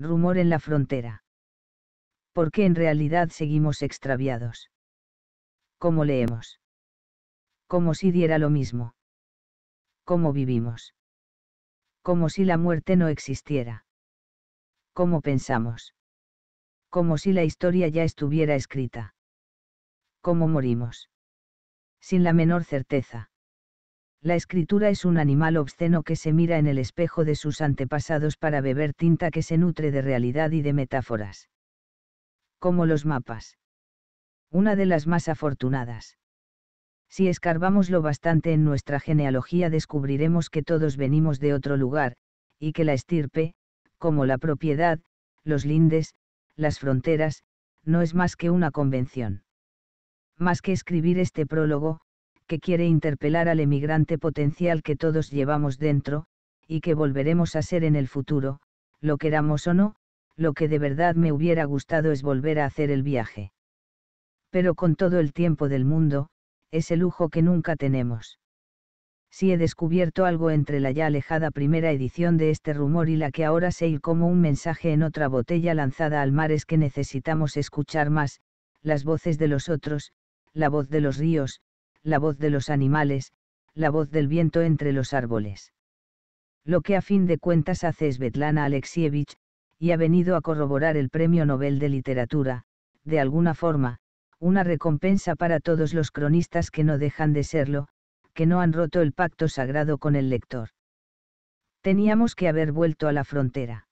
rumor en la frontera. ¿Por qué en realidad seguimos extraviados. ¿Cómo leemos? Como si diera lo mismo. ¿Cómo vivimos? Como si la muerte no existiera. ¿Cómo pensamos? Como si la historia ya estuviera escrita. ¿Cómo morimos? Sin la menor certeza. La escritura es un animal obsceno que se mira en el espejo de sus antepasados para beber tinta que se nutre de realidad y de metáforas. Como los mapas. Una de las más afortunadas. Si escarbamos lo bastante en nuestra genealogía descubriremos que todos venimos de otro lugar, y que la estirpe, como la propiedad, los lindes, las fronteras, no es más que una convención. Más que escribir este prólogo, que quiere interpelar al emigrante potencial que todos llevamos dentro, y que volveremos a ser en el futuro, lo queramos o no, lo que de verdad me hubiera gustado es volver a hacer el viaje. Pero con todo el tiempo del mundo, ese lujo que nunca tenemos. Si he descubierto algo entre la ya alejada primera edición de este rumor y la que ahora se ir como un mensaje en otra botella lanzada al mar es que necesitamos escuchar más, las voces de los otros, la voz de los ríos, la voz de los animales, la voz del viento entre los árboles. Lo que a fin de cuentas hace Svetlana Alexievich, y ha venido a corroborar el Premio Nobel de Literatura, de alguna forma, una recompensa para todos los cronistas que no dejan de serlo, que no han roto el pacto sagrado con el lector. Teníamos que haber vuelto a la frontera.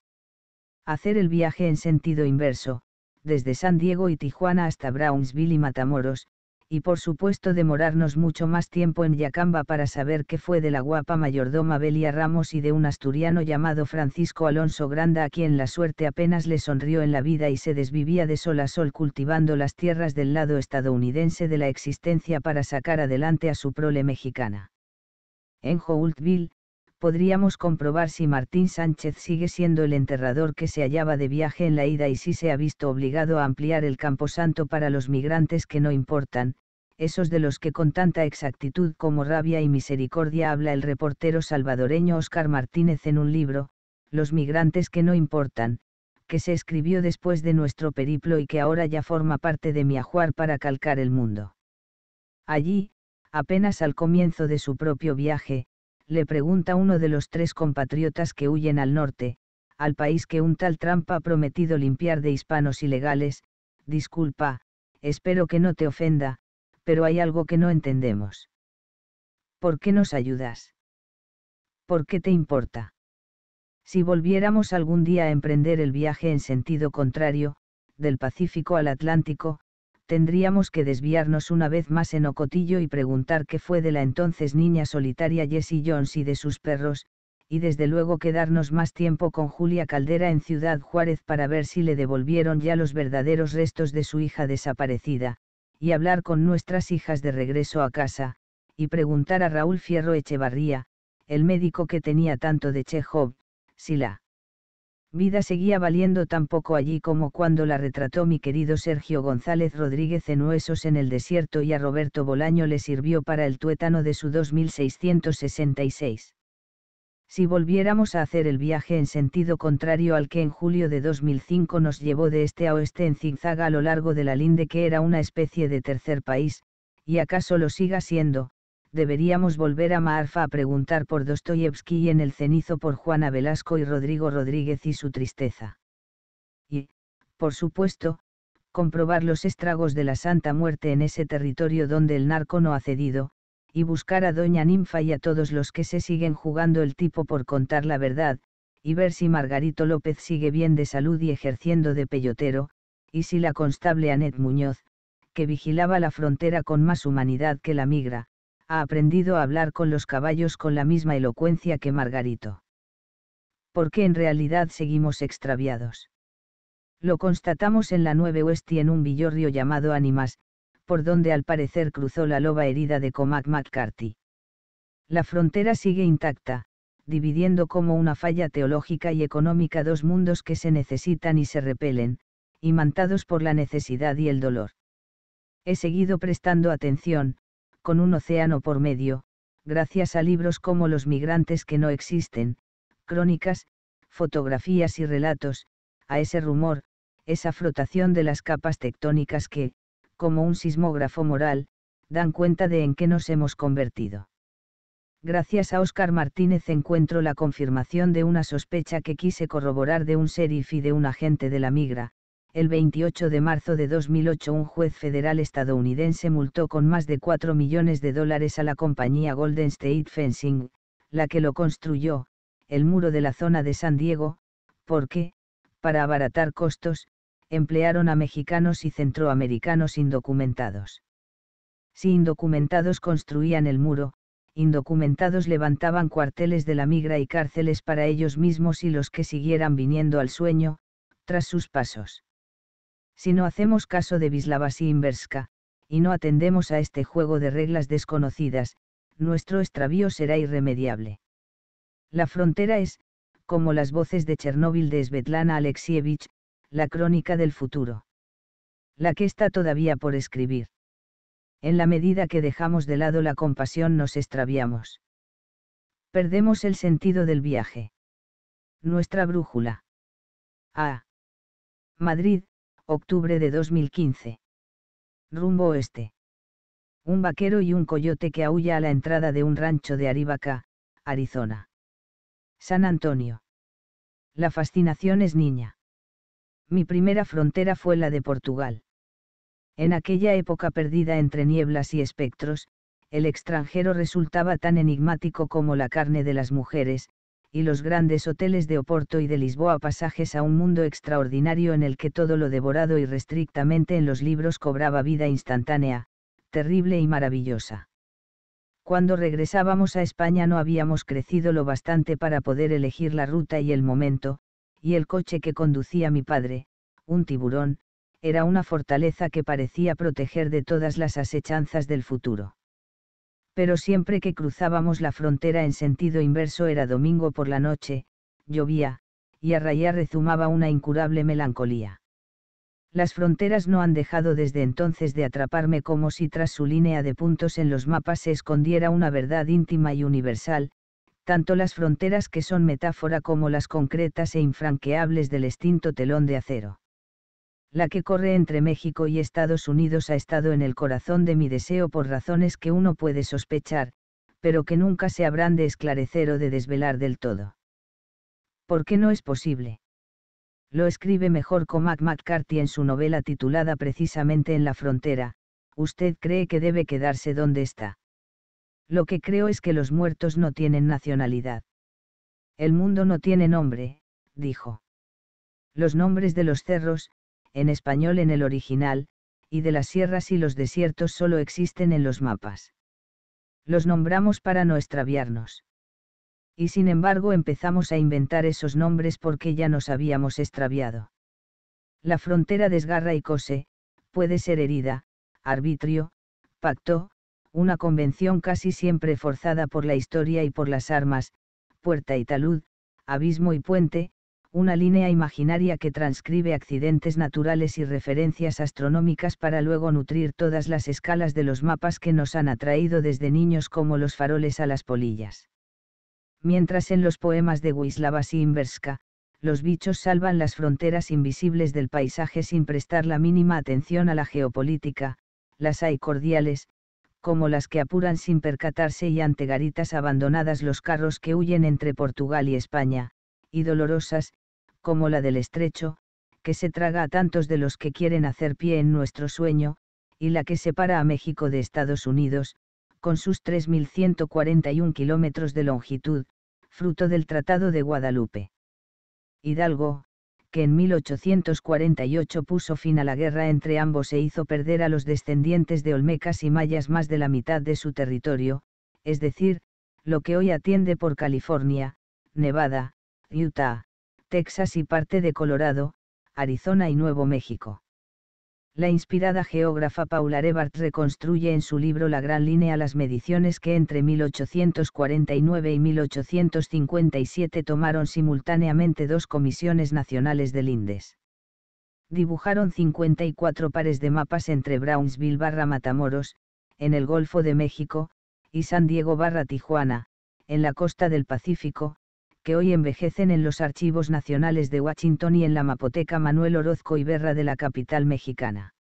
Hacer el viaje en sentido inverso, desde San Diego y Tijuana hasta Brownsville y Matamoros, y por supuesto demorarnos mucho más tiempo en Yacamba para saber qué fue de la guapa mayordoma Belia Ramos y de un asturiano llamado Francisco Alonso Granda a quien la suerte apenas le sonrió en la vida y se desvivía de sol a sol cultivando las tierras del lado estadounidense de la existencia para sacar adelante a su prole mexicana. En Houltville, podríamos comprobar si Martín Sánchez sigue siendo el enterrador que se hallaba de viaje en la ida y si se ha visto obligado a ampliar el camposanto para los migrantes que no importan, esos de los que con tanta exactitud como rabia y misericordia habla el reportero salvadoreño Óscar Martínez en un libro, Los migrantes que no importan, que se escribió después de nuestro periplo y que ahora ya forma parte de mi ajuar para calcar el mundo. Allí, apenas al comienzo de su propio viaje, le pregunta uno de los tres compatriotas que huyen al norte, al país que un tal Trump ha prometido limpiar de hispanos ilegales, disculpa, espero que no te ofenda, pero hay algo que no entendemos. ¿Por qué nos ayudas? ¿Por qué te importa? Si volviéramos algún día a emprender el viaje en sentido contrario, del Pacífico al Atlántico, tendríamos que desviarnos una vez más en Ocotillo y preguntar qué fue de la entonces niña solitaria Jessie Jones y de sus perros, y desde luego quedarnos más tiempo con Julia Caldera en Ciudad Juárez para ver si le devolvieron ya los verdaderos restos de su hija desaparecida, y hablar con nuestras hijas de regreso a casa, y preguntar a Raúl Fierro Echevarría, el médico que tenía tanto de Chekhov, si la Vida seguía valiendo tan poco allí como cuando la retrató mi querido Sergio González Rodríguez en Huesos en el Desierto y a Roberto Bolaño le sirvió para el tuétano de su 2666. Si volviéramos a hacer el viaje en sentido contrario al que en julio de 2005 nos llevó de este a oeste en zigzaga a lo largo de la linde que era una especie de tercer país, y acaso lo siga siendo, deberíamos volver a Maarfa a preguntar por Dostoyevsky y en el cenizo por Juana Velasco y Rodrigo Rodríguez y su tristeza. Y, por supuesto, comprobar los estragos de la Santa Muerte en ese territorio donde el narco no ha cedido, y buscar a Doña Ninfa y a todos los que se siguen jugando el tipo por contar la verdad, y ver si Margarito López sigue bien de salud y ejerciendo de peyotero, y si la constable Anet Muñoz, que vigilaba la frontera con más humanidad que la migra, ha aprendido a hablar con los caballos con la misma elocuencia que Margarito. Porque en realidad seguimos extraviados. Lo constatamos en la Nueve West y en un villorrio llamado Animas, por donde al parecer cruzó la loba herida de Comac McCarthy. La frontera sigue intacta, dividiendo como una falla teológica y económica dos mundos que se necesitan y se repelen, imantados por la necesidad y el dolor. He seguido prestando atención, con un océano por medio, gracias a libros como Los migrantes que no existen, crónicas, fotografías y relatos, a ese rumor, esa flotación de las capas tectónicas que, como un sismógrafo moral, dan cuenta de en qué nos hemos convertido. Gracias a Óscar Martínez encuentro la confirmación de una sospecha que quise corroborar de un sheriff y de un agente de la migra, el 28 de marzo de 2008 un juez federal estadounidense multó con más de 4 millones de dólares a la compañía Golden State Fencing, la que lo construyó, el muro de la zona de San Diego, porque, para abaratar costos, emplearon a mexicanos y centroamericanos indocumentados. Si indocumentados construían el muro, indocumentados levantaban cuarteles de la migra y cárceles para ellos mismos y los que siguieran viniendo al sueño, tras sus pasos. Si no hacemos caso de Vislavasi Inverska, y no atendemos a este juego de reglas desconocidas, nuestro extravío será irremediable. La frontera es, como las voces de Chernóbil de Svetlana Alexievich, la crónica del futuro. La que está todavía por escribir. En la medida que dejamos de lado la compasión nos extraviamos. Perdemos el sentido del viaje. Nuestra brújula. A. Madrid, octubre de 2015. Rumbo oeste. Un vaquero y un coyote que aúlla a la entrada de un rancho de Aribaca, Arizona. San Antonio. La fascinación es niña. Mi primera frontera fue la de Portugal. En aquella época perdida entre nieblas y espectros, el extranjero resultaba tan enigmático como la carne de las mujeres, y los grandes hoteles de Oporto y de Lisboa pasajes a un mundo extraordinario en el que todo lo devorado y restrictamente en los libros cobraba vida instantánea, terrible y maravillosa. Cuando regresábamos a España no habíamos crecido lo bastante para poder elegir la ruta y el momento, y el coche que conducía mi padre, un tiburón, era una fortaleza que parecía proteger de todas las asechanzas del futuro pero siempre que cruzábamos la frontera en sentido inverso era domingo por la noche, llovía, y a rayar rezumaba una incurable melancolía. Las fronteras no han dejado desde entonces de atraparme como si tras su línea de puntos en los mapas se escondiera una verdad íntima y universal, tanto las fronteras que son metáfora como las concretas e infranqueables del extinto telón de acero la que corre entre México y Estados Unidos ha estado en el corazón de mi deseo por razones que uno puede sospechar, pero que nunca se habrán de esclarecer o de desvelar del todo. ¿Por qué no es posible? Lo escribe mejor Comac McCarthy en su novela titulada precisamente En la frontera, usted cree que debe quedarse donde está. Lo que creo es que los muertos no tienen nacionalidad. El mundo no tiene nombre, dijo. Los nombres de los cerros, en español en el original, y de las sierras y los desiertos solo existen en los mapas. Los nombramos para no extraviarnos. Y sin embargo empezamos a inventar esos nombres porque ya nos habíamos extraviado. La frontera desgarra y cose, puede ser herida, arbitrio, pacto, una convención casi siempre forzada por la historia y por las armas, puerta y talud, abismo y puente, una línea imaginaria que transcribe accidentes naturales y referencias astronómicas para luego nutrir todas las escalas de los mapas que nos han atraído desde niños como los faroles a las polillas. Mientras en los poemas de y Simberska, los bichos salvan las fronteras invisibles del paisaje sin prestar la mínima atención a la geopolítica, las hay cordiales, como las que apuran sin percatarse y ante garitas abandonadas los carros que huyen entre Portugal y España, y dolorosas, como la del estrecho, que se traga a tantos de los que quieren hacer pie en nuestro sueño, y la que separa a México de Estados Unidos, con sus 3.141 kilómetros de longitud, fruto del Tratado de Guadalupe. Hidalgo, que en 1848 puso fin a la guerra entre ambos e hizo perder a los descendientes de Olmecas y Mayas más de la mitad de su territorio, es decir, lo que hoy atiende por California, Nevada, Utah, Texas y parte de Colorado, Arizona y Nuevo México. La inspirada geógrafa Paula Rebart reconstruye en su libro La Gran Línea las mediciones que entre 1849 y 1857 tomaron simultáneamente dos comisiones nacionales del INDES. Dibujaron 54 pares de mapas entre Brownsville barra Matamoros, en el Golfo de México, y San Diego barra Tijuana, en la costa del Pacífico, que hoy envejecen en los Archivos Nacionales de Washington y en la Mapoteca Manuel Orozco y berra de la capital mexicana.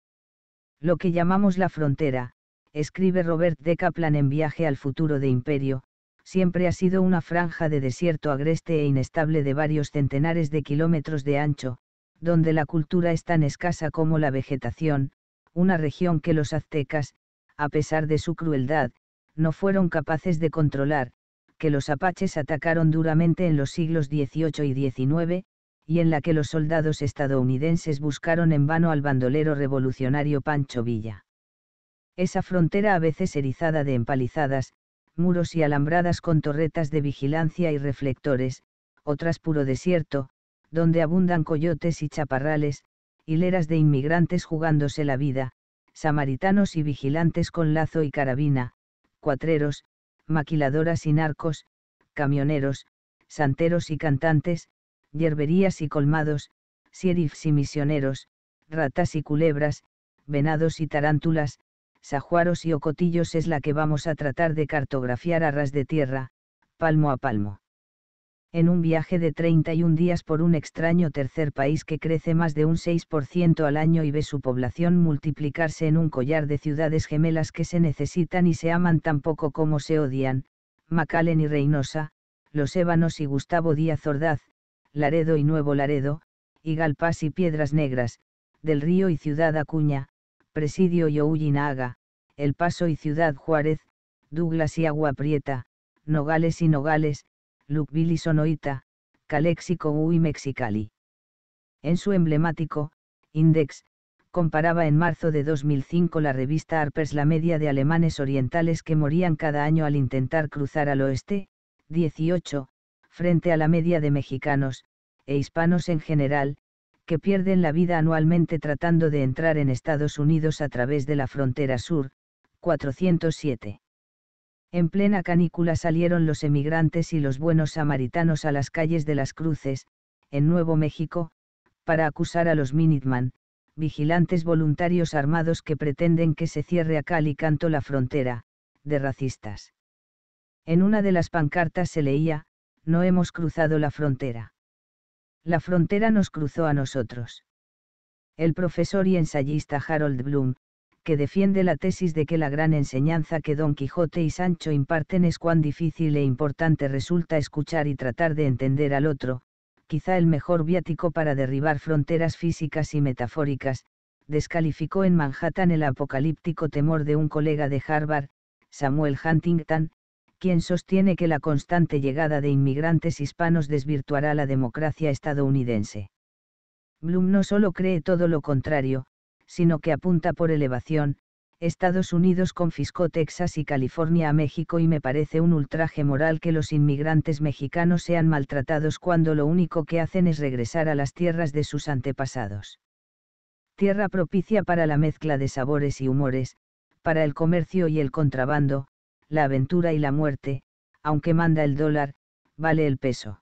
Lo que llamamos la frontera, escribe Robert De Kaplan en Viaje al futuro de Imperio, siempre ha sido una franja de desierto agreste e inestable de varios centenares de kilómetros de ancho, donde la cultura es tan escasa como la vegetación, una región que los aztecas, a pesar de su crueldad, no fueron capaces de controlar, que los apaches atacaron duramente en los siglos XVIII y XIX, y en la que los soldados estadounidenses buscaron en vano al bandolero revolucionario Pancho Villa. Esa frontera a veces erizada de empalizadas, muros y alambradas con torretas de vigilancia y reflectores, otras puro desierto, donde abundan coyotes y chaparrales, hileras de inmigrantes jugándose la vida, samaritanos y vigilantes con lazo y carabina, cuatreros, maquiladoras y narcos, camioneros, santeros y cantantes, yerberías y colmados, sheriffs y misioneros, ratas y culebras, venados y tarántulas, sajuaros y ocotillos es la que vamos a tratar de cartografiar a ras de tierra, palmo a palmo en un viaje de 31 días por un extraño tercer país que crece más de un 6% al año y ve su población multiplicarse en un collar de ciudades gemelas que se necesitan y se aman tan poco como se odian, Macalen y Reynosa, Los Ébanos y Gustavo Díaz Ordaz, Laredo y Nuevo Laredo, y y Piedras Negras, Del Río y Ciudad Acuña, Presidio y Oullinaga, El Paso y Ciudad Juárez, Douglas y Agua Prieta, Nogales y Nogales, y Sonoita, Calexico U Mexicali. En su emblemático, Index, comparaba en marzo de 2005 la revista Harper's la media de alemanes orientales que morían cada año al intentar cruzar al oeste, 18, frente a la media de mexicanos, e hispanos en general, que pierden la vida anualmente tratando de entrar en Estados Unidos a través de la frontera sur, 407. En plena canícula salieron los emigrantes y los buenos samaritanos a las calles de las Cruces, en Nuevo México, para acusar a los Minitman, vigilantes voluntarios armados que pretenden que se cierre a cal y canto la frontera, de racistas. En una de las pancartas se leía, no hemos cruzado la frontera. La frontera nos cruzó a nosotros. El profesor y ensayista Harold Bloom, que defiende la tesis de que la gran enseñanza que Don Quijote y Sancho imparten es cuán difícil e importante resulta escuchar y tratar de entender al otro, quizá el mejor viático para derribar fronteras físicas y metafóricas, descalificó en Manhattan el apocalíptico temor de un colega de Harvard, Samuel Huntington, quien sostiene que la constante llegada de inmigrantes hispanos desvirtuará la democracia estadounidense. Bloom no solo cree todo lo contrario, sino que apunta por elevación, Estados Unidos confiscó Texas y California a México y me parece un ultraje moral que los inmigrantes mexicanos sean maltratados cuando lo único que hacen es regresar a las tierras de sus antepasados. Tierra propicia para la mezcla de sabores y humores, para el comercio y el contrabando, la aventura y la muerte, aunque manda el dólar, vale el peso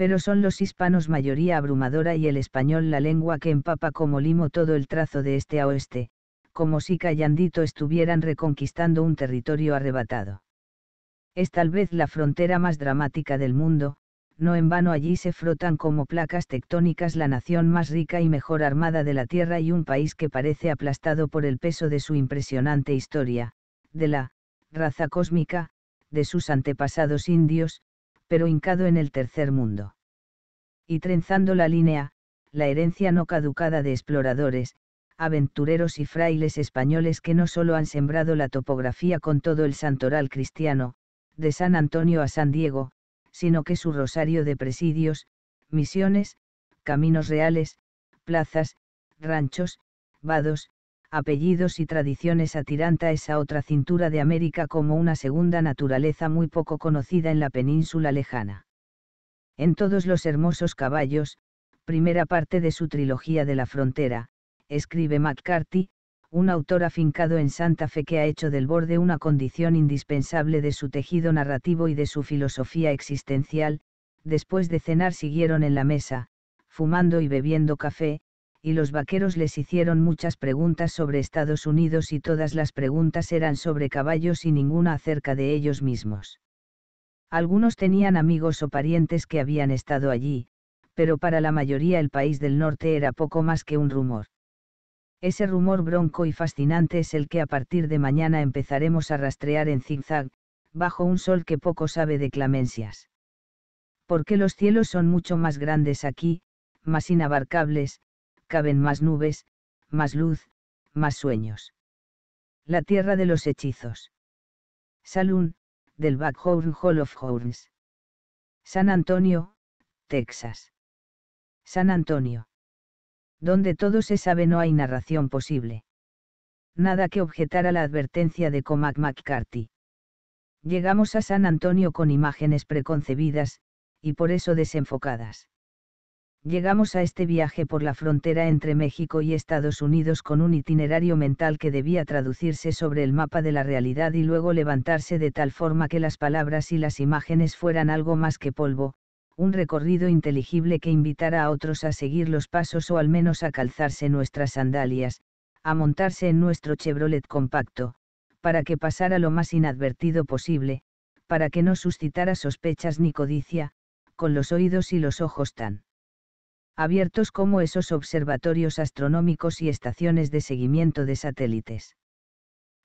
pero son los hispanos mayoría abrumadora y el español la lengua que empapa como limo todo el trazo de este a oeste, como si Callandito estuvieran reconquistando un territorio arrebatado. Es tal vez la frontera más dramática del mundo, no en vano allí se frotan como placas tectónicas la nación más rica y mejor armada de la Tierra y un país que parece aplastado por el peso de su impresionante historia, de la raza cósmica, de sus antepasados indios, pero hincado en el tercer mundo. Y trenzando la línea, la herencia no caducada de exploradores, aventureros y frailes españoles que no solo han sembrado la topografía con todo el santoral cristiano, de San Antonio a San Diego, sino que su rosario de presidios, misiones, caminos reales, plazas, ranchos, vados, apellidos y tradiciones atiranta esa otra cintura de América como una segunda naturaleza muy poco conocida en la península lejana. En todos los hermosos caballos, primera parte de su trilogía de la frontera, escribe McCarthy, un autor afincado en Santa Fe que ha hecho del borde una condición indispensable de su tejido narrativo y de su filosofía existencial, después de cenar siguieron en la mesa, fumando y bebiendo café, y los vaqueros les hicieron muchas preguntas sobre Estados Unidos y todas las preguntas eran sobre caballos y ninguna acerca de ellos mismos. Algunos tenían amigos o parientes que habían estado allí, pero para la mayoría el país del norte era poco más que un rumor. Ese rumor bronco y fascinante es el que a partir de mañana empezaremos a rastrear en zigzag, bajo un sol que poco sabe de clemencias. Porque los cielos son mucho más grandes aquí, más inabarcables, caben más nubes, más luz, más sueños. La tierra de los hechizos. Saloon, del Backhorn Hall of Horns. San Antonio, Texas. San Antonio. Donde todo se sabe no hay narración posible. Nada que objetar a la advertencia de Comac McCarthy. Llegamos a San Antonio con imágenes preconcebidas, y por eso desenfocadas. Llegamos a este viaje por la frontera entre México y Estados Unidos con un itinerario mental que debía traducirse sobre el mapa de la realidad y luego levantarse de tal forma que las palabras y las imágenes fueran algo más que polvo, un recorrido inteligible que invitara a otros a seguir los pasos o al menos a calzarse nuestras sandalias, a montarse en nuestro Chevrolet compacto, para que pasara lo más inadvertido posible, para que no suscitara sospechas ni codicia, con los oídos y los ojos tan abiertos como esos observatorios astronómicos y estaciones de seguimiento de satélites.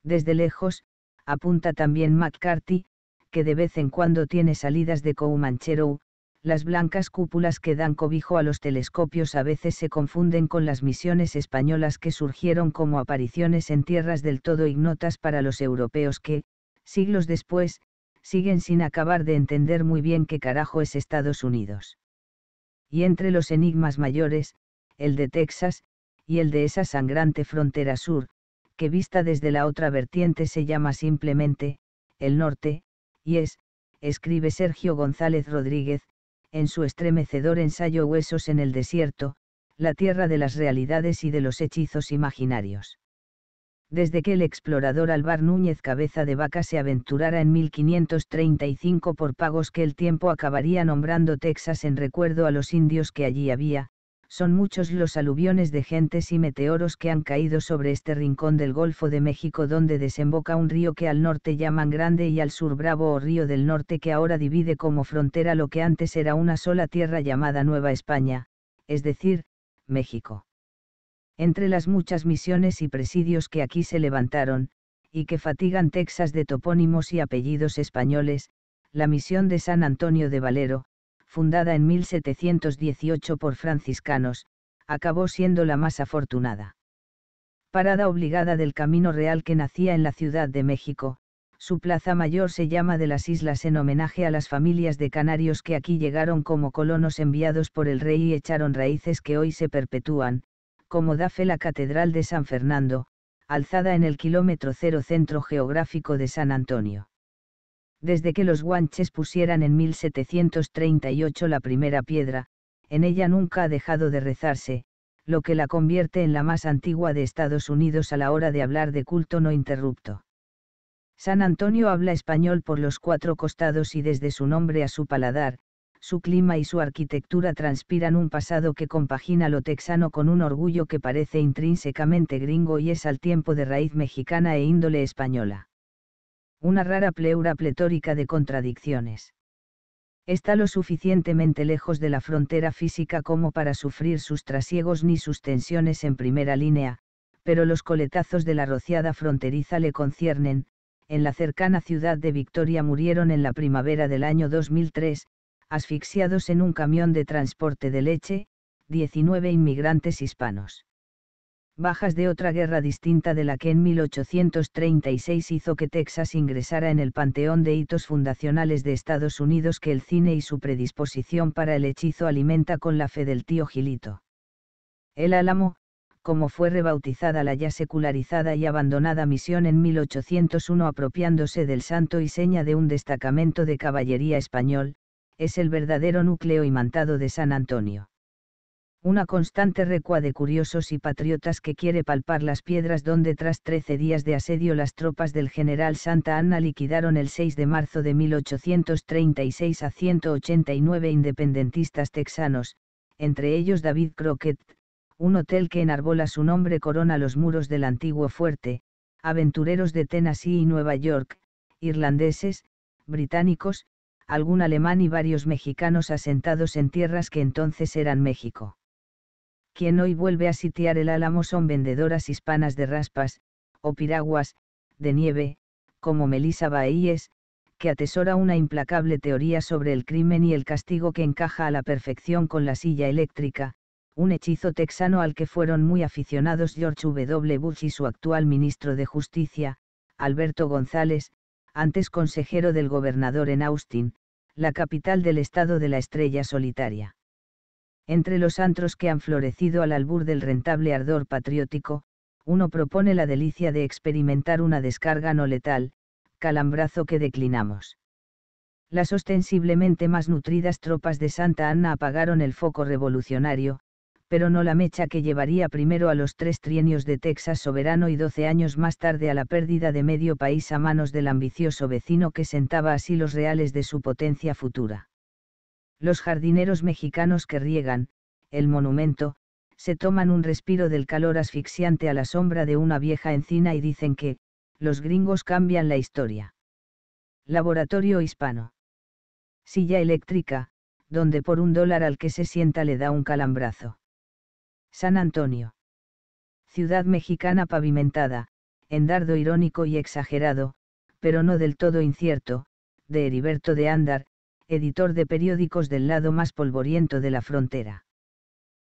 Desde lejos, apunta también McCarthy, que de vez en cuando tiene salidas de Coumanchero, las blancas cúpulas que dan cobijo a los telescopios a veces se confunden con las misiones españolas que surgieron como apariciones en tierras del todo ignotas para los europeos que, siglos después, siguen sin acabar de entender muy bien qué carajo es Estados Unidos y entre los enigmas mayores, el de Texas, y el de esa sangrante frontera sur, que vista desde la otra vertiente se llama simplemente, el norte, y es, escribe Sergio González Rodríguez, en su estremecedor ensayo Huesos en el Desierto, la tierra de las realidades y de los hechizos imaginarios desde que el explorador Álvar Núñez Cabeza de Vaca se aventurara en 1535 por pagos que el tiempo acabaría nombrando Texas en recuerdo a los indios que allí había, son muchos los aluviones de gentes y meteoros que han caído sobre este rincón del Golfo de México donde desemboca un río que al norte llaman Grande y al sur Bravo o Río del Norte que ahora divide como frontera lo que antes era una sola tierra llamada Nueva España, es decir, México entre las muchas misiones y presidios que aquí se levantaron, y que fatigan Texas de topónimos y apellidos españoles, la misión de San Antonio de Valero, fundada en 1718 por franciscanos, acabó siendo la más afortunada. Parada obligada del Camino Real que nacía en la Ciudad de México, su plaza mayor se llama de las islas en homenaje a las familias de canarios que aquí llegaron como colonos enviados por el rey y echaron raíces que hoy se perpetúan, como da fe la Catedral de San Fernando, alzada en el kilómetro cero centro geográfico de San Antonio. Desde que los guanches pusieran en 1738 la primera piedra, en ella nunca ha dejado de rezarse, lo que la convierte en la más antigua de Estados Unidos a la hora de hablar de culto no interrupto. San Antonio habla español por los cuatro costados y desde su nombre a su paladar, su clima y su arquitectura transpiran un pasado que compagina lo texano con un orgullo que parece intrínsecamente gringo y es al tiempo de raíz mexicana e índole española. Una rara pleura pletórica de contradicciones. Está lo suficientemente lejos de la frontera física como para sufrir sus trasiegos ni sus tensiones en primera línea, pero los coletazos de la rociada fronteriza le conciernen, en la cercana ciudad de Victoria murieron en la primavera del año 2003, asfixiados en un camión de transporte de leche, 19 inmigrantes hispanos. Bajas de otra guerra distinta de la que en 1836 hizo que Texas ingresara en el panteón de hitos fundacionales de Estados Unidos que el cine y su predisposición para el hechizo alimenta con la fe del tío Gilito. El Álamo, como fue rebautizada la ya secularizada y abandonada misión en 1801 apropiándose del santo y seña de un destacamento de caballería español, es el verdadero núcleo imantado de San Antonio. Una constante recua de curiosos y patriotas que quiere palpar las piedras donde tras trece días de asedio las tropas del general Santa Anna liquidaron el 6 de marzo de 1836 a 189 independentistas texanos, entre ellos David Crockett, un hotel que enarbola su nombre corona los muros del antiguo fuerte, aventureros de Tennessee y Nueva York, irlandeses, británicos, algún alemán y varios mexicanos asentados en tierras que entonces eran México. Quien hoy vuelve a sitiar el álamo son vendedoras hispanas de raspas, o piraguas, de nieve, como Melissa Baíes, que atesora una implacable teoría sobre el crimen y el castigo que encaja a la perfección con la silla eléctrica, un hechizo texano al que fueron muy aficionados George W. Bush y su actual ministro de Justicia, Alberto González, antes consejero del gobernador en Austin, la capital del estado de la estrella solitaria. Entre los antros que han florecido al albur del rentable ardor patriótico, uno propone la delicia de experimentar una descarga no letal, calambrazo que declinamos. Las ostensiblemente más nutridas tropas de Santa Ana apagaron el foco revolucionario, pero no la mecha que llevaría primero a los tres trienios de Texas soberano y doce años más tarde a la pérdida de medio país a manos del ambicioso vecino que sentaba así los reales de su potencia futura. Los jardineros mexicanos que riegan, el monumento, se toman un respiro del calor asfixiante a la sombra de una vieja encina y dicen que, los gringos cambian la historia. Laboratorio hispano. Silla eléctrica, donde por un dólar al que se sienta le da un calambrazo. San Antonio. Ciudad mexicana pavimentada, en dardo irónico y exagerado, pero no del todo incierto, de Heriberto de Ándar, editor de periódicos del lado más polvoriento de la frontera.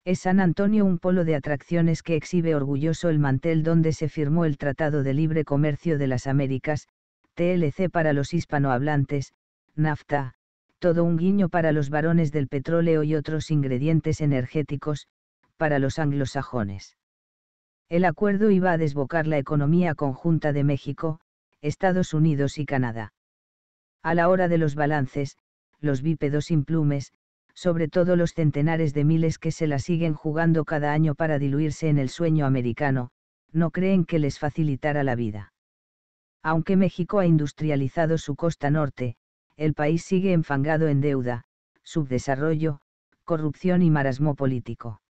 Es San Antonio un polo de atracciones que exhibe orgulloso el mantel donde se firmó el Tratado de Libre Comercio de las Américas, TLC para los hispanohablantes, NAFTA, todo un guiño para los varones del petróleo y otros ingredientes energéticos, para los anglosajones. El acuerdo iba a desbocar la economía conjunta de México, Estados Unidos y Canadá. A la hora de los balances, los bípedos implumes, sobre todo los centenares de miles que se la siguen jugando cada año para diluirse en el sueño americano, no creen que les facilitara la vida. Aunque México ha industrializado su costa norte, el país sigue enfangado en deuda, subdesarrollo, corrupción y marasmo político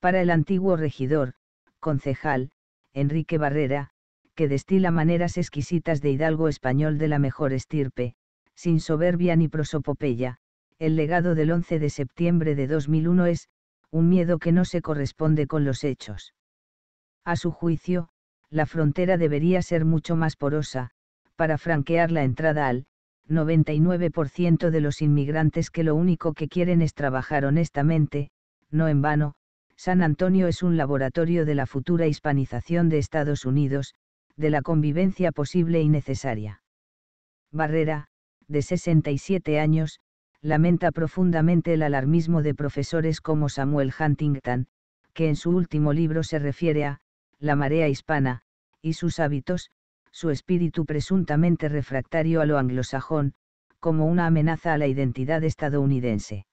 para el antiguo regidor, concejal, Enrique Barrera, que destila maneras exquisitas de hidalgo español de la mejor estirpe, sin soberbia ni prosopopeya, el legado del 11 de septiembre de 2001 es, un miedo que no se corresponde con los hechos. A su juicio, la frontera debería ser mucho más porosa, para franquear la entrada al 99% de los inmigrantes que lo único que quieren es trabajar honestamente, no en vano, San Antonio es un laboratorio de la futura hispanización de Estados Unidos, de la convivencia posible y necesaria. Barrera, de 67 años, lamenta profundamente el alarmismo de profesores como Samuel Huntington, que en su último libro se refiere a La marea hispana, y sus hábitos, su espíritu presuntamente refractario a lo anglosajón, como una amenaza a la identidad estadounidense.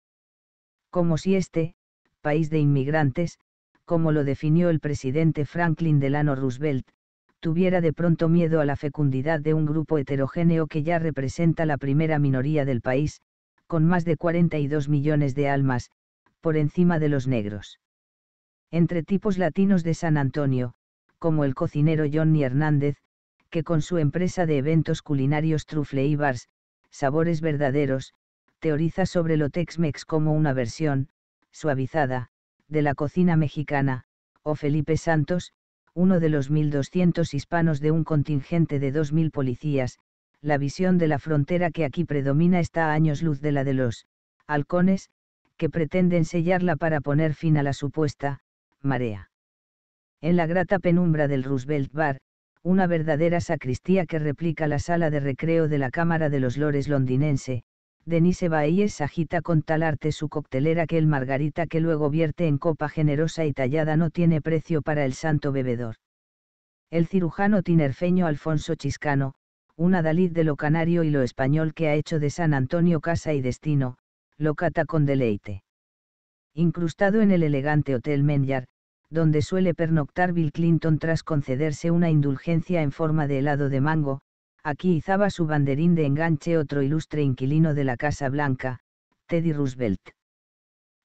Como si éste, país de inmigrantes, como lo definió el presidente Franklin Delano Roosevelt, tuviera de pronto miedo a la fecundidad de un grupo heterogéneo que ya representa la primera minoría del país, con más de 42 millones de almas, por encima de los negros. Entre tipos latinos de San Antonio, como el cocinero Johnny Hernández, que con su empresa de eventos culinarios y Bars, Sabores Verdaderos, teoriza sobre lo Tex-Mex como una versión, suavizada, de la cocina mexicana, o Felipe Santos, uno de los 1.200 hispanos de un contingente de 2.000 policías, la visión de la frontera que aquí predomina está a años luz de la de los halcones, que pretenden sellarla para poner fin a la supuesta marea. En la grata penumbra del Roosevelt Bar, una verdadera sacristía que replica la sala de recreo de la Cámara de los Lores londinense, Denise Baez agita con tal arte su coctelera que el margarita que luego vierte en copa generosa y tallada no tiene precio para el santo bebedor. El cirujano tinerfeño Alfonso Chiscano, un adalid de lo canario y lo español que ha hecho de San Antonio casa y destino, lo cata con deleite. Incrustado en el elegante Hotel Menyard, donde suele pernoctar Bill Clinton tras concederse una indulgencia en forma de helado de mango, Aquí izaba su banderín de enganche otro ilustre inquilino de la Casa Blanca, Teddy Roosevelt.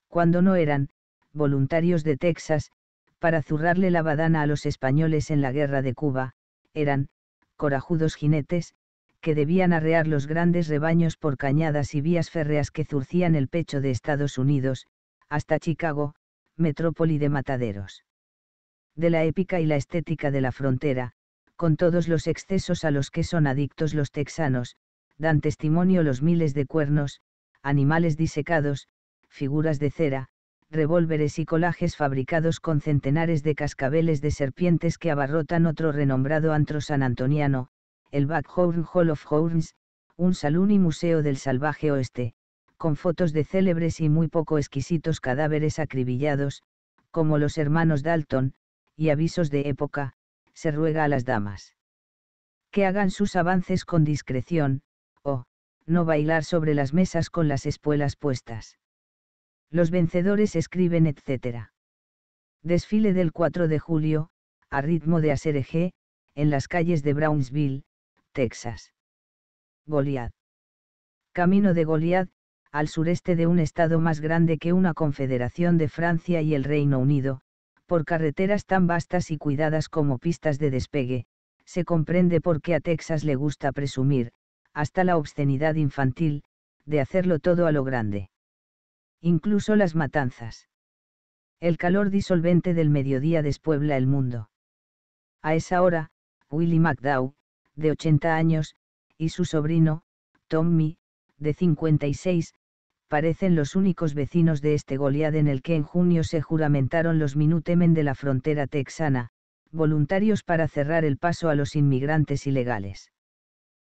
Cuando no eran, voluntarios de Texas, para zurrarle la badana a los españoles en la guerra de Cuba, eran, corajudos jinetes, que debían arrear los grandes rebaños por cañadas y vías férreas que zurcían el pecho de Estados Unidos, hasta Chicago, metrópoli de mataderos. De la épica y la estética de la frontera, con todos los excesos a los que son adictos los texanos, dan testimonio los miles de cuernos, animales disecados, figuras de cera, revólveres y colajes fabricados con centenares de cascabeles de serpientes que abarrotan otro renombrado antro sanantoniano, el Backhorn Hall of Horns, un salón y museo del salvaje oeste, con fotos de célebres y muy poco exquisitos cadáveres acribillados, como los hermanos Dalton, y avisos de época, se ruega a las damas. Que hagan sus avances con discreción, o, no bailar sobre las mesas con las espuelas puestas. Los vencedores escriben, etc. Desfile del 4 de julio, a ritmo de Aserejé, en las calles de Brownsville, Texas. Goliad. Camino de Goliad, al sureste de un estado más grande que una confederación de Francia y el Reino Unido, por carreteras tan vastas y cuidadas como pistas de despegue, se comprende por qué a Texas le gusta presumir, hasta la obscenidad infantil, de hacerlo todo a lo grande. Incluso las matanzas. El calor disolvente del mediodía despuebla el mundo. A esa hora, Willie McDowell, de 80 años, y su sobrino, Tommy, de 56, parecen los únicos vecinos de este Goliad en el que en junio se juramentaron los Minutemen de la frontera texana, voluntarios para cerrar el paso a los inmigrantes ilegales.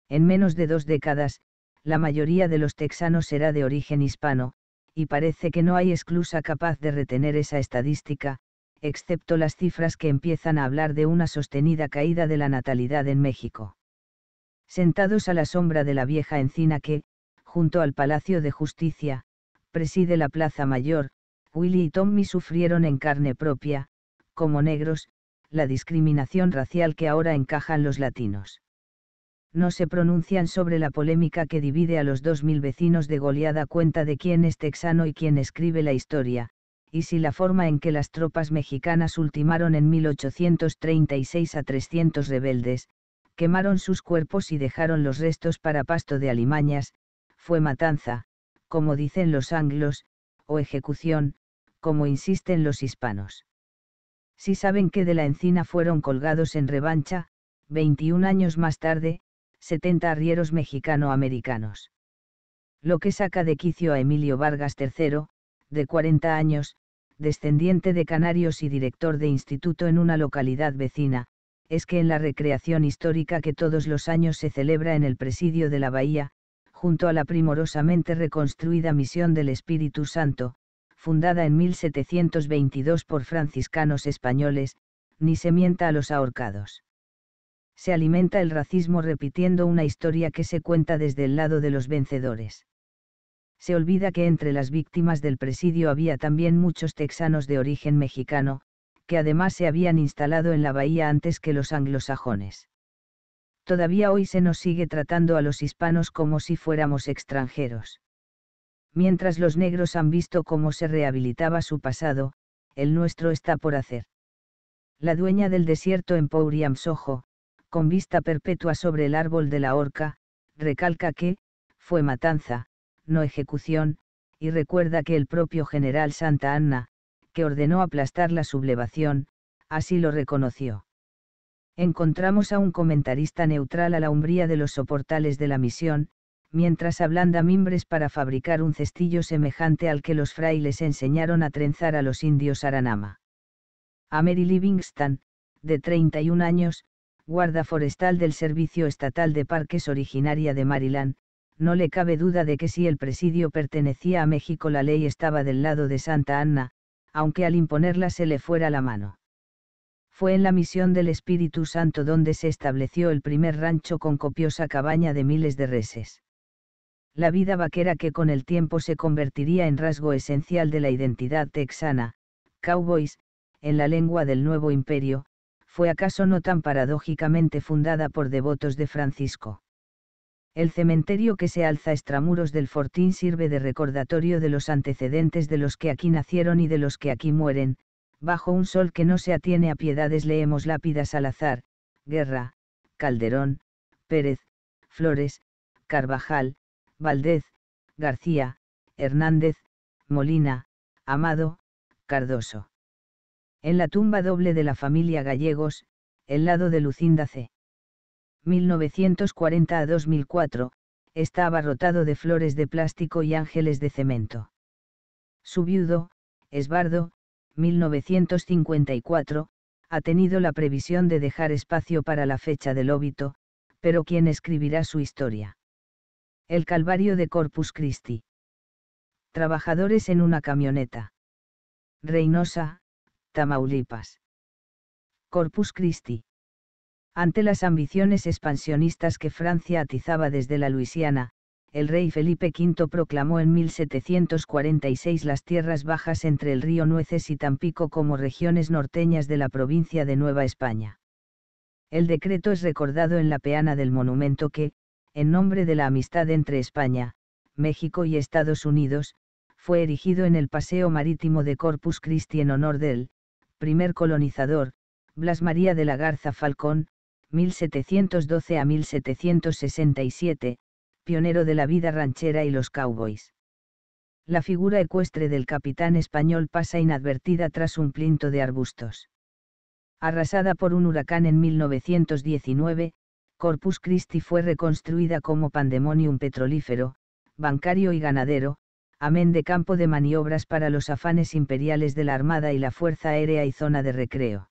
En menos de dos décadas, la mayoría de los texanos será de origen hispano, y parece que no hay exclusa capaz de retener esa estadística, excepto las cifras que empiezan a hablar de una sostenida caída de la natalidad en México. Sentados a la sombra de la vieja encina que, junto al Palacio de Justicia, preside la Plaza Mayor, Willy y Tommy sufrieron en carne propia, como negros, la discriminación racial que ahora encajan los latinos. No se pronuncian sobre la polémica que divide a los dos mil vecinos de goleada cuenta de quién es texano y quién escribe la historia, y si la forma en que las tropas mexicanas ultimaron en 1836 a 300 rebeldes, quemaron sus cuerpos y dejaron los restos para pasto de alimañas, fue matanza, como dicen los anglos, o ejecución, como insisten los hispanos. Si saben que de la encina fueron colgados en revancha, 21 años más tarde, 70 arrieros mexicano-americanos. Lo que saca de quicio a Emilio Vargas III, de 40 años, descendiente de canarios y director de instituto en una localidad vecina, es que en la recreación histórica que todos los años se celebra en el presidio de la bahía, junto a la primorosamente reconstruida Misión del Espíritu Santo, fundada en 1722 por franciscanos españoles, ni se mienta a los ahorcados. Se alimenta el racismo repitiendo una historia que se cuenta desde el lado de los vencedores. Se olvida que entre las víctimas del presidio había también muchos texanos de origen mexicano, que además se habían instalado en la bahía antes que los anglosajones todavía hoy se nos sigue tratando a los hispanos como si fuéramos extranjeros. Mientras los negros han visto cómo se rehabilitaba su pasado, el nuestro está por hacer. La dueña del desierto en Pouriam con vista perpetua sobre el árbol de la horca, recalca que, fue matanza, no ejecución, y recuerda que el propio general Santa Anna, que ordenó aplastar la sublevación, así lo reconoció encontramos a un comentarista neutral a la umbría de los soportales de la misión, mientras ablanda mimbres para fabricar un cestillo semejante al que los frailes enseñaron a trenzar a los indios Aranama. A Mary Livingston, de 31 años, guarda forestal del Servicio Estatal de Parques originaria de Maryland, no le cabe duda de que si el presidio pertenecía a México la ley estaba del lado de Santa Anna, aunque al imponerla se le fuera la mano. Fue en la misión del Espíritu Santo donde se estableció el primer rancho con copiosa cabaña de miles de reses. La vida vaquera que con el tiempo se convertiría en rasgo esencial de la identidad texana, cowboys, en la lengua del nuevo imperio, fue acaso no tan paradójicamente fundada por devotos de Francisco. El cementerio que se alza extramuros del fortín sirve de recordatorio de los antecedentes de los que aquí nacieron y de los que aquí mueren, bajo un sol que no se atiene a piedades leemos lápidas al azar, Guerra, Calderón, Pérez, Flores, Carvajal, Valdez, García, Hernández, Molina, Amado, Cardoso. En la tumba doble de la familia Gallegos, el lado de Lucinda C. 1940 a 2004, estaba rotado de flores de plástico y ángeles de cemento. Su viudo, Esbardo, 1954, ha tenido la previsión de dejar espacio para la fecha del óbito, pero ¿quién escribirá su historia? El Calvario de Corpus Christi. Trabajadores en una camioneta. Reynosa, Tamaulipas. Corpus Christi. Ante las ambiciones expansionistas que Francia atizaba desde la Luisiana, el rey Felipe V proclamó en 1746 las tierras bajas entre el río Nueces y Tampico como regiones norteñas de la provincia de Nueva España. El decreto es recordado en la peana del monumento que, en nombre de la amistad entre España, México y Estados Unidos, fue erigido en el Paseo Marítimo de Corpus Christi en honor del, primer colonizador, Blas María de la Garza Falcón, 1712 a 1767, pionero de la vida ranchera y los cowboys. La figura ecuestre del capitán español pasa inadvertida tras un plinto de arbustos. Arrasada por un huracán en 1919, Corpus Christi fue reconstruida como pandemonium petrolífero, bancario y ganadero, amén de campo de maniobras para los afanes imperiales de la Armada y la Fuerza Aérea y zona de recreo.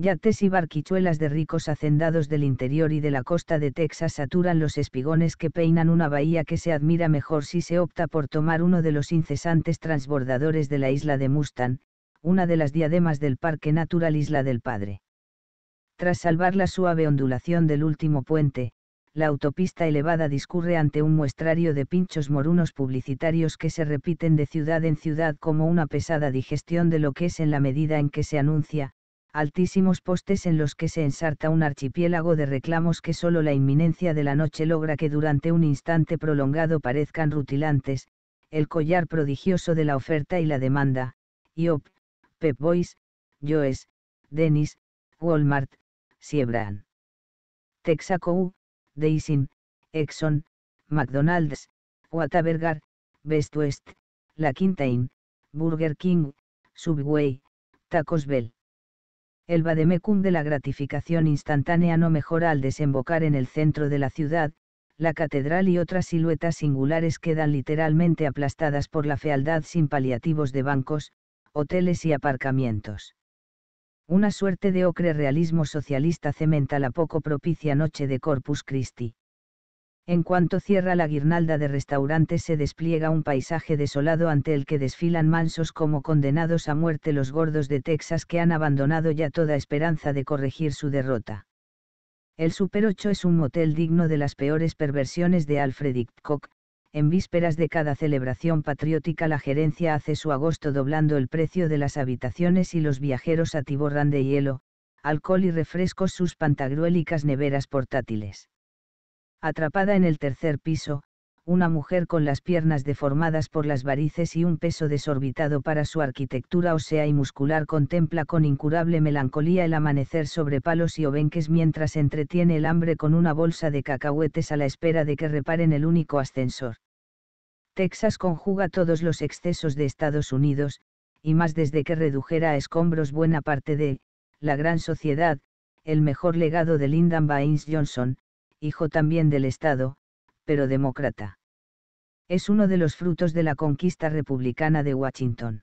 Yates y barquichuelas de ricos hacendados del interior y de la costa de Texas saturan los espigones que peinan una bahía que se admira mejor si se opta por tomar uno de los incesantes transbordadores de la isla de Mustang, una de las diademas del Parque Natural Isla del Padre. Tras salvar la suave ondulación del último puente, la autopista elevada discurre ante un muestrario de pinchos morunos publicitarios que se repiten de ciudad en ciudad como una pesada digestión de lo que es en la medida en que se anuncia, altísimos postes en los que se ensarta un archipiélago de reclamos que sólo la inminencia de la noche logra que durante un instante prolongado parezcan rutilantes, el collar prodigioso de la oferta y la demanda, IOP, Pep Boys, Joes, Dennis, Walmart, Siebran. Texaco, Daisin, Exxon, McDonald's, Whataburger, Best West, La Quintaine, Burger King, Subway, Tacos Bell el vademecum de la gratificación instantánea no mejora al desembocar en el centro de la ciudad, la catedral y otras siluetas singulares quedan literalmente aplastadas por la fealdad sin paliativos de bancos, hoteles y aparcamientos. Una suerte de ocre realismo socialista cementa la poco propicia noche de Corpus Christi. En cuanto cierra la guirnalda de restaurantes se despliega un paisaje desolado ante el que desfilan mansos como condenados a muerte los gordos de Texas que han abandonado ya toda esperanza de corregir su derrota. El Super 8 es un motel digno de las peores perversiones de Alfred Hitchcock, en vísperas de cada celebración patriótica la gerencia hace su agosto doblando el precio de las habitaciones y los viajeros atiborran de hielo, alcohol y refrescos sus pantagruélicas neveras portátiles. Atrapada en el tercer piso, una mujer con las piernas deformadas por las varices y un peso desorbitado para su arquitectura ósea y muscular contempla con incurable melancolía el amanecer sobre palos y obenques mientras entretiene el hambre con una bolsa de cacahuetes a la espera de que reparen el único ascensor. Texas conjuga todos los excesos de Estados Unidos, y más desde que redujera a escombros buena parte de la gran sociedad, el mejor legado de Lyndon Baines Johnson, hijo también del Estado, pero demócrata. Es uno de los frutos de la conquista republicana de Washington.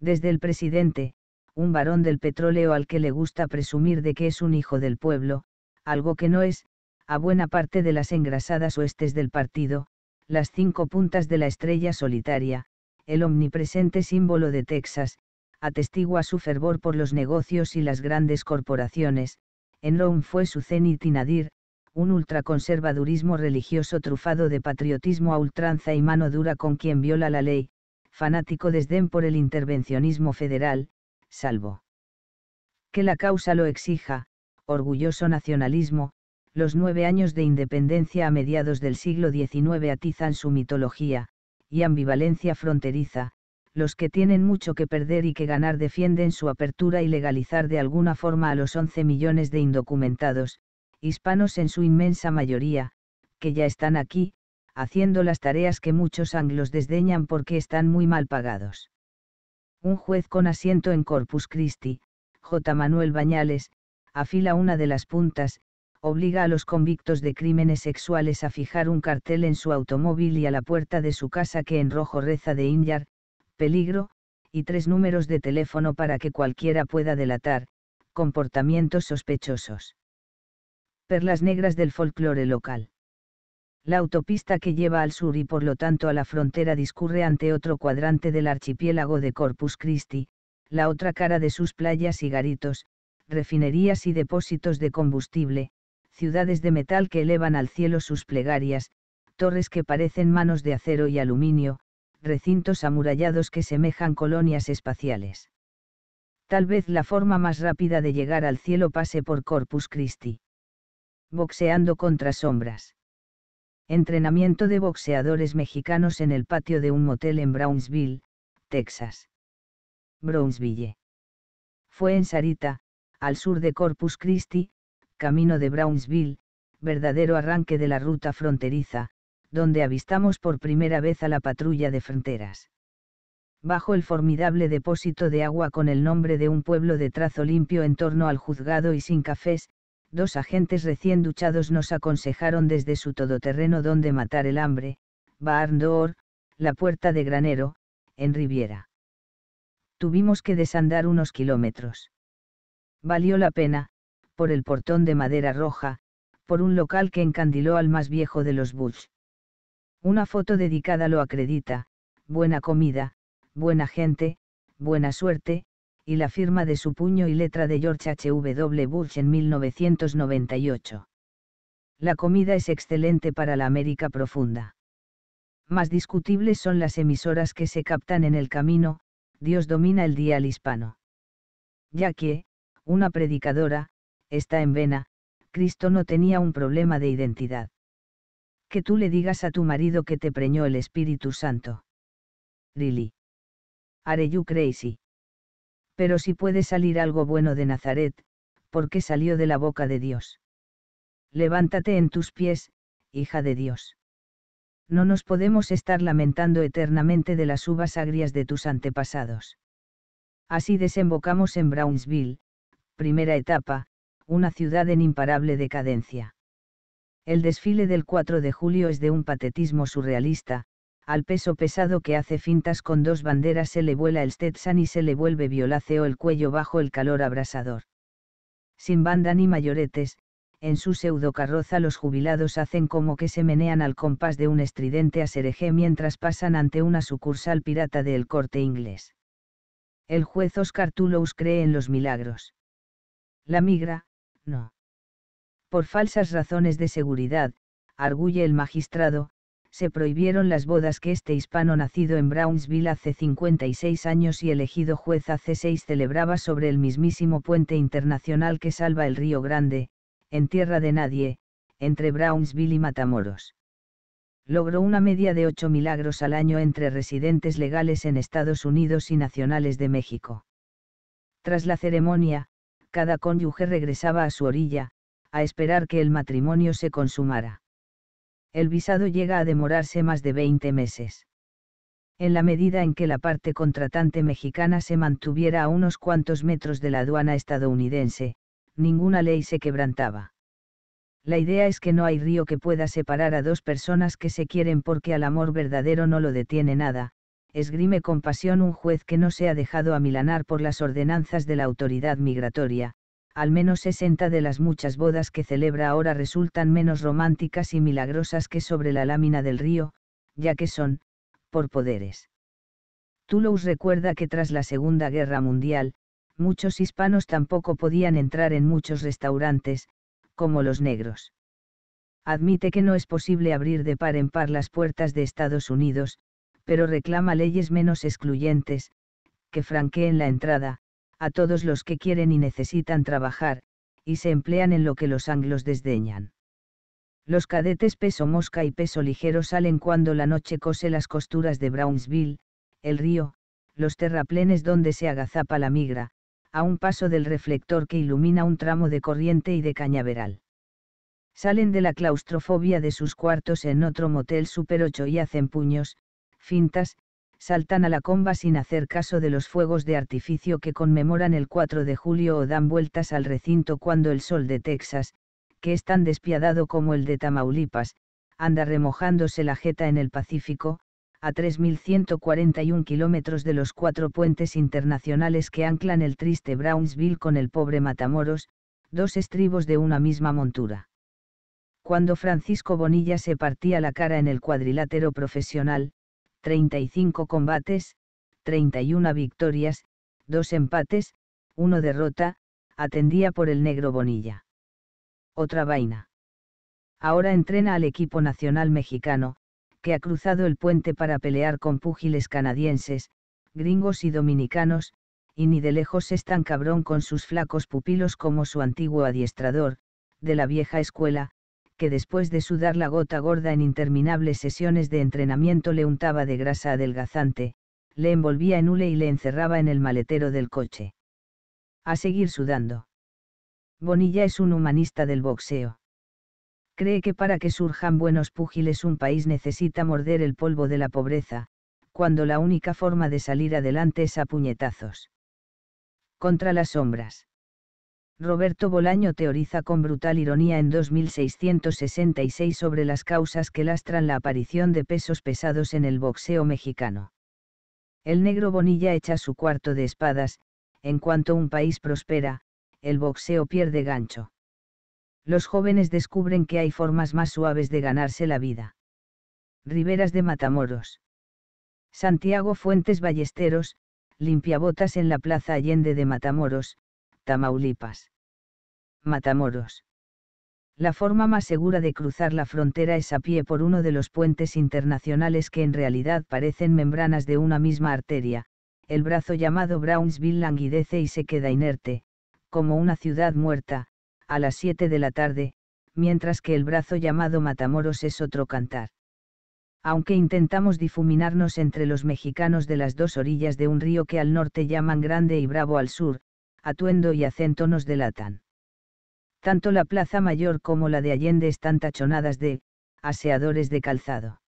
Desde el presidente, un varón del petróleo al que le gusta presumir de que es un hijo del pueblo, algo que no es, a buena parte de las engrasadas oestes del partido, las cinco puntas de la estrella solitaria, el omnipresente símbolo de Texas, atestigua su fervor por los negocios y las grandes corporaciones, Enron fue su cenit un ultraconservadurismo religioso trufado de patriotismo a ultranza y mano dura con quien viola la ley, fanático desdén por el intervencionismo federal, salvo que la causa lo exija, orgulloso nacionalismo, los nueve años de independencia a mediados del siglo XIX atizan su mitología, y ambivalencia fronteriza, los que tienen mucho que perder y que ganar defienden su apertura y legalizar de alguna forma a los 11 millones de indocumentados, hispanos en su inmensa mayoría, que ya están aquí, haciendo las tareas que muchos anglos desdeñan porque están muy mal pagados. Un juez con asiento en Corpus Christi, J. Manuel Bañales, afila una de las puntas, obliga a los convictos de crímenes sexuales a fijar un cartel en su automóvil y a la puerta de su casa que en rojo reza de Inyar, peligro, y tres números de teléfono para que cualquiera pueda delatar, comportamientos sospechosos perlas negras del folclore local. La autopista que lleva al sur y por lo tanto a la frontera discurre ante otro cuadrante del archipiélago de Corpus Christi, la otra cara de sus playas y garitos, refinerías y depósitos de combustible, ciudades de metal que elevan al cielo sus plegarias, torres que parecen manos de acero y aluminio, recintos amurallados que semejan colonias espaciales. Tal vez la forma más rápida de llegar al cielo pase por Corpus Christi boxeando contra sombras. Entrenamiento de boxeadores mexicanos en el patio de un motel en Brownsville, Texas. Brownsville. Fue en Sarita, al sur de Corpus Christi, camino de Brownsville, verdadero arranque de la ruta fronteriza, donde avistamos por primera vez a la patrulla de fronteras. Bajo el formidable depósito de agua con el nombre de un pueblo de trazo limpio en torno al juzgado y sin cafés, dos agentes recién duchados nos aconsejaron desde su todoterreno dónde matar el hambre, Barn la puerta de Granero, en Riviera. Tuvimos que desandar unos kilómetros. Valió la pena, por el portón de madera roja, por un local que encandiló al más viejo de los Bush. Una foto dedicada lo acredita, buena comida, buena gente, buena suerte, y la firma de su puño y letra de George HW W. Bush en 1998. La comida es excelente para la América profunda. Más discutibles son las emisoras que se captan en el camino, Dios domina el día al hispano. Ya que, una predicadora, está en vena, Cristo no tenía un problema de identidad. Que tú le digas a tu marido que te preñó el Espíritu Santo. Lily. Are you crazy? Pero si puede salir algo bueno de Nazaret, porque salió de la boca de Dios. Levántate en tus pies, hija de Dios. No nos podemos estar lamentando eternamente de las uvas agrias de tus antepasados. Así desembocamos en Brownsville, primera etapa, una ciudad en imparable decadencia. El desfile del 4 de julio es de un patetismo surrealista, al peso pesado que hace fintas con dos banderas se le vuela el Stetson y se le vuelve violáceo el cuello bajo el calor abrasador. Sin banda ni mayoretes, en su pseudo carroza los jubilados hacen como que se menean al compás de un estridente asereje mientras pasan ante una sucursal pirata del corte inglés. El juez Oscar Toulouse cree en los milagros. La migra, no. Por falsas razones de seguridad, arguye el magistrado, se prohibieron las bodas que este hispano nacido en Brownsville hace 56 años y elegido juez hace 6 celebraba sobre el mismísimo puente internacional que salva el Río Grande, en tierra de nadie, entre Brownsville y Matamoros. Logró una media de 8 milagros al año entre residentes legales en Estados Unidos y nacionales de México. Tras la ceremonia, cada cónyuge regresaba a su orilla, a esperar que el matrimonio se consumara el visado llega a demorarse más de 20 meses. En la medida en que la parte contratante mexicana se mantuviera a unos cuantos metros de la aduana estadounidense, ninguna ley se quebrantaba. La idea es que no hay río que pueda separar a dos personas que se quieren porque al amor verdadero no lo detiene nada, esgrime con pasión un juez que no se ha dejado amilanar por las ordenanzas de la autoridad migratoria, al menos 60 de las muchas bodas que celebra ahora resultan menos románticas y milagrosas que sobre la lámina del río, ya que son, por poderes. Toulouse recuerda que tras la Segunda Guerra Mundial, muchos hispanos tampoco podían entrar en muchos restaurantes, como los negros. Admite que no es posible abrir de par en par las puertas de Estados Unidos, pero reclama leyes menos excluyentes, que franqueen la entrada, a todos los que quieren y necesitan trabajar, y se emplean en lo que los anglos desdeñan. Los cadetes peso mosca y peso ligero salen cuando la noche cose las costuras de Brownsville, el río, los terraplenes donde se agazapa la migra, a un paso del reflector que ilumina un tramo de corriente y de cañaveral. Salen de la claustrofobia de sus cuartos en otro motel Super 8 y hacen puños, fintas, saltan a la comba sin hacer caso de los fuegos de artificio que conmemoran el 4 de julio o dan vueltas al recinto cuando el sol de Texas, que es tan despiadado como el de Tamaulipas, anda remojándose la jeta en el Pacífico, a 3.141 kilómetros de los cuatro puentes internacionales que anclan el triste Brownsville con el pobre Matamoros, dos estribos de una misma montura. Cuando Francisco Bonilla se partía la cara en el cuadrilátero profesional, 35 combates, 31 victorias, 2 empates, 1 derrota, atendía por el negro Bonilla. Otra vaina. Ahora entrena al equipo nacional mexicano, que ha cruzado el puente para pelear con púgiles canadienses, gringos y dominicanos, y ni de lejos es tan cabrón con sus flacos pupilos como su antiguo adiestrador, de la vieja escuela, que después de sudar la gota gorda en interminables sesiones de entrenamiento le untaba de grasa adelgazante, le envolvía en hule y le encerraba en el maletero del coche. A seguir sudando. Bonilla es un humanista del boxeo. Cree que para que surjan buenos púgiles un país necesita morder el polvo de la pobreza, cuando la única forma de salir adelante es a puñetazos. Contra las sombras. Roberto Bolaño teoriza con brutal ironía en 2666 sobre las causas que lastran la aparición de pesos pesados en el boxeo mexicano. El negro Bonilla echa su cuarto de espadas, en cuanto un país prospera, el boxeo pierde gancho. Los jóvenes descubren que hay formas más suaves de ganarse la vida. Riberas de Matamoros. Santiago Fuentes Ballesteros, limpiabotas en la Plaza Allende de Matamoros, Tamaulipas. Matamoros. La forma más segura de cruzar la frontera es a pie por uno de los puentes internacionales que en realidad parecen membranas de una misma arteria, el brazo llamado Brownsville languidece y se queda inerte, como una ciudad muerta, a las 7 de la tarde, mientras que el brazo llamado Matamoros es otro cantar. Aunque intentamos difuminarnos entre los mexicanos de las dos orillas de un río que al norte llaman Grande y Bravo al sur, atuendo y acento nos delatan. Tanto la Plaza Mayor como la de Allende están tachonadas de aseadores de calzado.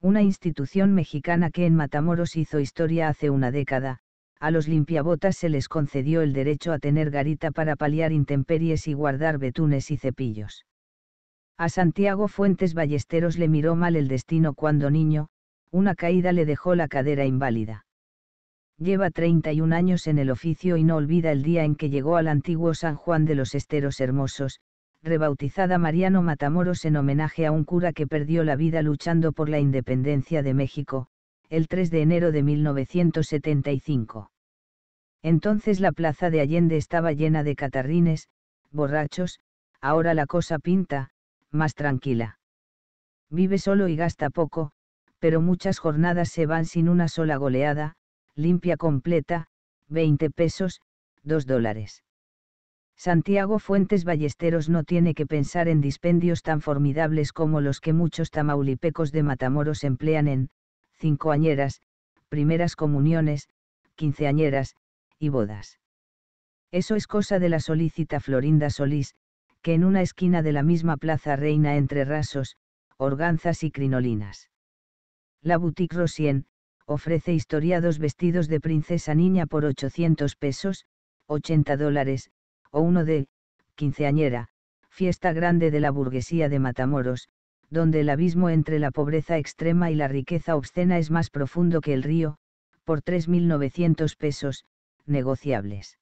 Una institución mexicana que en Matamoros hizo historia hace una década, a los limpiabotas se les concedió el derecho a tener garita para paliar intemperies y guardar betunes y cepillos. A Santiago Fuentes Ballesteros le miró mal el destino cuando niño, una caída le dejó la cadera inválida. Lleva 31 años en el oficio y no olvida el día en que llegó al antiguo San Juan de los Esteros Hermosos, rebautizada Mariano Matamoros en homenaje a un cura que perdió la vida luchando por la independencia de México, el 3 de enero de 1975. Entonces la plaza de Allende estaba llena de catarrines, borrachos, ahora la cosa pinta, más tranquila. Vive solo y gasta poco, pero muchas jornadas se van sin una sola goleada, limpia completa, 20 pesos, 2 dólares. Santiago Fuentes Ballesteros no tiene que pensar en dispendios tan formidables como los que muchos tamaulipecos de Matamoros emplean en, cincoañeras, primeras comuniones, quinceañeras, y bodas. Eso es cosa de la solícita Florinda Solís, que en una esquina de la misma plaza reina entre rasos, organzas y crinolinas. La boutique Rosien, ofrece historiados vestidos de princesa niña por 800 pesos, 80 dólares, o uno de, quinceañera, fiesta grande de la burguesía de Matamoros, donde el abismo entre la pobreza extrema y la riqueza obscena es más profundo que el río, por 3.900 pesos, negociables.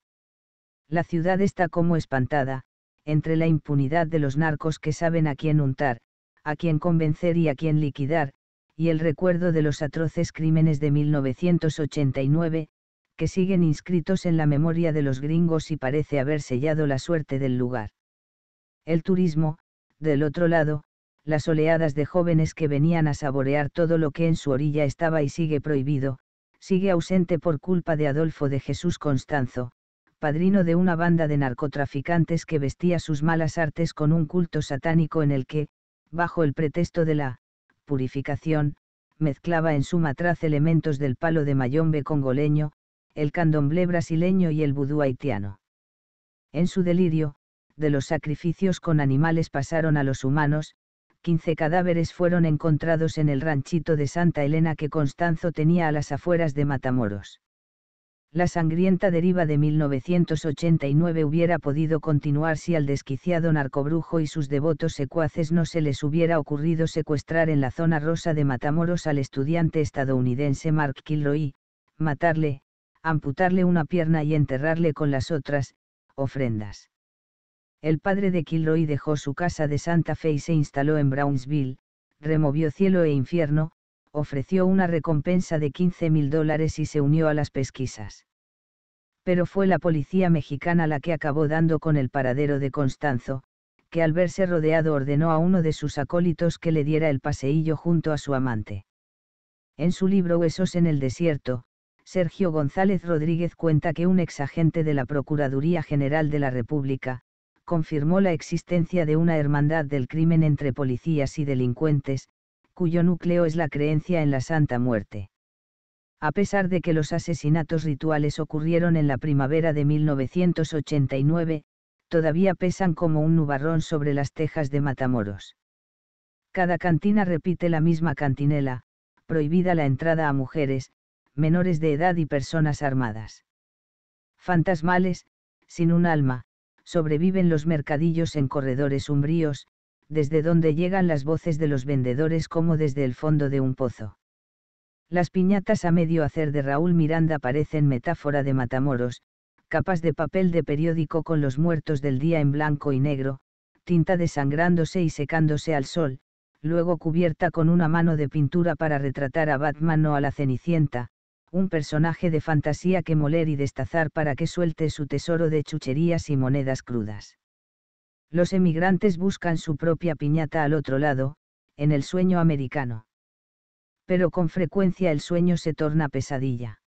La ciudad está como espantada, entre la impunidad de los narcos que saben a quién untar, a quién convencer y a quién liquidar, y el recuerdo de los atroces crímenes de 1989, que siguen inscritos en la memoria de los gringos y parece haber sellado la suerte del lugar. El turismo, del otro lado, las oleadas de jóvenes que venían a saborear todo lo que en su orilla estaba y sigue prohibido, sigue ausente por culpa de Adolfo de Jesús Constanzo, padrino de una banda de narcotraficantes que vestía sus malas artes con un culto satánico en el que, bajo el pretexto de la purificación, mezclaba en su matraz elementos del palo de mayombe congoleño, el candomblé brasileño y el vudú haitiano. En su delirio, de los sacrificios con animales pasaron a los humanos, 15 cadáveres fueron encontrados en el ranchito de Santa Elena que Constanzo tenía a las afueras de Matamoros la sangrienta deriva de 1989 hubiera podido continuar si al desquiciado narcobrujo y sus devotos secuaces no se les hubiera ocurrido secuestrar en la zona rosa de Matamoros al estudiante estadounidense Mark Kilroy, matarle, amputarle una pierna y enterrarle con las otras, ofrendas. El padre de Kilroy dejó su casa de Santa Fe y se instaló en Brownsville, removió cielo e infierno, ofreció una recompensa de 15 mil dólares y se unió a las pesquisas pero fue la policía mexicana la que acabó dando con el paradero de Constanzo, que al verse rodeado ordenó a uno de sus acólitos que le diera el paseillo junto a su amante. En su libro Huesos en el Desierto, Sergio González Rodríguez cuenta que un ex agente de la Procuraduría General de la República, confirmó la existencia de una hermandad del crimen entre policías y delincuentes, cuyo núcleo es la creencia en la Santa Muerte a pesar de que los asesinatos rituales ocurrieron en la primavera de 1989, todavía pesan como un nubarrón sobre las tejas de Matamoros. Cada cantina repite la misma cantinela, prohibida la entrada a mujeres, menores de edad y personas armadas. Fantasmales, sin un alma, sobreviven los mercadillos en corredores umbríos, desde donde llegan las voces de los vendedores como desde el fondo de un pozo. Las piñatas a medio hacer de Raúl Miranda parecen metáfora de Matamoros, capas de papel de periódico con los muertos del día en blanco y negro, tinta desangrándose y secándose al sol, luego cubierta con una mano de pintura para retratar a Batman o a la Cenicienta, un personaje de fantasía que moler y destazar para que suelte su tesoro de chucherías y monedas crudas. Los emigrantes buscan su propia piñata al otro lado, en el sueño americano pero con frecuencia el sueño se torna pesadilla.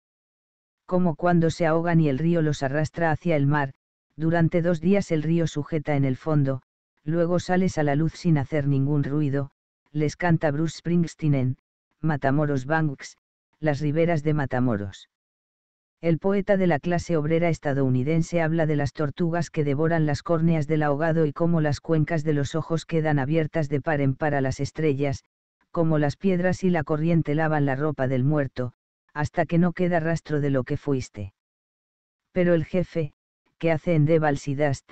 Como cuando se ahogan y el río los arrastra hacia el mar, durante dos días el río sujeta en el fondo, luego sales a la luz sin hacer ningún ruido, les canta Bruce Springsteen en Matamoros Banks, las riberas de Matamoros. El poeta de la clase obrera estadounidense habla de las tortugas que devoran las córneas del ahogado y cómo las cuencas de los ojos quedan abiertas de par en par a las estrellas, como las piedras y la corriente lavan la ropa del muerto, hasta que no queda rastro de lo que fuiste. Pero el jefe, que hace en Dust,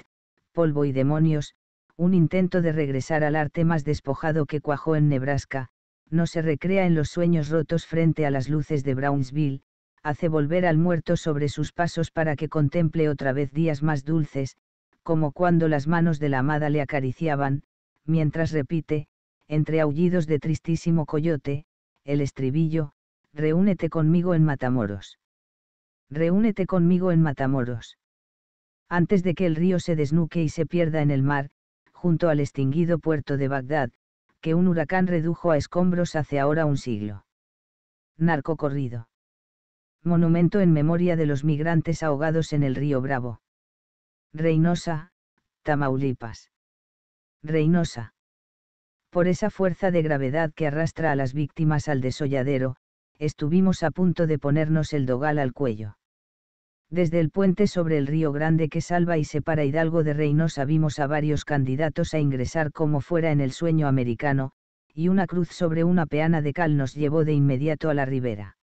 polvo y demonios, un intento de regresar al arte más despojado que cuajó en Nebraska, no se recrea en los sueños rotos frente a las luces de Brownsville, hace volver al muerto sobre sus pasos para que contemple otra vez días más dulces, como cuando las manos de la amada le acariciaban, mientras repite, entre aullidos de tristísimo coyote, el estribillo, reúnete conmigo en Matamoros. Reúnete conmigo en Matamoros. Antes de que el río se desnuque y se pierda en el mar, junto al extinguido puerto de Bagdad, que un huracán redujo a escombros hace ahora un siglo. Narco corrido. Monumento en memoria de los migrantes ahogados en el río Bravo. Reynosa, Tamaulipas. Reynosa por esa fuerza de gravedad que arrastra a las víctimas al desolladero, estuvimos a punto de ponernos el dogal al cuello. Desde el puente sobre el río Grande que salva y separa Hidalgo de Reynosa vimos a varios candidatos a ingresar como fuera en el sueño americano, y una cruz sobre una peana de cal nos llevó de inmediato a la ribera.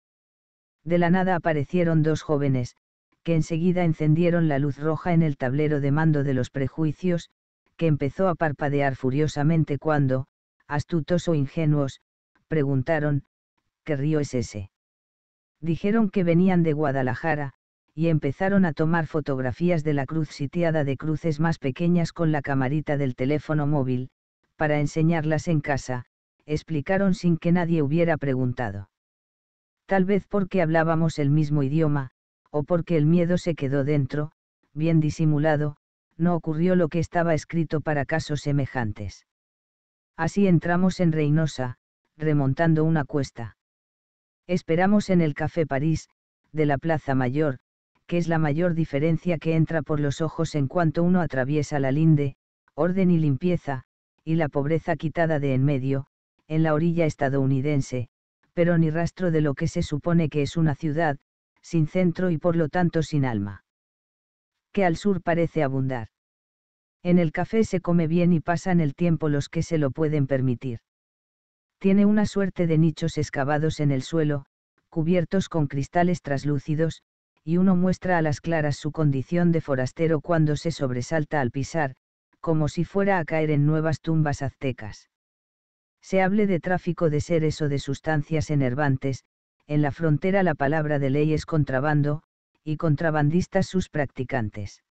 De la nada aparecieron dos jóvenes, que enseguida encendieron la luz roja en el tablero de mando de los prejuicios, que empezó a parpadear furiosamente cuando, astutos o ingenuos, preguntaron, ¿qué río es ese? Dijeron que venían de Guadalajara, y empezaron a tomar fotografías de la cruz sitiada de cruces más pequeñas con la camarita del teléfono móvil, para enseñarlas en casa, explicaron sin que nadie hubiera preguntado. Tal vez porque hablábamos el mismo idioma, o porque el miedo se quedó dentro, bien disimulado, no ocurrió lo que estaba escrito para casos semejantes. Así entramos en Reynosa, remontando una cuesta. Esperamos en el Café París, de la Plaza Mayor, que es la mayor diferencia que entra por los ojos en cuanto uno atraviesa la linde, orden y limpieza, y la pobreza quitada de en medio, en la orilla estadounidense, pero ni rastro de lo que se supone que es una ciudad, sin centro y por lo tanto sin alma. Que al sur parece abundar. En el café se come bien y pasan el tiempo los que se lo pueden permitir. Tiene una suerte de nichos excavados en el suelo, cubiertos con cristales traslúcidos, y uno muestra a las claras su condición de forastero cuando se sobresalta al pisar, como si fuera a caer en nuevas tumbas aztecas. Se hable de tráfico de seres o de sustancias enervantes, en la frontera la palabra de ley es contrabando, y contrabandistas sus practicantes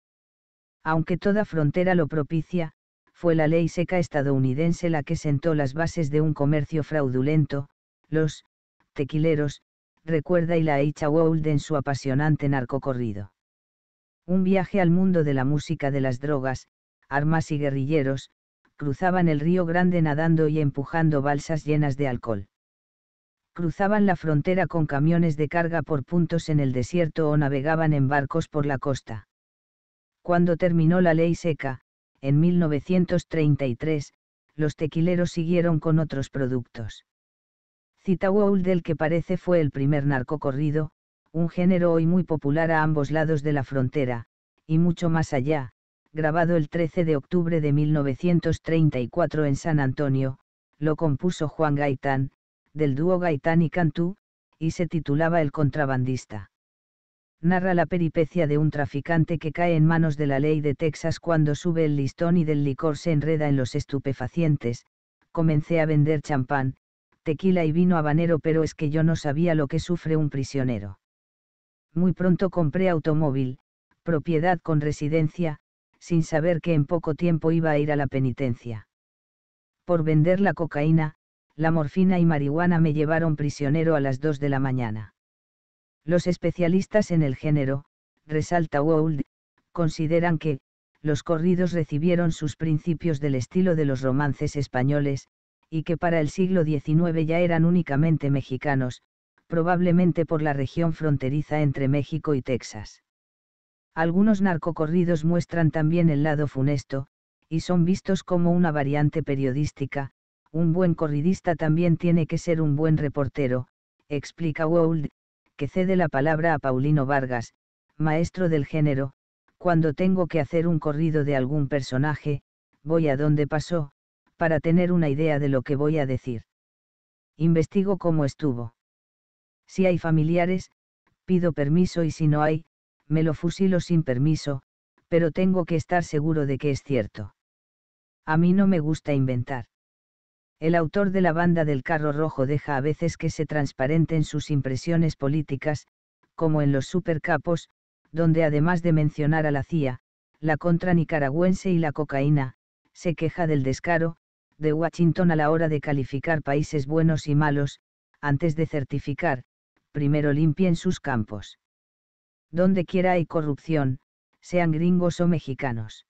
aunque toda frontera lo propicia, fue la ley seca estadounidense la que sentó las bases de un comercio fraudulento, los tequileros, recuerda y la Wold en su apasionante narcocorrido. Un viaje al mundo de la música de las drogas, armas y guerrilleros, cruzaban el río Grande nadando y empujando balsas llenas de alcohol. Cruzaban la frontera con camiones de carga por puntos en el desierto o navegaban en barcos por la costa cuando terminó la ley seca, en 1933, los tequileros siguieron con otros productos. Cita del que parece fue el primer narcocorrido, un género hoy muy popular a ambos lados de la frontera, y mucho más allá, grabado el 13 de octubre de 1934 en San Antonio, lo compuso Juan Gaitán, del dúo Gaitán y Cantú, y se titulaba El contrabandista narra la peripecia de un traficante que cae en manos de la ley de Texas cuando sube el listón y del licor se enreda en los estupefacientes, comencé a vender champán, tequila y vino habanero pero es que yo no sabía lo que sufre un prisionero. Muy pronto compré automóvil, propiedad con residencia, sin saber que en poco tiempo iba a ir a la penitencia. Por vender la cocaína, la morfina y marihuana me llevaron prisionero a las 2 de la mañana. Los especialistas en el género, resalta Wold, consideran que, los corridos recibieron sus principios del estilo de los romances españoles, y que para el siglo XIX ya eran únicamente mexicanos, probablemente por la región fronteriza entre México y Texas. Algunos narcocorridos muestran también el lado funesto, y son vistos como una variante periodística, un buen corridista también tiene que ser un buen reportero, explica Wold, que cede la palabra a Paulino Vargas, maestro del género, cuando tengo que hacer un corrido de algún personaje, voy a donde pasó, para tener una idea de lo que voy a decir. Investigo cómo estuvo. Si hay familiares, pido permiso y si no hay, me lo fusilo sin permiso, pero tengo que estar seguro de que es cierto. A mí no me gusta inventar. El autor de la banda del carro rojo deja a veces que se transparenten sus impresiones políticas, como en los supercapos, donde además de mencionar a la CIA, la contra nicaragüense y la cocaína, se queja del descaro, de Washington a la hora de calificar países buenos y malos, antes de certificar, primero limpien sus campos. Donde quiera hay corrupción, sean gringos o mexicanos.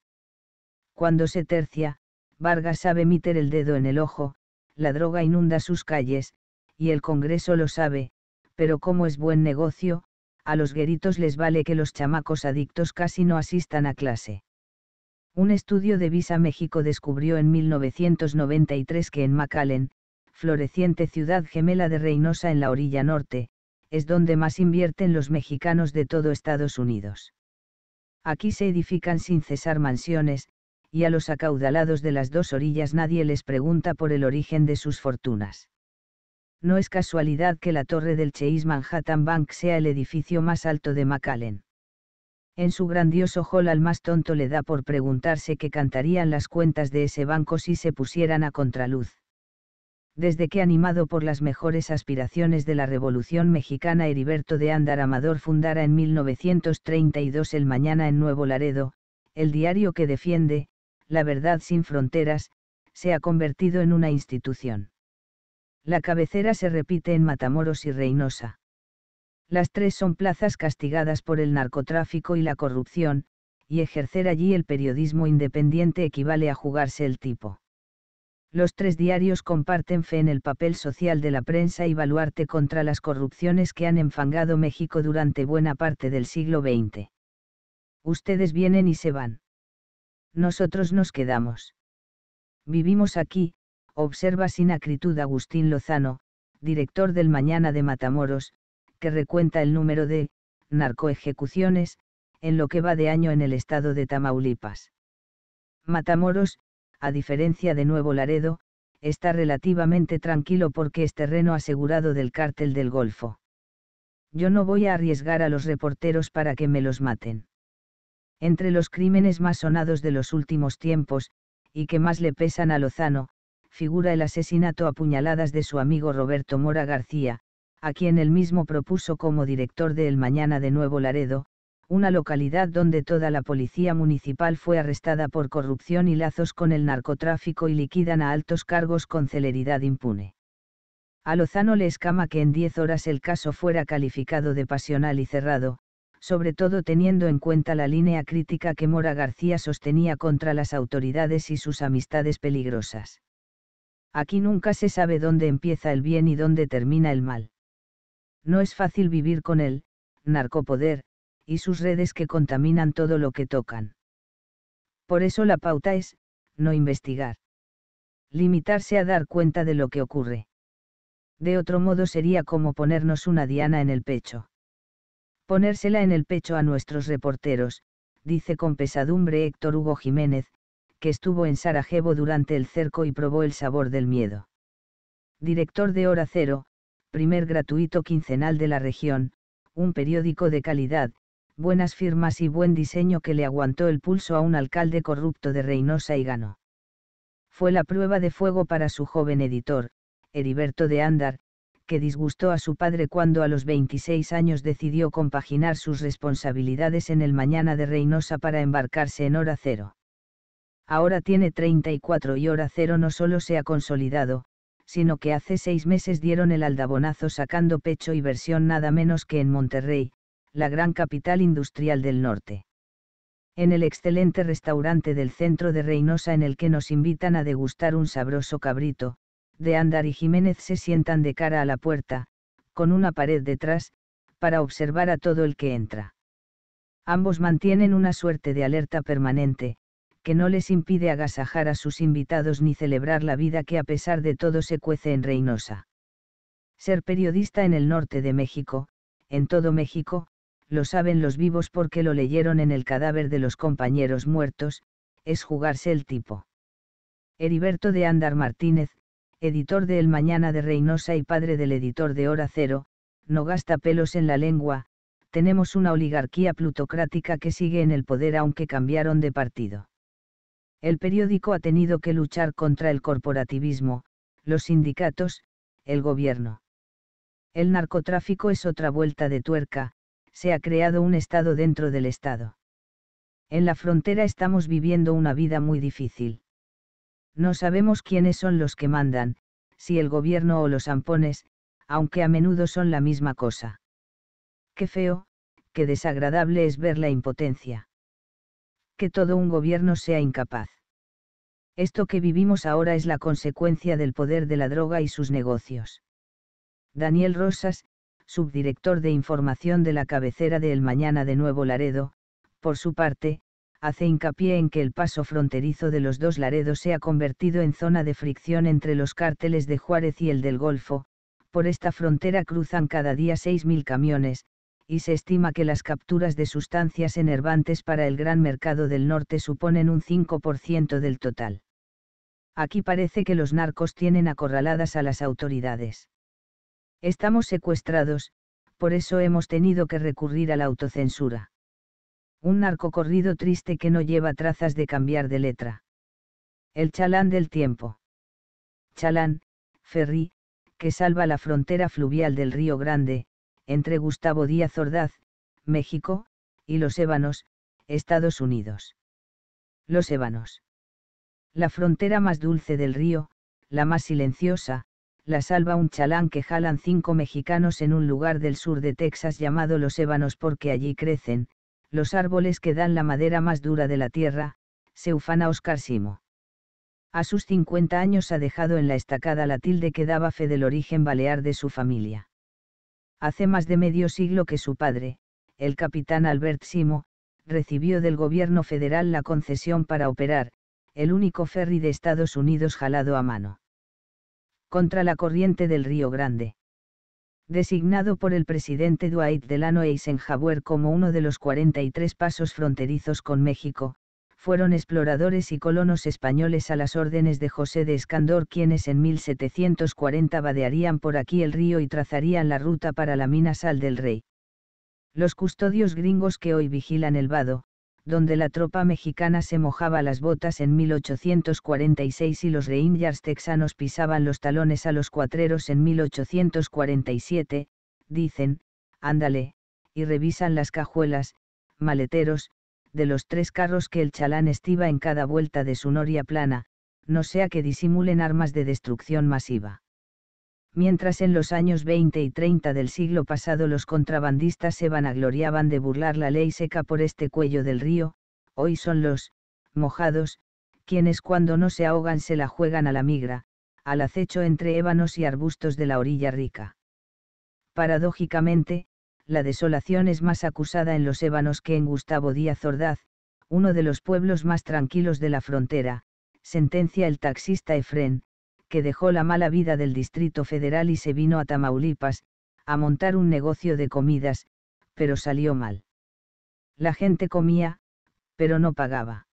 Cuando se tercia, Vargas sabe meter el dedo en el ojo, la droga inunda sus calles, y el Congreso lo sabe, pero como es buen negocio, a los gueritos les vale que los chamacos adictos casi no asistan a clase. Un estudio de Visa México descubrió en 1993 que en McAllen, floreciente ciudad gemela de Reynosa en la orilla norte, es donde más invierten los mexicanos de todo Estados Unidos. Aquí se edifican sin cesar mansiones, y a los acaudalados de las dos orillas nadie les pregunta por el origen de sus fortunas. No es casualidad que la torre del Chase Manhattan Bank sea el edificio más alto de McAllen. En su grandioso hall al más tonto le da por preguntarse qué cantarían las cuentas de ese banco si se pusieran a contraluz. Desde que animado por las mejores aspiraciones de la Revolución Mexicana Heriberto de Andar Amador fundara en 1932 el Mañana en Nuevo Laredo, el diario que defiende, la Verdad sin Fronteras, se ha convertido en una institución. La cabecera se repite en Matamoros y Reynosa. Las tres son plazas castigadas por el narcotráfico y la corrupción, y ejercer allí el periodismo independiente equivale a jugarse el tipo. Los tres diarios comparten fe en el papel social de la prensa y baluarte contra las corrupciones que han enfangado México durante buena parte del siglo XX. Ustedes vienen y se van nosotros nos quedamos. Vivimos aquí, observa sin acritud Agustín Lozano, director del Mañana de Matamoros, que recuenta el número de narcoejecuciones en lo que va de año en el estado de Tamaulipas. Matamoros, a diferencia de Nuevo Laredo, está relativamente tranquilo porque es terreno asegurado del cártel del Golfo. Yo no voy a arriesgar a los reporteros para que me los maten entre los crímenes más sonados de los últimos tiempos, y que más le pesan a Lozano, figura el asesinato a puñaladas de su amigo Roberto Mora García, a quien él mismo propuso como director de El Mañana de Nuevo Laredo, una localidad donde toda la policía municipal fue arrestada por corrupción y lazos con el narcotráfico y liquidan a altos cargos con celeridad impune. A Lozano le escama que en 10 horas el caso fuera calificado de pasional y cerrado, sobre todo teniendo en cuenta la línea crítica que Mora García sostenía contra las autoridades y sus amistades peligrosas. Aquí nunca se sabe dónde empieza el bien y dónde termina el mal. No es fácil vivir con él, narcopoder, y sus redes que contaminan todo lo que tocan. Por eso la pauta es, no investigar. Limitarse a dar cuenta de lo que ocurre. De otro modo sería como ponernos una diana en el pecho ponérsela en el pecho a nuestros reporteros, dice con pesadumbre Héctor Hugo Jiménez, que estuvo en Sarajevo durante el cerco y probó el sabor del miedo. Director de Hora Cero, primer gratuito quincenal de la región, un periódico de calidad, buenas firmas y buen diseño que le aguantó el pulso a un alcalde corrupto de Reynosa y ganó. Fue la prueba de fuego para su joven editor, Heriberto de Andar, que disgustó a su padre cuando a los 26 años decidió compaginar sus responsabilidades en el mañana de Reynosa para embarcarse en Hora Cero. Ahora tiene 34 y Hora Cero no solo se ha consolidado, sino que hace seis meses dieron el aldabonazo sacando pecho y versión nada menos que en Monterrey, la gran capital industrial del norte. En el excelente restaurante del centro de Reynosa en el que nos invitan a degustar un sabroso cabrito, de Andar y Jiménez se sientan de cara a la puerta, con una pared detrás, para observar a todo el que entra. Ambos mantienen una suerte de alerta permanente, que no les impide agasajar a sus invitados ni celebrar la vida que a pesar de todo se cuece en Reynosa. Ser periodista en el norte de México, en todo México, lo saben los vivos porque lo leyeron en el cadáver de los compañeros muertos, es jugarse el tipo. Heriberto de Andar Martínez, editor de El Mañana de Reynosa y padre del editor de Hora Cero, no gasta pelos en la lengua, tenemos una oligarquía plutocrática que sigue en el poder aunque cambiaron de partido. El periódico ha tenido que luchar contra el corporativismo, los sindicatos, el gobierno. El narcotráfico es otra vuelta de tuerca, se ha creado un Estado dentro del Estado. En la frontera estamos viviendo una vida muy difícil. No sabemos quiénes son los que mandan, si el gobierno o los ampones, aunque a menudo son la misma cosa. Qué feo, qué desagradable es ver la impotencia. Que todo un gobierno sea incapaz. Esto que vivimos ahora es la consecuencia del poder de la droga y sus negocios. Daniel Rosas, subdirector de información de la cabecera de El Mañana de Nuevo Laredo, por su parte, hace hincapié en que el paso fronterizo de los dos Laredos se ha convertido en zona de fricción entre los cárteles de Juárez y el del Golfo, por esta frontera cruzan cada día 6.000 camiones, y se estima que las capturas de sustancias enervantes para el gran mercado del norte suponen un 5% del total. Aquí parece que los narcos tienen acorraladas a las autoridades. Estamos secuestrados, por eso hemos tenido que recurrir a la autocensura. Un narcocorrido triste que no lleva trazas de cambiar de letra. El chalán del tiempo. Chalán, ferry, que salva la frontera fluvial del Río Grande, entre Gustavo Díaz Ordaz, México, y los Ébanos, Estados Unidos. Los Ébanos. La frontera más dulce del río, la más silenciosa, la salva un chalán que jalan cinco mexicanos en un lugar del sur de Texas llamado Los Ébanos porque allí crecen, los árboles que dan la madera más dura de la tierra, se ufana Oscar Simo. A sus 50 años ha dejado en la estacada la tilde que daba fe del origen balear de su familia. Hace más de medio siglo que su padre, el capitán Albert Simo, recibió del gobierno federal la concesión para operar, el único ferry de Estados Unidos jalado a mano. Contra la corriente del Río Grande designado por el presidente Dwight Delano Eisenhower como uno de los 43 pasos fronterizos con México, fueron exploradores y colonos españoles a las órdenes de José de Escandor quienes en 1740 vadearían por aquí el río y trazarían la ruta para la mina Sal del Rey. Los custodios gringos que hoy vigilan el vado, donde la tropa mexicana se mojaba las botas en 1846 y los Reinyars texanos pisaban los talones a los cuatreros en 1847, dicen, ándale, y revisan las cajuelas, maleteros, de los tres carros que el chalán estiva en cada vuelta de su noria plana, no sea que disimulen armas de destrucción masiva mientras en los años 20 y 30 del siglo pasado los contrabandistas se vanagloriaban de burlar la ley seca por este cuello del río, hoy son los, mojados, quienes cuando no se ahogan se la juegan a la migra, al acecho entre ébanos y arbustos de la orilla rica. Paradójicamente, la desolación es más acusada en los ébanos que en Gustavo Díaz Ordaz, uno de los pueblos más tranquilos de la frontera, sentencia el taxista Efren que dejó la mala vida del Distrito Federal y se vino a Tamaulipas, a montar un negocio de comidas, pero salió mal. La gente comía, pero no pagaba.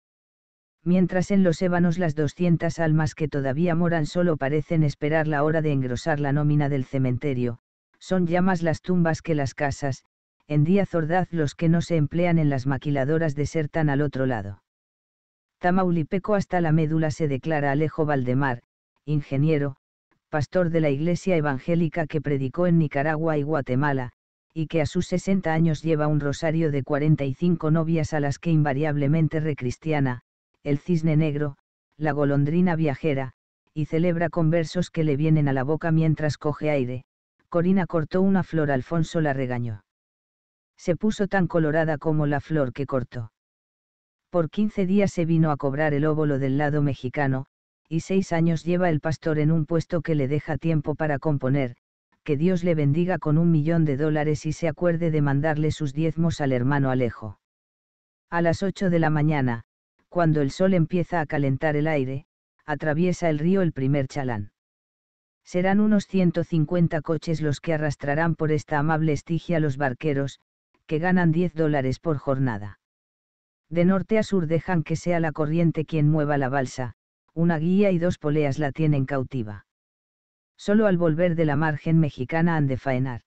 Mientras en los ébanos las 200 almas que todavía moran solo parecen esperar la hora de engrosar la nómina del cementerio, son ya más las tumbas que las casas, en día zordaz los que no se emplean en las maquiladoras desertan al otro lado. Tamaulipeco hasta la médula se declara Alejo Valdemar, ingeniero, pastor de la Iglesia Evangélica que predicó en Nicaragua y Guatemala, y que a sus 60 años lleva un rosario de 45 novias a las que invariablemente recristiana, el cisne negro, la golondrina viajera, y celebra con versos que le vienen a la boca mientras coge aire. Corina cortó una flor, Alfonso la regañó. Se puso tan colorada como la flor que cortó. Por 15 días se vino a cobrar el óvulo del lado mexicano, y seis años lleva el pastor en un puesto que le deja tiempo para componer, que Dios le bendiga con un millón de dólares y se acuerde de mandarle sus diezmos al hermano Alejo. A las ocho de la mañana, cuando el sol empieza a calentar el aire, atraviesa el río el primer chalán. Serán unos 150 coches los que arrastrarán por esta amable estigia los barqueros, que ganan 10 dólares por jornada. De norte a sur dejan que sea la corriente quien mueva la balsa, una guía y dos poleas la tienen cautiva. Solo al volver de la margen mexicana han de faenar.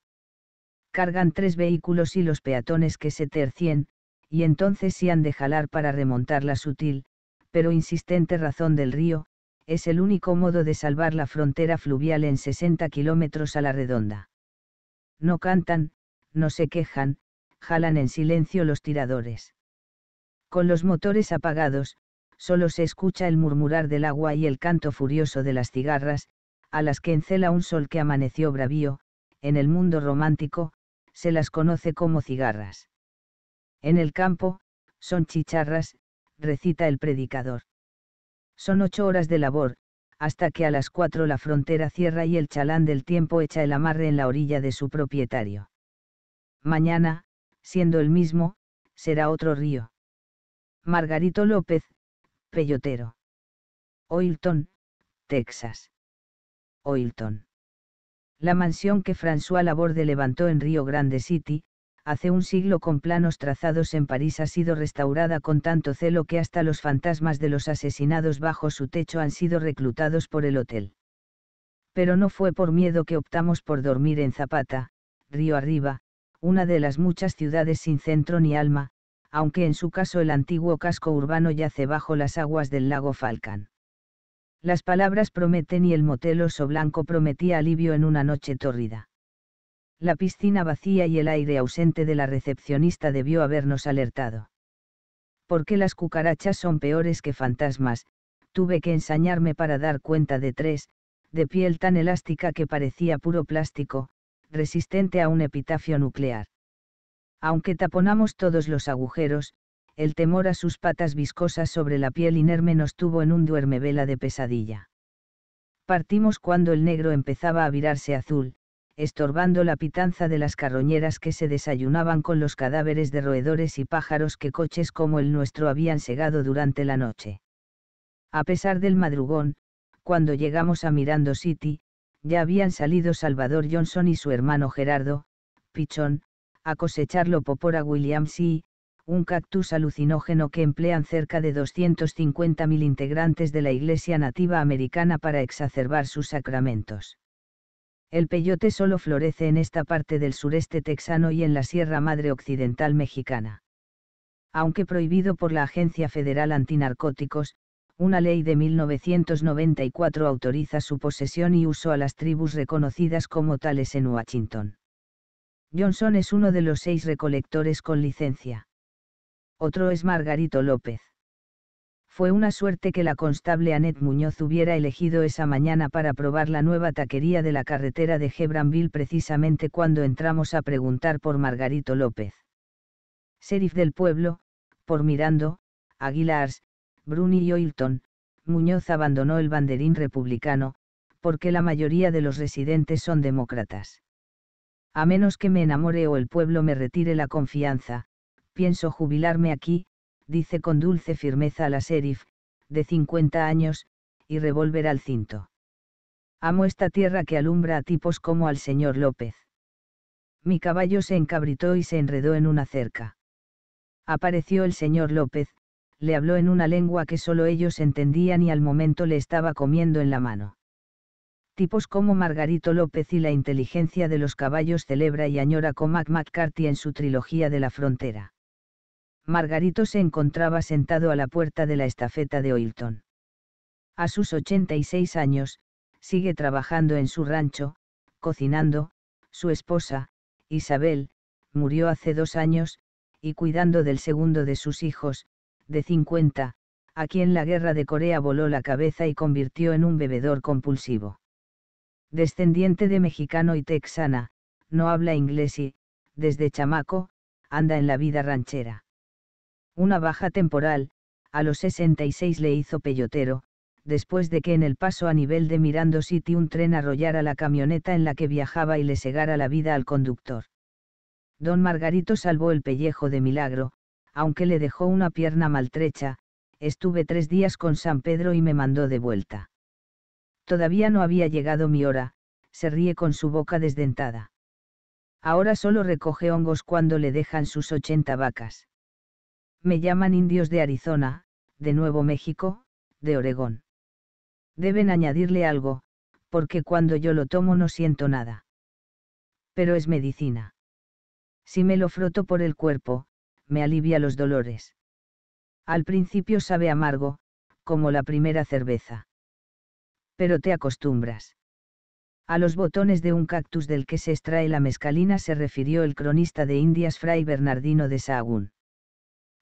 Cargan tres vehículos y los peatones que se tercien, y entonces sí han de jalar para remontar la sutil, pero insistente razón del río, es el único modo de salvar la frontera fluvial en 60 kilómetros a la redonda. No cantan, no se quejan, jalan en silencio los tiradores. Con los motores apagados, solo se escucha el murmurar del agua y el canto furioso de las cigarras, a las que encela un sol que amaneció bravío, en el mundo romántico, se las conoce como cigarras. En el campo, son chicharras, recita el predicador. Son ocho horas de labor, hasta que a las cuatro la frontera cierra y el chalán del tiempo echa el amarre en la orilla de su propietario. Mañana, siendo el mismo, será otro río. Margarito López, Peyotero. Oilton, Texas. Oilton. La mansión que François Laborde levantó en Río Grande City, hace un siglo con planos trazados en París ha sido restaurada con tanto celo que hasta los fantasmas de los asesinados bajo su techo han sido reclutados por el hotel. Pero no fue por miedo que optamos por dormir en Zapata, río arriba, una de las muchas ciudades sin centro ni alma, aunque en su caso el antiguo casco urbano yace bajo las aguas del lago Falcán. Las palabras prometen y el motel oso blanco prometía alivio en una noche tórrida. La piscina vacía y el aire ausente de la recepcionista debió habernos alertado. Porque las cucarachas son peores que fantasmas? Tuve que ensañarme para dar cuenta de tres, de piel tan elástica que parecía puro plástico, resistente a un epitafio nuclear. Aunque taponamos todos los agujeros, el temor a sus patas viscosas sobre la piel inerme nos tuvo en un duerme vela de pesadilla. Partimos cuando el negro empezaba a virarse azul, estorbando la pitanza de las carroñeras que se desayunaban con los cadáveres de roedores y pájaros que coches como el nuestro habían segado durante la noche. A pesar del madrugón, cuando llegamos a Mirando City, ya habían salido Salvador Johnson y su hermano Gerardo, Pichón, a cosecharlo Popora y un cactus alucinógeno que emplean cerca de 250.000 integrantes de la Iglesia nativa americana para exacerbar sus sacramentos. El peyote solo florece en esta parte del sureste texano y en la Sierra Madre Occidental mexicana. Aunque prohibido por la Agencia Federal Antinarcóticos, una ley de 1994 autoriza su posesión y uso a las tribus reconocidas como tales en Washington. Johnson es uno de los seis recolectores con licencia. Otro es Margarito López. Fue una suerte que la constable Annette Muñoz hubiera elegido esa mañana para probar la nueva taquería de la carretera de Hebranville precisamente cuando entramos a preguntar por Margarito López. Sheriff del pueblo, por Mirando, Aguilar, Bruni y Oilton, Muñoz abandonó el banderín republicano, porque la mayoría de los residentes son demócratas. A menos que me enamore o el pueblo me retire la confianza, pienso jubilarme aquí, dice con dulce firmeza a la sheriff, de 50 años, y revolver al cinto. Amo esta tierra que alumbra a tipos como al señor López. Mi caballo se encabritó y se enredó en una cerca. Apareció el señor López, le habló en una lengua que solo ellos entendían y al momento le estaba comiendo en la mano tipos como Margarito López y La inteligencia de los caballos celebra y añora Comac McCarthy en su trilogía de la frontera. Margarito se encontraba sentado a la puerta de la estafeta de Oilton. A sus 86 años, sigue trabajando en su rancho, cocinando, su esposa, Isabel, murió hace dos años, y cuidando del segundo de sus hijos, de 50, a quien la guerra de Corea voló la cabeza y convirtió en un bebedor compulsivo descendiente de mexicano y texana, no habla inglés y, desde chamaco, anda en la vida ranchera. Una baja temporal, a los 66 le hizo peyotero, después de que en el paso a nivel de Mirando City un tren arrollara la camioneta en la que viajaba y le segara la vida al conductor. Don Margarito salvó el pellejo de milagro, aunque le dejó una pierna maltrecha, estuve tres días con San Pedro y me mandó de vuelta. Todavía no había llegado mi hora, se ríe con su boca desdentada. Ahora solo recoge hongos cuando le dejan sus 80 vacas. Me llaman indios de Arizona, de Nuevo México, de Oregón. Deben añadirle algo, porque cuando yo lo tomo no siento nada. Pero es medicina. Si me lo froto por el cuerpo, me alivia los dolores. Al principio sabe amargo, como la primera cerveza pero te acostumbras. A los botones de un cactus del que se extrae la mescalina se refirió el cronista de Indias Fray Bernardino de Sahagún.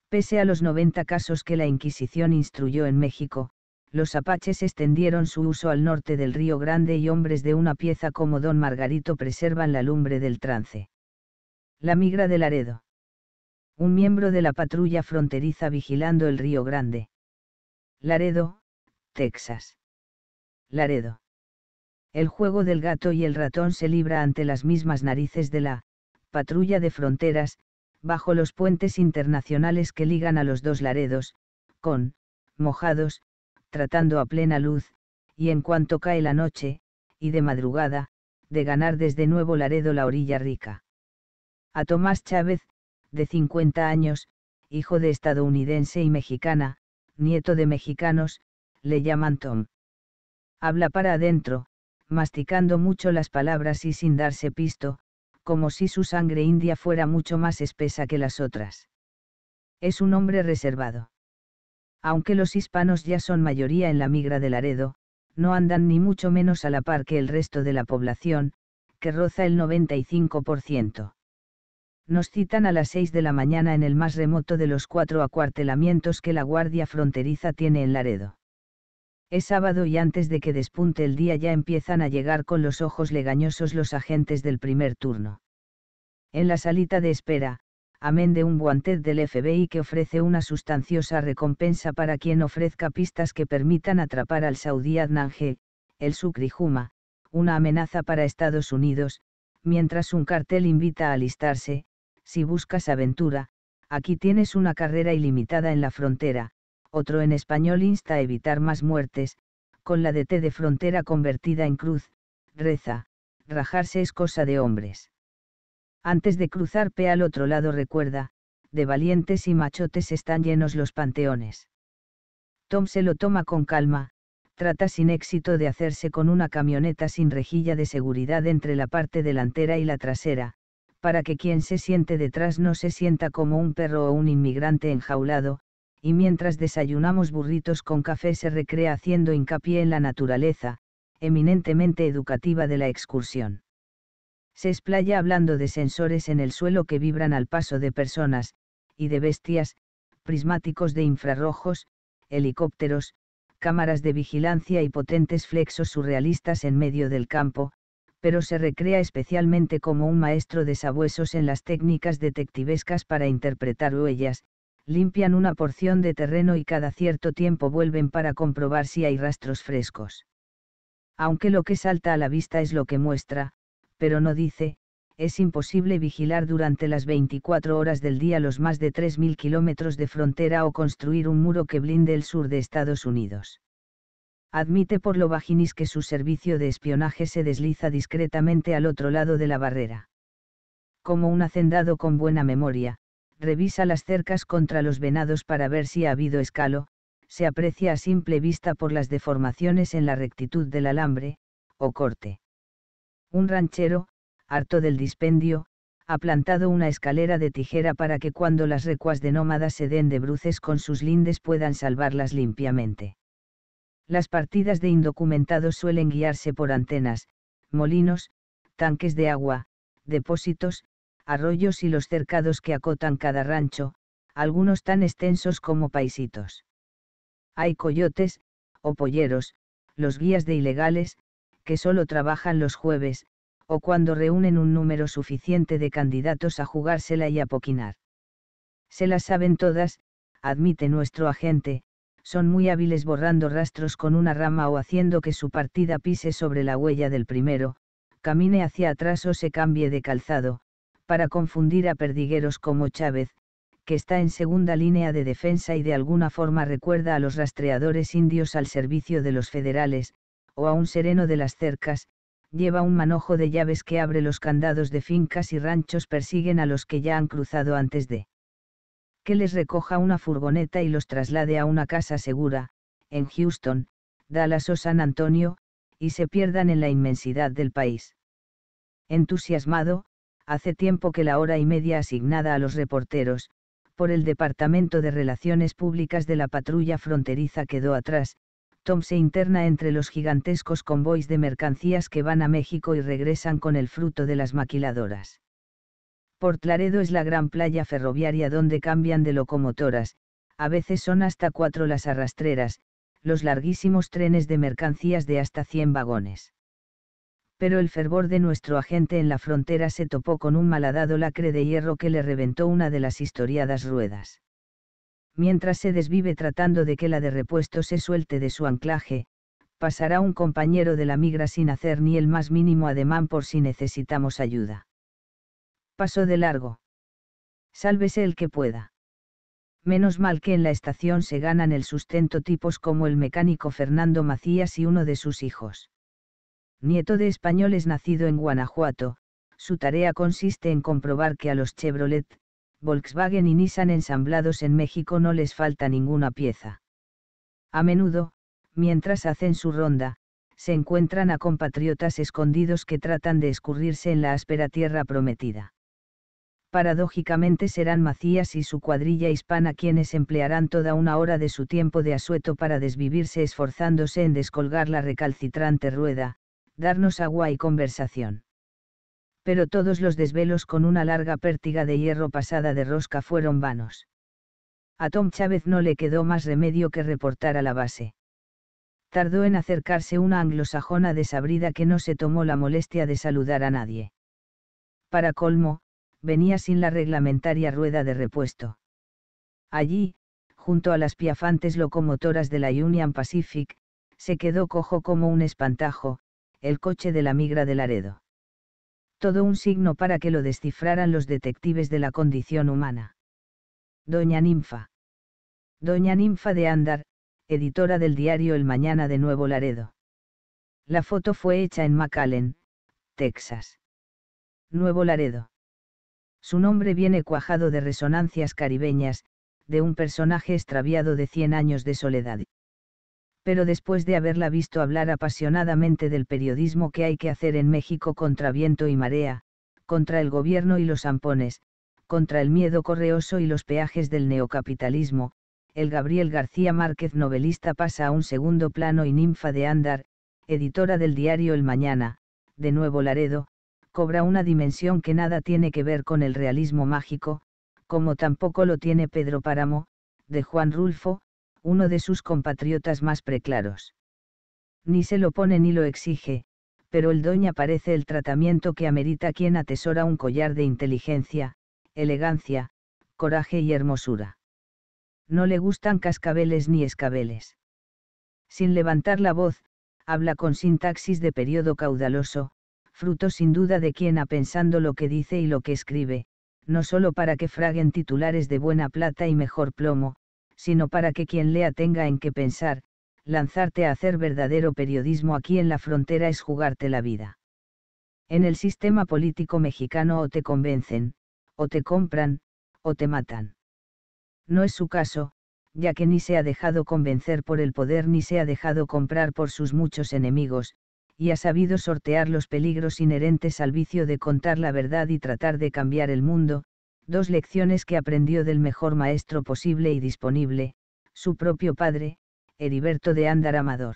Pese a los 90 casos que la Inquisición instruyó en México, los apaches extendieron su uso al norte del Río Grande y hombres de una pieza como don Margarito preservan la lumbre del trance. La migra de Laredo. Un miembro de la patrulla fronteriza vigilando el Río Grande. Laredo, Texas. Laredo. El juego del gato y el ratón se libra ante las mismas narices de la patrulla de fronteras, bajo los puentes internacionales que ligan a los dos Laredos, con, mojados, tratando a plena luz, y en cuanto cae la noche, y de madrugada, de ganar desde nuevo Laredo la orilla rica. A Tomás Chávez, de 50 años, hijo de estadounidense y mexicana, nieto de mexicanos, le llaman Tom. Habla para adentro, masticando mucho las palabras y sin darse pisto, como si su sangre india fuera mucho más espesa que las otras. Es un hombre reservado. Aunque los hispanos ya son mayoría en la migra de Laredo, no andan ni mucho menos a la par que el resto de la población, que roza el 95%. Nos citan a las 6 de la mañana en el más remoto de los cuatro acuartelamientos que la Guardia Fronteriza tiene en Laredo. Es sábado y antes de que despunte el día ya empiezan a llegar con los ojos legañosos los agentes del primer turno. En la salita de espera, amén de un guante del FBI que ofrece una sustanciosa recompensa para quien ofrezca pistas que permitan atrapar al saudí Adnan el sucrijuma, una amenaza para Estados Unidos, mientras un cartel invita a alistarse, si buscas aventura, aquí tienes una carrera ilimitada en la frontera, otro en español insta a evitar más muertes, con la de T de frontera convertida en cruz, reza, rajarse es cosa de hombres. Antes de cruzar P al otro lado recuerda, de valientes y machotes están llenos los panteones. Tom se lo toma con calma, trata sin éxito de hacerse con una camioneta sin rejilla de seguridad entre la parte delantera y la trasera, para que quien se siente detrás no se sienta como un perro o un inmigrante enjaulado, y mientras desayunamos burritos con café se recrea haciendo hincapié en la naturaleza, eminentemente educativa de la excursión. Se explaya hablando de sensores en el suelo que vibran al paso de personas, y de bestias, prismáticos de infrarrojos, helicópteros, cámaras de vigilancia y potentes flexos surrealistas en medio del campo, pero se recrea especialmente como un maestro de sabuesos en las técnicas detectivescas para interpretar huellas, limpian una porción de terreno y cada cierto tiempo vuelven para comprobar si hay rastros frescos. Aunque lo que salta a la vista es lo que muestra, pero no dice, es imposible vigilar durante las 24 horas del día los más de 3.000 kilómetros de frontera o construir un muro que blinde el sur de Estados Unidos. Admite por lo vaginis que su servicio de espionaje se desliza discretamente al otro lado de la barrera. Como un hacendado con buena memoria, revisa las cercas contra los venados para ver si ha habido escalo, se aprecia a simple vista por las deformaciones en la rectitud del alambre, o corte. Un ranchero, harto del dispendio, ha plantado una escalera de tijera para que cuando las recuas de nómadas se den de bruces con sus lindes puedan salvarlas limpiamente. Las partidas de indocumentados suelen guiarse por antenas, molinos, tanques de agua, depósitos, arroyos y los cercados que acotan cada rancho, algunos tan extensos como paisitos. Hay coyotes, o polleros, los guías de ilegales, que solo trabajan los jueves, o cuando reúnen un número suficiente de candidatos a jugársela y a poquinar. Se las saben todas, admite nuestro agente, son muy hábiles borrando rastros con una rama o haciendo que su partida pise sobre la huella del primero, camine hacia atrás o se cambie de calzado, para confundir a perdigueros como Chávez, que está en segunda línea de defensa y de alguna forma recuerda a los rastreadores indios al servicio de los federales, o a un sereno de las cercas, lleva un manojo de llaves que abre los candados de fincas y ranchos persiguen a los que ya han cruzado antes de que les recoja una furgoneta y los traslade a una casa segura, en Houston, Dallas o San Antonio, y se pierdan en la inmensidad del país. Entusiasmado, hace tiempo que la hora y media asignada a los reporteros, por el Departamento de Relaciones Públicas de la patrulla fronteriza quedó atrás, Tom se interna entre los gigantescos convoys de mercancías que van a México y regresan con el fruto de las maquiladoras. Por Laredo es la gran playa ferroviaria donde cambian de locomotoras, a veces son hasta cuatro las arrastreras, los larguísimos trenes de mercancías de hasta 100 vagones pero el fervor de nuestro agente en la frontera se topó con un malhadado lacre de hierro que le reventó una de las historiadas ruedas. Mientras se desvive tratando de que la de repuesto se suelte de su anclaje, pasará un compañero de la migra sin hacer ni el más mínimo ademán por si necesitamos ayuda. Pasó de largo. Sálvese el que pueda. Menos mal que en la estación se ganan el sustento tipos como el mecánico Fernando Macías y uno de sus hijos. Nieto de españoles nacido en Guanajuato, su tarea consiste en comprobar que a los Chevrolet, Volkswagen y Nissan ensamblados en México no les falta ninguna pieza. A menudo, mientras hacen su ronda, se encuentran a compatriotas escondidos que tratan de escurrirse en la áspera tierra prometida. Paradójicamente serán Macías y su cuadrilla hispana quienes emplearán toda una hora de su tiempo de asueto para desvivirse esforzándose en descolgar la recalcitrante rueda, darnos agua y conversación. Pero todos los desvelos con una larga pértiga de hierro pasada de rosca fueron vanos. A Tom Chávez no le quedó más remedio que reportar a la base. Tardó en acercarse una anglosajona desabrida que no se tomó la molestia de saludar a nadie. Para colmo, venía sin la reglamentaria rueda de repuesto. Allí, junto a las piafantes locomotoras de la Union Pacific, se quedó cojo como un espantajo, el coche de la migra de Laredo. Todo un signo para que lo descifraran los detectives de la condición humana. Doña Ninfa. Doña Ninfa de Andar, editora del diario El Mañana de Nuevo Laredo. La foto fue hecha en McAllen, Texas. Nuevo Laredo. Su nombre viene cuajado de resonancias caribeñas, de un personaje extraviado de 100 años de soledad pero después de haberla visto hablar apasionadamente del periodismo que hay que hacer en México contra viento y marea, contra el gobierno y los ampones, contra el miedo correoso y los peajes del neocapitalismo, el Gabriel García Márquez novelista pasa a un segundo plano y Ninfa de Andar, editora del diario El Mañana, de Nuevo Laredo, cobra una dimensión que nada tiene que ver con el realismo mágico, como tampoco lo tiene Pedro Páramo, de Juan Rulfo, uno de sus compatriotas más preclaros. Ni se lo pone ni lo exige, pero el doña parece el tratamiento que amerita quien atesora un collar de inteligencia, elegancia, coraje y hermosura. No le gustan cascabeles ni escabeles. Sin levantar la voz, habla con sintaxis de periodo caudaloso, fruto sin duda de quien ha pensando lo que dice y lo que escribe, no solo para que fraguen titulares de buena plata y mejor plomo, sino para que quien lea tenga en qué pensar, lanzarte a hacer verdadero periodismo aquí en la frontera es jugarte la vida. En el sistema político mexicano o te convencen, o te compran, o te matan. No es su caso, ya que ni se ha dejado convencer por el poder ni se ha dejado comprar por sus muchos enemigos, y ha sabido sortear los peligros inherentes al vicio de contar la verdad y tratar de cambiar el mundo, dos lecciones que aprendió del mejor maestro posible y disponible, su propio padre, Heriberto de Ándar Amador.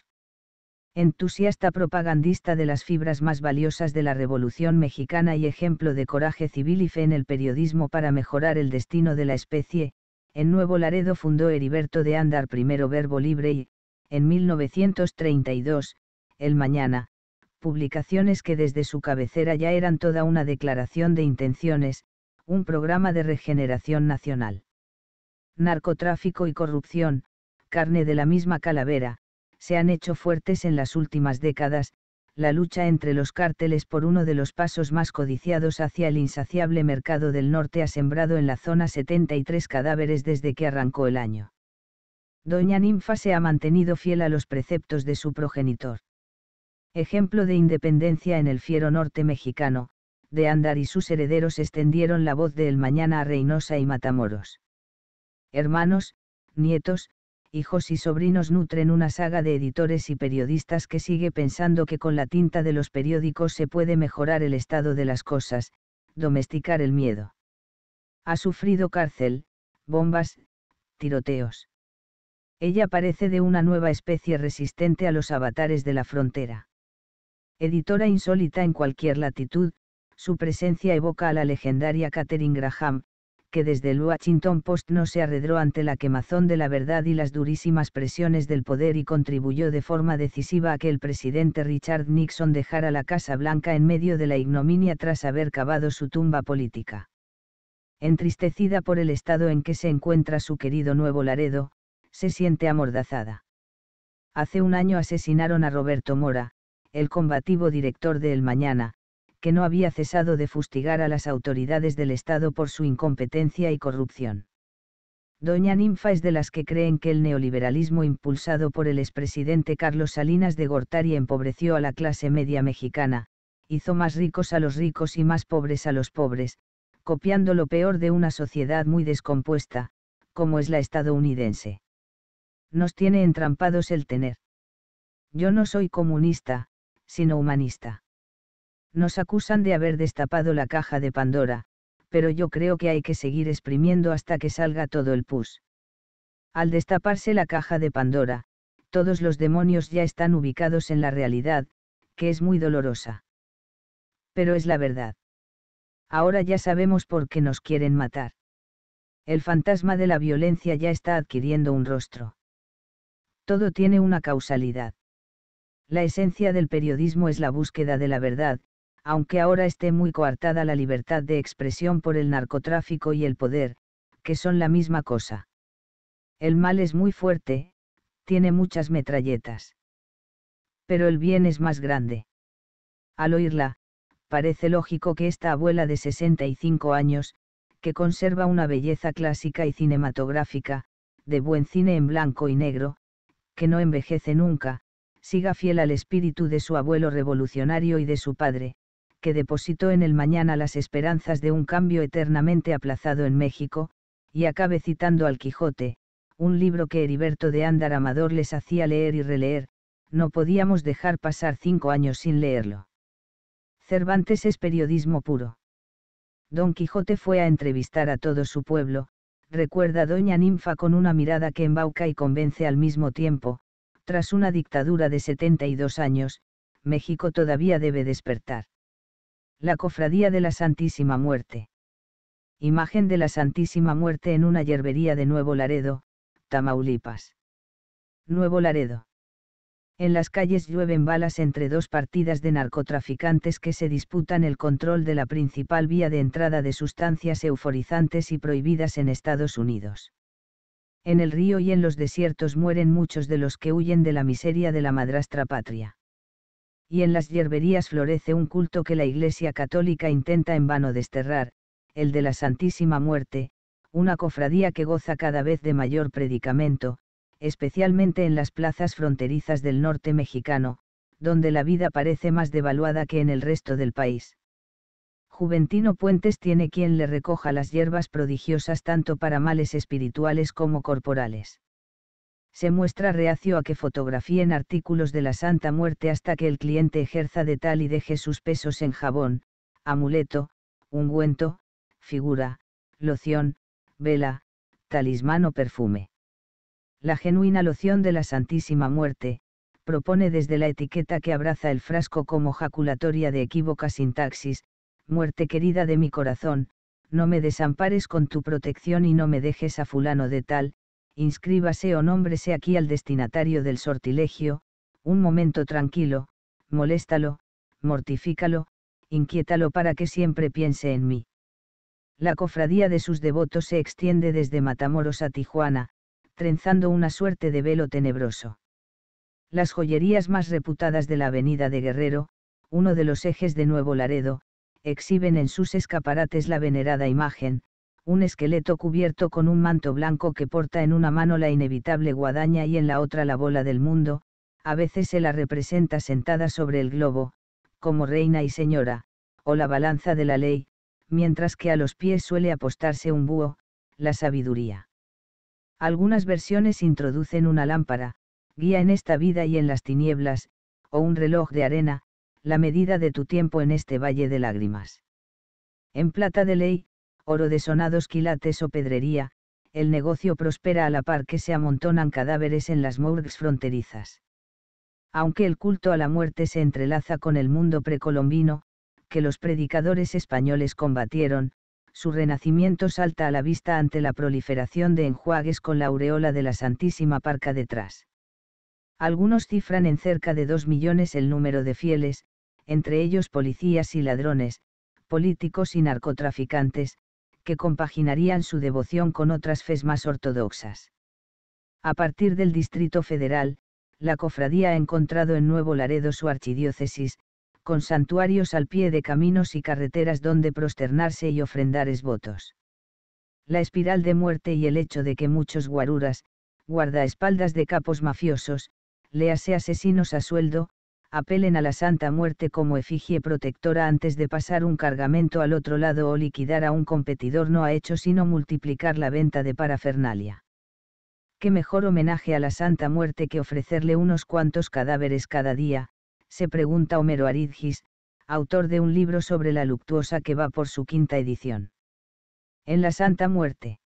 Entusiasta propagandista de las fibras más valiosas de la Revolución Mexicana y ejemplo de coraje civil y fe en el periodismo para mejorar el destino de la especie, en Nuevo Laredo fundó Heriberto de Andar primero Verbo Libre y, en 1932, El Mañana, publicaciones que desde su cabecera ya eran toda una declaración de intenciones, un programa de regeneración nacional. Narcotráfico y corrupción, carne de la misma calavera, se han hecho fuertes en las últimas décadas, la lucha entre los cárteles por uno de los pasos más codiciados hacia el insaciable mercado del norte ha sembrado en la zona 73 cadáveres desde que arrancó el año. Doña Ninfa se ha mantenido fiel a los preceptos de su progenitor. Ejemplo de independencia en el fiero norte mexicano, de Andar y sus herederos extendieron la voz de El Mañana a Reynosa y Matamoros. Hermanos, nietos, hijos y sobrinos nutren una saga de editores y periodistas que sigue pensando que con la tinta de los periódicos se puede mejorar el estado de las cosas, domesticar el miedo. Ha sufrido cárcel, bombas, tiroteos. Ella parece de una nueva especie resistente a los avatares de la frontera. Editora insólita en cualquier latitud, su presencia evoca a la legendaria Catherine Graham, que desde el Washington Post no se arredró ante la quemazón de la verdad y las durísimas presiones del poder y contribuyó de forma decisiva a que el presidente Richard Nixon dejara la Casa Blanca en medio de la ignominia tras haber cavado su tumba política. Entristecida por el estado en que se encuentra su querido nuevo Laredo, se siente amordazada. Hace un año asesinaron a Roberto Mora, el combativo director de El Mañana, que no había cesado de fustigar a las autoridades del Estado por su incompetencia y corrupción. Doña Ninfa es de las que creen que el neoliberalismo impulsado por el expresidente Carlos Salinas de Gortari empobreció a la clase media mexicana, hizo más ricos a los ricos y más pobres a los pobres, copiando lo peor de una sociedad muy descompuesta, como es la estadounidense. Nos tiene entrampados el tener. Yo no soy comunista, sino humanista. Nos acusan de haber destapado la caja de Pandora, pero yo creo que hay que seguir exprimiendo hasta que salga todo el pus. Al destaparse la caja de Pandora, todos los demonios ya están ubicados en la realidad, que es muy dolorosa. Pero es la verdad. Ahora ya sabemos por qué nos quieren matar. El fantasma de la violencia ya está adquiriendo un rostro. Todo tiene una causalidad. La esencia del periodismo es la búsqueda de la verdad, aunque ahora esté muy coartada la libertad de expresión por el narcotráfico y el poder, que son la misma cosa. El mal es muy fuerte, tiene muchas metralletas. Pero el bien es más grande. Al oírla, parece lógico que esta abuela de 65 años, que conserva una belleza clásica y cinematográfica, de buen cine en blanco y negro, que no envejece nunca, siga fiel al espíritu de su abuelo revolucionario y de su padre, que depositó en el mañana las esperanzas de un cambio eternamente aplazado en México, y acabe citando al Quijote, un libro que Heriberto de Ándar Amador les hacía leer y releer, no podíamos dejar pasar cinco años sin leerlo. Cervantes es periodismo puro. Don Quijote fue a entrevistar a todo su pueblo, recuerda Doña Ninfa con una mirada que embauca y convence al mismo tiempo, tras una dictadura de 72 años, México todavía debe despertar la Cofradía de la Santísima Muerte. Imagen de la Santísima Muerte en una yerbería de Nuevo Laredo, Tamaulipas. Nuevo Laredo. En las calles llueven balas entre dos partidas de narcotraficantes que se disputan el control de la principal vía de entrada de sustancias euforizantes y prohibidas en Estados Unidos. En el río y en los desiertos mueren muchos de los que huyen de la miseria de la madrastra patria y en las hierberías florece un culto que la Iglesia Católica intenta en vano desterrar, el de la Santísima Muerte, una cofradía que goza cada vez de mayor predicamento, especialmente en las plazas fronterizas del norte mexicano, donde la vida parece más devaluada que en el resto del país. Juventino Puentes tiene quien le recoja las hierbas prodigiosas tanto para males espirituales como corporales se muestra reacio a que fotografíen artículos de la Santa Muerte hasta que el cliente ejerza de tal y deje sus pesos en jabón, amuleto, ungüento, figura, loción, vela, talismán o perfume. La genuina loción de la Santísima Muerte, propone desde la etiqueta que abraza el frasco como jaculatoria de equívoca sintaxis, muerte querida de mi corazón, no me desampares con tu protección y no me dejes a fulano de tal, inscríbase o nómbrese aquí al destinatario del sortilegio, un momento tranquilo, moléstalo, mortifícalo, inquiétalo para que siempre piense en mí. La cofradía de sus devotos se extiende desde Matamoros a Tijuana, trenzando una suerte de velo tenebroso. Las joyerías más reputadas de la avenida de Guerrero, uno de los ejes de Nuevo Laredo, exhiben en sus escaparates la venerada imagen, un esqueleto cubierto con un manto blanco que porta en una mano la inevitable guadaña y en la otra la bola del mundo, a veces se la representa sentada sobre el globo, como reina y señora, o la balanza de la ley, mientras que a los pies suele apostarse un búho, la sabiduría. Algunas versiones introducen una lámpara, guía en esta vida y en las tinieblas, o un reloj de arena, la medida de tu tiempo en este valle de lágrimas. En plata de ley, oro de sonados quilates o pedrería, el negocio prospera a la par que se amontonan cadáveres en las morgues fronterizas. Aunque el culto a la muerte se entrelaza con el mundo precolombino, que los predicadores españoles combatieron, su renacimiento salta a la vista ante la proliferación de enjuagues con la aureola de la Santísima Parca detrás. Algunos cifran en cerca de dos millones el número de fieles, entre ellos policías y ladrones, políticos y narcotraficantes, que compaginarían su devoción con otras fes más ortodoxas. A partir del Distrito Federal, la cofradía ha encontrado en Nuevo Laredo su archidiócesis, con santuarios al pie de caminos y carreteras donde prosternarse y ofrendar esvotos. La espiral de muerte y el hecho de que muchos guaruras, guardaespaldas de capos mafiosos, le asesinos a sueldo, apelen a la Santa Muerte como efigie protectora antes de pasar un cargamento al otro lado o liquidar a un competidor no ha hecho sino multiplicar la venta de parafernalia. Qué mejor homenaje a la Santa Muerte que ofrecerle unos cuantos cadáveres cada día, se pregunta Homero Aridgis, autor de un libro sobre la luctuosa que va por su quinta edición. En la Santa Muerte.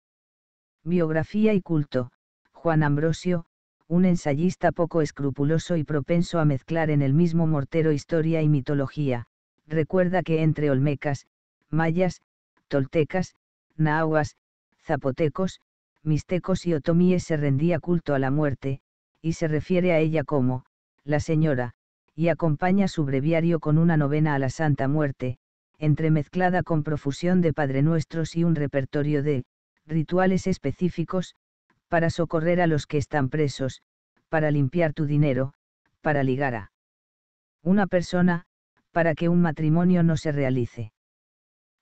Biografía y culto, Juan Ambrosio, un ensayista poco escrupuloso y propenso a mezclar en el mismo mortero historia y mitología, recuerda que entre olmecas, mayas, toltecas, nahuas, zapotecos, mixtecos y otomíes se rendía culto a la muerte, y se refiere a ella como, la señora, y acompaña su breviario con una novena a la Santa Muerte, entremezclada con profusión de Padrenuestros y un repertorio de, rituales específicos, para socorrer a los que están presos, para limpiar tu dinero, para ligar a una persona, para que un matrimonio no se realice.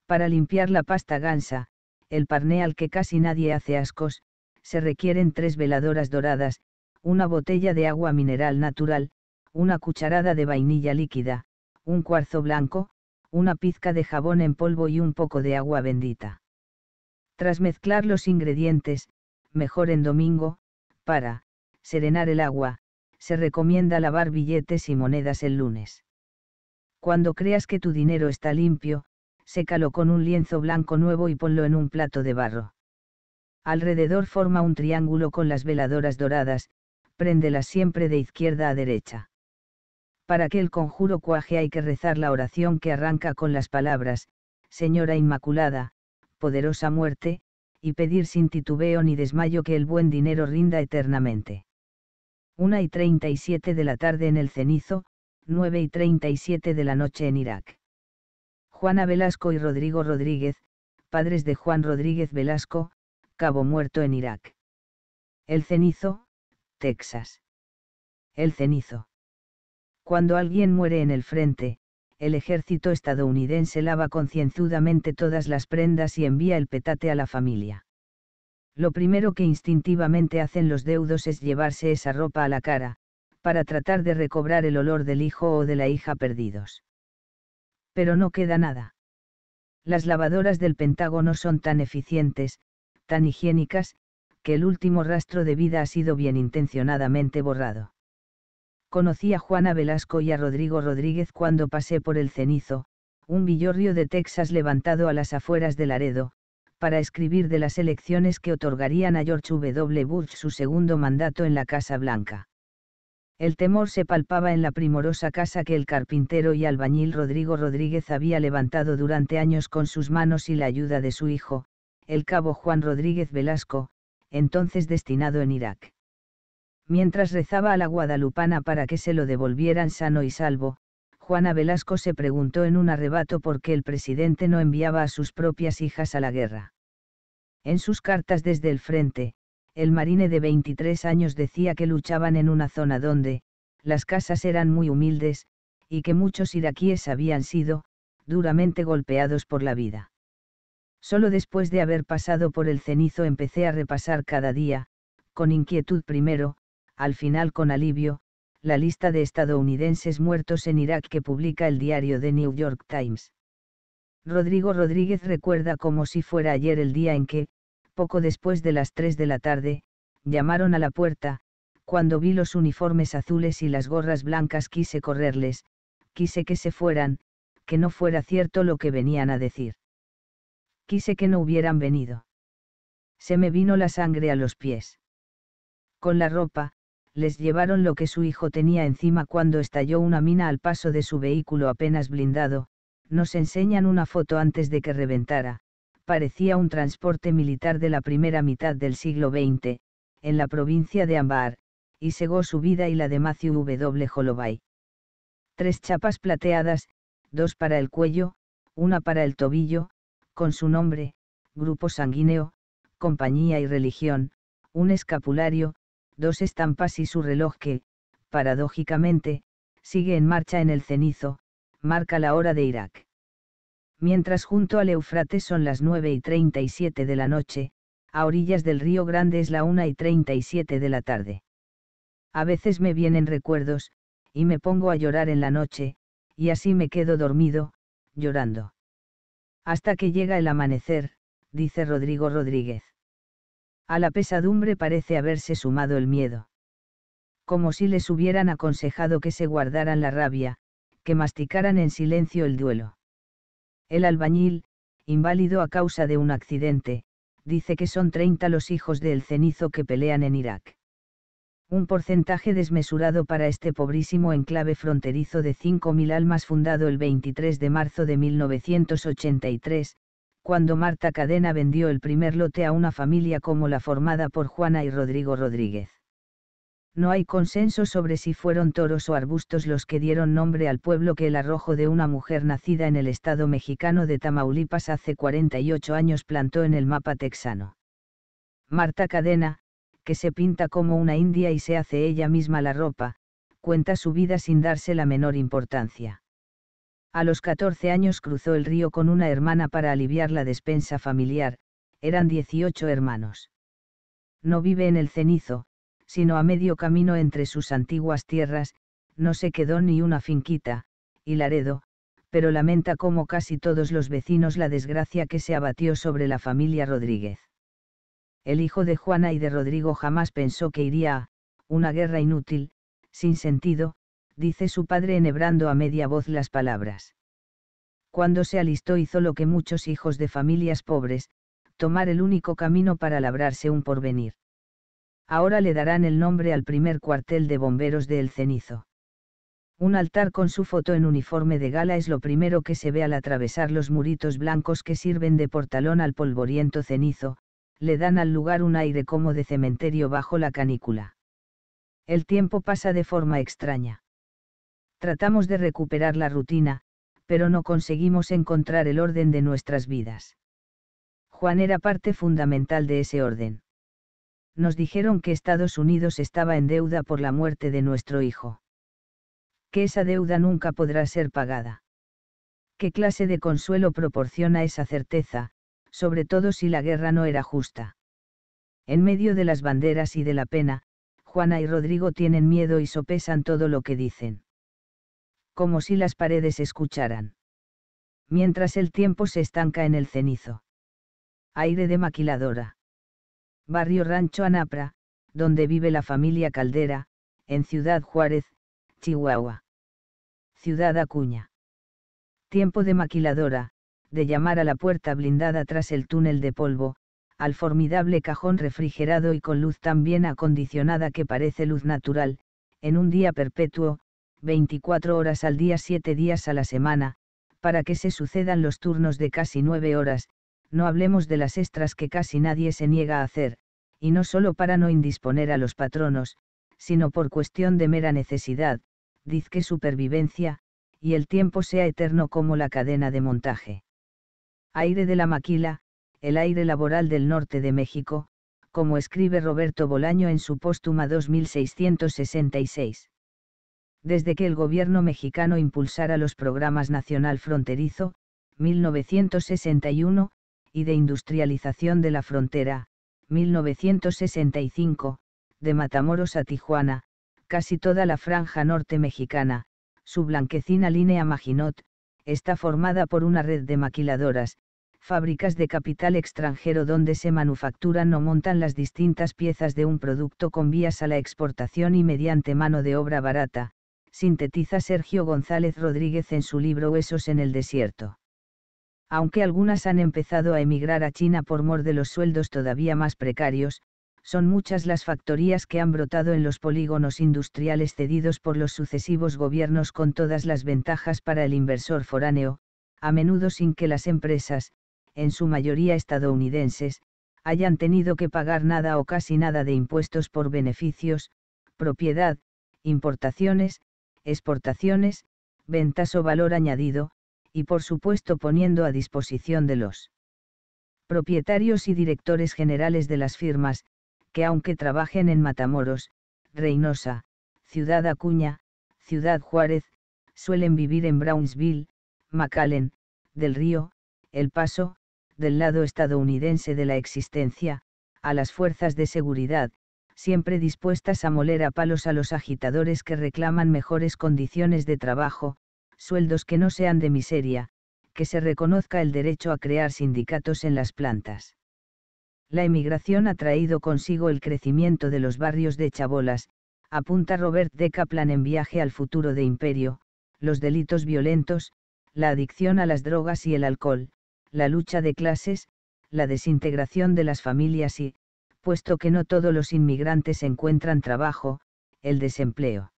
Para limpiar la pasta gansa, el parné al que casi nadie hace ascos, se requieren tres veladoras doradas, una botella de agua mineral natural, una cucharada de vainilla líquida, un cuarzo blanco, una pizca de jabón en polvo y un poco de agua bendita. Tras mezclar los ingredientes, mejor en domingo, para, serenar el agua, se recomienda lavar billetes y monedas el lunes. Cuando creas que tu dinero está limpio, sécalo con un lienzo blanco nuevo y ponlo en un plato de barro. Alrededor forma un triángulo con las veladoras doradas, préndelas siempre de izquierda a derecha. Para que el conjuro cuaje hay que rezar la oración que arranca con las palabras, Señora Inmaculada, poderosa muerte, y pedir sin titubeo ni desmayo que el buen dinero rinda eternamente. 1 y 37 de la tarde en el cenizo, 9 y 37 de la noche en Irak. Juana Velasco y Rodrigo Rodríguez, padres de Juan Rodríguez Velasco, Cabo Muerto en Irak. El cenizo, Texas. El cenizo. Cuando alguien muere en el frente, el ejército estadounidense lava concienzudamente todas las prendas y envía el petate a la familia. Lo primero que instintivamente hacen los deudos es llevarse esa ropa a la cara, para tratar de recobrar el olor del hijo o de la hija perdidos. Pero no queda nada. Las lavadoras del Pentágono son tan eficientes, tan higiénicas, que el último rastro de vida ha sido bien intencionadamente borrado. Conocí a Juana Velasco y a Rodrigo Rodríguez cuando pasé por el Cenizo, un villorrio de Texas levantado a las afueras de Laredo, para escribir de las elecciones que otorgarían a George W. Bush su segundo mandato en la Casa Blanca. El temor se palpaba en la primorosa casa que el carpintero y albañil Rodrigo Rodríguez había levantado durante años con sus manos y la ayuda de su hijo, el cabo Juan Rodríguez Velasco, entonces destinado en Irak. Mientras rezaba a la guadalupana para que se lo devolvieran sano y salvo, Juana Velasco se preguntó en un arrebato por qué el presidente no enviaba a sus propias hijas a la guerra. En sus cartas desde el frente, el marine de 23 años decía que luchaban en una zona donde, las casas eran muy humildes, y que muchos iraquíes habían sido, duramente golpeados por la vida. Solo después de haber pasado por el cenizo empecé a repasar cada día, con inquietud primero, al final con alivio, la lista de estadounidenses muertos en Irak que publica el diario The New York Times. Rodrigo Rodríguez recuerda como si fuera ayer el día en que, poco después de las 3 de la tarde, llamaron a la puerta, cuando vi los uniformes azules y las gorras blancas quise correrles, quise que se fueran, que no fuera cierto lo que venían a decir. Quise que no hubieran venido. Se me vino la sangre a los pies. Con la ropa, les llevaron lo que su hijo tenía encima cuando estalló una mina al paso de su vehículo apenas blindado, nos enseñan una foto antes de que reventara, parecía un transporte militar de la primera mitad del siglo XX, en la provincia de Ambar, y segó su vida y la de Matthew W. Holobay. Tres chapas plateadas, dos para el cuello, una para el tobillo, con su nombre, grupo sanguíneo, compañía y religión, un escapulario, dos estampas y su reloj que, paradójicamente, sigue en marcha en el cenizo, marca la hora de Irak. Mientras junto al Eufrates son las 9 y 37 de la noche, a orillas del río Grande es la 1 y 37 de la tarde. A veces me vienen recuerdos, y me pongo a llorar en la noche, y así me quedo dormido, llorando. Hasta que llega el amanecer, dice Rodrigo Rodríguez. A la pesadumbre parece haberse sumado el miedo. Como si les hubieran aconsejado que se guardaran la rabia, que masticaran en silencio el duelo. El albañil, inválido a causa de un accidente, dice que son 30 los hijos del cenizo que pelean en Irak. Un porcentaje desmesurado para este pobrísimo enclave fronterizo de 5.000 almas fundado el 23 de marzo de 1983, cuando Marta Cadena vendió el primer lote a una familia como la formada por Juana y Rodrigo Rodríguez. No hay consenso sobre si fueron toros o arbustos los que dieron nombre al pueblo que el arrojo de una mujer nacida en el estado mexicano de Tamaulipas hace 48 años plantó en el mapa texano. Marta Cadena, que se pinta como una india y se hace ella misma la ropa, cuenta su vida sin darse la menor importancia. A los 14 años cruzó el río con una hermana para aliviar la despensa familiar, eran 18 hermanos. No vive en el cenizo, sino a medio camino entre sus antiguas tierras, no se quedó ni una finquita, y Laredo, pero lamenta como casi todos los vecinos la desgracia que se abatió sobre la familia Rodríguez. El hijo de Juana y de Rodrigo jamás pensó que iría a una guerra inútil, sin sentido, dice su padre enhebrando a media voz las palabras. Cuando se alistó hizo lo que muchos hijos de familias pobres, tomar el único camino para labrarse un porvenir. Ahora le darán el nombre al primer cuartel de bomberos de El Cenizo. Un altar con su foto en uniforme de gala es lo primero que se ve al atravesar los muritos blancos que sirven de portalón al polvoriento cenizo, le dan al lugar un aire como de cementerio bajo la canícula. El tiempo pasa de forma extraña. Tratamos de recuperar la rutina, pero no conseguimos encontrar el orden de nuestras vidas. Juan era parte fundamental de ese orden. Nos dijeron que Estados Unidos estaba en deuda por la muerte de nuestro hijo. Que esa deuda nunca podrá ser pagada. ¿Qué clase de consuelo proporciona esa certeza, sobre todo si la guerra no era justa? En medio de las banderas y de la pena, Juana y Rodrigo tienen miedo y sopesan todo lo que dicen como si las paredes escucharan. Mientras el tiempo se estanca en el cenizo. Aire de maquiladora. Barrio Rancho Anapra, donde vive la familia Caldera, en Ciudad Juárez, Chihuahua. Ciudad Acuña. Tiempo de maquiladora, de llamar a la puerta blindada tras el túnel de polvo, al formidable cajón refrigerado y con luz tan bien acondicionada que parece luz natural, en un día perpetuo, 24 horas al día 7 días a la semana, para que se sucedan los turnos de casi 9 horas, no hablemos de las extras que casi nadie se niega a hacer, y no solo para no indisponer a los patronos, sino por cuestión de mera necesidad, dizque supervivencia, y el tiempo sea eterno como la cadena de montaje. Aire de la maquila, el aire laboral del norte de México, como escribe Roberto Bolaño en su póstuma 2666 desde que el gobierno mexicano impulsara los programas Nacional Fronterizo, 1961, y de Industrialización de la Frontera, 1965, de Matamoros a Tijuana, casi toda la franja norte mexicana, su blanquecina línea Maginot, está formada por una red de maquiladoras, fábricas de capital extranjero donde se manufacturan o montan las distintas piezas de un producto con vías a la exportación y mediante mano de obra barata, sintetiza Sergio González Rodríguez en su libro Huesos en el Desierto. Aunque algunas han empezado a emigrar a China por mor de los sueldos todavía más precarios, son muchas las factorías que han brotado en los polígonos industriales cedidos por los sucesivos gobiernos con todas las ventajas para el inversor foráneo, a menudo sin que las empresas, en su mayoría estadounidenses, hayan tenido que pagar nada o casi nada de impuestos por beneficios, propiedad, importaciones, exportaciones, ventas o valor añadido, y por supuesto poniendo a disposición de los propietarios y directores generales de las firmas, que aunque trabajen en Matamoros, Reynosa, Ciudad Acuña, Ciudad Juárez, suelen vivir en Brownsville, McAllen, del Río, El Paso, del lado estadounidense de la existencia, a las fuerzas de seguridad, siempre dispuestas a moler a palos a los agitadores que reclaman mejores condiciones de trabajo, sueldos que no sean de miseria, que se reconozca el derecho a crear sindicatos en las plantas. La emigración ha traído consigo el crecimiento de los barrios de chabolas, apunta Robert Decaplan en Viaje al futuro de Imperio, los delitos violentos, la adicción a las drogas y el alcohol, la lucha de clases, la desintegración de las familias y, puesto que no todos los inmigrantes encuentran trabajo, el desempleo.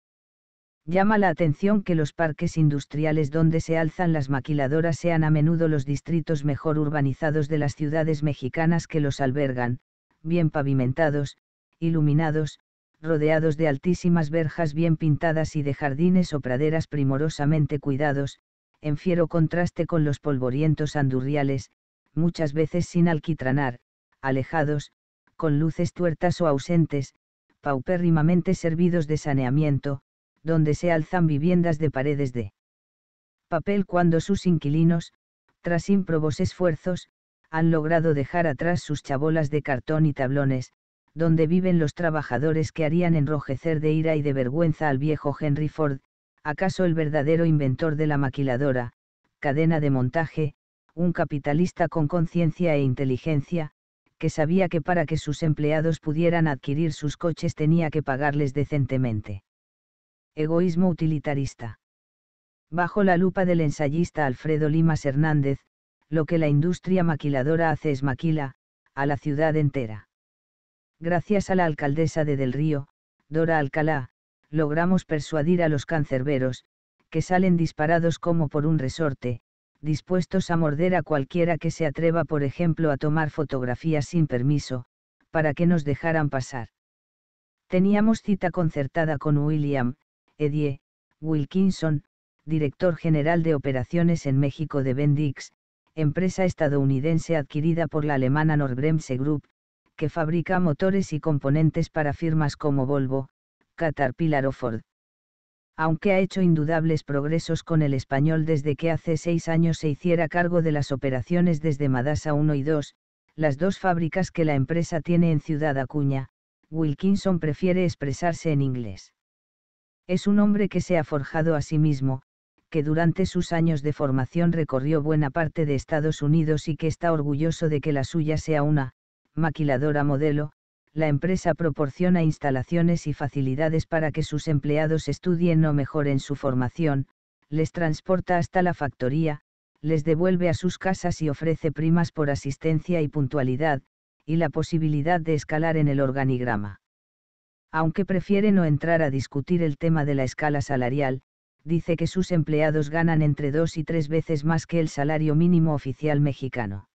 Llama la atención que los parques industriales donde se alzan las maquiladoras sean a menudo los distritos mejor urbanizados de las ciudades mexicanas que los albergan, bien pavimentados, iluminados, rodeados de altísimas verjas bien pintadas y de jardines o praderas primorosamente cuidados, en fiero contraste con los polvorientos andurriales, muchas veces sin alquitranar, alejados, con luces tuertas o ausentes, paupérrimamente servidos de saneamiento, donde se alzan viviendas de paredes de papel cuando sus inquilinos, tras ímprobos esfuerzos, han logrado dejar atrás sus chabolas de cartón y tablones, donde viven los trabajadores que harían enrojecer de ira y de vergüenza al viejo Henry Ford, acaso el verdadero inventor de la maquiladora, cadena de montaje, un capitalista con conciencia e inteligencia, que sabía que para que sus empleados pudieran adquirir sus coches tenía que pagarles decentemente. Egoísmo utilitarista. Bajo la lupa del ensayista Alfredo Limas Hernández, lo que la industria maquiladora hace es maquila, a la ciudad entera. Gracias a la alcaldesa de Del Río, Dora Alcalá, logramos persuadir a los cancerberos, que salen disparados como por un resorte, dispuestos a morder a cualquiera que se atreva, por ejemplo, a tomar fotografías sin permiso, para que nos dejaran pasar. Teníamos cita concertada con William, Edie, Wilkinson, director general de operaciones en México de Bendix, empresa estadounidense adquirida por la alemana Nordbremse Group, que fabrica motores y componentes para firmas como Volvo, Caterpillar o Ford aunque ha hecho indudables progresos con el español desde que hace seis años se hiciera cargo de las operaciones desde Madasa 1 y 2, las dos fábricas que la empresa tiene en Ciudad Acuña, Wilkinson prefiere expresarse en inglés. Es un hombre que se ha forjado a sí mismo, que durante sus años de formación recorrió buena parte de Estados Unidos y que está orgulloso de que la suya sea una, maquiladora modelo, la empresa proporciona instalaciones y facilidades para que sus empleados estudien o mejoren su formación, les transporta hasta la factoría, les devuelve a sus casas y ofrece primas por asistencia y puntualidad, y la posibilidad de escalar en el organigrama. Aunque prefiere no entrar a discutir el tema de la escala salarial, dice que sus empleados ganan entre dos y tres veces más que el salario mínimo oficial mexicano.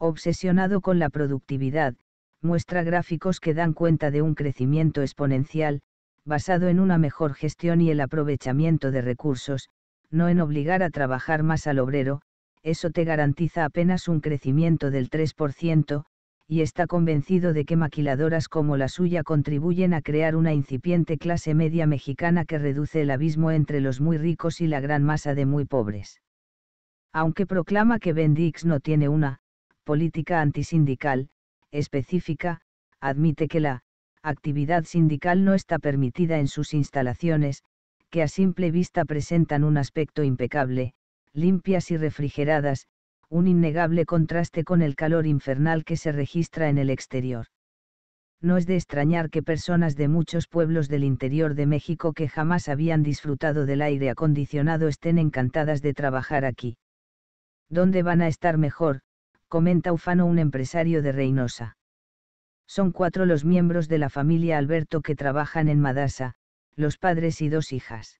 Obsesionado con la productividad, muestra gráficos que dan cuenta de un crecimiento exponencial, basado en una mejor gestión y el aprovechamiento de recursos, no en obligar a trabajar más al obrero, eso te garantiza apenas un crecimiento del 3%, y está convencido de que maquiladoras como la suya contribuyen a crear una incipiente clase media mexicana que reduce el abismo entre los muy ricos y la gran masa de muy pobres. Aunque proclama que Bendix no tiene una política antisindical, específica, admite que la actividad sindical no está permitida en sus instalaciones, que a simple vista presentan un aspecto impecable, limpias y refrigeradas, un innegable contraste con el calor infernal que se registra en el exterior. No es de extrañar que personas de muchos pueblos del interior de México que jamás habían disfrutado del aire acondicionado estén encantadas de trabajar aquí. ¿Dónde van a estar mejor, comenta Ufano un empresario de Reynosa. Son cuatro los miembros de la familia Alberto que trabajan en Madasa, los padres y dos hijas.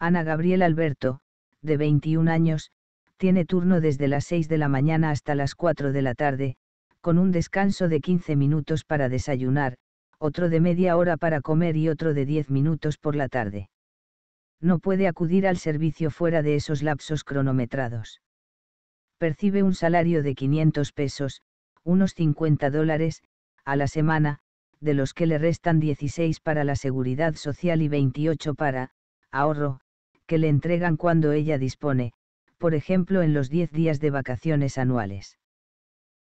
Ana Gabriel Alberto, de 21 años, tiene turno desde las 6 de la mañana hasta las 4 de la tarde, con un descanso de 15 minutos para desayunar, otro de media hora para comer y otro de 10 minutos por la tarde. No puede acudir al servicio fuera de esos lapsos cronometrados percibe un salario de 500 pesos, unos 50 dólares, a la semana, de los que le restan 16 para la seguridad social y 28 para, ahorro, que le entregan cuando ella dispone, por ejemplo en los 10 días de vacaciones anuales.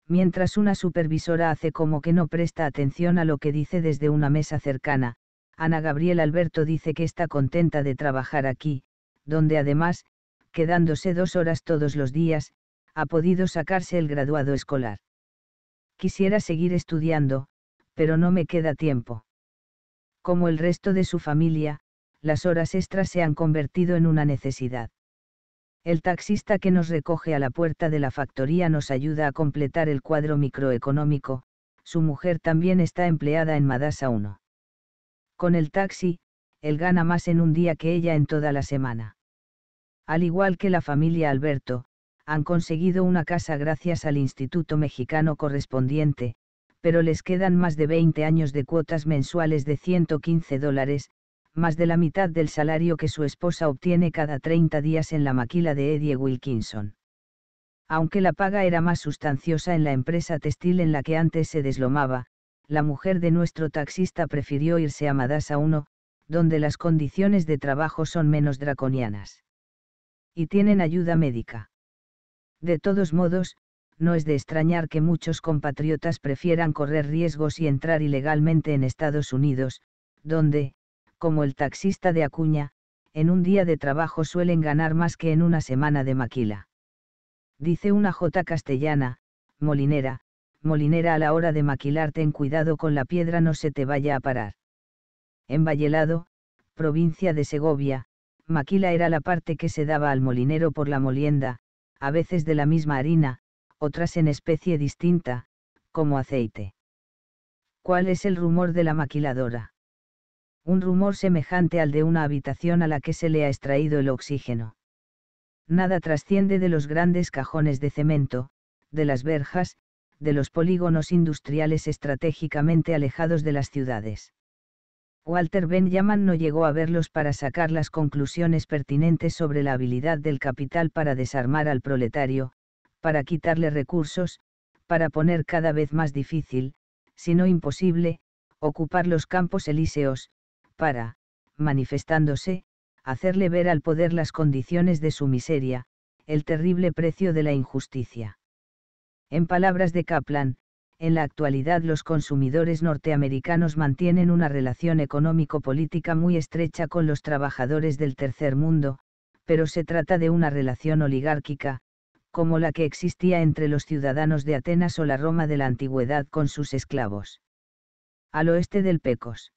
Mientras una supervisora hace como que no presta atención a lo que dice desde una mesa cercana, Ana Gabriel Alberto dice que está contenta de trabajar aquí, donde además, quedándose dos horas todos los días, ha podido sacarse el graduado escolar. Quisiera seguir estudiando, pero no me queda tiempo. Como el resto de su familia, las horas extras se han convertido en una necesidad. El taxista que nos recoge a la puerta de la factoría nos ayuda a completar el cuadro microeconómico, su mujer también está empleada en Madasa 1. Con el taxi, él gana más en un día que ella en toda la semana. Al igual que la familia Alberto, han conseguido una casa gracias al Instituto Mexicano correspondiente, pero les quedan más de 20 años de cuotas mensuales de 115 dólares, más de la mitad del salario que su esposa obtiene cada 30 días en la maquila de Eddie Wilkinson. Aunque la paga era más sustanciosa en la empresa textil en la que antes se deslomaba, la mujer de nuestro taxista prefirió irse a Madasa 1, donde las condiciones de trabajo son menos draconianas. Y tienen ayuda médica. De todos modos, no es de extrañar que muchos compatriotas prefieran correr riesgos y entrar ilegalmente en Estados Unidos, donde, como el taxista de Acuña, en un día de trabajo suelen ganar más que en una semana de maquila. Dice una J castellana, molinera, molinera a la hora de maquilar ten cuidado con la piedra no se te vaya a parar. En Vallelado, provincia de Segovia, maquila era la parte que se daba al molinero por la molienda, a veces de la misma harina, otras en especie distinta, como aceite. ¿Cuál es el rumor de la maquiladora? Un rumor semejante al de una habitación a la que se le ha extraído el oxígeno. Nada trasciende de los grandes cajones de cemento, de las verjas, de los polígonos industriales estratégicamente alejados de las ciudades. Walter Benjamin no llegó a verlos para sacar las conclusiones pertinentes sobre la habilidad del capital para desarmar al proletario, para quitarle recursos, para poner cada vez más difícil, si no imposible, ocupar los campos elíseos, para, manifestándose, hacerle ver al poder las condiciones de su miseria, el terrible precio de la injusticia. En palabras de Kaplan, en la actualidad los consumidores norteamericanos mantienen una relación económico-política muy estrecha con los trabajadores del tercer mundo, pero se trata de una relación oligárquica, como la que existía entre los ciudadanos de Atenas o la Roma de la antigüedad con sus esclavos. Al oeste del Pecos.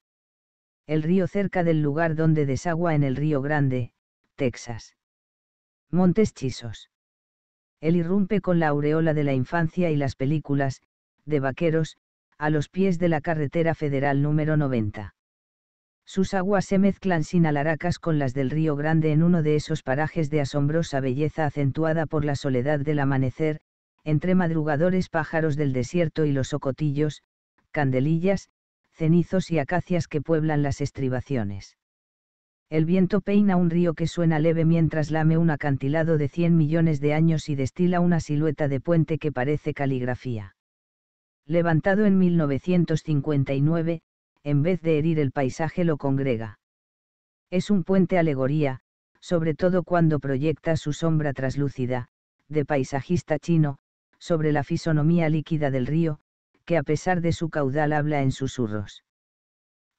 El río cerca del lugar donde desagua en el río Grande, Texas. Montes Chisos. El irrumpe con la aureola de la infancia y las películas, de Vaqueros, a los pies de la carretera federal número 90. Sus aguas se mezclan sin alaracas con las del Río Grande en uno de esos parajes de asombrosa belleza acentuada por la soledad del amanecer, entre madrugadores pájaros del desierto y los socotillos, candelillas, cenizos y acacias que pueblan las estribaciones. El viento peina un río que suena leve mientras lame un acantilado de 100 millones de años y destila una silueta de puente que parece caligrafía levantado en 1959, en vez de herir el paisaje lo congrega. Es un puente alegoría, sobre todo cuando proyecta su sombra traslúcida, de paisajista chino, sobre la fisonomía líquida del río, que a pesar de su caudal habla en susurros.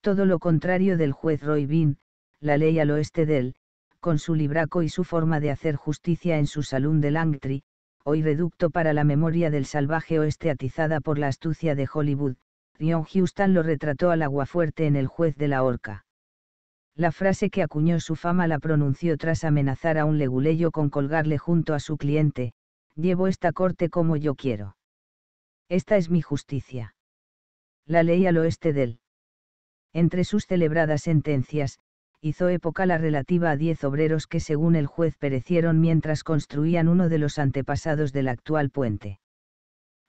Todo lo contrario del juez Roy Bean, la ley al oeste del, con su libraco y su forma de hacer justicia en su salón de Langtry, hoy reducto para la memoria del salvaje oeste atizada por la astucia de Hollywood, Rion Houston lo retrató al aguafuerte en El juez de la horca. La frase que acuñó su fama la pronunció tras amenazar a un leguleyo con colgarle junto a su cliente, llevo esta corte como yo quiero. Esta es mi justicia. La ley al oeste del. Entre sus celebradas sentencias, hizo época la relativa a diez obreros que según el juez perecieron mientras construían uno de los antepasados del actual puente.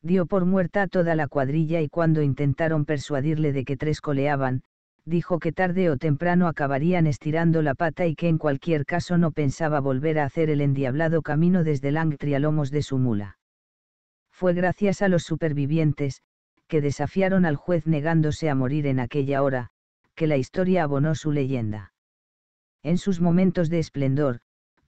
Dio por muerta a toda la cuadrilla y cuando intentaron persuadirle de que tres coleaban, dijo que tarde o temprano acabarían estirando la pata y que en cualquier caso no pensaba volver a hacer el endiablado camino desde Langtrialomos lomos de su mula. Fue gracias a los supervivientes, que desafiaron al juez negándose a morir en aquella hora, que la historia abonó su leyenda en sus momentos de esplendor,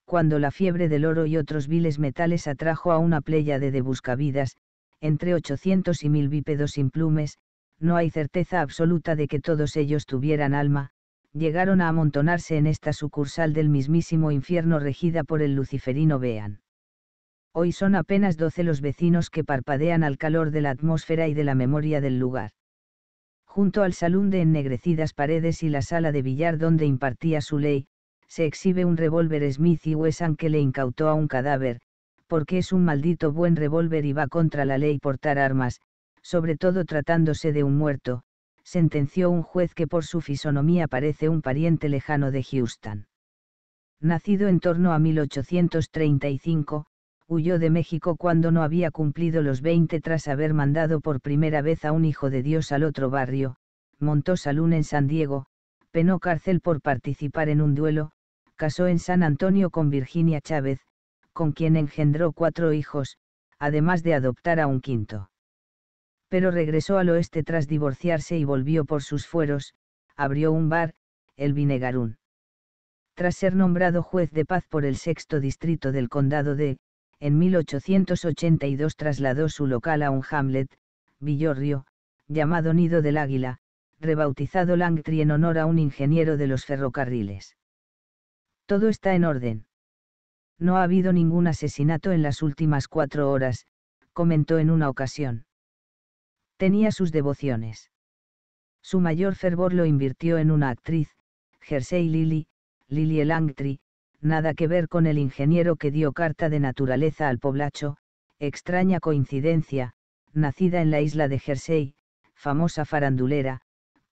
cuando la fiebre del oro y otros viles metales atrajo a una pléyade de buscavidas, entre 800 y mil bípedos sin plumes, no hay certeza absoluta de que todos ellos tuvieran alma, llegaron a amontonarse en esta sucursal del mismísimo infierno regida por el luciferino vean. Hoy son apenas doce los vecinos que parpadean al calor de la atmósfera y de la memoria del lugar junto al salón de ennegrecidas paredes y la sala de billar donde impartía su ley, se exhibe un revólver Smith y Wesson que le incautó a un cadáver, porque es un maldito buen revólver y va contra la ley portar armas, sobre todo tratándose de un muerto, sentenció un juez que por su fisonomía parece un pariente lejano de Houston. Nacido en torno a 1835, huyó de México cuando no había cumplido los 20 tras haber mandado por primera vez a un hijo de Dios al otro barrio, montó salón en San Diego, penó cárcel por participar en un duelo, casó en San Antonio con Virginia Chávez, con quien engendró cuatro hijos, además de adoptar a un quinto. Pero regresó al oeste tras divorciarse y volvió por sus fueros, abrió un bar, el Vinegarún. Tras ser nombrado juez de paz por el sexto distrito del condado de en 1882 trasladó su local a un hamlet, Villorrio, llamado Nido del Águila, rebautizado Langtry en honor a un ingeniero de los ferrocarriles. Todo está en orden. No ha habido ningún asesinato en las últimas cuatro horas, comentó en una ocasión. Tenía sus devociones. Su mayor fervor lo invirtió en una actriz, Jersey Lily, Lily Langtry, nada que ver con el ingeniero que dio carta de naturaleza al poblacho, extraña coincidencia, nacida en la isla de Jersey, famosa farandulera,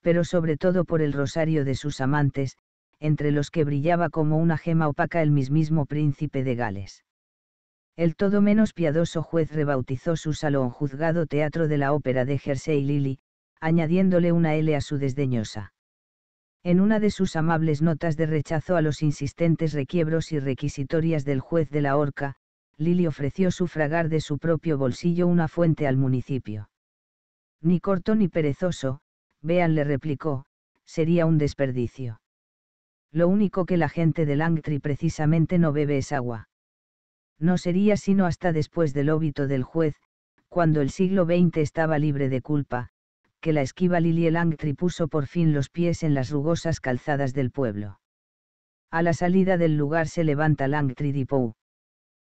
pero sobre todo por el rosario de sus amantes, entre los que brillaba como una gema opaca el mismísimo príncipe de Gales. El todo menos piadoso juez rebautizó su salón juzgado Teatro de la Ópera de Jersey Lily, añadiéndole una L a su desdeñosa en una de sus amables notas de rechazo a los insistentes requiebros y requisitorias del juez de la horca, Lili ofreció sufragar de su propio bolsillo una fuente al municipio. Ni corto ni perezoso, vean le replicó, sería un desperdicio. Lo único que la gente de Langtry precisamente no bebe es agua. No sería sino hasta después del óbito del juez, cuando el siglo XX estaba libre de culpa, que la esquiva Lily Langtry puso por fin los pies en las rugosas calzadas del pueblo. A la salida del lugar se levanta Langtry Depot.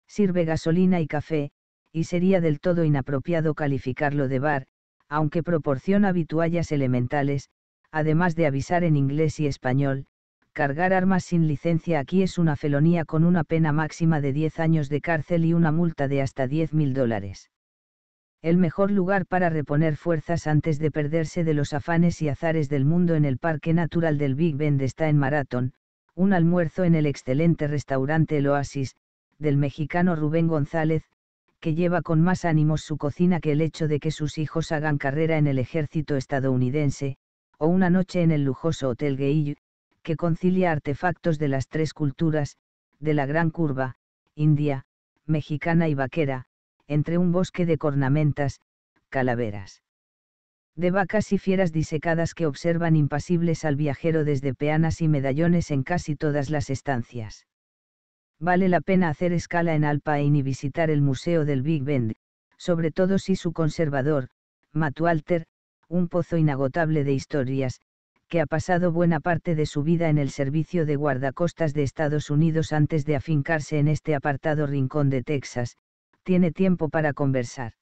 Sirve gasolina y café, y sería del todo inapropiado calificarlo de bar, aunque proporciona vituallas elementales, además de avisar en inglés y español, cargar armas sin licencia aquí es una felonía con una pena máxima de 10 años de cárcel y una multa de hasta 10.000 mil dólares el mejor lugar para reponer fuerzas antes de perderse de los afanes y azares del mundo en el Parque Natural del Big Bend está en Marathon, un almuerzo en el excelente restaurante El Oasis, del mexicano Rubén González, que lleva con más ánimos su cocina que el hecho de que sus hijos hagan carrera en el ejército estadounidense, o una noche en el lujoso Hotel Gay, que concilia artefactos de las tres culturas, de la gran curva, india, mexicana y vaquera, entre un bosque de cornamentas, calaveras. De vacas y fieras disecadas que observan impasibles al viajero desde peanas y medallones en casi todas las estancias. Vale la pena hacer escala en Alpain e y visitar el Museo del Big Bend, sobre todo si su conservador, Matt Walter, un pozo inagotable de historias, que ha pasado buena parte de su vida en el servicio de guardacostas de Estados Unidos antes de afincarse en este apartado rincón de Texas, tiene tiempo para conversar.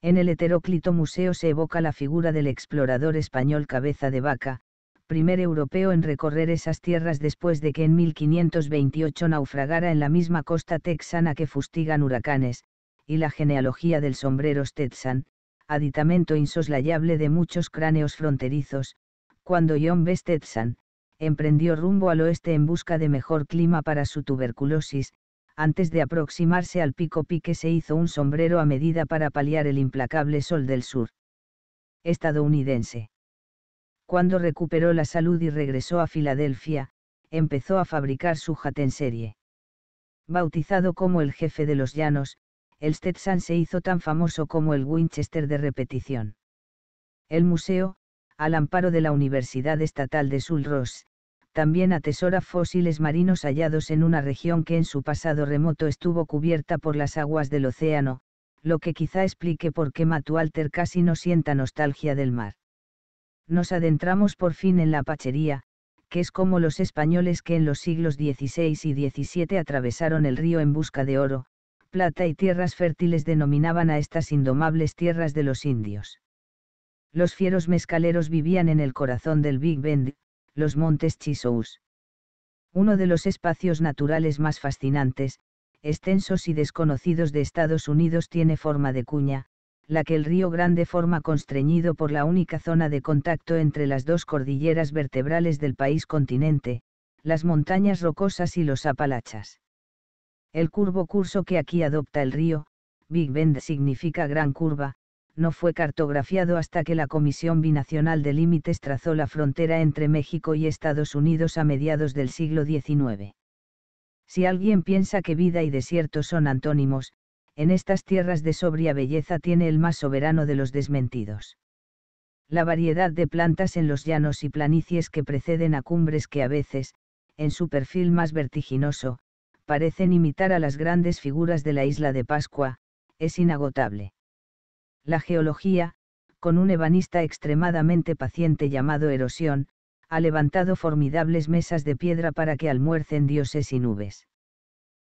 En el heteróclito museo se evoca la figura del explorador español Cabeza de Vaca, primer europeo en recorrer esas tierras después de que en 1528 naufragara en la misma costa texana que fustigan huracanes, y la genealogía del sombrero Stetson, aditamento insoslayable de muchos cráneos fronterizos, cuando John B. Stetson, emprendió rumbo al oeste en busca de mejor clima para su tuberculosis, antes de aproximarse al pico Pique se hizo un sombrero a medida para paliar el implacable sol del sur estadounidense. Cuando recuperó la salud y regresó a Filadelfia, empezó a fabricar su hat en serie. Bautizado como el jefe de los llanos, el Stetson se hizo tan famoso como el Winchester de repetición. El museo, al amparo de la Universidad Estatal de Sul Ross, también atesora fósiles marinos hallados en una región que en su pasado remoto estuvo cubierta por las aguas del océano, lo que quizá explique por qué Matualter casi no sienta nostalgia del mar. Nos adentramos por fin en la pachería, que es como los españoles que en los siglos XVI y XVII atravesaron el río en busca de oro, plata y tierras fértiles denominaban a estas indomables tierras de los indios. Los fieros mezcaleros vivían en el corazón del Big Bend, los montes Chisous. Uno de los espacios naturales más fascinantes, extensos y desconocidos de Estados Unidos tiene forma de cuña, la que el río Grande forma constreñido por la única zona de contacto entre las dos cordilleras vertebrales del país continente, las montañas rocosas y los apalachas. El curvo curso que aquí adopta el río, Big Bend significa gran curva, no fue cartografiado hasta que la Comisión Binacional de Límites trazó la frontera entre México y Estados Unidos a mediados del siglo XIX. Si alguien piensa que vida y desierto son antónimos, en estas tierras de sobria belleza tiene el más soberano de los desmentidos. La variedad de plantas en los llanos y planicies que preceden a cumbres que a veces, en su perfil más vertiginoso, parecen imitar a las grandes figuras de la isla de Pascua, es inagotable la geología, con un ebanista extremadamente paciente llamado Erosión, ha levantado formidables mesas de piedra para que almuercen dioses y nubes.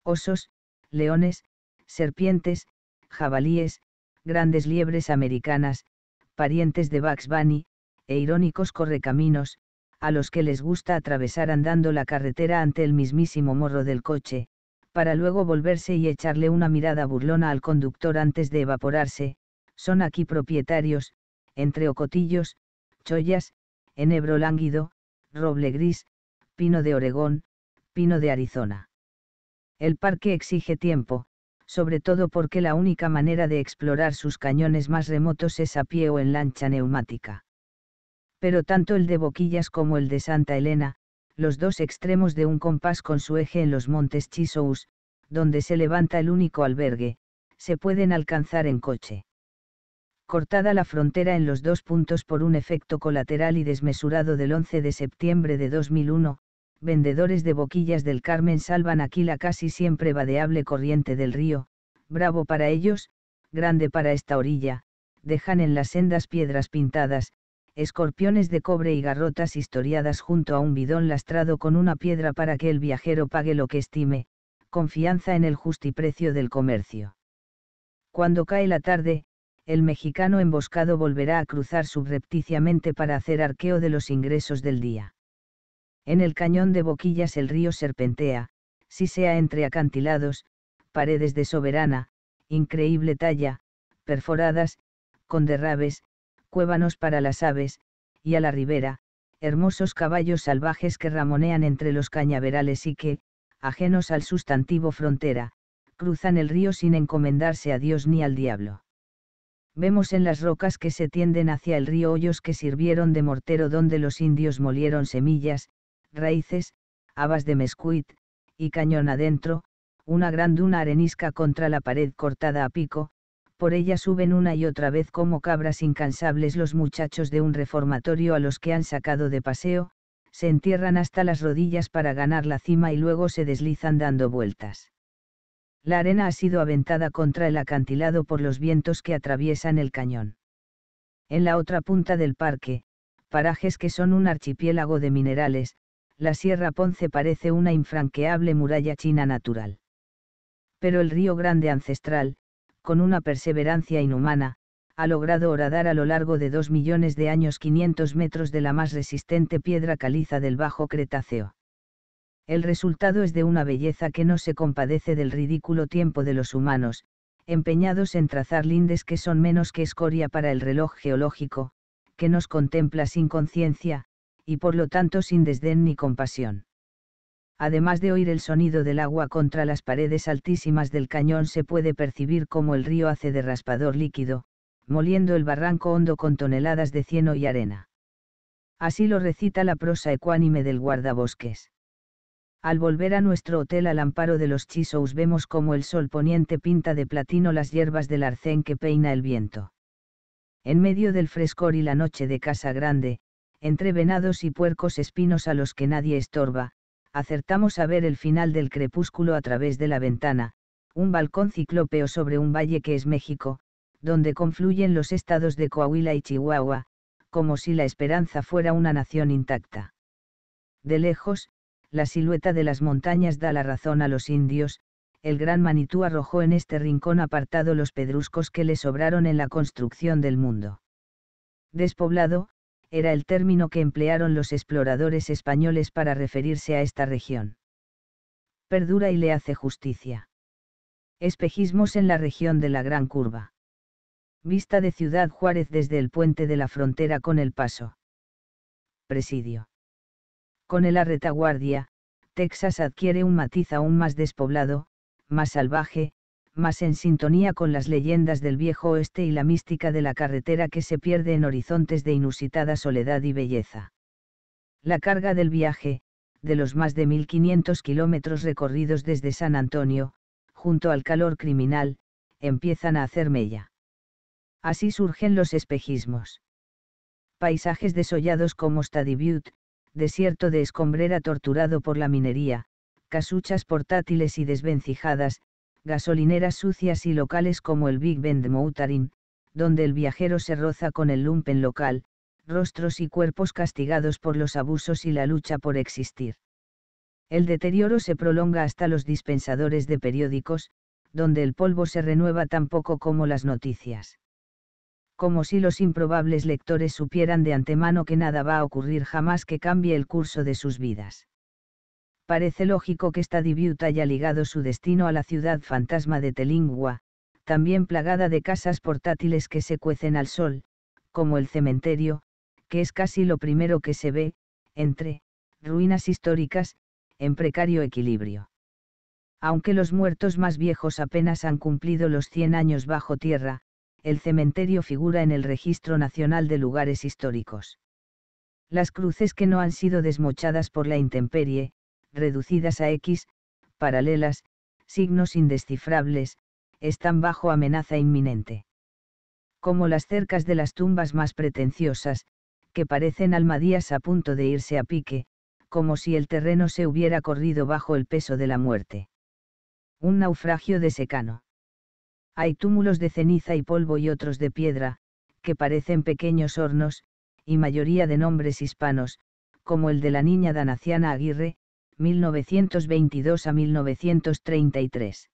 Osos, leones, serpientes, jabalíes, grandes liebres americanas, parientes de Bugs Bunny, e irónicos correcaminos, a los que les gusta atravesar andando la carretera ante el mismísimo morro del coche, para luego volverse y echarle una mirada burlona al conductor antes de evaporarse, son aquí propietarios, entre ocotillos, chollas, enebro lánguido, roble gris, pino de Oregón, pino de Arizona. El parque exige tiempo, sobre todo porque la única manera de explorar sus cañones más remotos es a pie o en lancha neumática. Pero tanto el de Boquillas como el de Santa Elena, los dos extremos de un compás con su eje en los montes Chisous, donde se levanta el único albergue, se pueden alcanzar en coche cortada la frontera en los dos puntos por un efecto colateral y desmesurado del 11 de septiembre de 2001, vendedores de boquillas del Carmen salvan aquí la casi siempre vadeable corriente del río, bravo para ellos, grande para esta orilla, dejan en las sendas piedras pintadas, escorpiones de cobre y garrotas historiadas junto a un bidón lastrado con una piedra para que el viajero pague lo que estime, confianza en el justiprecio del comercio. Cuando cae la tarde, el mexicano emboscado volverá a cruzar subrepticiamente para hacer arqueo de los ingresos del día. En el cañón de Boquillas el río serpentea, si sea entre acantilados, paredes de soberana, increíble talla, perforadas, con derrabes, cuévanos para las aves, y a la ribera, hermosos caballos salvajes que ramonean entre los cañaverales y que, ajenos al sustantivo frontera, cruzan el río sin encomendarse a Dios ni al diablo vemos en las rocas que se tienden hacia el río hoyos que sirvieron de mortero donde los indios molieron semillas, raíces, habas de mescuit, y cañón adentro, una gran duna arenisca contra la pared cortada a pico, por ella suben una y otra vez como cabras incansables los muchachos de un reformatorio a los que han sacado de paseo, se entierran hasta las rodillas para ganar la cima y luego se deslizan dando vueltas. La arena ha sido aventada contra el acantilado por los vientos que atraviesan el cañón. En la otra punta del parque, parajes que son un archipiélago de minerales, la Sierra Ponce parece una infranqueable muralla china natural. Pero el río grande ancestral, con una perseverancia inhumana, ha logrado horadar a lo largo de dos millones de años 500 metros de la más resistente piedra caliza del Bajo Cretáceo. El resultado es de una belleza que no se compadece del ridículo tiempo de los humanos, empeñados en trazar lindes que son menos que escoria para el reloj geológico, que nos contempla sin conciencia, y por lo tanto sin desdén ni compasión. Además de oír el sonido del agua contra las paredes altísimas del cañón se puede percibir como el río hace de raspador líquido, moliendo el barranco hondo con toneladas de cieno y arena. Así lo recita la prosa ecuánime del guardabosques. Al volver a nuestro hotel al amparo de los chisous vemos como el sol poniente pinta de platino las hierbas del arcén que peina el viento. En medio del frescor y la noche de casa grande, entre venados y puercos espinos a los que nadie estorba, acertamos a ver el final del crepúsculo a través de la ventana, un balcón ciclópeo sobre un valle que es México, donde confluyen los estados de Coahuila y Chihuahua, como si la esperanza fuera una nación intacta. De lejos, la silueta de las montañas da la razón a los indios, el gran Manitú arrojó en este rincón apartado los pedruscos que le sobraron en la construcción del mundo. Despoblado, era el término que emplearon los exploradores españoles para referirse a esta región. Perdura y le hace justicia. Espejismos en la región de la Gran Curva. Vista de Ciudad Juárez desde el puente de la frontera con El Paso. Presidio. Con el retaguardia, Texas adquiere un matiz aún más despoblado, más salvaje, más en sintonía con las leyendas del viejo oeste y la mística de la carretera que se pierde en horizontes de inusitada soledad y belleza. La carga del viaje, de los más de 1.500 kilómetros recorridos desde San Antonio, junto al calor criminal, empiezan a hacer mella. Así surgen los espejismos. Paisajes desollados como Stadibute, desierto de escombrera torturado por la minería, casuchas portátiles y desvencijadas, gasolineras sucias y locales como el Big Bend Moutarin, donde el viajero se roza con el lumpen local, rostros y cuerpos castigados por los abusos y la lucha por existir. El deterioro se prolonga hasta los dispensadores de periódicos, donde el polvo se renueva tan poco como las noticias como si los improbables lectores supieran de antemano que nada va a ocurrir jamás que cambie el curso de sus vidas. Parece lógico que esta diviuta haya ligado su destino a la ciudad fantasma de Telingua, también plagada de casas portátiles que se cuecen al sol, como el cementerio, que es casi lo primero que se ve, entre ruinas históricas, en precario equilibrio. Aunque los muertos más viejos apenas han cumplido los 100 años bajo tierra, el cementerio figura en el Registro Nacional de Lugares Históricos. Las cruces que no han sido desmochadas por la intemperie, reducidas a X, paralelas, signos indescifrables, están bajo amenaza inminente. Como las cercas de las tumbas más pretenciosas, que parecen almadías a punto de irse a pique, como si el terreno se hubiera corrido bajo el peso de la muerte. Un naufragio de secano. Hay túmulos de ceniza y polvo y otros de piedra, que parecen pequeños hornos, y mayoría de nombres hispanos, como el de la niña Danaciana Aguirre, 1922 a 1933.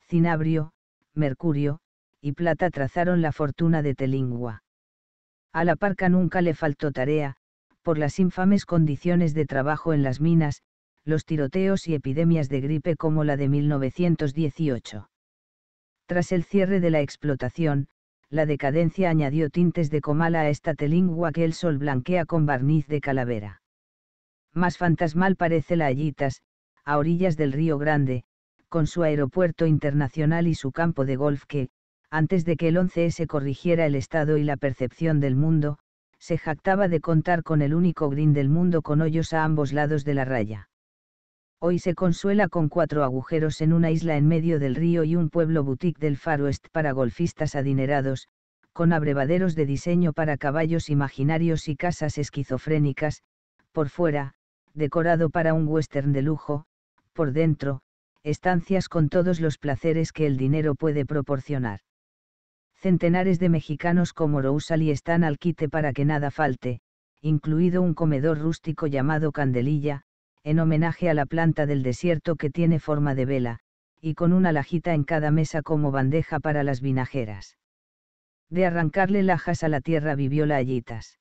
Cinabrio, mercurio, y plata trazaron la fortuna de Telingua. A la parca nunca le faltó tarea, por las infames condiciones de trabajo en las minas, los tiroteos y epidemias de gripe como la de 1918. Tras el cierre de la explotación, la decadencia añadió tintes de comala a esta telingua que el sol blanquea con barniz de calavera. Más fantasmal parece la Ayitas, a orillas del Río Grande, con su aeropuerto internacional y su campo de golf que, antes de que el 11S corrigiera el estado y la percepción del mundo, se jactaba de contar con el único green del mundo con hoyos a ambos lados de la raya hoy se consuela con cuatro agujeros en una isla en medio del río y un pueblo boutique del Far West para golfistas adinerados, con abrevaderos de diseño para caballos imaginarios y casas esquizofrénicas, por fuera, decorado para un western de lujo, por dentro, estancias con todos los placeres que el dinero puede proporcionar. Centenares de mexicanos como Rousali están al quite para que nada falte, incluido un comedor rústico llamado Candelilla, en homenaje a la planta del desierto que tiene forma de vela, y con una lajita en cada mesa como bandeja para las vinajeras. De arrancarle lajas a la tierra vivió la Allitas.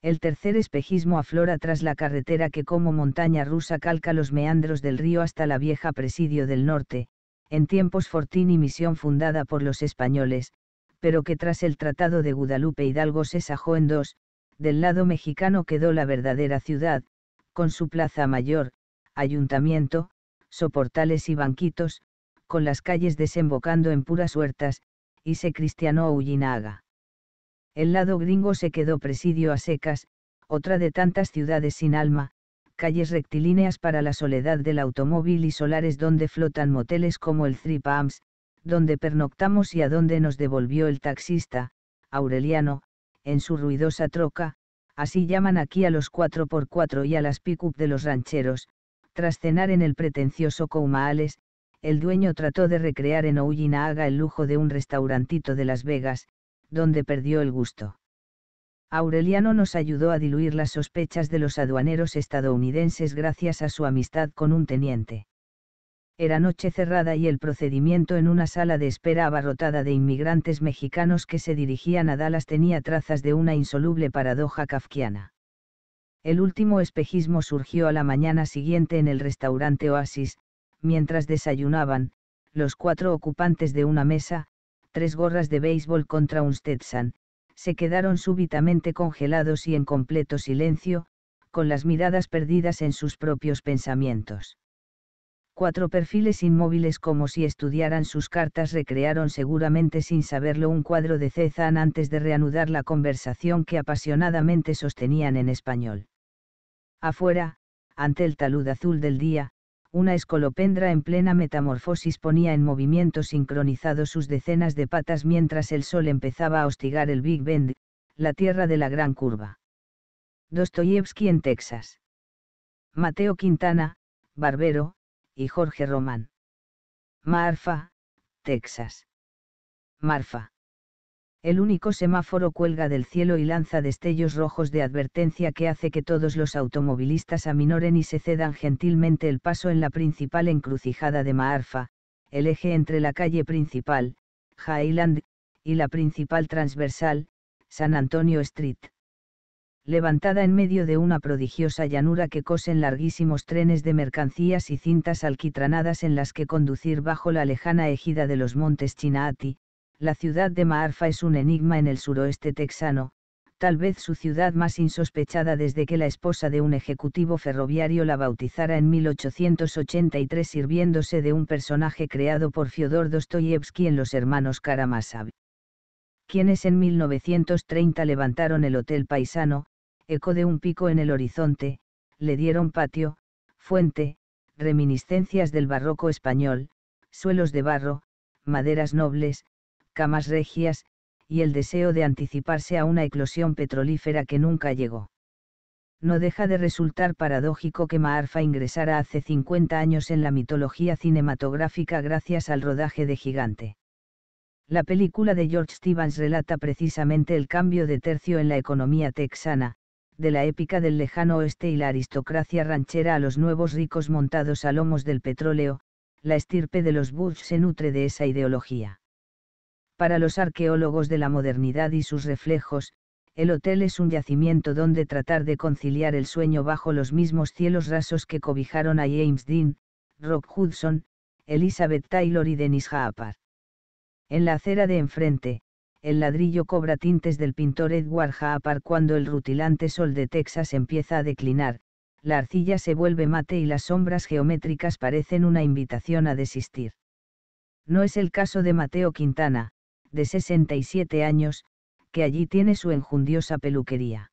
El tercer espejismo aflora tras la carretera que como montaña rusa calca los meandros del río hasta la vieja Presidio del Norte, en tiempos Fortín y misión fundada por los españoles, pero que tras el Tratado de Guadalupe Hidalgo se sajó en dos, del lado mexicano quedó la verdadera ciudad, con su plaza mayor, ayuntamiento, soportales y banquitos, con las calles desembocando en puras huertas, y se cristianó Ullinaga. El lado gringo se quedó presidio a secas, otra de tantas ciudades sin alma, calles rectilíneas para la soledad del automóvil y solares donde flotan moteles como el Three Palms, donde pernoctamos y a donde nos devolvió el taxista, Aureliano, en su ruidosa troca, así llaman aquí a los 4x4 y a las pickup de los rancheros, tras cenar en el pretencioso Coumaales, el dueño trató de recrear en Ouyinaga el lujo de un restaurantito de Las Vegas, donde perdió el gusto. Aureliano nos ayudó a diluir las sospechas de los aduaneros estadounidenses gracias a su amistad con un teniente era noche cerrada y el procedimiento en una sala de espera abarrotada de inmigrantes mexicanos que se dirigían a Dallas tenía trazas de una insoluble paradoja kafkiana. El último espejismo surgió a la mañana siguiente en el restaurante Oasis, mientras desayunaban, los cuatro ocupantes de una mesa, tres gorras de béisbol contra un Stetson, se quedaron súbitamente congelados y en completo silencio, con las miradas perdidas en sus propios pensamientos. Cuatro perfiles inmóviles como si estudiaran sus cartas recrearon seguramente sin saberlo un cuadro de Cezanne antes de reanudar la conversación que apasionadamente sostenían en español. Afuera, ante el talud azul del día, una escolopendra en plena metamorfosis ponía en movimiento sincronizado sus decenas de patas mientras el sol empezaba a hostigar el Big Bend, la tierra de la gran curva. Dostoyevsky en Texas. Mateo Quintana, Barbero, y Jorge Román. Marfa, Texas. Marfa. El único semáforo cuelga del cielo y lanza destellos rojos de advertencia que hace que todos los automovilistas aminoren y se cedan gentilmente el paso en la principal encrucijada de Marfa, el eje entre la calle principal, Highland, y la principal transversal, San Antonio Street levantada en medio de una prodigiosa llanura que cosen larguísimos trenes de mercancías y cintas alquitranadas en las que conducir bajo la lejana ejida de los montes Chinati, la ciudad de Maarfa es un enigma en el suroeste texano, tal vez su ciudad más insospechada desde que la esposa de un ejecutivo ferroviario la bautizara en 1883 sirviéndose de un personaje creado por Fyodor Dostoyevsky en Los Hermanos Karamazov. Quienes en 1930 levantaron el Hotel Paisano, eco de un pico en el horizonte, le dieron patio, fuente, reminiscencias del barroco español, suelos de barro, maderas nobles, camas regias, y el deseo de anticiparse a una eclosión petrolífera que nunca llegó. No deja de resultar paradójico que Maarfa ingresara hace 50 años en la mitología cinematográfica gracias al rodaje de Gigante. La película de George Stevens relata precisamente el cambio de tercio en la economía texana, de la épica del lejano oeste y la aristocracia ranchera a los nuevos ricos montados a lomos del petróleo, la estirpe de los Bush se nutre de esa ideología. Para los arqueólogos de la modernidad y sus reflejos, el hotel es un yacimiento donde tratar de conciliar el sueño bajo los mismos cielos rasos que cobijaron a James Dean, Rob Hudson, Elizabeth Taylor y Dennis Haapar. En la acera de enfrente, el ladrillo cobra tintes del pintor Edward Jaapar cuando el rutilante sol de Texas empieza a declinar, la arcilla se vuelve mate y las sombras geométricas parecen una invitación a desistir. No es el caso de Mateo Quintana, de 67 años, que allí tiene su enjundiosa peluquería.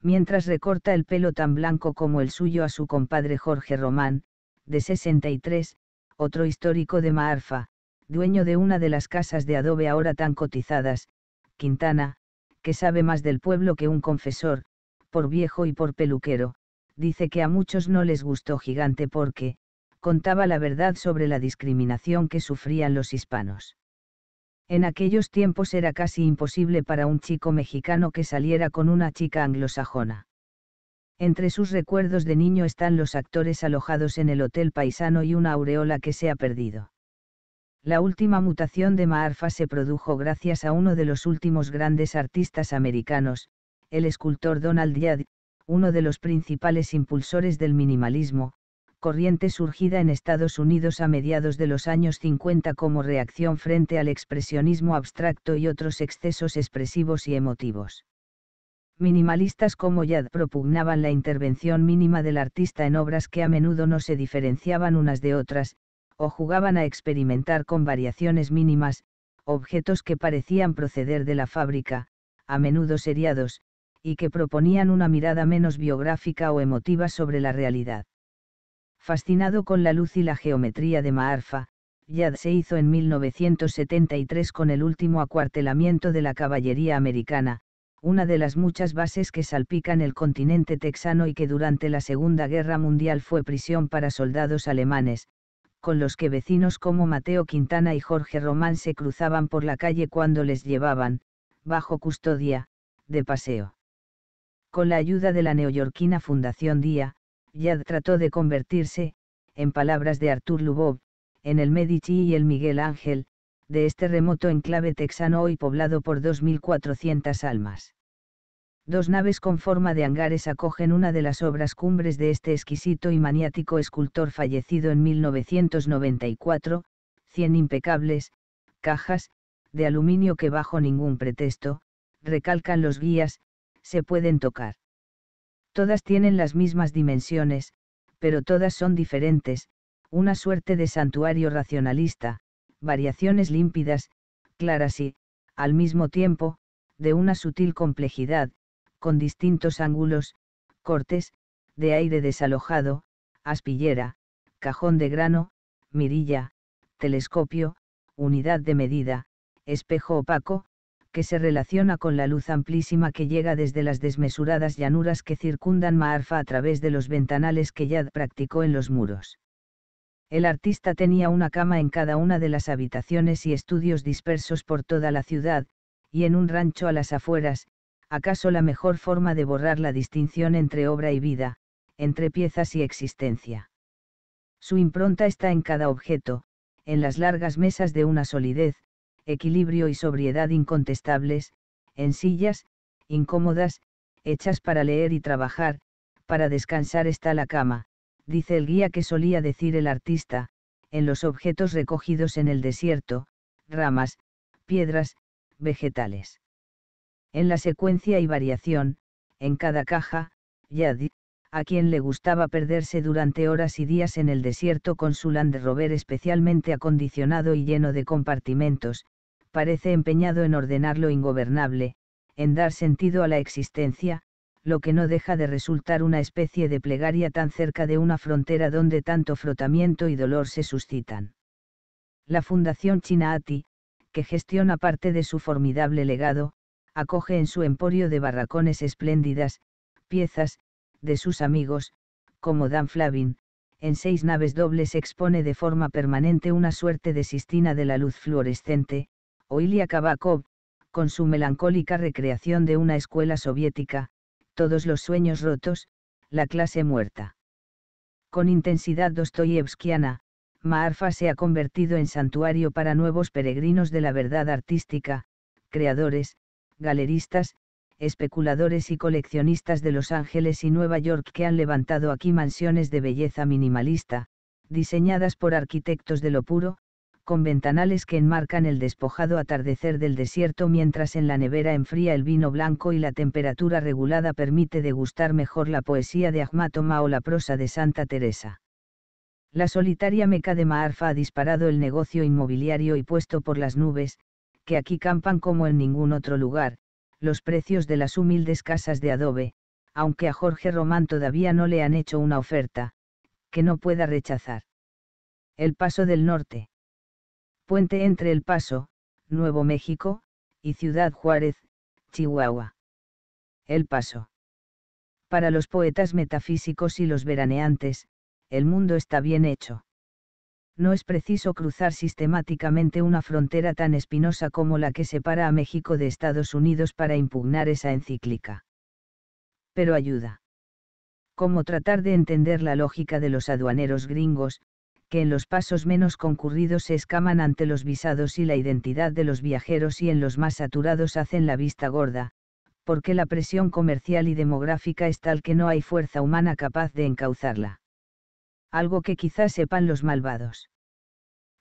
Mientras recorta el pelo tan blanco como el suyo a su compadre Jorge Román, de 63, otro histórico de Maarfa, dueño de una de las casas de adobe ahora tan cotizadas, Quintana, que sabe más del pueblo que un confesor, por viejo y por peluquero, dice que a muchos no les gustó Gigante porque, contaba la verdad sobre la discriminación que sufrían los hispanos. En aquellos tiempos era casi imposible para un chico mexicano que saliera con una chica anglosajona. Entre sus recuerdos de niño están los actores alojados en el Hotel Paisano y una aureola que se ha perdido. La última mutación de Maarfa se produjo gracias a uno de los últimos grandes artistas americanos, el escultor Donald Yad, uno de los principales impulsores del minimalismo, corriente surgida en Estados Unidos a mediados de los años 50 como reacción frente al expresionismo abstracto y otros excesos expresivos y emotivos. Minimalistas como Yad propugnaban la intervención mínima del artista en obras que a menudo no se diferenciaban unas de otras, o jugaban a experimentar con variaciones mínimas, objetos que parecían proceder de la fábrica, a menudo seriados, y que proponían una mirada menos biográfica o emotiva sobre la realidad. Fascinado con la luz y la geometría de Maarfa, Yad se hizo en 1973 con el último acuartelamiento de la caballería americana, una de las muchas bases que salpican el continente texano y que durante la Segunda Guerra Mundial fue prisión para soldados alemanes, con los que vecinos como Mateo Quintana y Jorge Román se cruzaban por la calle cuando les llevaban, bajo custodia, de paseo. Con la ayuda de la neoyorquina Fundación Día, Yad trató de convertirse, en palabras de Artur Lubov, en el Medici y el Miguel Ángel, de este remoto enclave texano hoy poblado por 2.400 almas. Dos naves con forma de hangares acogen una de las obras cumbres de este exquisito y maniático escultor fallecido en 1994, 100 impecables, cajas, de aluminio que bajo ningún pretexto, recalcan los guías, se pueden tocar. Todas tienen las mismas dimensiones, pero todas son diferentes, una suerte de santuario racionalista, variaciones límpidas, claras y, al mismo tiempo, de una sutil complejidad, con distintos ángulos, cortes, de aire desalojado, aspillera, cajón de grano, mirilla, telescopio, unidad de medida, espejo opaco, que se relaciona con la luz amplísima que llega desde las desmesuradas llanuras que circundan Maarfa a través de los ventanales que Yad practicó en los muros. El artista tenía una cama en cada una de las habitaciones y estudios dispersos por toda la ciudad, y en un rancho a las afueras, acaso la mejor forma de borrar la distinción entre obra y vida, entre piezas y existencia. Su impronta está en cada objeto, en las largas mesas de una solidez, equilibrio y sobriedad incontestables, en sillas, incómodas, hechas para leer y trabajar, para descansar está la cama, dice el guía que solía decir el artista, en los objetos recogidos en el desierto, ramas, piedras, vegetales en la secuencia y variación, en cada caja, Yadi, a quien le gustaba perderse durante horas y días en el desierto con su Land Rover especialmente acondicionado y lleno de compartimentos, parece empeñado en ordenar lo ingobernable, en dar sentido a la existencia, lo que no deja de resultar una especie de plegaria tan cerca de una frontera donde tanto frotamiento y dolor se suscitan. La Fundación Chinaati, que gestiona parte de su formidable legado, acoge en su emporio de barracones espléndidas, piezas, de sus amigos, como Dan Flavin, en seis naves dobles expone de forma permanente una suerte de Sistina de la luz fluorescente, o Ilya Kabakov, con su melancólica recreación de una escuela soviética, todos los sueños rotos, la clase muerta. Con intensidad dostoyevskiana, Maarfa se ha convertido en santuario para nuevos peregrinos de la verdad artística, creadores, galeristas, especuladores y coleccionistas de Los Ángeles y Nueva York que han levantado aquí mansiones de belleza minimalista, diseñadas por arquitectos de lo puro, con ventanales que enmarcan el despojado atardecer del desierto mientras en la nevera enfría el vino blanco y la temperatura regulada permite degustar mejor la poesía de Ahmátoma o la prosa de Santa Teresa. La solitaria Meca de Maarfa ha disparado el negocio inmobiliario y puesto por las nubes, que aquí campan como en ningún otro lugar, los precios de las humildes casas de adobe, aunque a Jorge Román todavía no le han hecho una oferta, que no pueda rechazar. El Paso del Norte. Puente entre El Paso, Nuevo México, y Ciudad Juárez, Chihuahua. El Paso. Para los poetas metafísicos y los veraneantes, el mundo está bien hecho no es preciso cruzar sistemáticamente una frontera tan espinosa como la que separa a México de Estados Unidos para impugnar esa encíclica. Pero ayuda. Como tratar de entender la lógica de los aduaneros gringos, que en los pasos menos concurridos se escaman ante los visados y la identidad de los viajeros y en los más saturados hacen la vista gorda, porque la presión comercial y demográfica es tal que no hay fuerza humana capaz de encauzarla algo que quizás sepan los malvados.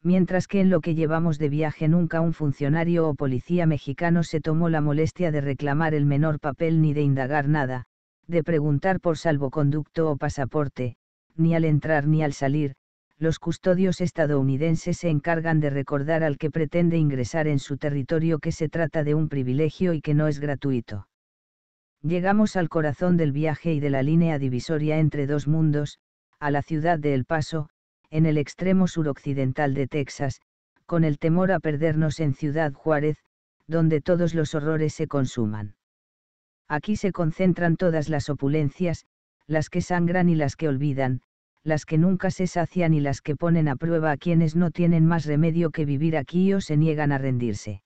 Mientras que en lo que llevamos de viaje nunca un funcionario o policía mexicano se tomó la molestia de reclamar el menor papel ni de indagar nada, de preguntar por salvoconducto o pasaporte, ni al entrar ni al salir, los custodios estadounidenses se encargan de recordar al que pretende ingresar en su territorio que se trata de un privilegio y que no es gratuito. Llegamos al corazón del viaje y de la línea divisoria entre dos mundos, a la ciudad de El Paso, en el extremo suroccidental de Texas, con el temor a perdernos en Ciudad Juárez, donde todos los horrores se consuman. Aquí se concentran todas las opulencias, las que sangran y las que olvidan, las que nunca se sacian y las que ponen a prueba a quienes no tienen más remedio que vivir aquí o se niegan a rendirse.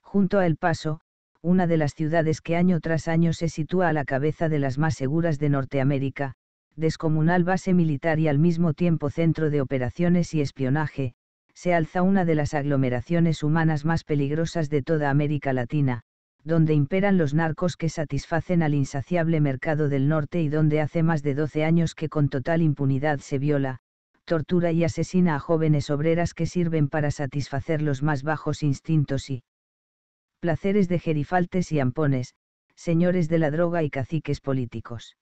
Junto a El Paso, una de las ciudades que año tras año se sitúa a la cabeza de las más seguras de Norteamérica, descomunal base militar y al mismo tiempo centro de operaciones y espionaje, se alza una de las aglomeraciones humanas más peligrosas de toda América Latina, donde imperan los narcos que satisfacen al insaciable mercado del norte y donde hace más de 12 años que con total impunidad se viola, tortura y asesina a jóvenes obreras que sirven para satisfacer los más bajos instintos y placeres de jerifaltes y ampones, señores de la droga y caciques políticos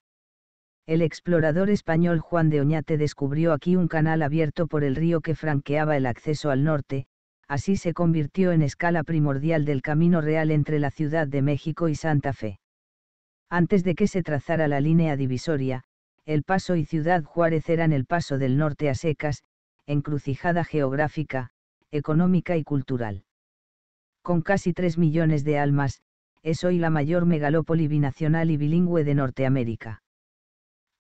el explorador español Juan de Oñate descubrió aquí un canal abierto por el río que franqueaba el acceso al norte, así se convirtió en escala primordial del camino real entre la Ciudad de México y Santa Fe. Antes de que se trazara la línea divisoria, El Paso y Ciudad Juárez eran el paso del norte a secas, encrucijada geográfica, económica y cultural. Con casi 3 millones de almas, es hoy la mayor megalópoli binacional y bilingüe de Norteamérica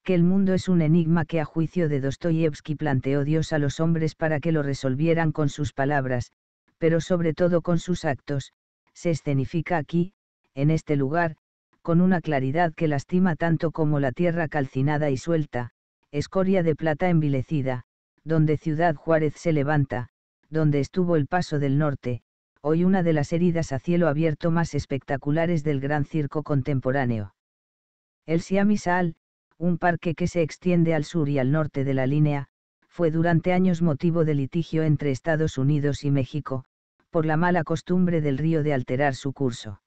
que el mundo es un enigma que a juicio de Dostoyevsky planteó Dios a los hombres para que lo resolvieran con sus palabras, pero sobre todo con sus actos, se escenifica aquí, en este lugar, con una claridad que lastima tanto como la tierra calcinada y suelta, escoria de plata envilecida, donde Ciudad Juárez se levanta, donde estuvo el Paso del Norte, hoy una de las heridas a cielo abierto más espectaculares del gran circo contemporáneo. El Siamisal, un parque que se extiende al sur y al norte de la línea, fue durante años motivo de litigio entre Estados Unidos y México, por la mala costumbre del río de alterar su curso.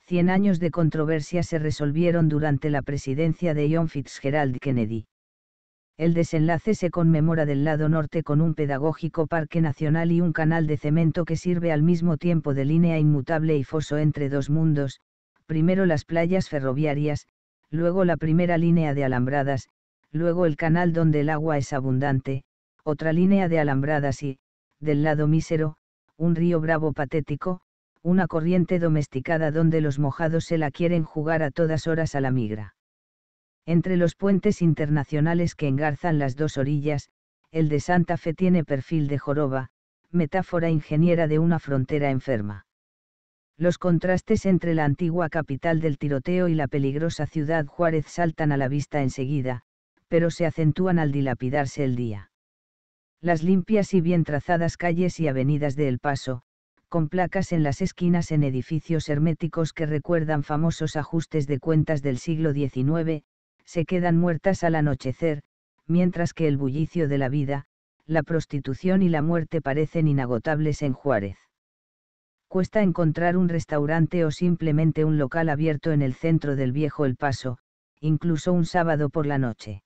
Cien años de controversia se resolvieron durante la presidencia de John Fitzgerald Kennedy. El desenlace se conmemora del lado norte con un pedagógico parque nacional y un canal de cemento que sirve al mismo tiempo de línea inmutable y foso entre dos mundos, primero las playas ferroviarias, luego la primera línea de alambradas, luego el canal donde el agua es abundante, otra línea de alambradas y, del lado mísero, un río bravo patético, una corriente domesticada donde los mojados se la quieren jugar a todas horas a la migra. Entre los puentes internacionales que engarzan las dos orillas, el de Santa Fe tiene perfil de joroba, metáfora ingeniera de una frontera enferma. Los contrastes entre la antigua capital del tiroteo y la peligrosa ciudad Juárez saltan a la vista enseguida, pero se acentúan al dilapidarse el día. Las limpias y bien trazadas calles y avenidas de El Paso, con placas en las esquinas en edificios herméticos que recuerdan famosos ajustes de cuentas del siglo XIX, se quedan muertas al anochecer, mientras que el bullicio de la vida, la prostitución y la muerte parecen inagotables en Juárez cuesta encontrar un restaurante o simplemente un local abierto en el centro del viejo El Paso, incluso un sábado por la noche.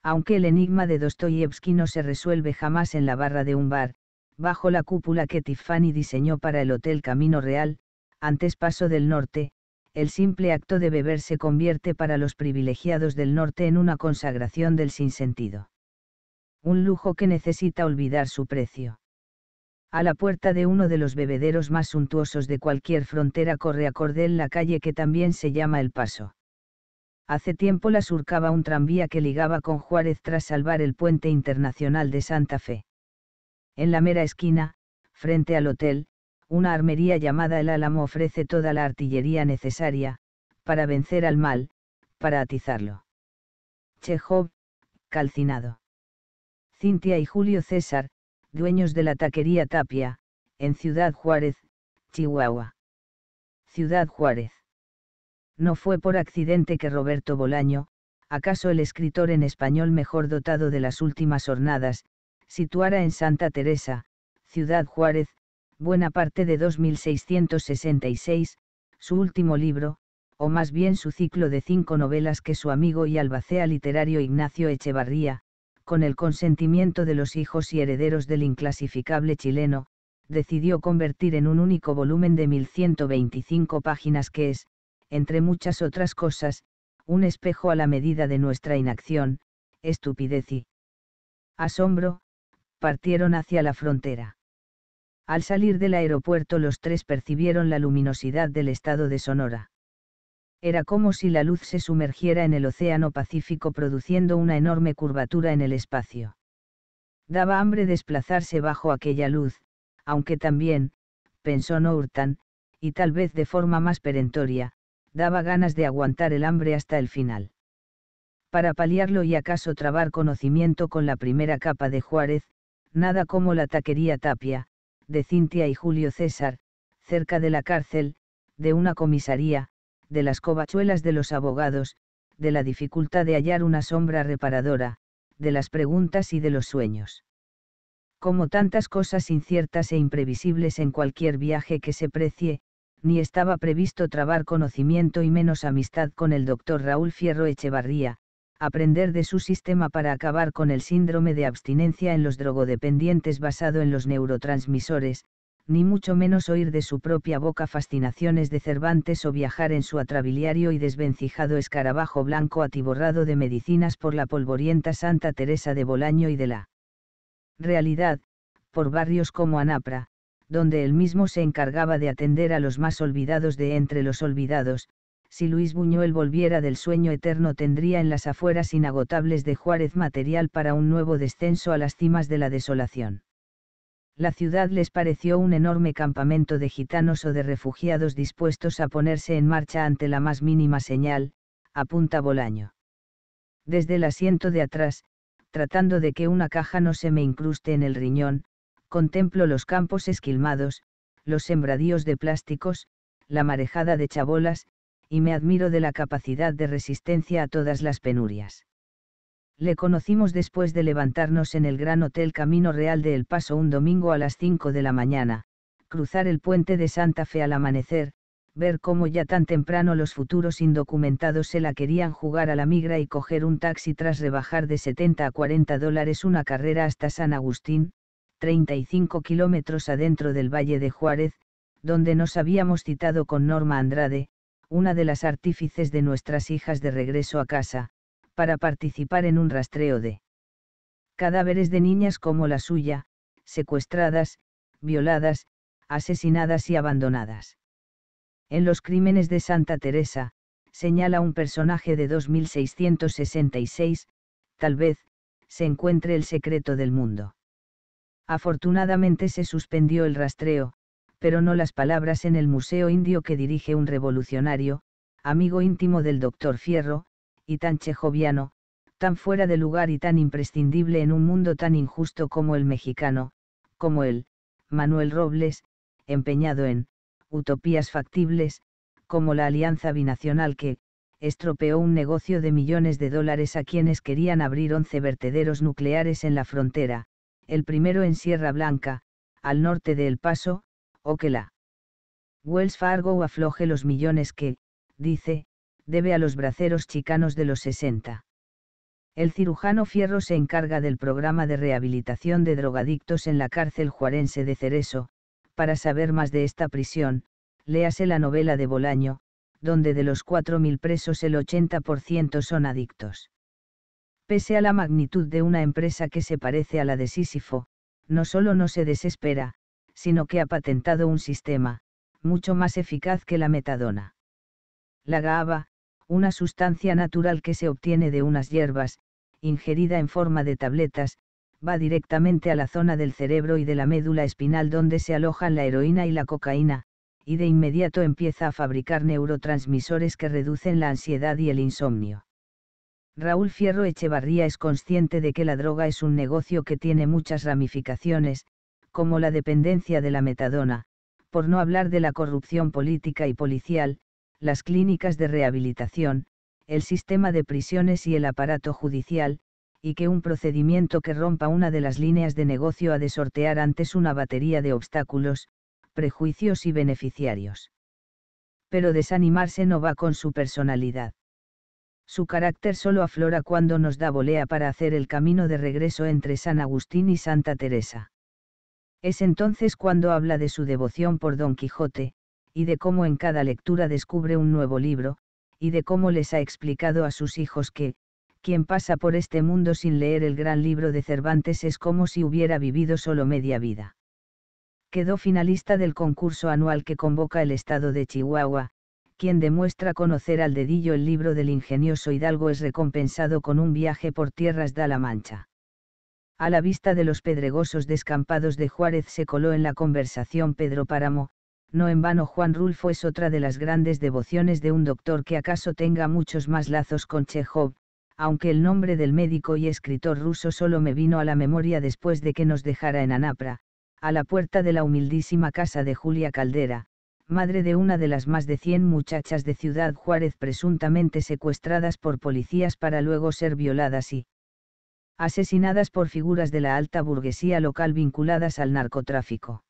Aunque el enigma de Dostoyevsky no se resuelve jamás en la barra de un bar, bajo la cúpula que Tiffany diseñó para el Hotel Camino Real, antes Paso del Norte, el simple acto de beber se convierte para los privilegiados del norte en una consagración del sinsentido. Un lujo que necesita olvidar su precio. A la puerta de uno de los bebederos más suntuosos de cualquier frontera corre a cordel la calle que también se llama El Paso. Hace tiempo la surcaba un tranvía que ligaba con Juárez tras salvar el puente internacional de Santa Fe. En la mera esquina, frente al hotel, una armería llamada El Álamo ofrece toda la artillería necesaria, para vencer al mal, para atizarlo. Chehov, calcinado. Cintia y Julio César, dueños de la taquería Tapia, en Ciudad Juárez, Chihuahua. Ciudad Juárez. No fue por accidente que Roberto Bolaño, acaso el escritor en español mejor dotado de las últimas jornadas, situara en Santa Teresa, Ciudad Juárez, buena parte de 2666, su último libro, o más bien su ciclo de cinco novelas que su amigo y albacea literario Ignacio Echevarría, con el consentimiento de los hijos y herederos del inclasificable chileno, decidió convertir en un único volumen de 1125 páginas que es, entre muchas otras cosas, un espejo a la medida de nuestra inacción, estupidez y asombro, partieron hacia la frontera. Al salir del aeropuerto los tres percibieron la luminosidad del estado de Sonora. Era como si la luz se sumergiera en el océano Pacífico produciendo una enorme curvatura en el espacio. Daba hambre desplazarse bajo aquella luz, aunque también, pensó Nourtan, y tal vez de forma más perentoria, daba ganas de aguantar el hambre hasta el final. Para paliarlo y acaso trabar conocimiento con la primera capa de Juárez, nada como la taquería Tapia, de Cintia y Julio César, cerca de la cárcel, de una comisaría, de las covachuelas de los abogados, de la dificultad de hallar una sombra reparadora, de las preguntas y de los sueños. Como tantas cosas inciertas e imprevisibles en cualquier viaje que se precie, ni estaba previsto trabar conocimiento y menos amistad con el doctor Raúl Fierro Echevarría, aprender de su sistema para acabar con el síndrome de abstinencia en los drogodependientes basado en los neurotransmisores, ni mucho menos oír de su propia boca fascinaciones de Cervantes o viajar en su atrabiliario y desvencijado escarabajo blanco atiborrado de medicinas por la polvorienta Santa Teresa de Bolaño y de la realidad, por barrios como Anapra, donde él mismo se encargaba de atender a los más olvidados de entre los olvidados, si Luis Buñuel volviera del sueño eterno tendría en las afueras inagotables de Juárez material para un nuevo descenso a las cimas de la desolación la ciudad les pareció un enorme campamento de gitanos o de refugiados dispuestos a ponerse en marcha ante la más mínima señal, apunta Bolaño. Desde el asiento de atrás, tratando de que una caja no se me incruste en el riñón, contemplo los campos esquilmados, los sembradíos de plásticos, la marejada de chabolas, y me admiro de la capacidad de resistencia a todas las penurias. Le conocimos después de levantarnos en el Gran Hotel Camino Real de El Paso un domingo a las 5 de la mañana, cruzar el puente de Santa Fe al amanecer, ver cómo ya tan temprano los futuros indocumentados se la querían jugar a la migra y coger un taxi tras rebajar de 70 a 40 dólares una carrera hasta San Agustín, 35 kilómetros adentro del Valle de Juárez, donde nos habíamos citado con Norma Andrade, una de las artífices de nuestras hijas de regreso a casa, para participar en un rastreo de cadáveres de niñas como la suya, secuestradas, violadas, asesinadas y abandonadas. En los crímenes de Santa Teresa, señala un personaje de 2666, tal vez, se encuentre el secreto del mundo. Afortunadamente se suspendió el rastreo, pero no las palabras en el Museo Indio que dirige un revolucionario, amigo íntimo del doctor Fierro, y tan chejoviano, tan fuera de lugar y tan imprescindible en un mundo tan injusto como el mexicano, como el, Manuel Robles, empeñado en utopías factibles, como la alianza binacional que, estropeó un negocio de millones de dólares a quienes querían abrir once vertederos nucleares en la frontera, el primero en Sierra Blanca, al norte de El Paso, o que la Wells Fargo afloje los millones que, dice, debe a los braceros chicanos de los 60. El cirujano Fierro se encarga del programa de rehabilitación de drogadictos en la cárcel juarense de Cereso, para saber más de esta prisión, léase la novela de Bolaño, donde de los 4.000 presos el 80% son adictos. Pese a la magnitud de una empresa que se parece a la de Sísifo, no solo no se desespera, sino que ha patentado un sistema, mucho más eficaz que la metadona. La GABA, una sustancia natural que se obtiene de unas hierbas, ingerida en forma de tabletas, va directamente a la zona del cerebro y de la médula espinal donde se alojan la heroína y la cocaína, y de inmediato empieza a fabricar neurotransmisores que reducen la ansiedad y el insomnio. Raúl Fierro Echevarría es consciente de que la droga es un negocio que tiene muchas ramificaciones, como la dependencia de la metadona, por no hablar de la corrupción política y policial, las clínicas de rehabilitación, el sistema de prisiones y el aparato judicial, y que un procedimiento que rompa una de las líneas de negocio ha de sortear antes una batería de obstáculos, prejuicios y beneficiarios. Pero desanimarse no va con su personalidad. Su carácter solo aflora cuando nos da volea para hacer el camino de regreso entre San Agustín y Santa Teresa. Es entonces cuando habla de su devoción por Don Quijote, y de cómo en cada lectura descubre un nuevo libro, y de cómo les ha explicado a sus hijos que, quien pasa por este mundo sin leer el gran libro de Cervantes es como si hubiera vivido solo media vida. Quedó finalista del concurso anual que convoca el Estado de Chihuahua, quien demuestra conocer al dedillo el libro del ingenioso hidalgo es recompensado con un viaje por tierras de la Mancha. A la vista de los pedregosos descampados de Juárez se coló en la conversación Pedro Páramo, no en vano Juan Rulfo es otra de las grandes devociones de un doctor que acaso tenga muchos más lazos con Chekhov, aunque el nombre del médico y escritor ruso solo me vino a la memoria después de que nos dejara en Anapra, a la puerta de la humildísima casa de Julia Caldera, madre de una de las más de 100 muchachas de Ciudad Juárez presuntamente secuestradas por policías para luego ser violadas y asesinadas por figuras de la alta burguesía local vinculadas al narcotráfico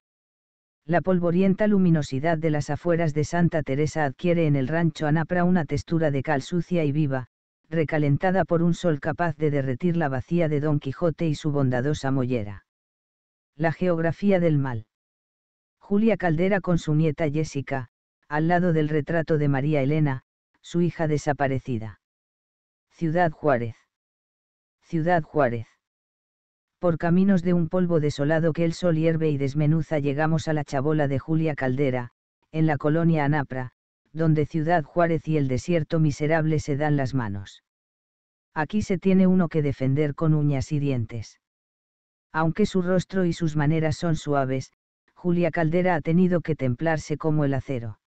la polvorienta luminosidad de las afueras de Santa Teresa adquiere en el rancho Anapra una textura de cal sucia y viva, recalentada por un sol capaz de derretir la vacía de Don Quijote y su bondadosa mollera. La geografía del mal. Julia Caldera con su nieta Jessica, al lado del retrato de María Elena, su hija desaparecida. Ciudad Juárez. Ciudad Juárez. Por caminos de un polvo desolado que el sol hierve y desmenuza llegamos a la chabola de Julia Caldera, en la colonia Anapra, donde Ciudad Juárez y el desierto miserable se dan las manos. Aquí se tiene uno que defender con uñas y dientes. Aunque su rostro y sus maneras son suaves, Julia Caldera ha tenido que templarse como el acero.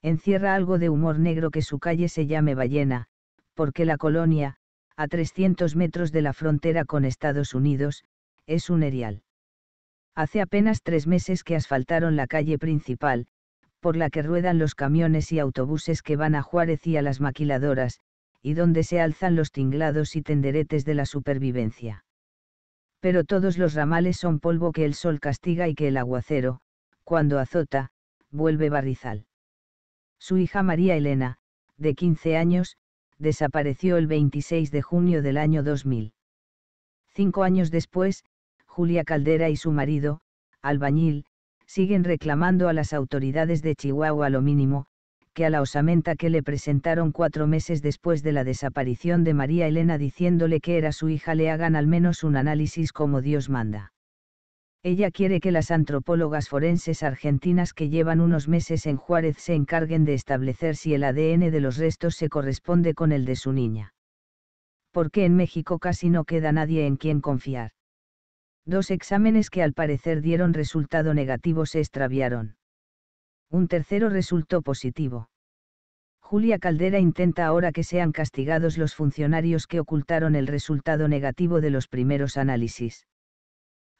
Encierra algo de humor negro que su calle se llame Ballena, porque la colonia, a 300 metros de la frontera con Estados Unidos, es un erial. Hace apenas tres meses que asfaltaron la calle principal, por la que ruedan los camiones y autobuses que van a Juárez y a las maquiladoras, y donde se alzan los tinglados y tenderetes de la supervivencia. Pero todos los ramales son polvo que el sol castiga y que el aguacero, cuando azota, vuelve barrizal. Su hija María Elena, de 15 años, desapareció el 26 de junio del año 2000. Cinco años después, Julia Caldera y su marido, albañil, siguen reclamando a las autoridades de Chihuahua lo mínimo, que a la osamenta que le presentaron cuatro meses después de la desaparición de María Elena diciéndole que era su hija le hagan al menos un análisis como Dios manda. Ella quiere que las antropólogas forenses argentinas que llevan unos meses en Juárez se encarguen de establecer si el ADN de los restos se corresponde con el de su niña. Porque en México casi no queda nadie en quien confiar. Dos exámenes que al parecer dieron resultado negativo se extraviaron. Un tercero resultó positivo. Julia Caldera intenta ahora que sean castigados los funcionarios que ocultaron el resultado negativo de los primeros análisis.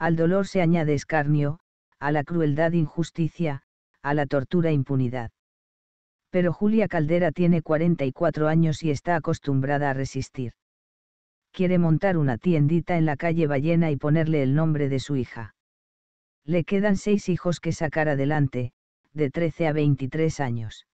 Al dolor se añade escarnio, a la crueldad injusticia, a la tortura e impunidad. Pero Julia Caldera tiene 44 años y está acostumbrada a resistir. Quiere montar una tiendita en la calle Ballena y ponerle el nombre de su hija. Le quedan seis hijos que sacar adelante, de 13 a 23 años.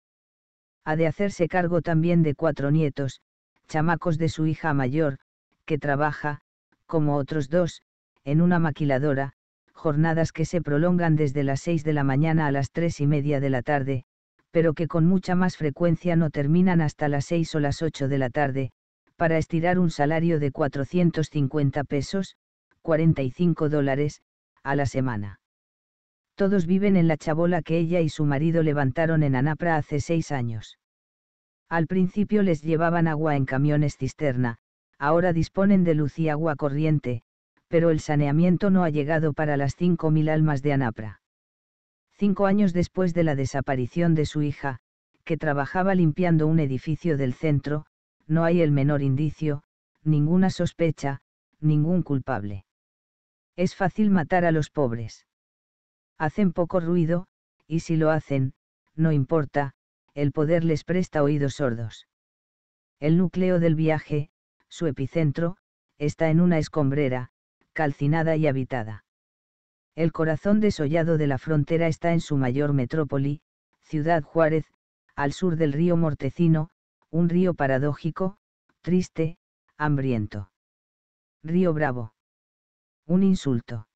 Ha de hacerse cargo también de cuatro nietos, chamacos de su hija mayor, que trabaja, como otros dos, en una maquiladora, jornadas que se prolongan desde las 6 de la mañana a las 3 y media de la tarde, pero que con mucha más frecuencia no terminan hasta las 6 o las 8 de la tarde, para estirar un salario de 450 pesos, 45 dólares, a la semana. Todos viven en la chabola que ella y su marido levantaron en Anapra hace seis años. Al principio les llevaban agua en camiones cisterna, ahora disponen de luz y agua corriente, pero el saneamiento no ha llegado para las 5.000 almas de Anapra. Cinco años después de la desaparición de su hija, que trabajaba limpiando un edificio del centro, no hay el menor indicio, ninguna sospecha, ningún culpable. Es fácil matar a los pobres. Hacen poco ruido, y si lo hacen, no importa, el poder les presta oídos sordos. El núcleo del viaje, su epicentro, está en una escombrera, calcinada y habitada. El corazón desollado de la frontera está en su mayor metrópoli, Ciudad Juárez, al sur del río Mortecino, un río paradójico, triste, hambriento. Río Bravo. Un insulto.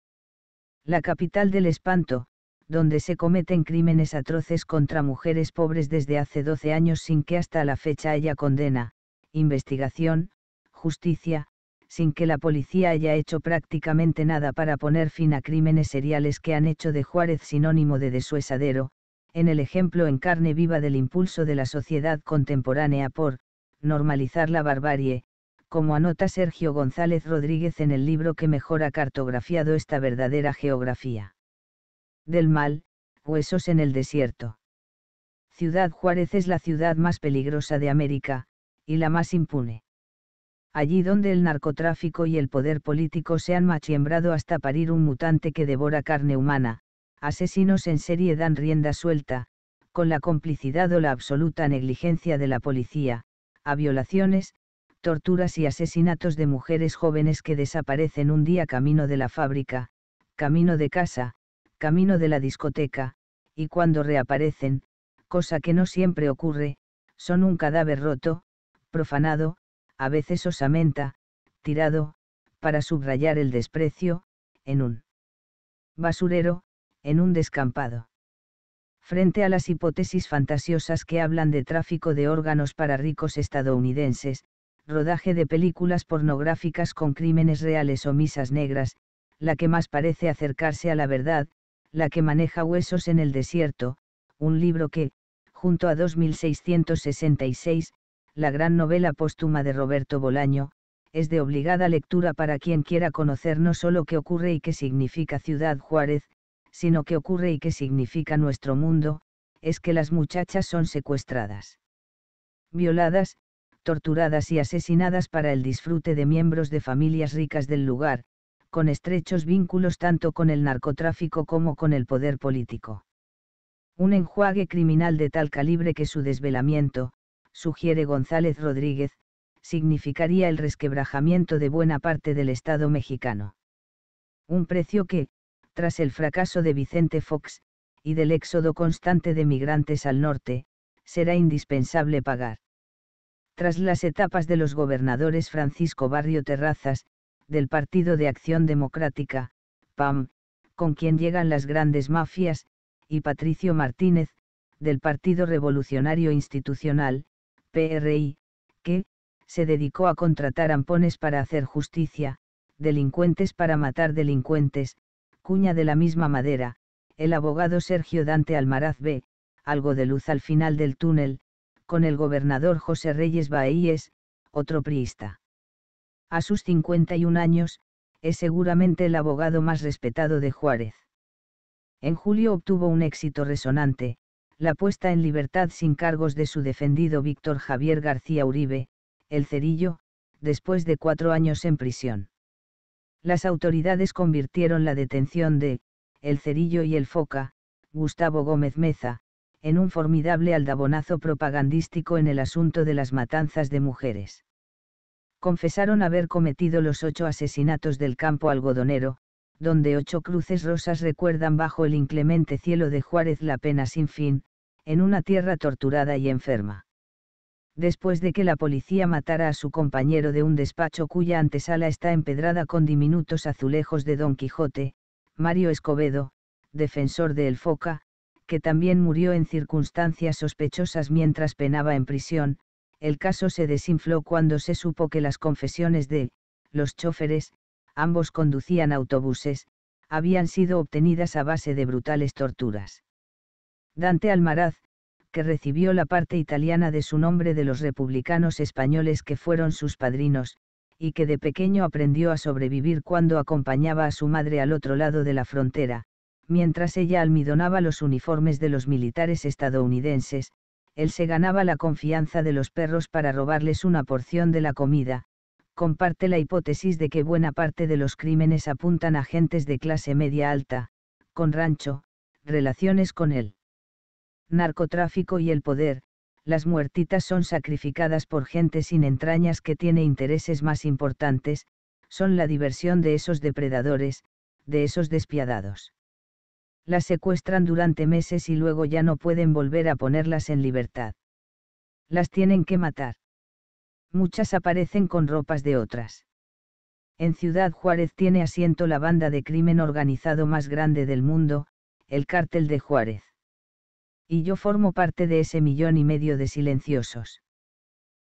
La capital del espanto, donde se cometen crímenes atroces contra mujeres pobres desde hace 12 años sin que hasta la fecha haya condena, investigación, justicia, sin que la policía haya hecho prácticamente nada para poner fin a crímenes seriales que han hecho de Juárez sinónimo de desuesadero, en el ejemplo en carne viva del impulso de la sociedad contemporánea por normalizar la barbarie, como anota Sergio González Rodríguez en el libro que mejor ha cartografiado esta verdadera geografía. Del mal, huesos en el desierto. Ciudad Juárez es la ciudad más peligrosa de América, y la más impune allí donde el narcotráfico y el poder político se han machiembrado hasta parir un mutante que devora carne humana, asesinos en serie dan rienda suelta, con la complicidad o la absoluta negligencia de la policía, a violaciones, torturas y asesinatos de mujeres jóvenes que desaparecen un día camino de la fábrica, camino de casa, camino de la discoteca, y cuando reaparecen, cosa que no siempre ocurre, son un cadáver roto, profanado, a veces osamenta, tirado, para subrayar el desprecio, en un basurero, en un descampado. Frente a las hipótesis fantasiosas que hablan de tráfico de órganos para ricos estadounidenses, rodaje de películas pornográficas con crímenes reales o misas negras, la que más parece acercarse a la verdad, la que maneja Huesos en el Desierto, un libro que, junto a 2666, la gran novela póstuma de Roberto Bolaño, es de obligada lectura para quien quiera conocer no solo qué ocurre y qué significa Ciudad Juárez, sino qué ocurre y qué significa nuestro mundo, es que las muchachas son secuestradas, violadas, torturadas y asesinadas para el disfrute de miembros de familias ricas del lugar, con estrechos vínculos tanto con el narcotráfico como con el poder político. Un enjuague criminal de tal calibre que su desvelamiento, sugiere González Rodríguez, significaría el resquebrajamiento de buena parte del Estado mexicano. Un precio que, tras el fracaso de Vicente Fox, y del éxodo constante de migrantes al norte, será indispensable pagar. Tras las etapas de los gobernadores Francisco Barrio Terrazas, del Partido de Acción Democrática, PAM, con quien llegan las grandes mafias, y Patricio Martínez, del Partido Revolucionario Institucional, PRI, que, se dedicó a contratar ampones para hacer justicia, delincuentes para matar delincuentes, cuña de la misma madera, el abogado Sergio Dante Almaraz B., algo de luz al final del túnel, con el gobernador José Reyes Baíes, otro priista. A sus 51 años, es seguramente el abogado más respetado de Juárez. En julio obtuvo un éxito resonante, la puesta en libertad sin cargos de su defendido Víctor Javier García Uribe, el Cerillo, después de cuatro años en prisión. Las autoridades convirtieron la detención de, el Cerillo y el Foca, Gustavo Gómez Meza, en un formidable aldabonazo propagandístico en el asunto de las matanzas de mujeres. Confesaron haber cometido los ocho asesinatos del campo algodonero, donde ocho cruces rosas recuerdan bajo el inclemente cielo de Juárez la pena sin fin, en una tierra torturada y enferma. Después de que la policía matara a su compañero de un despacho cuya antesala está empedrada con diminutos azulejos de Don Quijote, Mario Escobedo, defensor de El Foca, que también murió en circunstancias sospechosas mientras penaba en prisión, el caso se desinfló cuando se supo que las confesiones de los choferes, ambos conducían autobuses, habían sido obtenidas a base de brutales torturas. Dante Almaraz, que recibió la parte italiana de su nombre de los republicanos españoles que fueron sus padrinos, y que de pequeño aprendió a sobrevivir cuando acompañaba a su madre al otro lado de la frontera, mientras ella almidonaba los uniformes de los militares estadounidenses, él se ganaba la confianza de los perros para robarles una porción de la comida, comparte la hipótesis de que buena parte de los crímenes apuntan a gentes de clase media alta, con rancho, relaciones con él narcotráfico y el poder, las muertitas son sacrificadas por gente sin entrañas que tiene intereses más importantes, son la diversión de esos depredadores, de esos despiadados. Las secuestran durante meses y luego ya no pueden volver a ponerlas en libertad. Las tienen que matar. Muchas aparecen con ropas de otras. En Ciudad Juárez tiene asiento la banda de crimen organizado más grande del mundo, el cártel de Juárez y yo formo parte de ese millón y medio de silenciosos.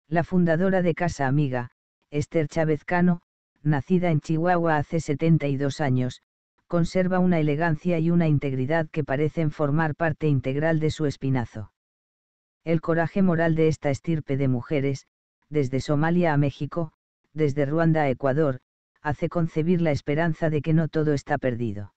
La fundadora de Casa Amiga, Esther Cano, nacida en Chihuahua hace 72 años, conserva una elegancia y una integridad que parecen formar parte integral de su espinazo. El coraje moral de esta estirpe de mujeres, desde Somalia a México, desde Ruanda a Ecuador, hace concebir la esperanza de que no todo está perdido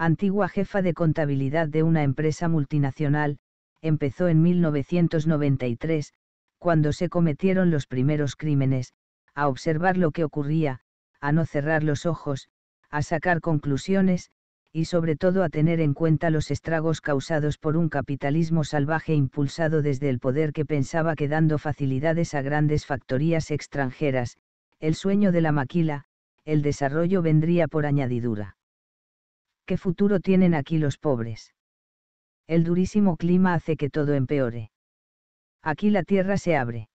antigua jefa de contabilidad de una empresa multinacional, empezó en 1993, cuando se cometieron los primeros crímenes, a observar lo que ocurría, a no cerrar los ojos, a sacar conclusiones, y sobre todo a tener en cuenta los estragos causados por un capitalismo salvaje impulsado desde el poder que pensaba que dando facilidades a grandes factorías extranjeras, el sueño de la maquila, el desarrollo vendría por añadidura. ¿Qué futuro tienen aquí los pobres? El durísimo clima hace que todo empeore. Aquí la tierra se abre.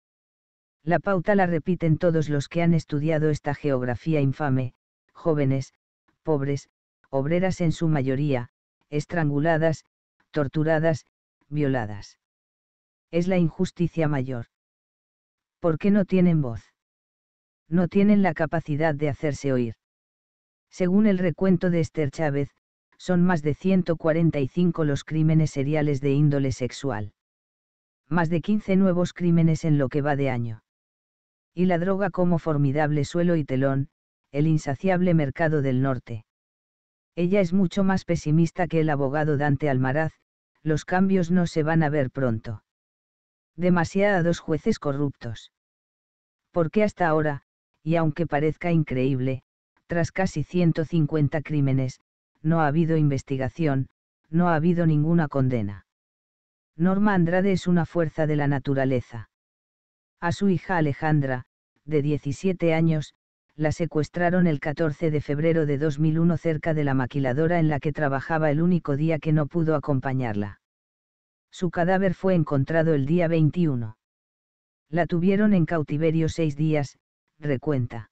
La pauta la repiten todos los que han estudiado esta geografía infame, jóvenes, pobres, obreras en su mayoría, estranguladas, torturadas, violadas. Es la injusticia mayor. ¿Por qué no tienen voz? No tienen la capacidad de hacerse oír. Según el recuento de Esther Chávez, son más de 145 los crímenes seriales de índole sexual. Más de 15 nuevos crímenes en lo que va de año. Y la droga como formidable suelo y telón, el insaciable mercado del norte. Ella es mucho más pesimista que el abogado Dante Almaraz, los cambios no se van a ver pronto. Demasiados jueces corruptos. Porque hasta ahora, y aunque parezca increíble, tras casi 150 crímenes, no ha habido investigación, no ha habido ninguna condena. Norma Andrade es una fuerza de la naturaleza. A su hija Alejandra, de 17 años, la secuestraron el 14 de febrero de 2001 cerca de la maquiladora en la que trabajaba el único día que no pudo acompañarla. Su cadáver fue encontrado el día 21. La tuvieron en cautiverio seis días, recuenta.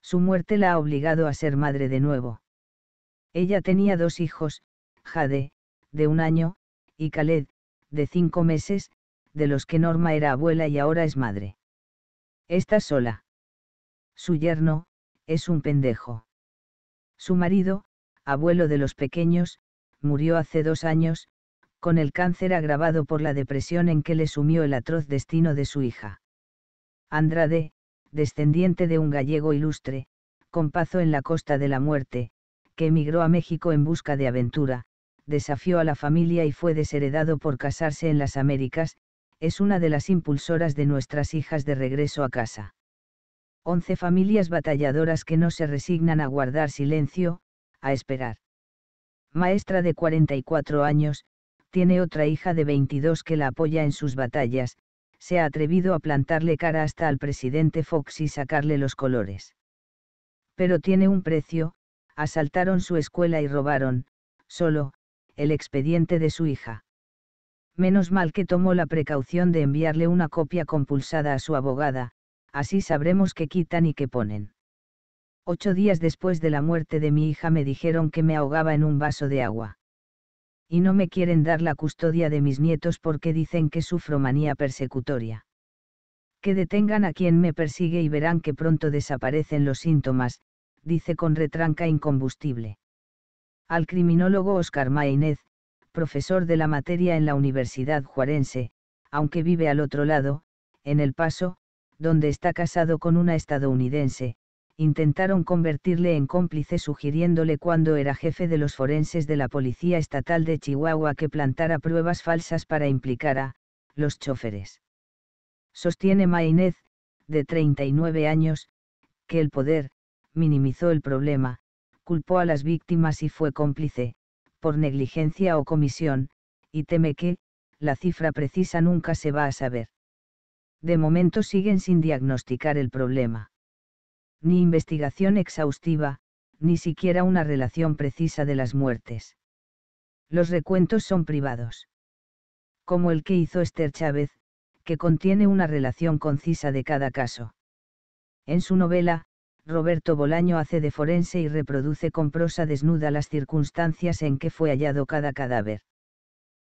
Su muerte la ha obligado a ser madre de nuevo. Ella tenía dos hijos, Jade, de un año, y Khaled, de cinco meses, de los que Norma era abuela y ahora es madre. Está sola. Su yerno, es un pendejo. Su marido, abuelo de los pequeños, murió hace dos años, con el cáncer agravado por la depresión en que le sumió el atroz destino de su hija. Andrade, descendiente de un gallego ilustre, con en la costa de la muerte, que emigró a México en busca de aventura, desafió a la familia y fue desheredado por casarse en las Américas, es una de las impulsoras de nuestras hijas de regreso a casa. Once familias batalladoras que no se resignan a guardar silencio, a esperar. Maestra de 44 años, tiene otra hija de 22 que la apoya en sus batallas, se ha atrevido a plantarle cara hasta al presidente Fox y sacarle los colores. Pero tiene un precio, asaltaron su escuela y robaron, solo, el expediente de su hija. Menos mal que tomó la precaución de enviarle una copia compulsada a su abogada, así sabremos qué quitan y qué ponen. Ocho días después de la muerte de mi hija me dijeron que me ahogaba en un vaso de agua. Y no me quieren dar la custodia de mis nietos porque dicen que sufro manía persecutoria. Que detengan a quien me persigue y verán que pronto desaparecen los síntomas, dice con retranca incombustible. Al criminólogo Oscar Maínez, profesor de la materia en la Universidad Juarense, aunque vive al otro lado, en El Paso, donde está casado con una estadounidense, intentaron convertirle en cómplice sugiriéndole cuando era jefe de los forenses de la Policía Estatal de Chihuahua que plantara pruebas falsas para implicar a los choferes. Sostiene Maynez, de 39 años, que el poder, minimizó el problema, culpó a las víctimas y fue cómplice, por negligencia o comisión, y teme que, la cifra precisa nunca se va a saber. De momento siguen sin diagnosticar el problema. Ni investigación exhaustiva, ni siquiera una relación precisa de las muertes. Los recuentos son privados. Como el que hizo Esther Chávez, que contiene una relación concisa de cada caso. En su novela, Roberto Bolaño hace de forense y reproduce con prosa desnuda las circunstancias en que fue hallado cada cadáver.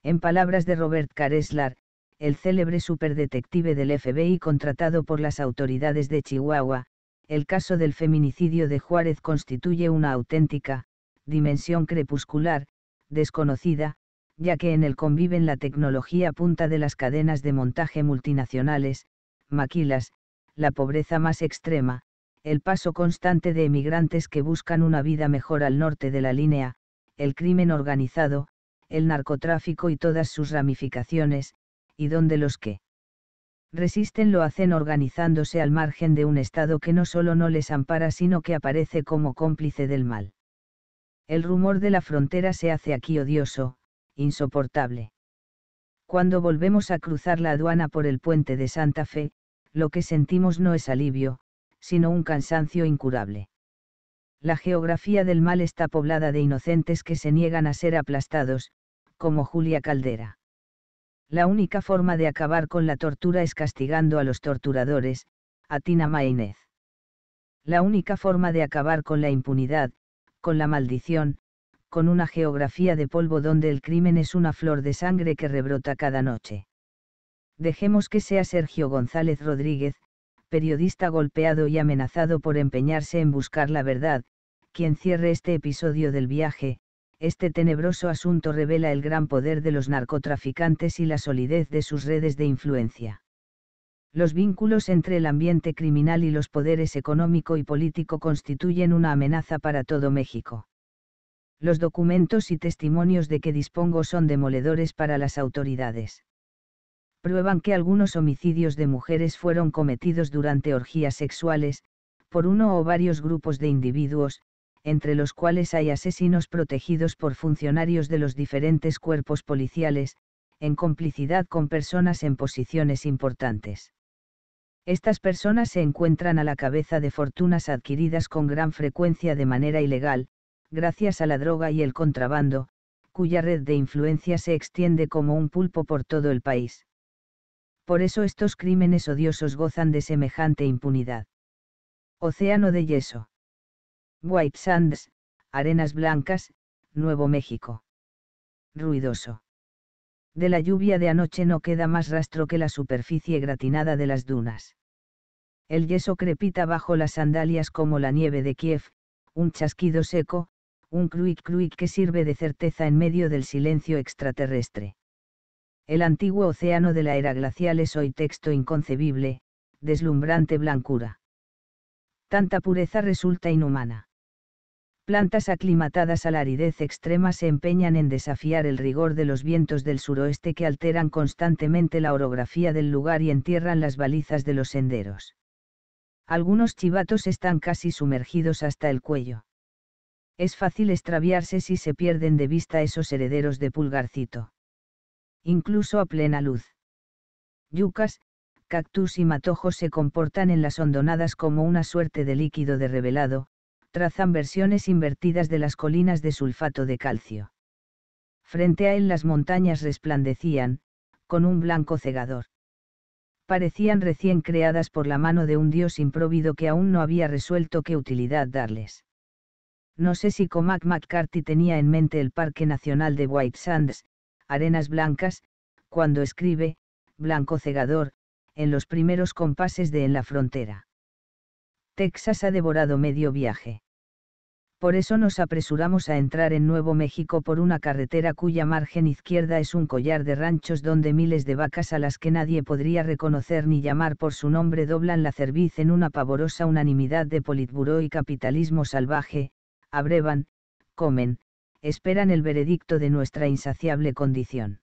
En palabras de Robert Kareslar, el célebre superdetective del FBI contratado por las autoridades de Chihuahua, el caso del feminicidio de Juárez constituye una auténtica, dimensión crepuscular, desconocida, ya que en él conviven la tecnología punta de las cadenas de montaje multinacionales, maquilas, la pobreza más extrema, el paso constante de emigrantes que buscan una vida mejor al norte de la línea, el crimen organizado, el narcotráfico y todas sus ramificaciones, y donde los que resisten lo hacen organizándose al margen de un Estado que no solo no les ampara, sino que aparece como cómplice del mal. El rumor de la frontera se hace aquí odioso, insoportable. Cuando volvemos a cruzar la aduana por el puente de Santa Fe, lo que sentimos no es alivio, sino un cansancio incurable. La geografía del mal está poblada de inocentes que se niegan a ser aplastados, como Julia Caldera. La única forma de acabar con la tortura es castigando a los torturadores, a Tina Maynez. La única forma de acabar con la impunidad, con la maldición, con una geografía de polvo donde el crimen es una flor de sangre que rebrota cada noche. Dejemos que sea Sergio González Rodríguez, periodista golpeado y amenazado por empeñarse en buscar la verdad, quien cierre este episodio del viaje, este tenebroso asunto revela el gran poder de los narcotraficantes y la solidez de sus redes de influencia. Los vínculos entre el ambiente criminal y los poderes económico y político constituyen una amenaza para todo México. Los documentos y testimonios de que dispongo son demoledores para las autoridades prueban que algunos homicidios de mujeres fueron cometidos durante orgías sexuales, por uno o varios grupos de individuos, entre los cuales hay asesinos protegidos por funcionarios de los diferentes cuerpos policiales, en complicidad con personas en posiciones importantes. Estas personas se encuentran a la cabeza de fortunas adquiridas con gran frecuencia de manera ilegal, gracias a la droga y el contrabando, cuya red de influencia se extiende como un pulpo por todo el país. Por eso estos crímenes odiosos gozan de semejante impunidad. Océano de yeso. White Sands, Arenas Blancas, Nuevo México. Ruidoso. De la lluvia de anoche no queda más rastro que la superficie gratinada de las dunas. El yeso crepita bajo las sandalias como la nieve de Kiev, un chasquido seco, un cruic cruic que sirve de certeza en medio del silencio extraterrestre. El antiguo océano de la era glacial es hoy texto inconcebible, deslumbrante blancura. Tanta pureza resulta inhumana. Plantas aclimatadas a la aridez extrema se empeñan en desafiar el rigor de los vientos del suroeste que alteran constantemente la orografía del lugar y entierran las balizas de los senderos. Algunos chivatos están casi sumergidos hasta el cuello. Es fácil extraviarse si se pierden de vista esos herederos de Pulgarcito incluso a plena luz. Yucas, cactus y matojos se comportan en las hondonadas como una suerte de líquido de revelado, trazan versiones invertidas de las colinas de sulfato de calcio. Frente a él las montañas resplandecían, con un blanco cegador. Parecían recién creadas por la mano de un dios improvido que aún no había resuelto qué utilidad darles. No sé si Comac McCarthy tenía en mente el Parque Nacional de White Sands, Arenas Blancas, cuando escribe, Blanco Cegador, en los primeros compases de En la Frontera. Texas ha devorado medio viaje. Por eso nos apresuramos a entrar en Nuevo México por una carretera cuya margen izquierda es un collar de ranchos donde miles de vacas a las que nadie podría reconocer ni llamar por su nombre doblan la cerviz en una pavorosa unanimidad de politburó y capitalismo salvaje, abrevan, comen, esperan el veredicto de nuestra insaciable condición.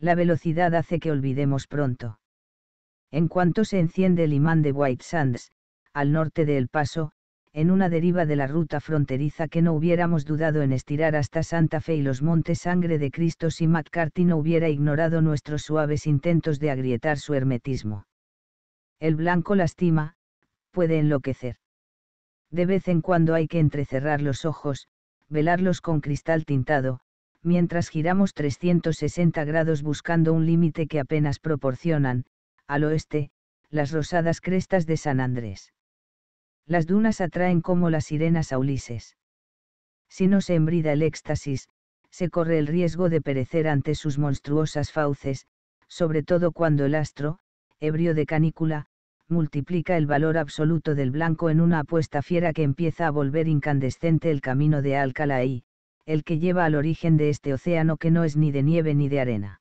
La velocidad hace que olvidemos pronto. En cuanto se enciende el imán de White Sands, al norte de El Paso, en una deriva de la ruta fronteriza que no hubiéramos dudado en estirar hasta Santa Fe y los montes sangre de Cristo si McCarthy no hubiera ignorado nuestros suaves intentos de agrietar su hermetismo. El blanco lastima, puede enloquecer. De vez en cuando hay que entrecerrar los ojos, velarlos con cristal tintado, mientras giramos 360 grados buscando un límite que apenas proporcionan, al oeste, las rosadas crestas de San Andrés. Las dunas atraen como las sirenas a Ulises. Si no se embrida el éxtasis, se corre el riesgo de perecer ante sus monstruosas fauces, sobre todo cuando el astro, ebrio de canícula, multiplica el valor absoluto del blanco en una apuesta fiera que empieza a volver incandescente el camino de Alcalá y, el que lleva al origen de este océano que no es ni de nieve ni de arena.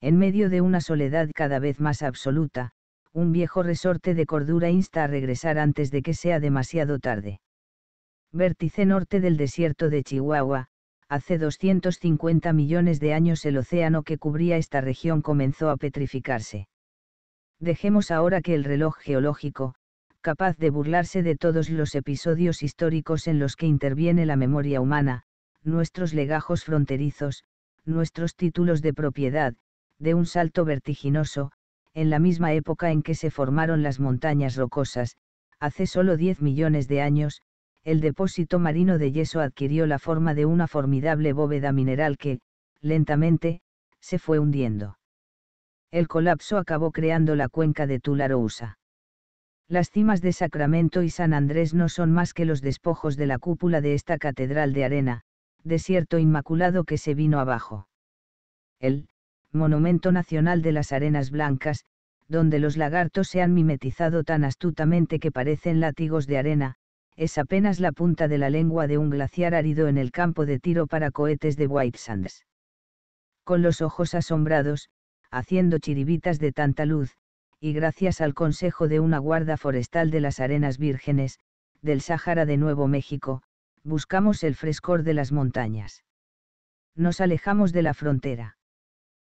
En medio de una soledad cada vez más absoluta, un viejo resorte de cordura insta a regresar antes de que sea demasiado tarde. Vértice norte del desierto de Chihuahua, hace 250 millones de años el océano que cubría esta región comenzó a petrificarse dejemos ahora que el reloj geológico, capaz de burlarse de todos los episodios históricos en los que interviene la memoria humana, nuestros legajos fronterizos, nuestros títulos de propiedad, de un salto vertiginoso, en la misma época en que se formaron las montañas rocosas, hace solo 10 millones de años, el depósito marino de yeso adquirió la forma de una formidable bóveda mineral que, lentamente, se fue hundiendo el colapso acabó creando la cuenca de Tularousa. Las cimas de Sacramento y San Andrés no son más que los despojos de la cúpula de esta catedral de arena, desierto inmaculado que se vino abajo. El Monumento Nacional de las Arenas Blancas, donde los lagartos se han mimetizado tan astutamente que parecen látigos de arena, es apenas la punta de la lengua de un glaciar árido en el campo de tiro para cohetes de White Sands. Con los ojos asombrados, haciendo chiribitas de tanta luz, y gracias al consejo de una guarda forestal de las Arenas Vírgenes, del Sáhara de Nuevo México, buscamos el frescor de las montañas. Nos alejamos de la frontera.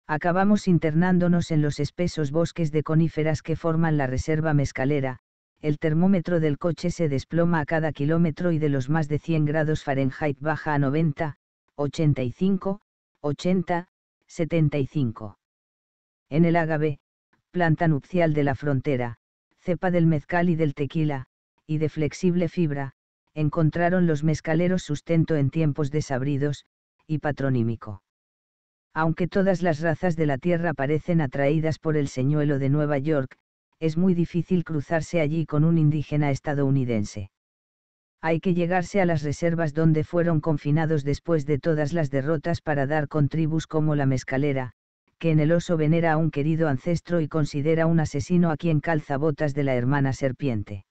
Acabamos internándonos en los espesos bosques de coníferas que forman la reserva mezcalera, el termómetro del coche se desploma a cada kilómetro y de los más de 100 grados Fahrenheit baja a 90, 85, 80, 75 en el ágave, planta nupcial de la frontera, cepa del mezcal y del tequila, y de flexible fibra, encontraron los mezcaleros sustento en tiempos desabridos, y patronímico. Aunque todas las razas de la tierra parecen atraídas por el señuelo de Nueva York, es muy difícil cruzarse allí con un indígena estadounidense. Hay que llegarse a las reservas donde fueron confinados después de todas las derrotas para dar con tribus como la mezcalera, que en el oso venera a un querido ancestro y considera un asesino a quien calza botas de la hermana serpiente.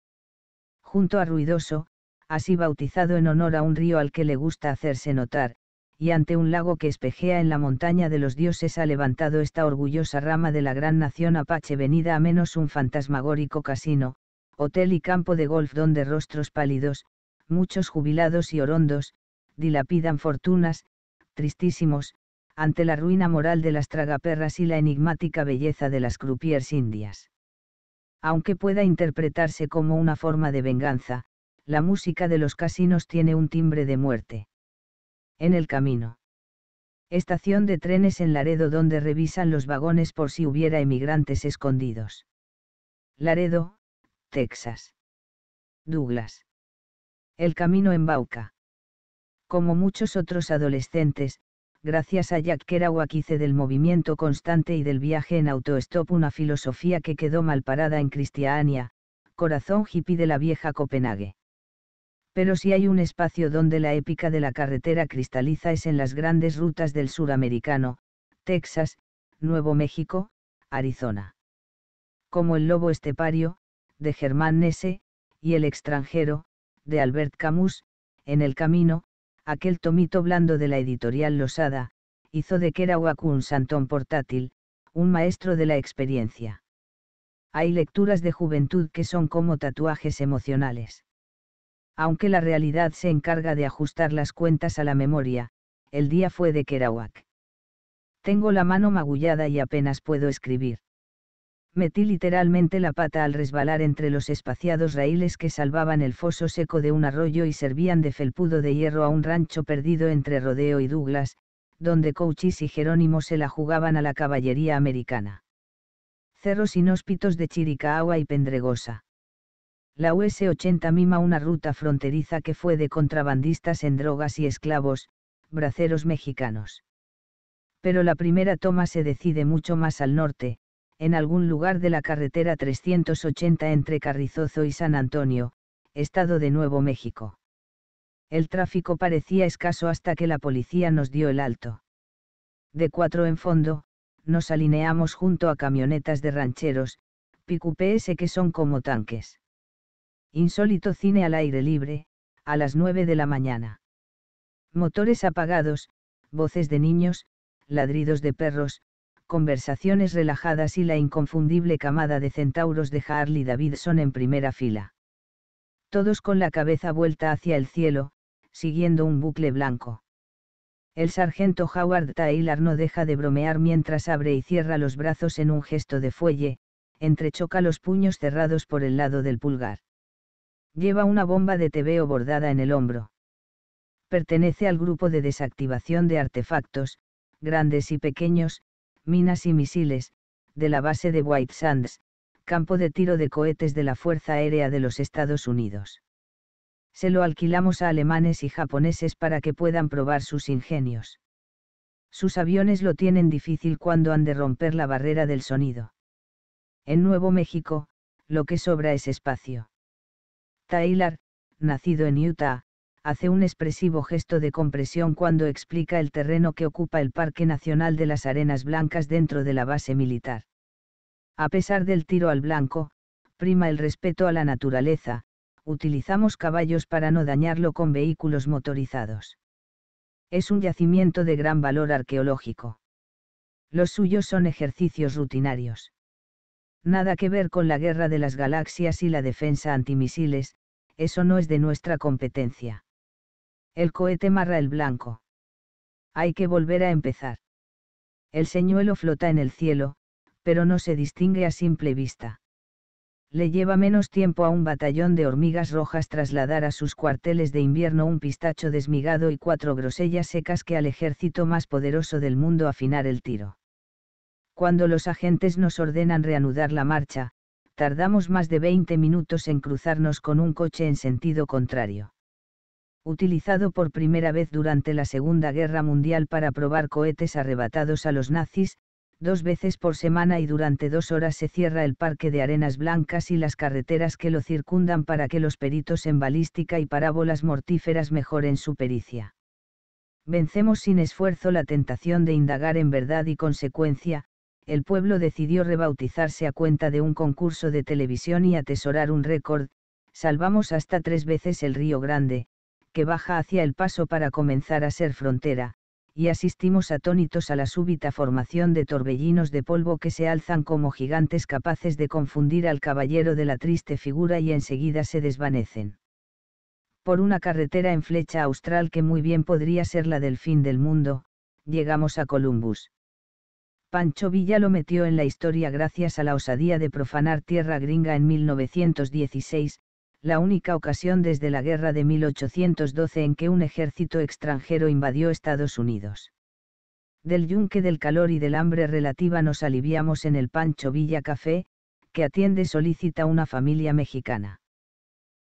Junto a Ruidoso, así bautizado en honor a un río al que le gusta hacerse notar, y ante un lago que espejea en la montaña de los dioses ha levantado esta orgullosa rama de la gran nación apache venida a menos un fantasmagórico casino, hotel y campo de golf donde rostros pálidos, muchos jubilados y orondos, dilapidan fortunas, tristísimos, ante la ruina moral de las tragaperras y la enigmática belleza de las croupiers indias. Aunque pueda interpretarse como una forma de venganza, la música de los casinos tiene un timbre de muerte. En el camino. Estación de trenes en Laredo donde revisan los vagones por si hubiera emigrantes escondidos. Laredo, Texas. Douglas. El camino en Bauca. Como muchos otros adolescentes, gracias a Jack Kerouac hice del movimiento constante y del viaje en autoestop, una filosofía que quedó mal parada en Cristiania, corazón hippie de la vieja Copenhague. Pero si hay un espacio donde la épica de la carretera cristaliza es en las grandes rutas del suramericano, Texas, Nuevo México, Arizona. Como el lobo estepario, de Germán Nese, y el extranjero, de Albert Camus, en el camino, aquel tomito blando de la editorial Losada, hizo de Kerouac un santón portátil, un maestro de la experiencia. Hay lecturas de juventud que son como tatuajes emocionales. Aunque la realidad se encarga de ajustar las cuentas a la memoria, el día fue de Kerouac. Tengo la mano magullada y apenas puedo escribir. Metí literalmente la pata al resbalar entre los espaciados raíles que salvaban el foso seco de un arroyo y servían de felpudo de hierro a un rancho perdido entre Rodeo y Douglas, donde Couchis y Jerónimo se la jugaban a la caballería americana. Cerros inhóspitos de Chiricahua y Pendregosa. La US-80 mima una ruta fronteriza que fue de contrabandistas en drogas y esclavos, braceros mexicanos. Pero la primera toma se decide mucho más al norte, en algún lugar de la carretera 380 entre Carrizozo y San Antonio, estado de Nuevo México. El tráfico parecía escaso hasta que la policía nos dio el alto. De cuatro en fondo, nos alineamos junto a camionetas de rancheros, picupés que son como tanques. Insólito cine al aire libre, a las nueve de la mañana. Motores apagados, voces de niños, ladridos de perros, conversaciones relajadas y la inconfundible camada de centauros de Harley Davidson en primera fila. Todos con la cabeza vuelta hacia el cielo, siguiendo un bucle blanco. El sargento Howard Taylor no deja de bromear mientras abre y cierra los brazos en un gesto de fuelle, entrechoca los puños cerrados por el lado del pulgar. Lleva una bomba de tebeo bordada en el hombro. Pertenece al grupo de desactivación de artefactos, grandes y pequeños, minas y misiles, de la base de White Sands, campo de tiro de cohetes de la Fuerza Aérea de los Estados Unidos. Se lo alquilamos a alemanes y japoneses para que puedan probar sus ingenios. Sus aviones lo tienen difícil cuando han de romper la barrera del sonido. En Nuevo México, lo que sobra es espacio. Taylor, nacido en Utah, hace un expresivo gesto de compresión cuando explica el terreno que ocupa el Parque Nacional de las Arenas Blancas dentro de la base militar. A pesar del tiro al blanco, prima el respeto a la naturaleza, utilizamos caballos para no dañarlo con vehículos motorizados. Es un yacimiento de gran valor arqueológico. Los suyos son ejercicios rutinarios. Nada que ver con la guerra de las galaxias y la defensa antimisiles, eso no es de nuestra competencia el cohete marra el blanco. Hay que volver a empezar. El señuelo flota en el cielo, pero no se distingue a simple vista. Le lleva menos tiempo a un batallón de hormigas rojas trasladar a sus cuarteles de invierno un pistacho desmigado y cuatro grosellas secas que al ejército más poderoso del mundo afinar el tiro. Cuando los agentes nos ordenan reanudar la marcha, tardamos más de 20 minutos en cruzarnos con un coche en sentido contrario utilizado por primera vez durante la Segunda Guerra Mundial para probar cohetes arrebatados a los nazis, dos veces por semana y durante dos horas se cierra el parque de arenas blancas y las carreteras que lo circundan para que los peritos en balística y parábolas mortíferas mejoren su pericia. Vencemos sin esfuerzo la tentación de indagar en verdad y consecuencia, el pueblo decidió rebautizarse a cuenta de un concurso de televisión y atesorar un récord, salvamos hasta tres veces el Río Grande, que baja hacia el paso para comenzar a ser frontera, y asistimos atónitos a la súbita formación de torbellinos de polvo que se alzan como gigantes capaces de confundir al caballero de la triste figura y enseguida se desvanecen. Por una carretera en flecha austral que muy bien podría ser la del fin del mundo, llegamos a Columbus. Pancho Villa lo metió en la historia gracias a la osadía de profanar tierra gringa en 1916, la única ocasión desde la guerra de 1812 en que un ejército extranjero invadió Estados Unidos. Del yunque del calor y del hambre relativa nos aliviamos en el Pancho Villa Café, que atiende solicita una familia mexicana.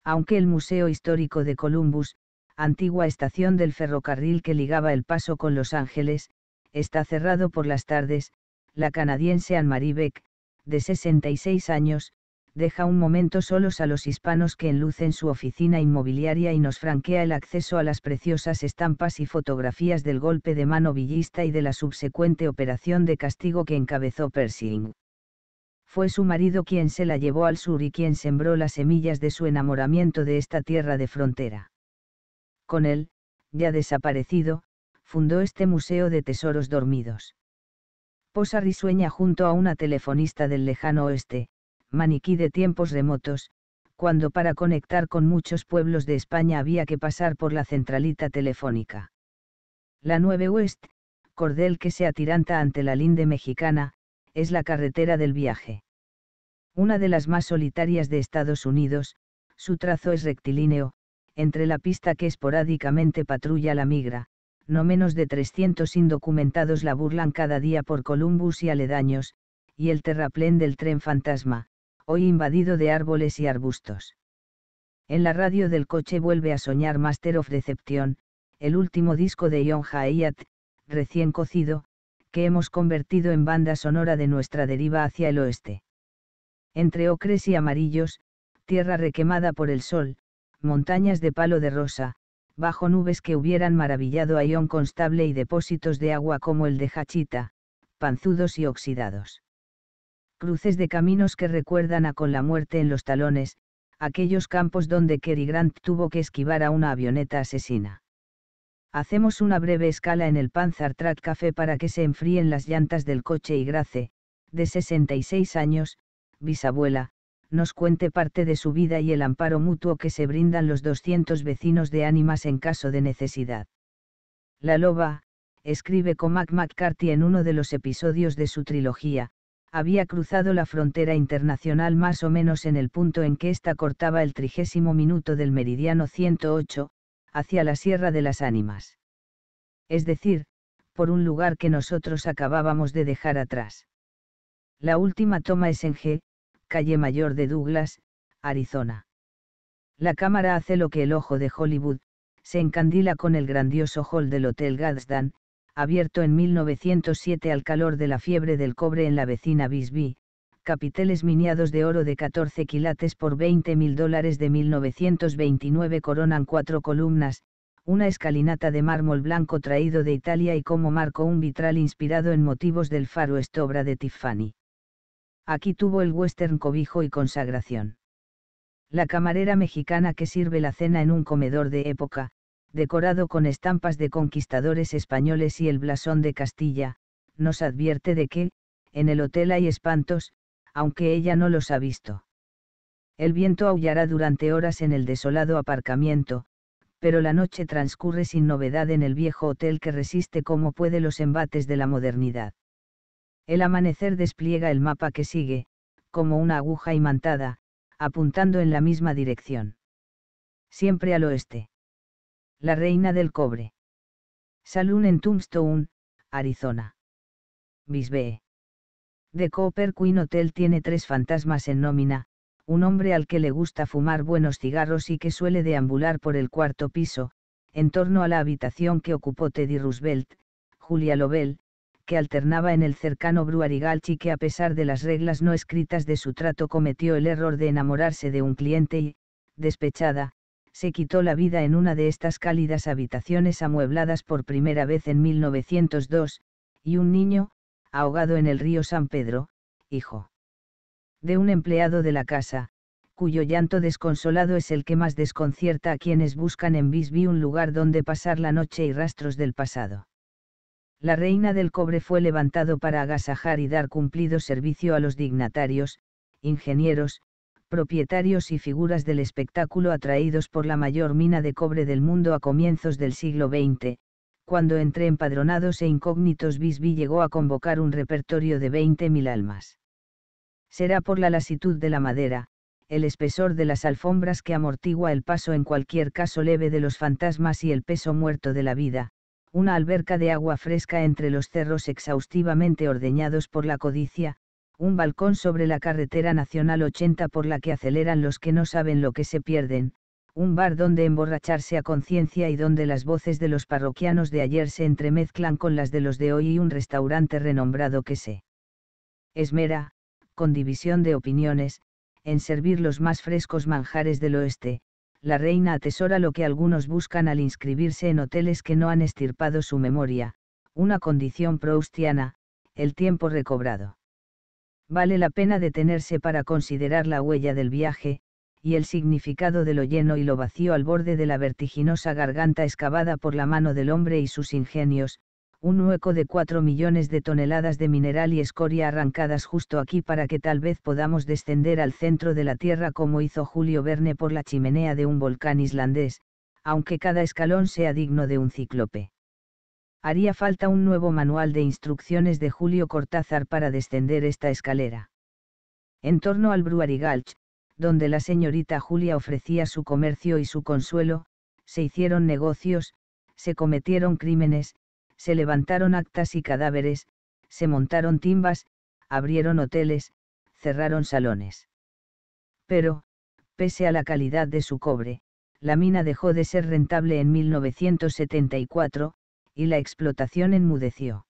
Aunque el Museo Histórico de Columbus, antigua estación del ferrocarril que ligaba el paso con Los Ángeles, está cerrado por las tardes, la canadiense Anne Marie Beck, de 66 años, deja un momento solos a los hispanos que enlucen su oficina inmobiliaria y nos franquea el acceso a las preciosas estampas y fotografías del golpe de mano villista y de la subsecuente operación de castigo que encabezó Pershing. Fue su marido quien se la llevó al sur y quien sembró las semillas de su enamoramiento de esta tierra de frontera. Con él, ya desaparecido, fundó este Museo de Tesoros Dormidos. Posa risueña junto a una telefonista del lejano oeste, maniquí de tiempos remotos, cuando para conectar con muchos pueblos de España había que pasar por la centralita telefónica. La 9 West, cordel que se atiranta ante la linde mexicana, es la carretera del viaje. Una de las más solitarias de Estados Unidos, su trazo es rectilíneo, entre la pista que esporádicamente patrulla la migra, no menos de 300 indocumentados la burlan cada día por Columbus y aledaños, y el terraplén del tren fantasma, hoy invadido de árboles y arbustos. En la radio del coche vuelve a soñar Master of Deception, el último disco de Ion Hayat, recién cocido, que hemos convertido en banda sonora de nuestra deriva hacia el oeste. Entre ocres y amarillos, tierra requemada por el sol, montañas de palo de rosa, bajo nubes que hubieran maravillado a Ion Constable y depósitos de agua como el de Hachita, panzudos y oxidados cruces de caminos que recuerdan a con la muerte en los talones, aquellos campos donde Kerry Grant tuvo que esquivar a una avioneta asesina. Hacemos una breve escala en el Panzer Track Café para que se enfríen las llantas del coche y Grace, de 66 años, bisabuela, nos cuente parte de su vida y el amparo mutuo que se brindan los 200 vecinos de ánimas en caso de necesidad. La loba, escribe Comac McCarthy en uno de los episodios de su trilogía, había cruzado la frontera internacional más o menos en el punto en que ésta cortaba el trigésimo minuto del meridiano 108, hacia la Sierra de las Ánimas. Es decir, por un lugar que nosotros acabábamos de dejar atrás. La última toma es en G, calle mayor de Douglas, Arizona. La cámara hace lo que el ojo de Hollywood, se encandila con el grandioso hall del Hotel Gadsden, abierto en 1907 al calor de la fiebre del cobre en la vecina Bisbee, capiteles miniados de oro de 14 quilates por 20 mil dólares de 1929 coronan cuatro columnas, una escalinata de mármol blanco traído de Italia y como marco un vitral inspirado en motivos del faro estobra de Tiffany. Aquí tuvo el western cobijo y consagración. La camarera mexicana que sirve la cena en un comedor de época, decorado con estampas de conquistadores españoles y el blasón de Castilla, nos advierte de que, en el hotel hay espantos, aunque ella no los ha visto. El viento aullará durante horas en el desolado aparcamiento, pero la noche transcurre sin novedad en el viejo hotel que resiste como puede los embates de la modernidad. El amanecer despliega el mapa que sigue, como una aguja imantada, apuntando en la misma dirección. Siempre al oeste la reina del cobre. Salón en Tombstone, Arizona. Bisbee. The Copper Queen Hotel tiene tres fantasmas en nómina, un hombre al que le gusta fumar buenos cigarros y que suele deambular por el cuarto piso, en torno a la habitación que ocupó Teddy Roosevelt, Julia Lovell, que alternaba en el cercano Bruarigalchi que a pesar de las reglas no escritas de su trato cometió el error de enamorarse de un cliente y, despechada, se quitó la vida en una de estas cálidas habitaciones amuebladas por primera vez en 1902, y un niño, ahogado en el río San Pedro, hijo de un empleado de la casa, cuyo llanto desconsolado es el que más desconcierta a quienes buscan en Bisbee un lugar donde pasar la noche y rastros del pasado. La reina del cobre fue levantado para agasajar y dar cumplido servicio a los dignatarios, ingenieros, propietarios y figuras del espectáculo atraídos por la mayor mina de cobre del mundo a comienzos del siglo XX, cuando entre empadronados e incógnitos Bisbee llegó a convocar un repertorio de 20.000 almas. Será por la lasitud de la madera, el espesor de las alfombras que amortigua el paso en cualquier caso leve de los fantasmas y el peso muerto de la vida, una alberca de agua fresca entre los cerros exhaustivamente ordeñados por la codicia, un balcón sobre la carretera nacional 80 por la que aceleran los que no saben lo que se pierden, un bar donde emborracharse a conciencia y donde las voces de los parroquianos de ayer se entremezclan con las de los de hoy y un restaurante renombrado que se esmera, con división de opiniones, en servir los más frescos manjares del oeste, la reina atesora lo que algunos buscan al inscribirse en hoteles que no han estirpado su memoria, una condición proustiana, el tiempo recobrado. Vale la pena detenerse para considerar la huella del viaje, y el significado de lo lleno y lo vacío al borde de la vertiginosa garganta excavada por la mano del hombre y sus ingenios, un hueco de cuatro millones de toneladas de mineral y escoria arrancadas justo aquí para que tal vez podamos descender al centro de la Tierra como hizo Julio Verne por la chimenea de un volcán islandés, aunque cada escalón sea digno de un cíclope haría falta un nuevo manual de instrucciones de Julio Cortázar para descender esta escalera. En torno al Bruarigalch, donde la señorita Julia ofrecía su comercio y su consuelo, se hicieron negocios, se cometieron crímenes, se levantaron actas y cadáveres, se montaron timbas, abrieron hoteles, cerraron salones. Pero, pese a la calidad de su cobre, la mina dejó de ser rentable en 1974, y la explotación enmudeció.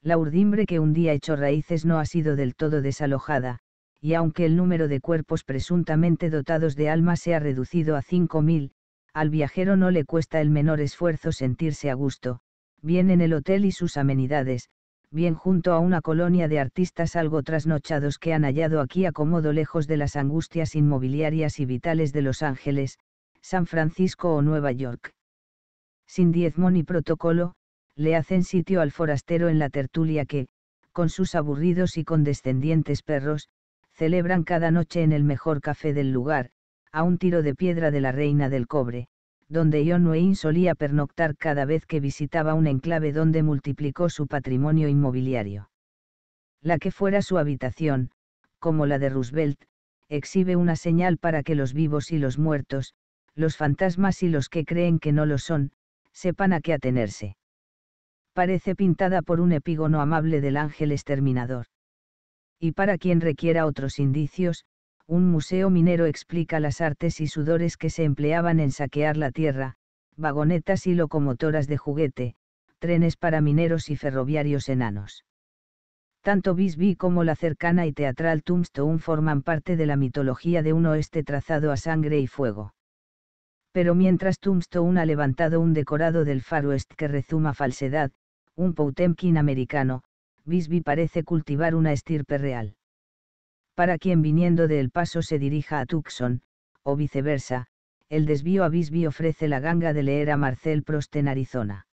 La urdimbre que un día echó raíces no ha sido del todo desalojada, y aunque el número de cuerpos presuntamente dotados de alma se ha reducido a 5.000, al viajero no le cuesta el menor esfuerzo sentirse a gusto, bien en el hotel y sus amenidades, bien junto a una colonia de artistas algo trasnochados que han hallado aquí acomodo lejos de las angustias inmobiliarias y vitales de Los Ángeles, San Francisco o Nueva York sin diezmo ni protocolo, le hacen sitio al forastero en la tertulia que, con sus aburridos y condescendientes perros, celebran cada noche en el mejor café del lugar, a un tiro de piedra de la reina del cobre, donde John Wayne solía pernoctar cada vez que visitaba un enclave donde multiplicó su patrimonio inmobiliario. La que fuera su habitación, como la de Roosevelt, exhibe una señal para que los vivos y los muertos, los fantasmas y los que creen que no lo son, sepan a qué atenerse. Parece pintada por un epígono amable del ángel exterminador. Y para quien requiera otros indicios, un museo minero explica las artes y sudores que se empleaban en saquear la tierra, vagonetas y locomotoras de juguete, trenes para mineros y ferroviarios enanos. Tanto Bisbee como la cercana y teatral Tombstone forman parte de la mitología de un oeste trazado a sangre y fuego pero mientras Tombstone ha levantado un decorado del Far West que rezuma falsedad, un Potemkin americano, Bisbee parece cultivar una estirpe real. Para quien viniendo de El Paso se dirija a Tucson, o viceversa, el desvío a Bisbee ofrece la ganga de leer a Marcel Prost en Arizona.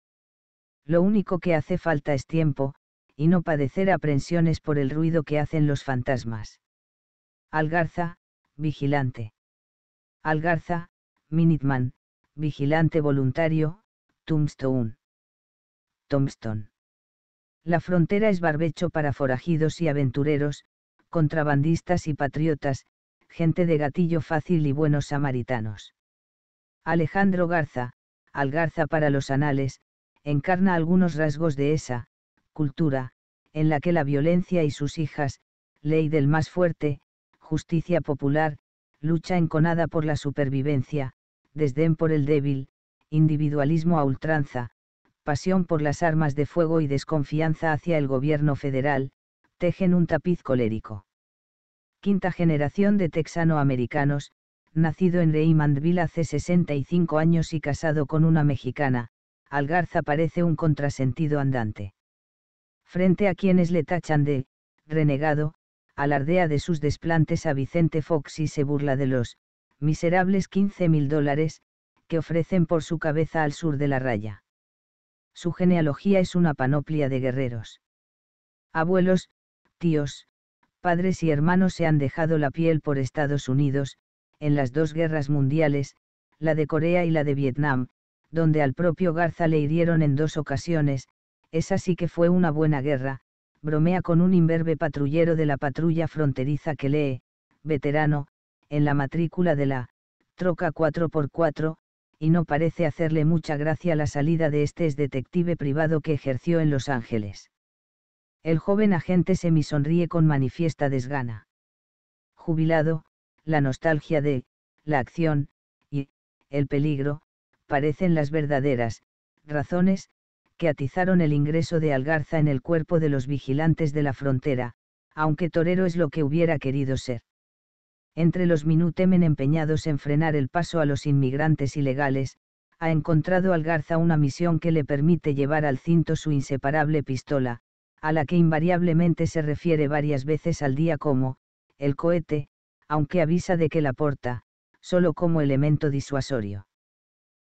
Lo único que hace falta es tiempo, y no padecer aprensiones por el ruido que hacen los fantasmas. Algarza, vigilante. Algarza, Minitman, vigilante voluntario, Tombstone. Tombstone. La frontera es barbecho para forajidos y aventureros, contrabandistas y patriotas, gente de gatillo fácil y buenos samaritanos. Alejandro Garza, Algarza para los anales, encarna algunos rasgos de esa cultura, en la que la violencia y sus hijas, ley del más fuerte, justicia popular, lucha enconada por la supervivencia, desdén por el débil, individualismo a ultranza, pasión por las armas de fuego y desconfianza hacia el gobierno federal, tejen un tapiz colérico. Quinta generación de texano-americanos, nacido en Raymondville hace 65 años y casado con una mexicana, Algarza parece un contrasentido andante. Frente a quienes le tachan de, renegado, alardea de sus desplantes a Vicente Fox y se burla de los, miserables 15 mil dólares, que ofrecen por su cabeza al sur de la raya. Su genealogía es una panoplia de guerreros. Abuelos, tíos, padres y hermanos se han dejado la piel por Estados Unidos, en las dos guerras mundiales, la de Corea y la de Vietnam, donde al propio Garza le hirieron en dos ocasiones, esa sí que fue una buena guerra, bromea con un imberbe patrullero de la patrulla fronteriza que lee, veterano, en la matrícula de la troca 4x4, y no parece hacerle mucha gracia la salida de este ex detective privado que ejerció en Los Ángeles. El joven agente se sonríe con manifiesta desgana. Jubilado, la nostalgia de, la acción, y, el peligro, parecen las verdaderas, razones, que atizaron el ingreso de Algarza en el cuerpo de los vigilantes de la frontera, aunque Torero es lo que hubiera querido ser entre los minutemen empeñados en frenar el paso a los inmigrantes ilegales, ha encontrado al Garza una misión que le permite llevar al cinto su inseparable pistola, a la que invariablemente se refiere varias veces al día como, el cohete, aunque avisa de que la porta, solo como elemento disuasorio.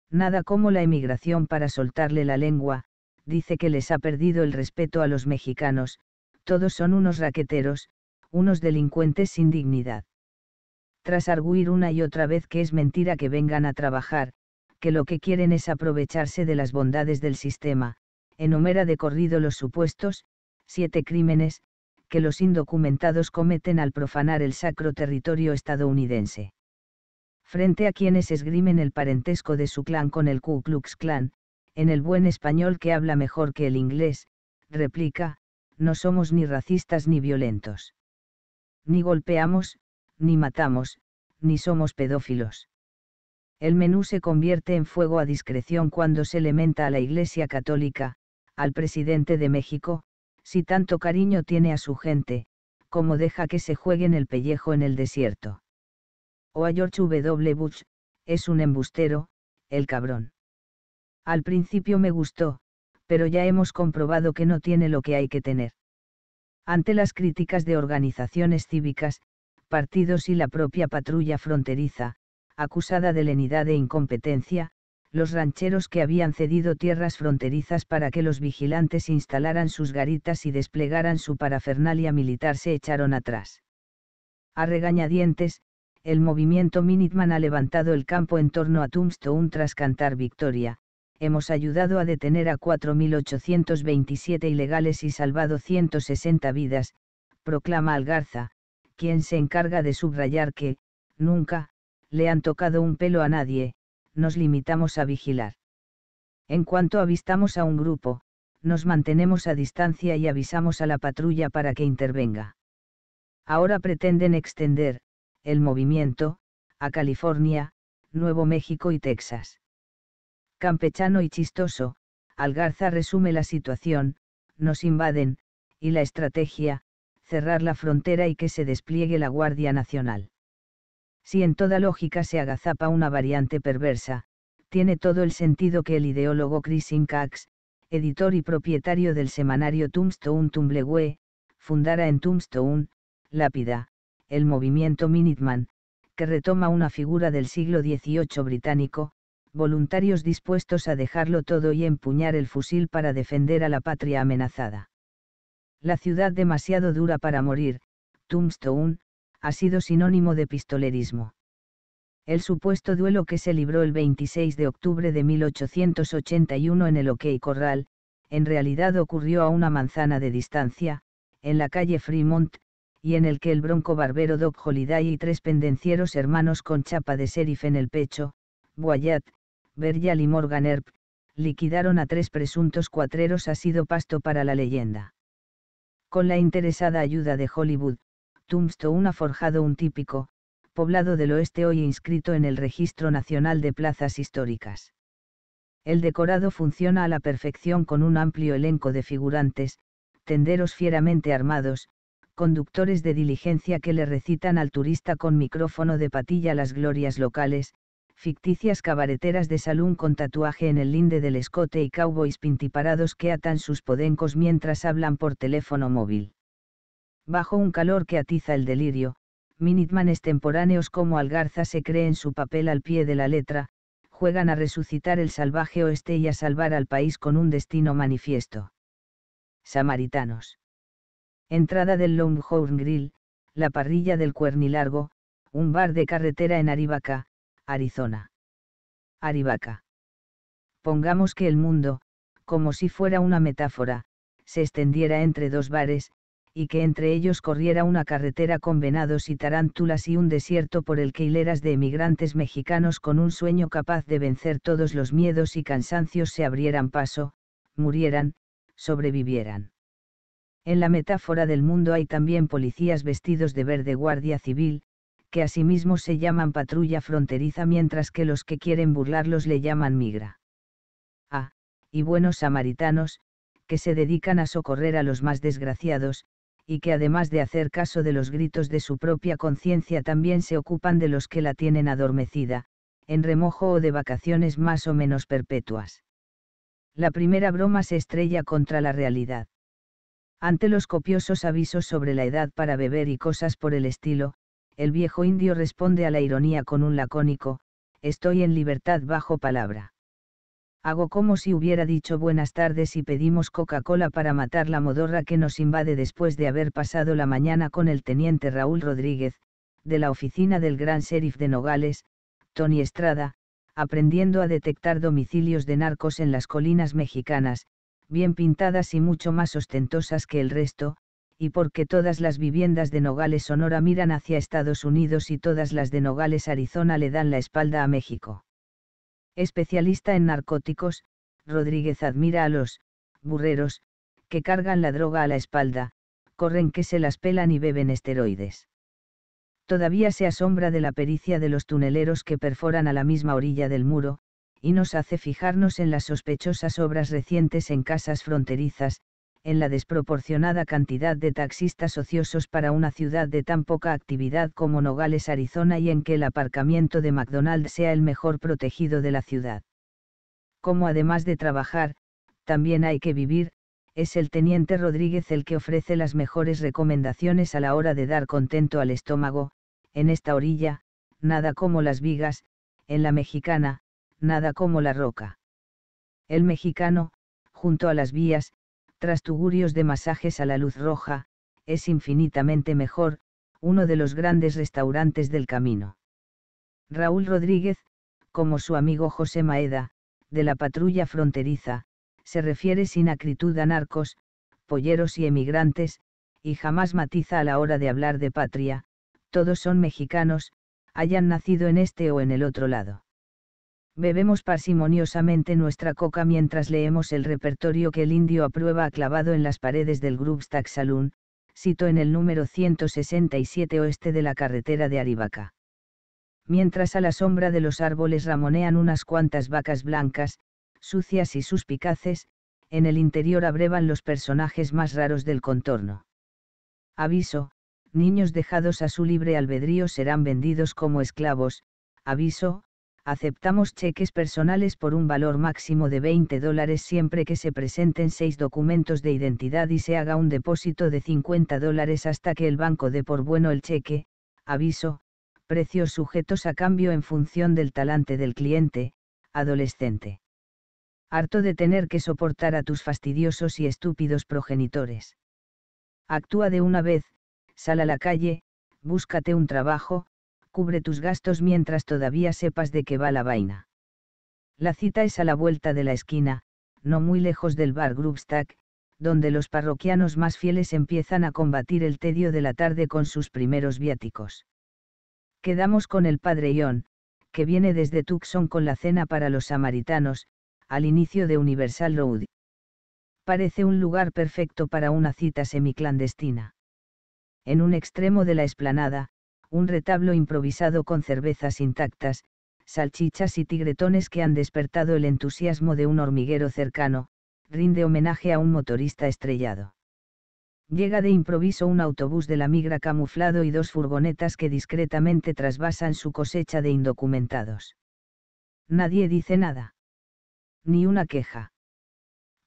Nada como la emigración para soltarle la lengua, dice que les ha perdido el respeto a los mexicanos, todos son unos raqueteros, unos delincuentes sin dignidad tras arguir una y otra vez que es mentira que vengan a trabajar, que lo que quieren es aprovecharse de las bondades del sistema, enumera de corrido los supuestos, siete crímenes, que los indocumentados cometen al profanar el sacro territorio estadounidense. Frente a quienes esgrimen el parentesco de su clan con el Ku Klux Klan, en el buen español que habla mejor que el inglés, replica, no somos ni racistas ni violentos. Ni golpeamos, ni matamos, ni somos pedófilos. El menú se convierte en fuego a discreción cuando se elementa a la Iglesia Católica, al presidente de México, si tanto cariño tiene a su gente, como deja que se jueguen el pellejo en el desierto. O a George W. Bush, es un embustero, el cabrón. Al principio me gustó, pero ya hemos comprobado que no tiene lo que hay que tener. Ante las críticas de organizaciones cívicas, partidos y la propia patrulla fronteriza, acusada de lenidad e incompetencia, los rancheros que habían cedido tierras fronterizas para que los vigilantes instalaran sus garitas y desplegaran su parafernalia militar se echaron atrás. A regañadientes, el movimiento Minuteman ha levantado el campo en torno a Tombstone tras cantar victoria, hemos ayudado a detener a 4.827 ilegales y salvado 160 vidas, proclama Algarza, quien se encarga de subrayar que, nunca, le han tocado un pelo a nadie, nos limitamos a vigilar. En cuanto avistamos a un grupo, nos mantenemos a distancia y avisamos a la patrulla para que intervenga. Ahora pretenden extender, el movimiento, a California, Nuevo México y Texas. Campechano y chistoso, Algarza resume la situación, nos invaden, y la estrategia, cerrar la frontera y que se despliegue la Guardia Nacional. Si en toda lógica se agazapa una variante perversa, tiene todo el sentido que el ideólogo Chris Incax, editor y propietario del semanario Tombstone Tumblewe, fundara en Tombstone, Lápida, el movimiento Minuteman, que retoma una figura del siglo XVIII británico, voluntarios dispuestos a dejarlo todo y empuñar el fusil para defender a la patria amenazada. La ciudad demasiado dura para morir, Tombstone, ha sido sinónimo de pistolerismo. El supuesto duelo que se libró el 26 de octubre de 1881 en el OK Corral, en realidad ocurrió a una manzana de distancia, en la calle Fremont, y en el que el bronco barbero Doc Holiday y tres pendencieros hermanos con chapa de sheriff en el pecho, Wyatt, Berjal y Morgan Earp, liquidaron a tres presuntos cuatreros ha sido pasto para la leyenda. Con la interesada ayuda de Hollywood, Tombstone ha forjado un típico, poblado del oeste hoy inscrito en el Registro Nacional de Plazas Históricas. El decorado funciona a la perfección con un amplio elenco de figurantes, tenderos fieramente armados, conductores de diligencia que le recitan al turista con micrófono de patilla las glorias locales, ficticias cabareteras de salón con tatuaje en el linde del escote y cowboys pintiparados que atan sus podencos mientras hablan por teléfono móvil. Bajo un calor que atiza el delirio, Minitmanes temporáneos como Algarza se creen su papel al pie de la letra, juegan a resucitar el salvaje oeste y a salvar al país con un destino manifiesto. Samaritanos. Entrada del Longhorn Grill, la parrilla del Cuernilargo, un bar de carretera en Aribaca, Arizona. Arivaca. Pongamos que el mundo, como si fuera una metáfora, se extendiera entre dos bares, y que entre ellos corriera una carretera con venados y tarántulas y un desierto por el que hileras de emigrantes mexicanos con un sueño capaz de vencer todos los miedos y cansancios se abrieran paso, murieran, sobrevivieran. En la metáfora del mundo hay también policías vestidos de verde guardia civil, que asimismo se llaman patrulla fronteriza mientras que los que quieren burlarlos le llaman migra. Ah, y buenos samaritanos, que se dedican a socorrer a los más desgraciados, y que además de hacer caso de los gritos de su propia conciencia también se ocupan de los que la tienen adormecida, en remojo o de vacaciones más o menos perpetuas. La primera broma se estrella contra la realidad. Ante los copiosos avisos sobre la edad para beber y cosas por el estilo, el viejo indio responde a la ironía con un lacónico, estoy en libertad bajo palabra. Hago como si hubiera dicho buenas tardes y pedimos Coca-Cola para matar la modorra que nos invade después de haber pasado la mañana con el teniente Raúl Rodríguez, de la oficina del gran sheriff de Nogales, Tony Estrada, aprendiendo a detectar domicilios de narcos en las colinas mexicanas, bien pintadas y mucho más ostentosas que el resto, y porque todas las viviendas de Nogales Sonora miran hacia Estados Unidos y todas las de Nogales Arizona le dan la espalda a México. Especialista en narcóticos, Rodríguez admira a los burreros, que cargan la droga a la espalda, corren que se las pelan y beben esteroides. Todavía se asombra de la pericia de los tuneleros que perforan a la misma orilla del muro, y nos hace fijarnos en las sospechosas obras recientes en casas fronterizas, en la desproporcionada cantidad de taxistas ociosos para una ciudad de tan poca actividad como Nogales, Arizona, y en que el aparcamiento de McDonald's sea el mejor protegido de la ciudad. Como además de trabajar, también hay que vivir, es el teniente Rodríguez el que ofrece las mejores recomendaciones a la hora de dar contento al estómago, en esta orilla, nada como las vigas, en la mexicana, nada como la roca. El mexicano, junto a las vías, tugurios de masajes a la luz roja, es infinitamente mejor, uno de los grandes restaurantes del camino. Raúl Rodríguez, como su amigo José Maeda, de la patrulla fronteriza, se refiere sin acritud a narcos, polleros y emigrantes, y jamás matiza a la hora de hablar de patria, todos son mexicanos, hayan nacido en este o en el otro lado. Bebemos parsimoniosamente nuestra coca mientras leemos el repertorio que el indio aprueba clavado en las paredes del Grubstack Saloon, sito en el número 167 oeste de la carretera de Aribaca. Mientras a la sombra de los árboles ramonean unas cuantas vacas blancas, sucias y suspicaces, en el interior abrevan los personajes más raros del contorno. Aviso, niños dejados a su libre albedrío serán vendidos como esclavos, aviso, aceptamos cheques personales por un valor máximo de 20 dólares siempre que se presenten seis documentos de identidad y se haga un depósito de 50 dólares hasta que el banco dé por bueno el cheque, aviso, precios sujetos a cambio en función del talante del cliente, adolescente. Harto de tener que soportar a tus fastidiosos y estúpidos progenitores. Actúa de una vez, sal a la calle, búscate un trabajo, cubre tus gastos mientras todavía sepas de qué va la vaina. La cita es a la vuelta de la esquina, no muy lejos del bar Grubstack, donde los parroquianos más fieles empiezan a combatir el tedio de la tarde con sus primeros viáticos. Quedamos con el padre Ion, que viene desde Tucson con la cena para los samaritanos, al inicio de Universal Road. Parece un lugar perfecto para una cita semiclandestina. En un extremo de la esplanada, un retablo improvisado con cervezas intactas, salchichas y tigretones que han despertado el entusiasmo de un hormiguero cercano, rinde homenaje a un motorista estrellado. Llega de improviso un autobús de la migra camuflado y dos furgonetas que discretamente trasvasan su cosecha de indocumentados. Nadie dice nada. Ni una queja.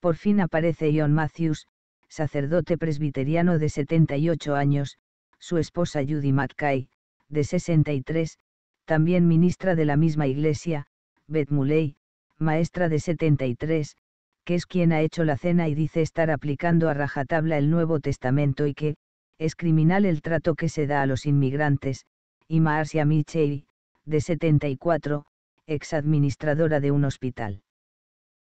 Por fin aparece Ion Matthews, sacerdote presbiteriano de 78 años, su esposa Judy McKay, de 63, también ministra de la misma iglesia, Beth maestra de 73, que es quien ha hecho la cena y dice estar aplicando a rajatabla el Nuevo Testamento y que, es criminal el trato que se da a los inmigrantes, y Marcia Michei de 74, ex administradora de un hospital.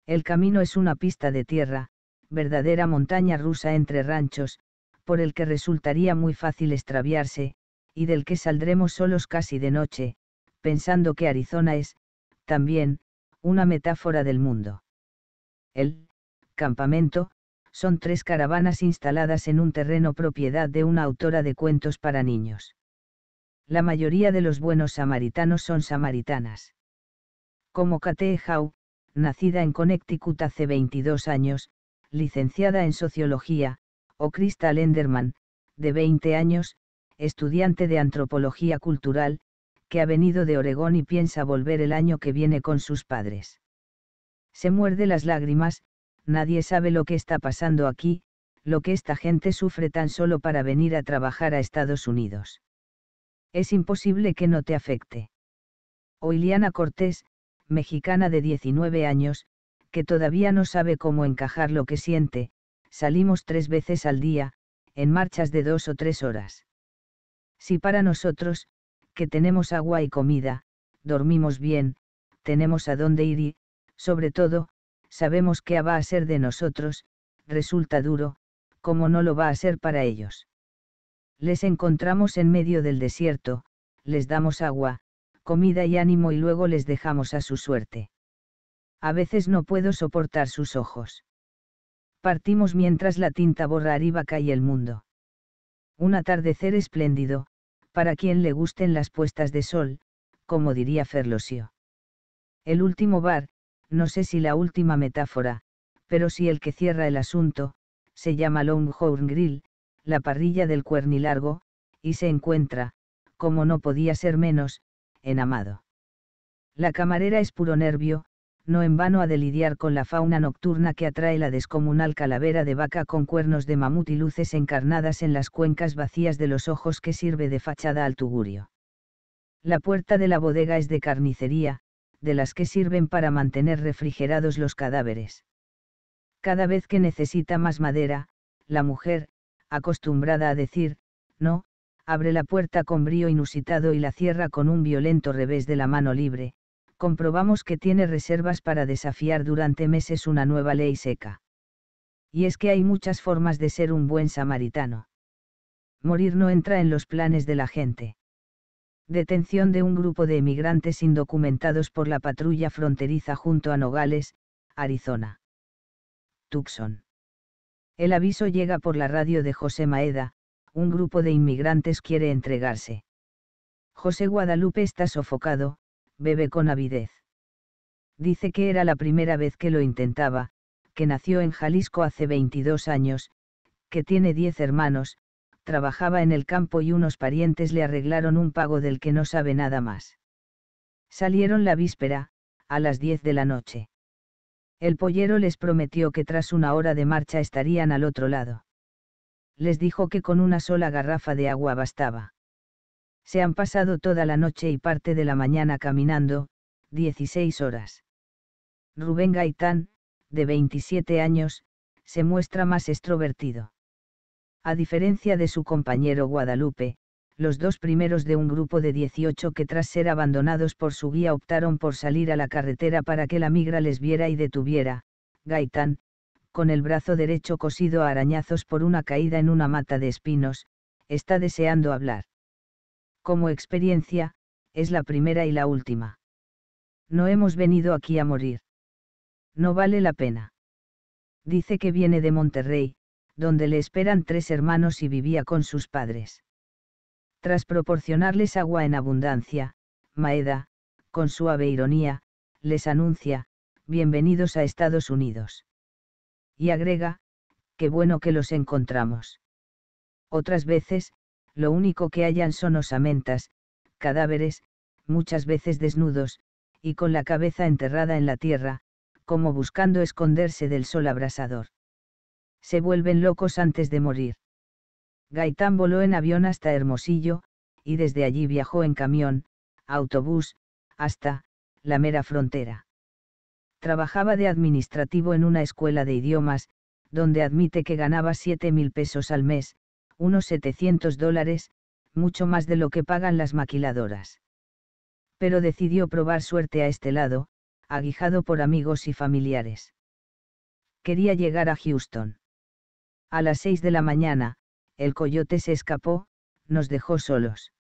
El camino es una pista de tierra, verdadera montaña rusa entre ranchos, por el que resultaría muy fácil extraviarse, y del que saldremos solos casi de noche, pensando que Arizona es, también, una metáfora del mundo. El campamento son tres caravanas instaladas en un terreno propiedad de una autora de cuentos para niños. La mayoría de los buenos samaritanos son samaritanas. Como Kate Howe, nacida en Connecticut hace 22 años, licenciada en sociología, o Crystal Enderman, de 20 años, estudiante de antropología cultural, que ha venido de Oregón y piensa volver el año que viene con sus padres. Se muerde las lágrimas, nadie sabe lo que está pasando aquí, lo que esta gente sufre tan solo para venir a trabajar a Estados Unidos. Es imposible que no te afecte. O Iliana Cortés, mexicana de 19 años, que todavía no sabe cómo encajar lo que siente, salimos tres veces al día, en marchas de dos o tres horas. Si para nosotros, que tenemos agua y comida, dormimos bien, tenemos a dónde ir y, sobre todo, sabemos qué va a ser de nosotros, resulta duro, como no lo va a ser para ellos. Les encontramos en medio del desierto, les damos agua, comida y ánimo y luego les dejamos a su suerte. A veces no puedo soportar sus ojos. Partimos mientras la tinta borra arriba cae el mundo. Un atardecer espléndido, para quien le gusten las puestas de sol, como diría Ferlosio. El último bar, no sé si la última metáfora, pero si el que cierra el asunto, se llama Longhorn Grill, la parrilla del cuernilargo, y se encuentra, como no podía ser menos, en Amado. La camarera es puro nervio, no en vano a de lidiar con la fauna nocturna que atrae la descomunal calavera de vaca con cuernos de mamut y luces encarnadas en las cuencas vacías de los ojos que sirve de fachada al tugurio. La puerta de la bodega es de carnicería, de las que sirven para mantener refrigerados los cadáveres. Cada vez que necesita más madera, la mujer, acostumbrada a decir, no, abre la puerta con brío inusitado y la cierra con un violento revés de la mano libre, comprobamos que tiene reservas para desafiar durante meses una nueva ley seca. Y es que hay muchas formas de ser un buen samaritano. Morir no entra en los planes de la gente. Detención de un grupo de emigrantes indocumentados por la patrulla fronteriza junto a Nogales, Arizona. Tucson. El aviso llega por la radio de José Maeda, un grupo de inmigrantes quiere entregarse. José Guadalupe está sofocado, bebe con avidez. Dice que era la primera vez que lo intentaba, que nació en Jalisco hace 22 años, que tiene 10 hermanos, trabajaba en el campo y unos parientes le arreglaron un pago del que no sabe nada más. Salieron la víspera, a las 10 de la noche. El pollero les prometió que tras una hora de marcha estarían al otro lado. Les dijo que con una sola garrafa de agua bastaba. Se han pasado toda la noche y parte de la mañana caminando, 16 horas. Rubén Gaitán, de 27 años, se muestra más extrovertido. A diferencia de su compañero Guadalupe, los dos primeros de un grupo de 18 que tras ser abandonados por su guía optaron por salir a la carretera para que la migra les viera y detuviera, Gaitán, con el brazo derecho cosido a arañazos por una caída en una mata de espinos, está deseando hablar como experiencia, es la primera y la última. No hemos venido aquí a morir. No vale la pena. Dice que viene de Monterrey, donde le esperan tres hermanos y vivía con sus padres. Tras proporcionarles agua en abundancia, Maeda, con suave ironía, les anuncia, bienvenidos a Estados Unidos. Y agrega, qué bueno que los encontramos. Otras veces, lo único que hallan son osamentas, cadáveres, muchas veces desnudos, y con la cabeza enterrada en la tierra, como buscando esconderse del sol abrasador. Se vuelven locos antes de morir. Gaitán voló en avión hasta Hermosillo, y desde allí viajó en camión, autobús, hasta, la mera frontera. Trabajaba de administrativo en una escuela de idiomas, donde admite que ganaba 7000 mil pesos al mes, unos 700 dólares, mucho más de lo que pagan las maquiladoras. Pero decidió probar suerte a este lado, aguijado por amigos y familiares. Quería llegar a Houston. A las 6 de la mañana, el coyote se escapó, nos dejó solos.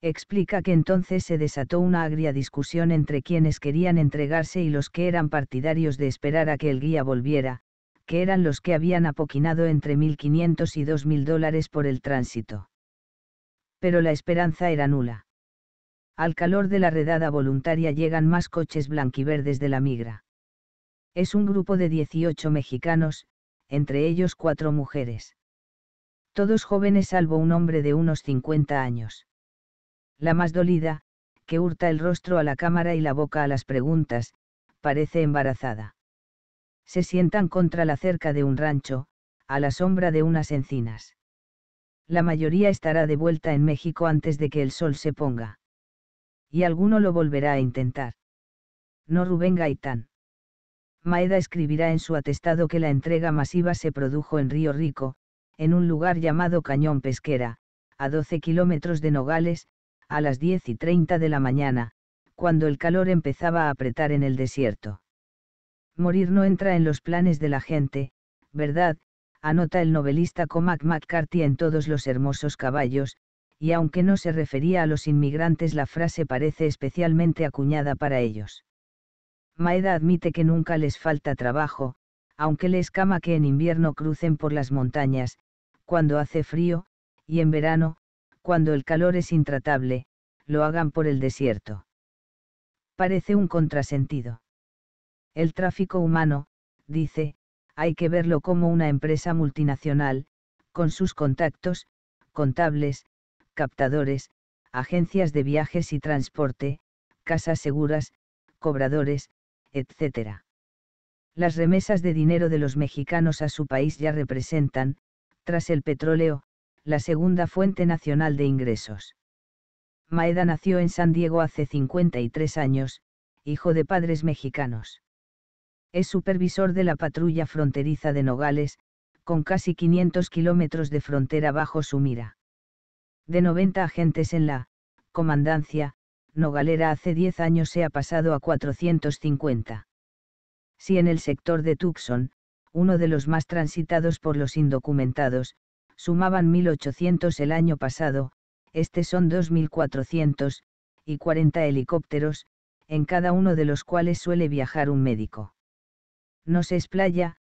Explica que entonces se desató una agria discusión entre quienes querían entregarse y los que eran partidarios de esperar a que el guía volviera, que eran los que habían apoquinado entre 1.500 y 2.000 dólares por el tránsito. Pero la esperanza era nula. Al calor de la redada voluntaria llegan más coches blanquiverdes de la migra. Es un grupo de 18 mexicanos, entre ellos cuatro mujeres. Todos jóvenes salvo un hombre de unos 50 años. La más dolida, que hurta el rostro a la cámara y la boca a las preguntas, parece embarazada se sientan contra la cerca de un rancho, a la sombra de unas encinas. La mayoría estará de vuelta en México antes de que el sol se ponga. Y alguno lo volverá a intentar. No Rubén Gaitán. Maeda escribirá en su atestado que la entrega masiva se produjo en Río Rico, en un lugar llamado Cañón Pesquera, a 12 kilómetros de Nogales, a las 10 y 30 de la mañana, cuando el calor empezaba a apretar en el desierto morir no entra en los planes de la gente, ¿verdad? Anota el novelista Comac McCarthy en todos los hermosos caballos, y aunque no se refería a los inmigrantes la frase parece especialmente acuñada para ellos. Maeda admite que nunca les falta trabajo, aunque les cama que en invierno crucen por las montañas, cuando hace frío, y en verano, cuando el calor es intratable, lo hagan por el desierto. Parece un contrasentido. El tráfico humano, dice, hay que verlo como una empresa multinacional, con sus contactos, contables, captadores, agencias de viajes y transporte, casas seguras, cobradores, etc. Las remesas de dinero de los mexicanos a su país ya representan, tras el petróleo, la segunda fuente nacional de ingresos. Maeda nació en San Diego hace 53 años, hijo de padres mexicanos. Es supervisor de la patrulla fronteriza de Nogales, con casi 500 kilómetros de frontera bajo su mira. De 90 agentes en la comandancia, Nogalera hace 10 años se ha pasado a 450. Si en el sector de Tucson, uno de los más transitados por los indocumentados, sumaban 1.800 el año pasado, este son 2.400, y 40 helicópteros, en cada uno de los cuales suele viajar un médico. No se explaya,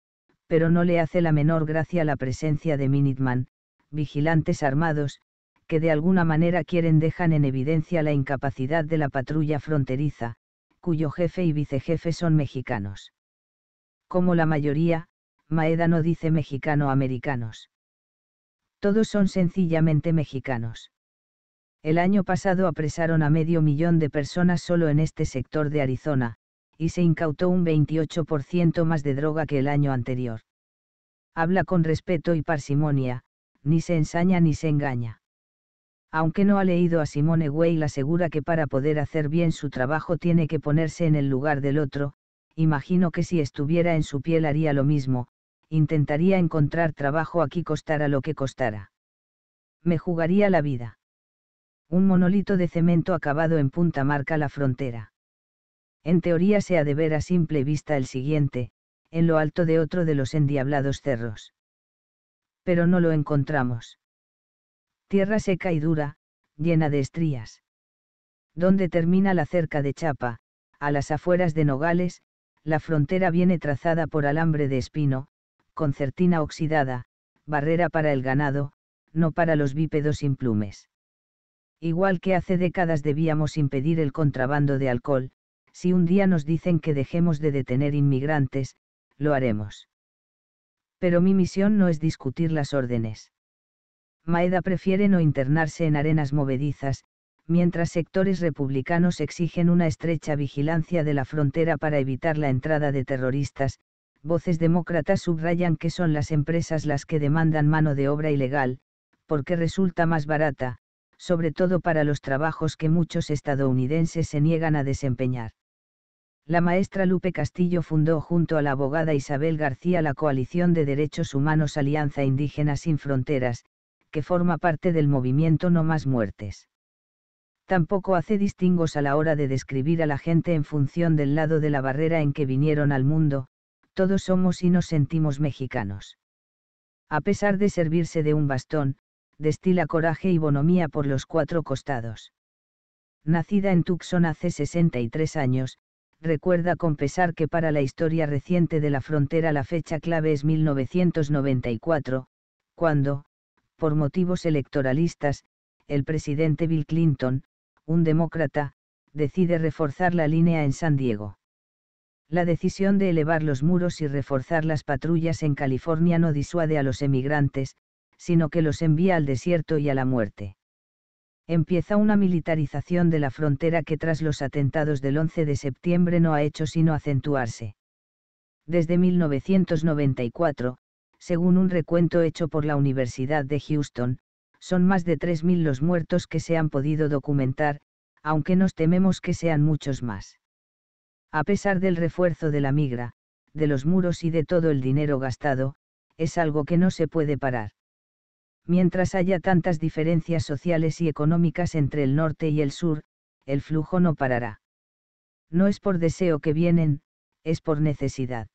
pero no le hace la menor gracia la presencia de Minitman, vigilantes armados, que de alguna manera quieren dejan en evidencia la incapacidad de la patrulla fronteriza, cuyo jefe y vicejefe son mexicanos. Como la mayoría, Maeda no dice mexicano-americanos. Todos son sencillamente mexicanos. El año pasado apresaron a medio millón de personas solo en este sector de Arizona, y se incautó un 28% más de droga que el año anterior. Habla con respeto y parsimonia, ni se ensaña ni se engaña. Aunque no ha leído a Simone Weil asegura que para poder hacer bien su trabajo tiene que ponerse en el lugar del otro, imagino que si estuviera en su piel haría lo mismo, intentaría encontrar trabajo aquí costara lo que costara. Me jugaría la vida. Un monolito de cemento acabado en punta marca la frontera en teoría se ha de ver a simple vista el siguiente, en lo alto de otro de los endiablados cerros. Pero no lo encontramos. Tierra seca y dura, llena de estrías. Donde termina la cerca de Chapa, a las afueras de Nogales, la frontera viene trazada por alambre de espino, con certina oxidada, barrera para el ganado, no para los bípedos sin plumes. Igual que hace décadas debíamos impedir el contrabando de alcohol, si un día nos dicen que dejemos de detener inmigrantes, lo haremos. Pero mi misión no es discutir las órdenes. Maeda prefiere no internarse en arenas movedizas, mientras sectores republicanos exigen una estrecha vigilancia de la frontera para evitar la entrada de terroristas, voces demócratas subrayan que son las empresas las que demandan mano de obra ilegal, porque resulta más barata, sobre todo para los trabajos que muchos estadounidenses se niegan a desempeñar la maestra Lupe Castillo fundó junto a la abogada Isabel García la Coalición de Derechos Humanos Alianza Indígena Sin Fronteras, que forma parte del movimiento No Más Muertes. Tampoco hace distingos a la hora de describir a la gente en función del lado de la barrera en que vinieron al mundo, todos somos y nos sentimos mexicanos. A pesar de servirse de un bastón, destila coraje y bonomía por los cuatro costados. Nacida en Tucson hace 63 años, recuerda con pesar que para la historia reciente de la frontera la fecha clave es 1994, cuando, por motivos electoralistas, el presidente Bill Clinton, un demócrata, decide reforzar la línea en San Diego. La decisión de elevar los muros y reforzar las patrullas en California no disuade a los emigrantes, sino que los envía al desierto y a la muerte empieza una militarización de la frontera que tras los atentados del 11 de septiembre no ha hecho sino acentuarse. Desde 1994, según un recuento hecho por la Universidad de Houston, son más de 3.000 los muertos que se han podido documentar, aunque nos tememos que sean muchos más. A pesar del refuerzo de la migra, de los muros y de todo el dinero gastado, es algo que no se puede parar. Mientras haya tantas diferencias sociales y económicas entre el norte y el sur, el flujo no parará. No es por deseo que vienen, es por necesidad.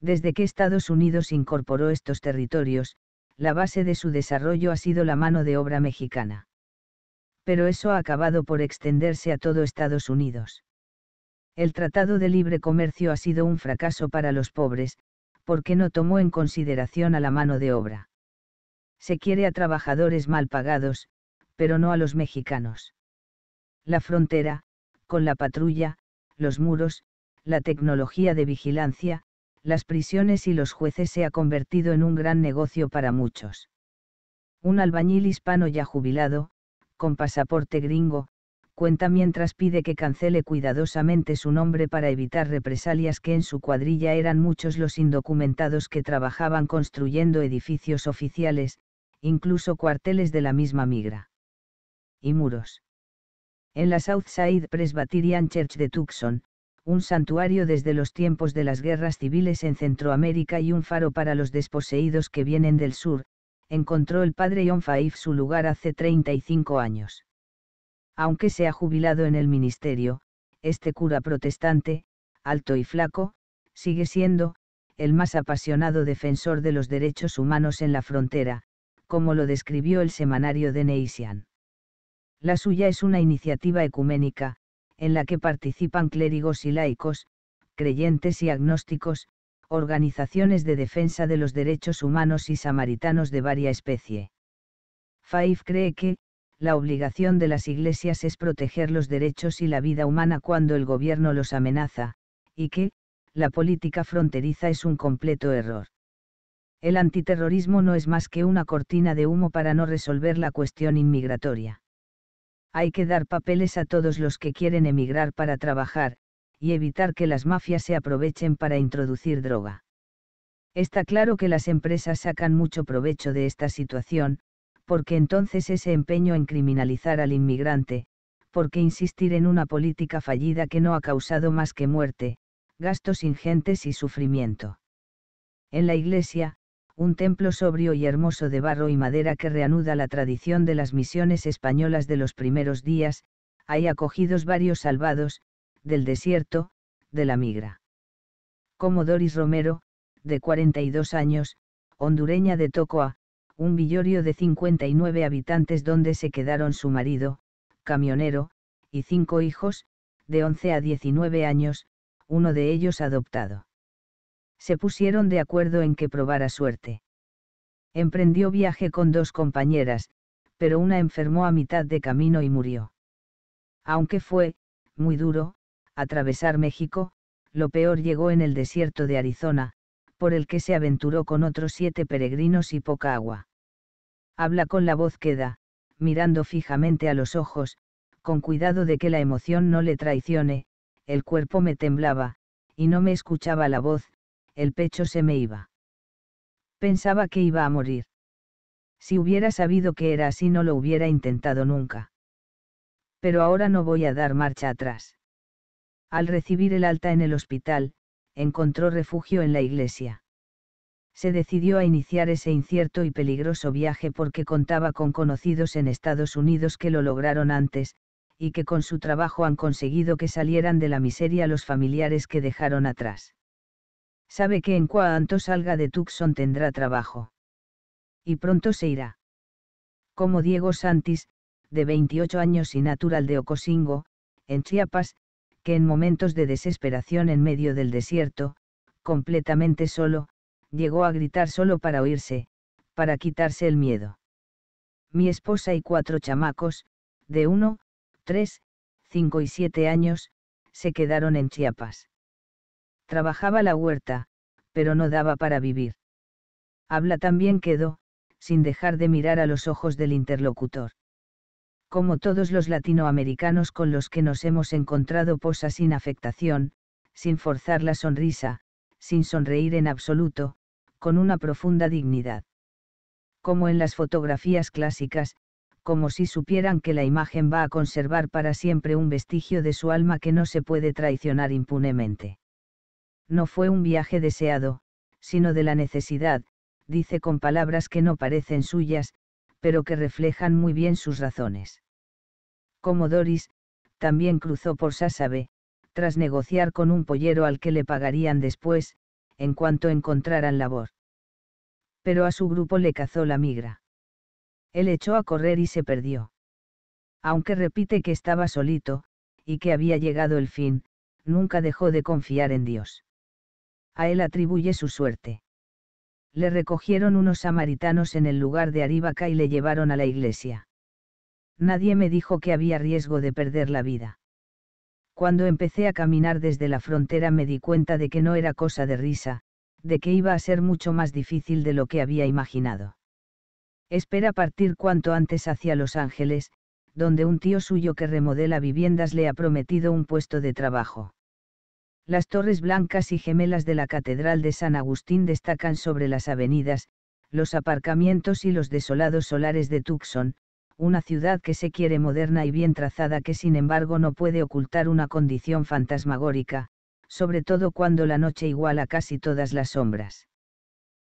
Desde que Estados Unidos incorporó estos territorios, la base de su desarrollo ha sido la mano de obra mexicana. Pero eso ha acabado por extenderse a todo Estados Unidos. El Tratado de Libre Comercio ha sido un fracaso para los pobres, porque no tomó en consideración a la mano de obra. Se quiere a trabajadores mal pagados, pero no a los mexicanos. La frontera, con la patrulla, los muros, la tecnología de vigilancia, las prisiones y los jueces se ha convertido en un gran negocio para muchos. Un albañil hispano ya jubilado, con pasaporte gringo, cuenta mientras pide que cancele cuidadosamente su nombre para evitar represalias que en su cuadrilla eran muchos los indocumentados que trabajaban construyendo edificios oficiales, incluso cuarteles de la misma migra. Y muros. En la Southside Presbyterian Church de Tucson, un santuario desde los tiempos de las guerras civiles en Centroamérica y un faro para los desposeídos que vienen del sur, encontró el padre John Faif su lugar hace 35 años. Aunque se ha jubilado en el ministerio, este cura protestante, alto y flaco, sigue siendo, el más apasionado defensor de los derechos humanos en la frontera, como lo describió el semanario de Neisian. La suya es una iniciativa ecuménica, en la que participan clérigos y laicos, creyentes y agnósticos, organizaciones de defensa de los derechos humanos y samaritanos de varia especie. Faif cree que, la obligación de las iglesias es proteger los derechos y la vida humana cuando el gobierno los amenaza, y que, la política fronteriza es un completo error. El antiterrorismo no es más que una cortina de humo para no resolver la cuestión inmigratoria. Hay que dar papeles a todos los que quieren emigrar para trabajar, y evitar que las mafias se aprovechen para introducir droga. Está claro que las empresas sacan mucho provecho de esta situación, porque entonces ese empeño en criminalizar al inmigrante, porque insistir en una política fallida que no ha causado más que muerte, gastos ingentes y sufrimiento. En la Iglesia, un templo sobrio y hermoso de barro y madera que reanuda la tradición de las misiones españolas de los primeros días, hay acogidos varios salvados, del desierto, de la migra. Como Doris Romero, de 42 años, hondureña de Tocoa, un villorio de 59 habitantes donde se quedaron su marido, camionero, y cinco hijos, de 11 a 19 años, uno de ellos adoptado se pusieron de acuerdo en que probara suerte. Emprendió viaje con dos compañeras, pero una enfermó a mitad de camino y murió. Aunque fue, muy duro, atravesar México, lo peor llegó en el desierto de Arizona, por el que se aventuró con otros siete peregrinos y poca agua. Habla con la voz queda, mirando fijamente a los ojos, con cuidado de que la emoción no le traicione, el cuerpo me temblaba, y no me escuchaba la voz, el pecho se me iba. Pensaba que iba a morir. Si hubiera sabido que era así no lo hubiera intentado nunca. Pero ahora no voy a dar marcha atrás. Al recibir el alta en el hospital, encontró refugio en la iglesia. Se decidió a iniciar ese incierto y peligroso viaje porque contaba con conocidos en Estados Unidos que lo lograron antes, y que con su trabajo han conseguido que salieran de la miseria los familiares que dejaron atrás. Sabe que en cuanto salga de Tucson tendrá trabajo. Y pronto se irá. Como Diego Santis, de 28 años y natural de Ocosingo, en Chiapas, que en momentos de desesperación en medio del desierto, completamente solo, llegó a gritar solo para oírse, para quitarse el miedo. Mi esposa y cuatro chamacos, de 1, 3, 5 y 7 años, se quedaron en Chiapas. Trabajaba la huerta, pero no daba para vivir. Habla también quedó, sin dejar de mirar a los ojos del interlocutor. Como todos los latinoamericanos con los que nos hemos encontrado posa sin afectación, sin forzar la sonrisa, sin sonreír en absoluto, con una profunda dignidad. Como en las fotografías clásicas, como si supieran que la imagen va a conservar para siempre un vestigio de su alma que no se puede traicionar impunemente. No fue un viaje deseado, sino de la necesidad, dice con palabras que no parecen suyas, pero que reflejan muy bien sus razones. Como Doris, también cruzó por Sásabe, tras negociar con un pollero al que le pagarían después, en cuanto encontraran labor. Pero a su grupo le cazó la migra. Él echó a correr y se perdió. Aunque repite que estaba solito, y que había llegado el fin, nunca dejó de confiar en Dios a él atribuye su suerte. Le recogieron unos samaritanos en el lugar de Aríbaca y le llevaron a la iglesia. Nadie me dijo que había riesgo de perder la vida. Cuando empecé a caminar desde la frontera me di cuenta de que no era cosa de risa, de que iba a ser mucho más difícil de lo que había imaginado. Espera partir cuanto antes hacia Los Ángeles, donde un tío suyo que remodela viviendas le ha prometido un puesto de trabajo. Las torres blancas y gemelas de la Catedral de San Agustín destacan sobre las avenidas, los aparcamientos y los desolados solares de Tucson, una ciudad que se quiere moderna y bien trazada que sin embargo no puede ocultar una condición fantasmagórica, sobre todo cuando la noche iguala casi todas las sombras.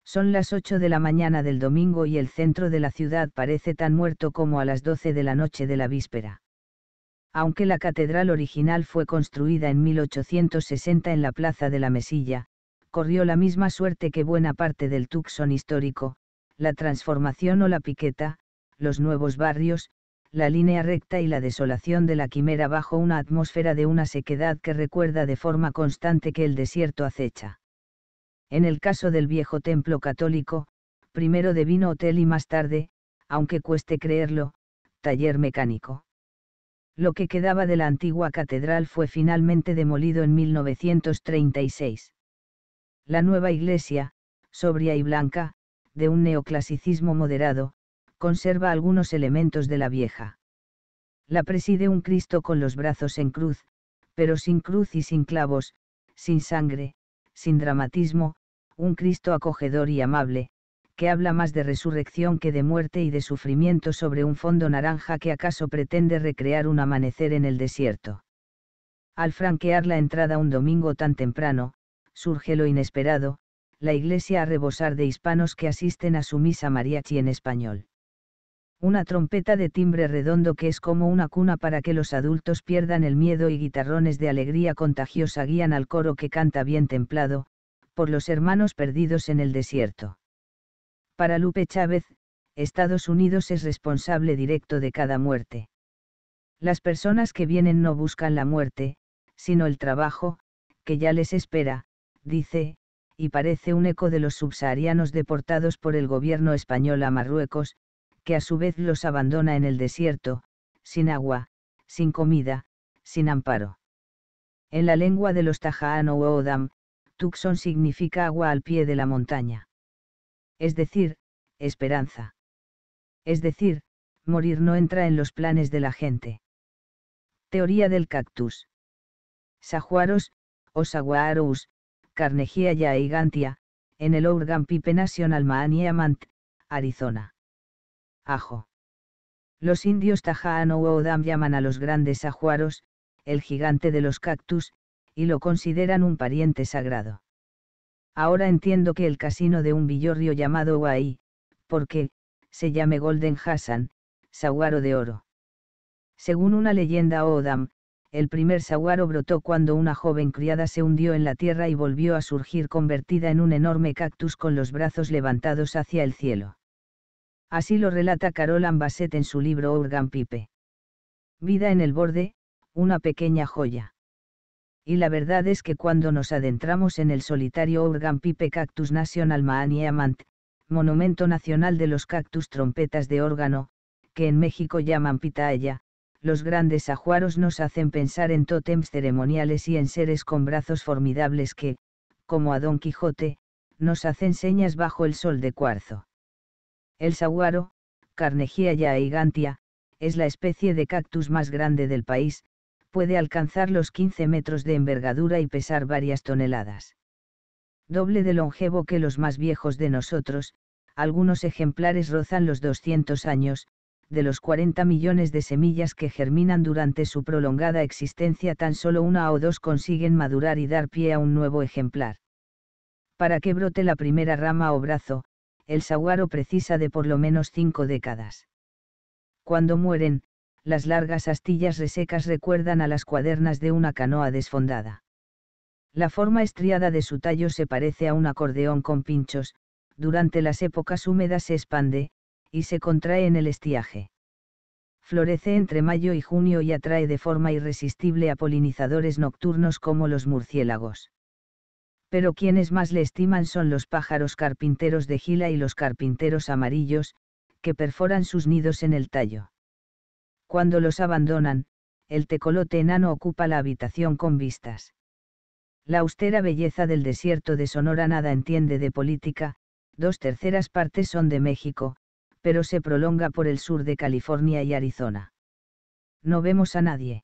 Son las 8 de la mañana del domingo y el centro de la ciudad parece tan muerto como a las 12 de la noche de la víspera aunque la catedral original fue construida en 1860 en la Plaza de la Mesilla, corrió la misma suerte que buena parte del Tucson histórico, la transformación o la piqueta, los nuevos barrios, la línea recta y la desolación de la quimera bajo una atmósfera de una sequedad que recuerda de forma constante que el desierto acecha. En el caso del viejo templo católico, primero de vino hotel y más tarde, aunque cueste creerlo, taller mecánico lo que quedaba de la antigua catedral fue finalmente demolido en 1936. La nueva iglesia, sobria y blanca, de un neoclasicismo moderado, conserva algunos elementos de la vieja. La preside un Cristo con los brazos en cruz, pero sin cruz y sin clavos, sin sangre, sin dramatismo, un Cristo acogedor y amable, que habla más de resurrección que de muerte y de sufrimiento sobre un fondo naranja que acaso pretende recrear un amanecer en el desierto. Al franquear la entrada un domingo tan temprano, surge lo inesperado, la iglesia a rebosar de hispanos que asisten a su misa mariachi en español. Una trompeta de timbre redondo que es como una cuna para que los adultos pierdan el miedo y guitarrones de alegría contagiosa guían al coro que canta bien templado, por los hermanos perdidos en el desierto. Para Lupe Chávez, Estados Unidos es responsable directo de cada muerte. Las personas que vienen no buscan la muerte, sino el trabajo, que ya les espera, dice, y parece un eco de los subsaharianos deportados por el gobierno español a Marruecos, que a su vez los abandona en el desierto, sin agua, sin comida, sin amparo. En la lengua de los Tajaano o Odam, Tucson significa agua al pie de la montaña es decir, esperanza. Es decir, morir no entra en los planes de la gente. Teoría del cactus. Sajuaros, o Saguarus, Carnegie y en el Organ Pipe National Maniamant, Arizona. Ajo. Los indios Tajan o Odam llaman a los grandes sajuaros, el gigante de los cactus, y lo consideran un pariente sagrado. Ahora entiendo que el casino de un villorrio llamado Guay, porque, se llame Golden Hassan, saguaro de oro. Según una leyenda Odam, el primer saguaro brotó cuando una joven criada se hundió en la tierra y volvió a surgir convertida en un enorme cactus con los brazos levantados hacia el cielo. Así lo relata Carol Bassett en su libro Organ Pipe. Vida en el borde, una pequeña joya y la verdad es que cuando nos adentramos en el solitario Organ Pipe Cactus National Amant, monumento nacional de los cactus trompetas de órgano, que en México llaman pitaya, los grandes ajuaros nos hacen pensar en tótems ceremoniales y en seres con brazos formidables que, como a Don Quijote, nos hacen señas bajo el sol de cuarzo. El saguaro, y aigantia, es la especie de cactus más grande del país, puede alcanzar los 15 metros de envergadura y pesar varias toneladas. Doble de longevo que los más viejos de nosotros, algunos ejemplares rozan los 200 años, de los 40 millones de semillas que germinan durante su prolongada existencia tan solo una o dos consiguen madurar y dar pie a un nuevo ejemplar. Para que brote la primera rama o brazo, el saguaro precisa de por lo menos cinco décadas. Cuando mueren, las largas astillas resecas recuerdan a las cuadernas de una canoa desfondada. La forma estriada de su tallo se parece a un acordeón con pinchos, durante las épocas húmedas se expande, y se contrae en el estiaje. Florece entre mayo y junio y atrae de forma irresistible a polinizadores nocturnos como los murciélagos. Pero quienes más le estiman son los pájaros carpinteros de gila y los carpinteros amarillos, que perforan sus nidos en el tallo. Cuando los abandonan, el tecolote enano ocupa la habitación con vistas. La austera belleza del desierto de Sonora nada entiende de política, dos terceras partes son de México, pero se prolonga por el sur de California y Arizona. No vemos a nadie.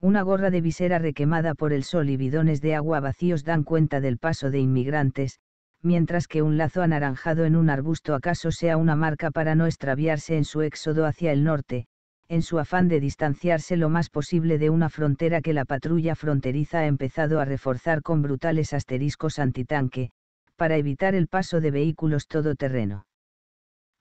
Una gorra de visera requemada por el sol y bidones de agua vacíos dan cuenta del paso de inmigrantes, mientras que un lazo anaranjado en un arbusto acaso sea una marca para no extraviarse en su éxodo hacia el norte, en su afán de distanciarse lo más posible de una frontera que la patrulla fronteriza ha empezado a reforzar con brutales asteriscos antitanque, para evitar el paso de vehículos todoterreno.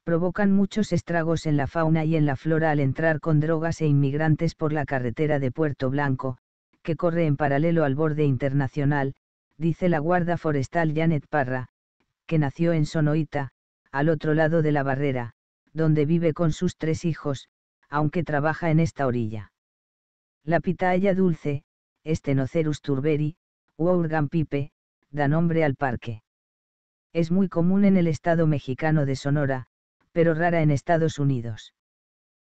Provocan muchos estragos en la fauna y en la flora al entrar con drogas e inmigrantes por la carretera de Puerto Blanco, que corre en paralelo al borde internacional, dice la guarda forestal Janet Parra, que nació en Sonoita, al otro lado de la barrera, donde vive con sus tres hijos, aunque trabaja en esta orilla. La pitaya dulce, Estenocerus turberi, u pipe, da nombre al parque. Es muy común en el estado mexicano de Sonora, pero rara en Estados Unidos.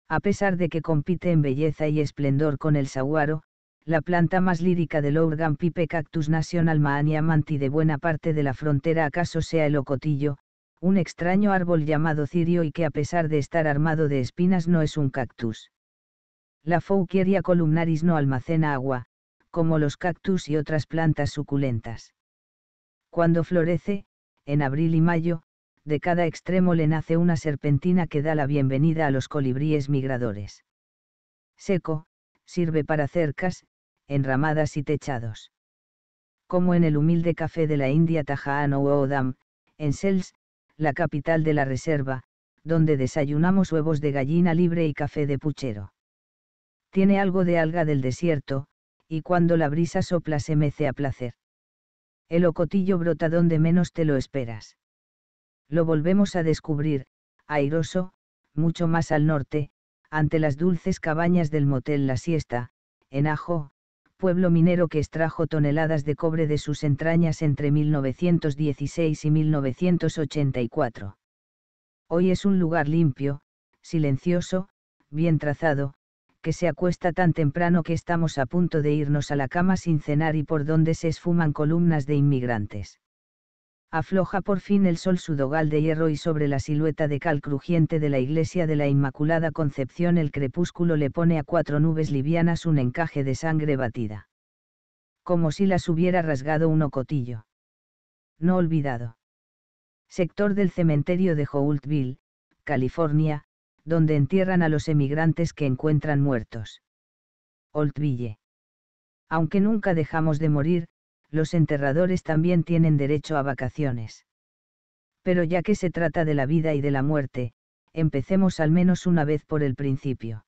A pesar de que compite en belleza y esplendor con el saguaro, la planta más lírica del órgan pipe Cactus nacional Mahaniamanti de buena parte de la frontera acaso sea el ocotillo, un extraño árbol llamado cirio y que a pesar de estar armado de espinas no es un cactus. La Fouquieria columnaris no almacena agua, como los cactus y otras plantas suculentas. Cuando florece, en abril y mayo, de cada extremo le nace una serpentina que da la bienvenida a los colibríes migradores. Seco, sirve para cercas, enramadas y techados. Como en el humilde café de la India Tajahan o Odam, en Sels, la capital de la reserva, donde desayunamos huevos de gallina libre y café de puchero. Tiene algo de alga del desierto, y cuando la brisa sopla se mece a placer. El ocotillo brota donde menos te lo esperas. Lo volvemos a descubrir, airoso, mucho más al norte, ante las dulces cabañas del motel La Siesta, en Ajo, pueblo minero que extrajo toneladas de cobre de sus entrañas entre 1916 y 1984. Hoy es un lugar limpio, silencioso, bien trazado, que se acuesta tan temprano que estamos a punto de irnos a la cama sin cenar y por donde se esfuman columnas de inmigrantes afloja por fin el sol sudogal de hierro y sobre la silueta de cal crujiente de la iglesia de la Inmaculada Concepción el crepúsculo le pone a cuatro nubes livianas un encaje de sangre batida. Como si las hubiera rasgado un ocotillo. No olvidado. Sector del cementerio de Houltville, California, donde entierran a los emigrantes que encuentran muertos. Holtville. Aunque nunca dejamos de morir, los enterradores también tienen derecho a vacaciones. Pero ya que se trata de la vida y de la muerte, empecemos al menos una vez por el principio.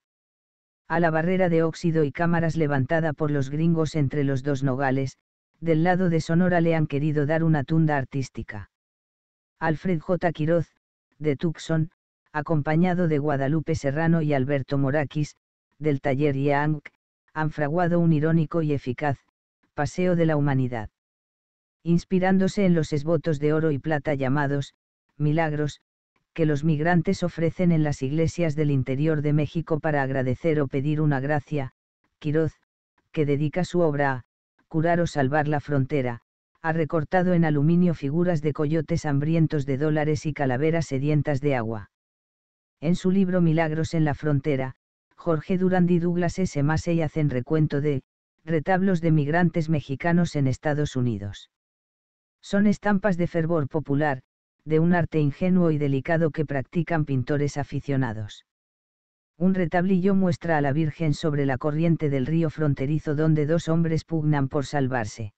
A la barrera de óxido y cámaras levantada por los gringos entre los dos nogales, del lado de Sonora le han querido dar una tunda artística. Alfred J. Quiroz, de Tucson, acompañado de Guadalupe Serrano y Alberto Morakis, del taller Yang, han fraguado un irónico y eficaz, Paseo de la Humanidad. Inspirándose en los esbotos de oro y plata llamados, milagros, que los migrantes ofrecen en las iglesias del interior de México para agradecer o pedir una gracia, Quiroz, que dedica su obra a curar o salvar la frontera, ha recortado en aluminio figuras de coyotes hambrientos de dólares y calaveras sedientas de agua. En su libro Milagros en la frontera, Jorge Durand y Douglas S. Massey hacen recuento de retablos de migrantes mexicanos en Estados Unidos. Son estampas de fervor popular, de un arte ingenuo y delicado que practican pintores aficionados. Un retablillo muestra a la Virgen sobre la corriente del río fronterizo donde dos hombres pugnan por salvarse.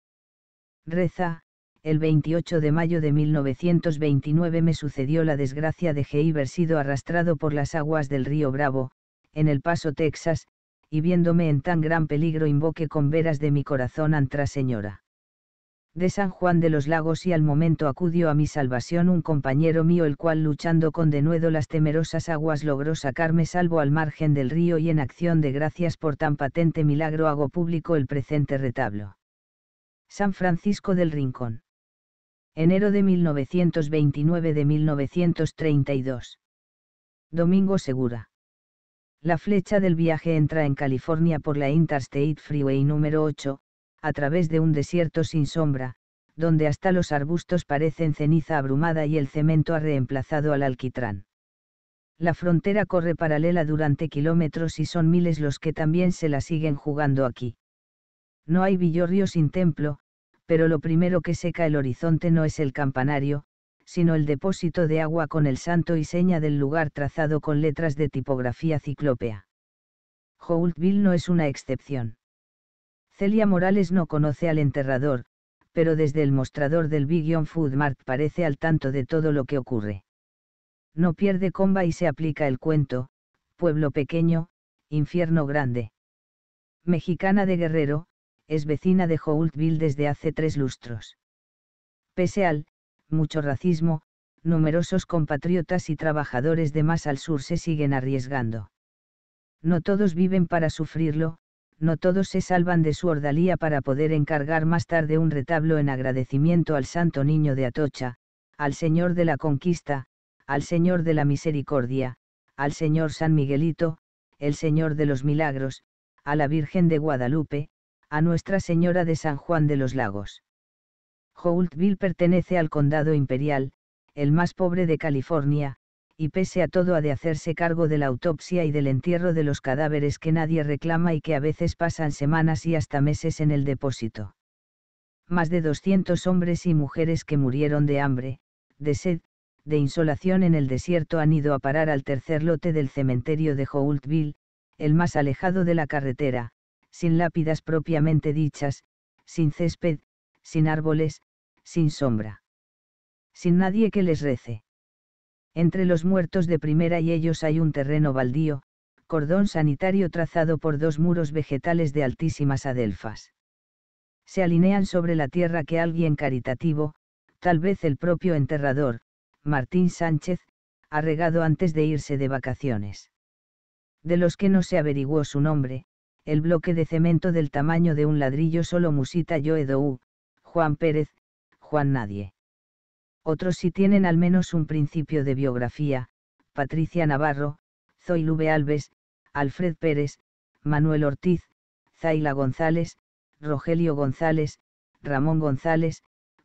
Reza, el 28 de mayo de 1929 me sucedió la desgracia de haber sido arrastrado por las aguas del río Bravo, en El Paso, Texas, y viéndome en tan gran peligro invoqué con veras de mi corazón antra señora. De San Juan de los Lagos y al momento acudió a mi salvación un compañero mío el cual luchando con denuedo las temerosas aguas logró sacarme salvo al margen del río y en acción de gracias por tan patente milagro hago público el presente retablo. San Francisco del Rincón. Enero de 1929 de 1932. Domingo Segura. La flecha del viaje entra en California por la Interstate Freeway número 8, a través de un desierto sin sombra, donde hasta los arbustos parecen ceniza abrumada y el cemento ha reemplazado al alquitrán. La frontera corre paralela durante kilómetros y son miles los que también se la siguen jugando aquí. No hay villorrio sin templo, pero lo primero que seca el horizonte no es el campanario, sino el depósito de agua con el santo y seña del lugar trazado con letras de tipografía ciclópea. Houltville no es una excepción. Celia Morales no conoce al enterrador, pero desde el mostrador del Big John Food Mart parece al tanto de todo lo que ocurre. No pierde comba y se aplica el cuento, pueblo pequeño, infierno grande. Mexicana de Guerrero, es vecina de Houltville desde hace tres lustros. Pese al mucho racismo, numerosos compatriotas y trabajadores de más al sur se siguen arriesgando. No todos viven para sufrirlo, no todos se salvan de su ordalía para poder encargar más tarde un retablo en agradecimiento al Santo Niño de Atocha, al Señor de la Conquista, al Señor de la Misericordia, al Señor San Miguelito, el Señor de los Milagros, a la Virgen de Guadalupe, a Nuestra Señora de San Juan de los Lagos. Houltville pertenece al condado imperial, el más pobre de California, y pese a todo ha de hacerse cargo de la autopsia y del entierro de los cadáveres que nadie reclama y que a veces pasan semanas y hasta meses en el depósito. Más de 200 hombres y mujeres que murieron de hambre, de sed, de insolación en el desierto han ido a parar al tercer lote del cementerio de Houltville, el más alejado de la carretera, sin lápidas propiamente dichas, sin césped, sin árboles, sin sombra. Sin nadie que les rece. Entre los muertos de primera y ellos hay un terreno baldío, cordón sanitario trazado por dos muros vegetales de altísimas adelfas. Se alinean sobre la tierra que alguien caritativo, tal vez el propio enterrador, Martín Sánchez, ha regado antes de irse de vacaciones. De los que no se averiguó su nombre, el bloque de cemento del tamaño de un ladrillo solo musita Joe Juan Pérez, Juan Nadie. Otros sí tienen al menos un principio de biografía, Patricia Navarro, Zoilube Alves, Alfred Pérez, Manuel Ortiz, Zaila González, Rogelio González, Ramón González,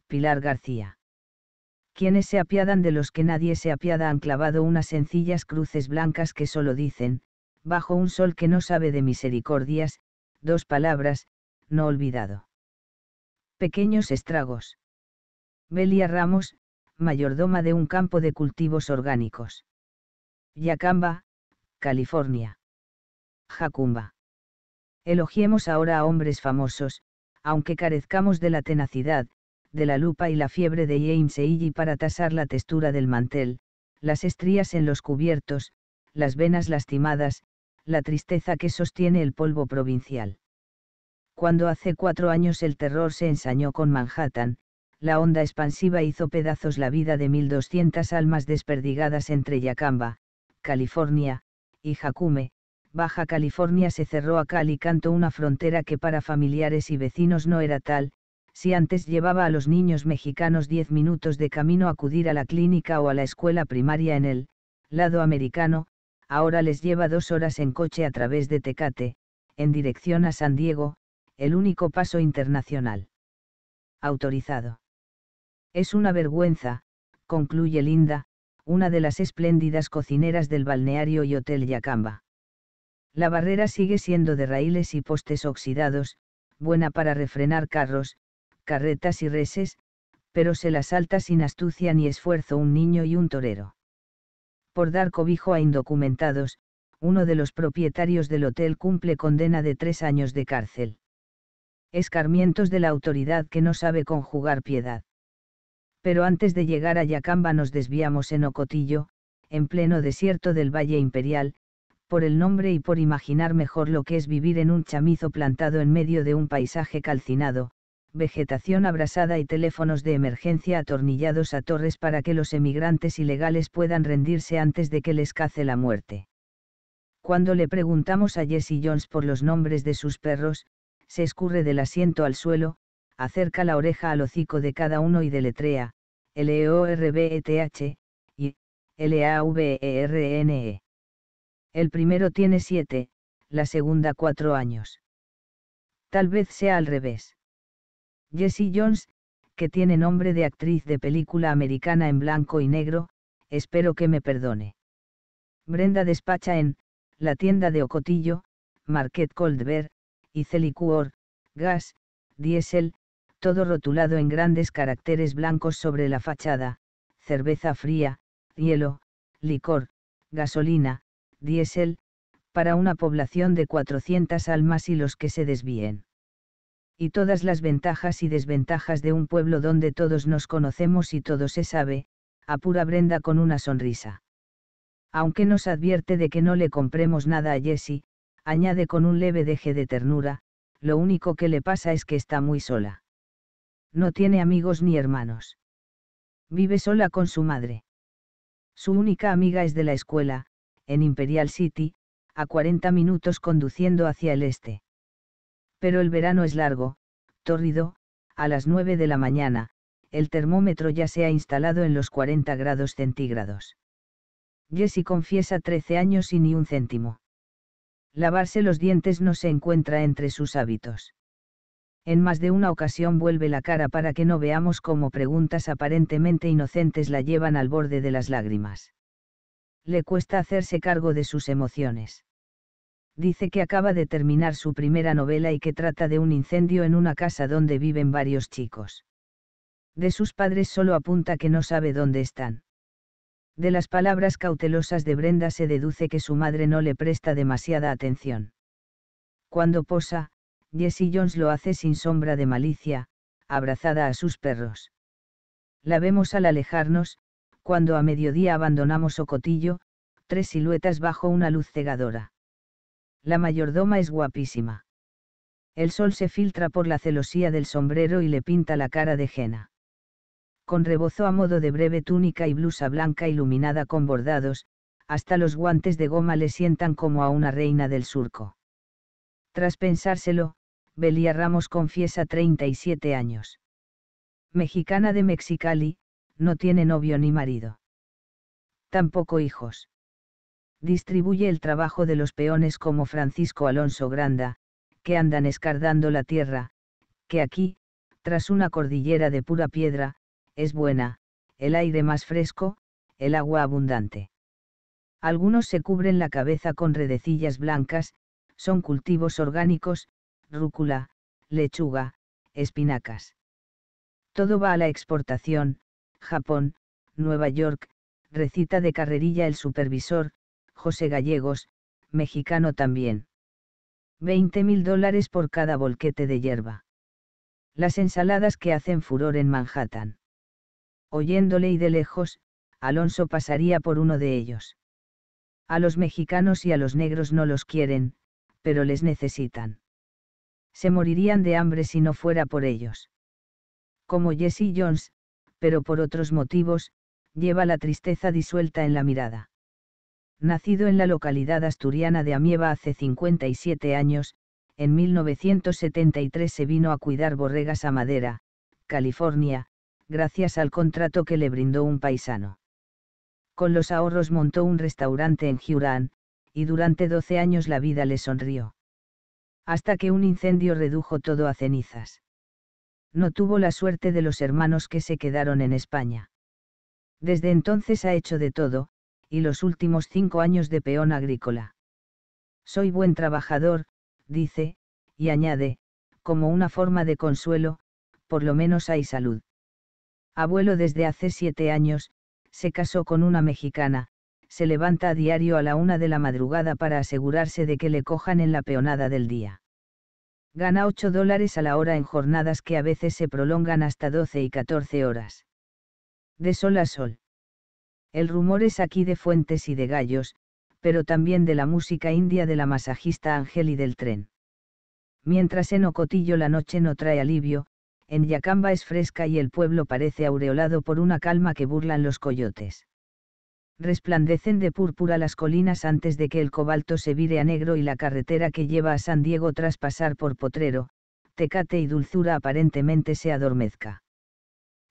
Pilar García. Quienes se apiadan de los que nadie se apiada han clavado unas sencillas cruces blancas que solo dicen, bajo un sol que no sabe de misericordias, dos palabras, no olvidado. Pequeños estragos. Belia Ramos, mayordoma de un campo de cultivos orgánicos. Yacamba, California. Jacumba. Elogiemos ahora a hombres famosos, aunque carezcamos de la tenacidad, de la lupa y la fiebre de James E. para tasar la textura del mantel, las estrías en los cubiertos, las venas lastimadas, la tristeza que sostiene el polvo provincial. Cuando hace cuatro años el terror se ensañó con Manhattan, la onda expansiva hizo pedazos la vida de 1.200 almas desperdigadas entre Yacamba, California, y Jacume, Baja California se cerró a Cali canto una frontera que para familiares y vecinos no era tal, si antes llevaba a los niños mexicanos 10 minutos de camino acudir a la clínica o a la escuela primaria en el lado americano, ahora les lleva dos horas en coche a través de Tecate, en dirección a San Diego, el único paso internacional. Autorizado. Es una vergüenza, concluye Linda, una de las espléndidas cocineras del balneario y hotel Yacamba. La barrera sigue siendo de raíles y postes oxidados, buena para refrenar carros, carretas y reses, pero se la salta sin astucia ni esfuerzo un niño y un torero. Por dar cobijo a indocumentados, uno de los propietarios del hotel cumple condena de tres años de cárcel. Escarmientos de la autoridad que no sabe conjugar piedad pero antes de llegar a Yacamba nos desviamos en Ocotillo, en pleno desierto del Valle Imperial, por el nombre y por imaginar mejor lo que es vivir en un chamizo plantado en medio de un paisaje calcinado, vegetación abrasada y teléfonos de emergencia atornillados a torres para que los emigrantes ilegales puedan rendirse antes de que les cace la muerte. Cuando le preguntamos a Jesse Jones por los nombres de sus perros, se escurre del asiento al suelo, acerca la oreja al hocico de cada uno y deletrea, l o r b e t h y L-A-V-E-R-N-E. El primero tiene siete, la segunda cuatro años. Tal vez sea al revés. Jessie Jones, que tiene nombre de actriz de película americana en blanco y negro, espero que me perdone. Brenda despacha en, la tienda de Ocotillo, Market Coldberg, y Celicuor, Gas, Diesel, todo rotulado en grandes caracteres blancos sobre la fachada, cerveza fría, hielo, licor, gasolina, diésel, para una población de 400 almas y los que se desvíen. Y todas las ventajas y desventajas de un pueblo donde todos nos conocemos y todo se sabe, apura Brenda con una sonrisa. Aunque nos advierte de que no le compremos nada a Jessie, añade con un leve deje de ternura, lo único que le pasa es que está muy sola no tiene amigos ni hermanos. Vive sola con su madre. Su única amiga es de la escuela, en Imperial City, a 40 minutos conduciendo hacia el este. Pero el verano es largo, tórrido, a las 9 de la mañana, el termómetro ya se ha instalado en los 40 grados centígrados. Jesse confiesa 13 años y ni un céntimo. Lavarse los dientes no se encuentra entre sus hábitos en más de una ocasión vuelve la cara para que no veamos cómo preguntas aparentemente inocentes la llevan al borde de las lágrimas. Le cuesta hacerse cargo de sus emociones. Dice que acaba de terminar su primera novela y que trata de un incendio en una casa donde viven varios chicos. De sus padres solo apunta que no sabe dónde están. De las palabras cautelosas de Brenda se deduce que su madre no le presta demasiada atención. Cuando posa, Jessie Jones lo hace sin sombra de malicia, abrazada a sus perros. La vemos al alejarnos, cuando a mediodía abandonamos Ocotillo, tres siluetas bajo una luz cegadora. La mayordoma es guapísima. El sol se filtra por la celosía del sombrero y le pinta la cara de Jena. Con rebozo a modo de breve túnica y blusa blanca iluminada con bordados, hasta los guantes de goma le sientan como a una reina del surco. Tras pensárselo, Belia Ramos confiesa 37 años. Mexicana de Mexicali, no tiene novio ni marido. Tampoco hijos. Distribuye el trabajo de los peones como Francisco Alonso Granda, que andan escardando la tierra, que aquí, tras una cordillera de pura piedra, es buena, el aire más fresco, el agua abundante. Algunos se cubren la cabeza con redecillas blancas, son cultivos orgánicos, rúcula, lechuga, espinacas. Todo va a la exportación, Japón, Nueva York, recita de carrerilla el supervisor, José Gallegos, mexicano también. 20 mil dólares por cada bolquete de hierba. Las ensaladas que hacen furor en Manhattan. Oyéndole y de lejos, Alonso pasaría por uno de ellos. A los mexicanos y a los negros no los quieren, pero les necesitan se morirían de hambre si no fuera por ellos. Como Jesse Jones, pero por otros motivos, lleva la tristeza disuelta en la mirada. Nacido en la localidad asturiana de Amieva hace 57 años, en 1973 se vino a cuidar borregas a madera, California, gracias al contrato que le brindó un paisano. Con los ahorros montó un restaurante en Hurán, y durante 12 años la vida le sonrió hasta que un incendio redujo todo a cenizas. No tuvo la suerte de los hermanos que se quedaron en España. Desde entonces ha hecho de todo, y los últimos cinco años de peón agrícola. Soy buen trabajador, dice, y añade, como una forma de consuelo, por lo menos hay salud. Abuelo desde hace siete años, se casó con una mexicana, se levanta a diario a la una de la madrugada para asegurarse de que le cojan en la peonada del día. Gana 8 dólares a la hora en jornadas que a veces se prolongan hasta 12 y 14 horas. De sol a sol. El rumor es aquí de fuentes y de gallos, pero también de la música india de la masajista Ángel y del tren. Mientras en Ocotillo la noche no trae alivio, en Yacamba es fresca y el pueblo parece aureolado por una calma que burlan los coyotes resplandecen de púrpura las colinas antes de que el cobalto se vire a negro y la carretera que lleva a San Diego tras pasar por Potrero, Tecate y Dulzura aparentemente se adormezca.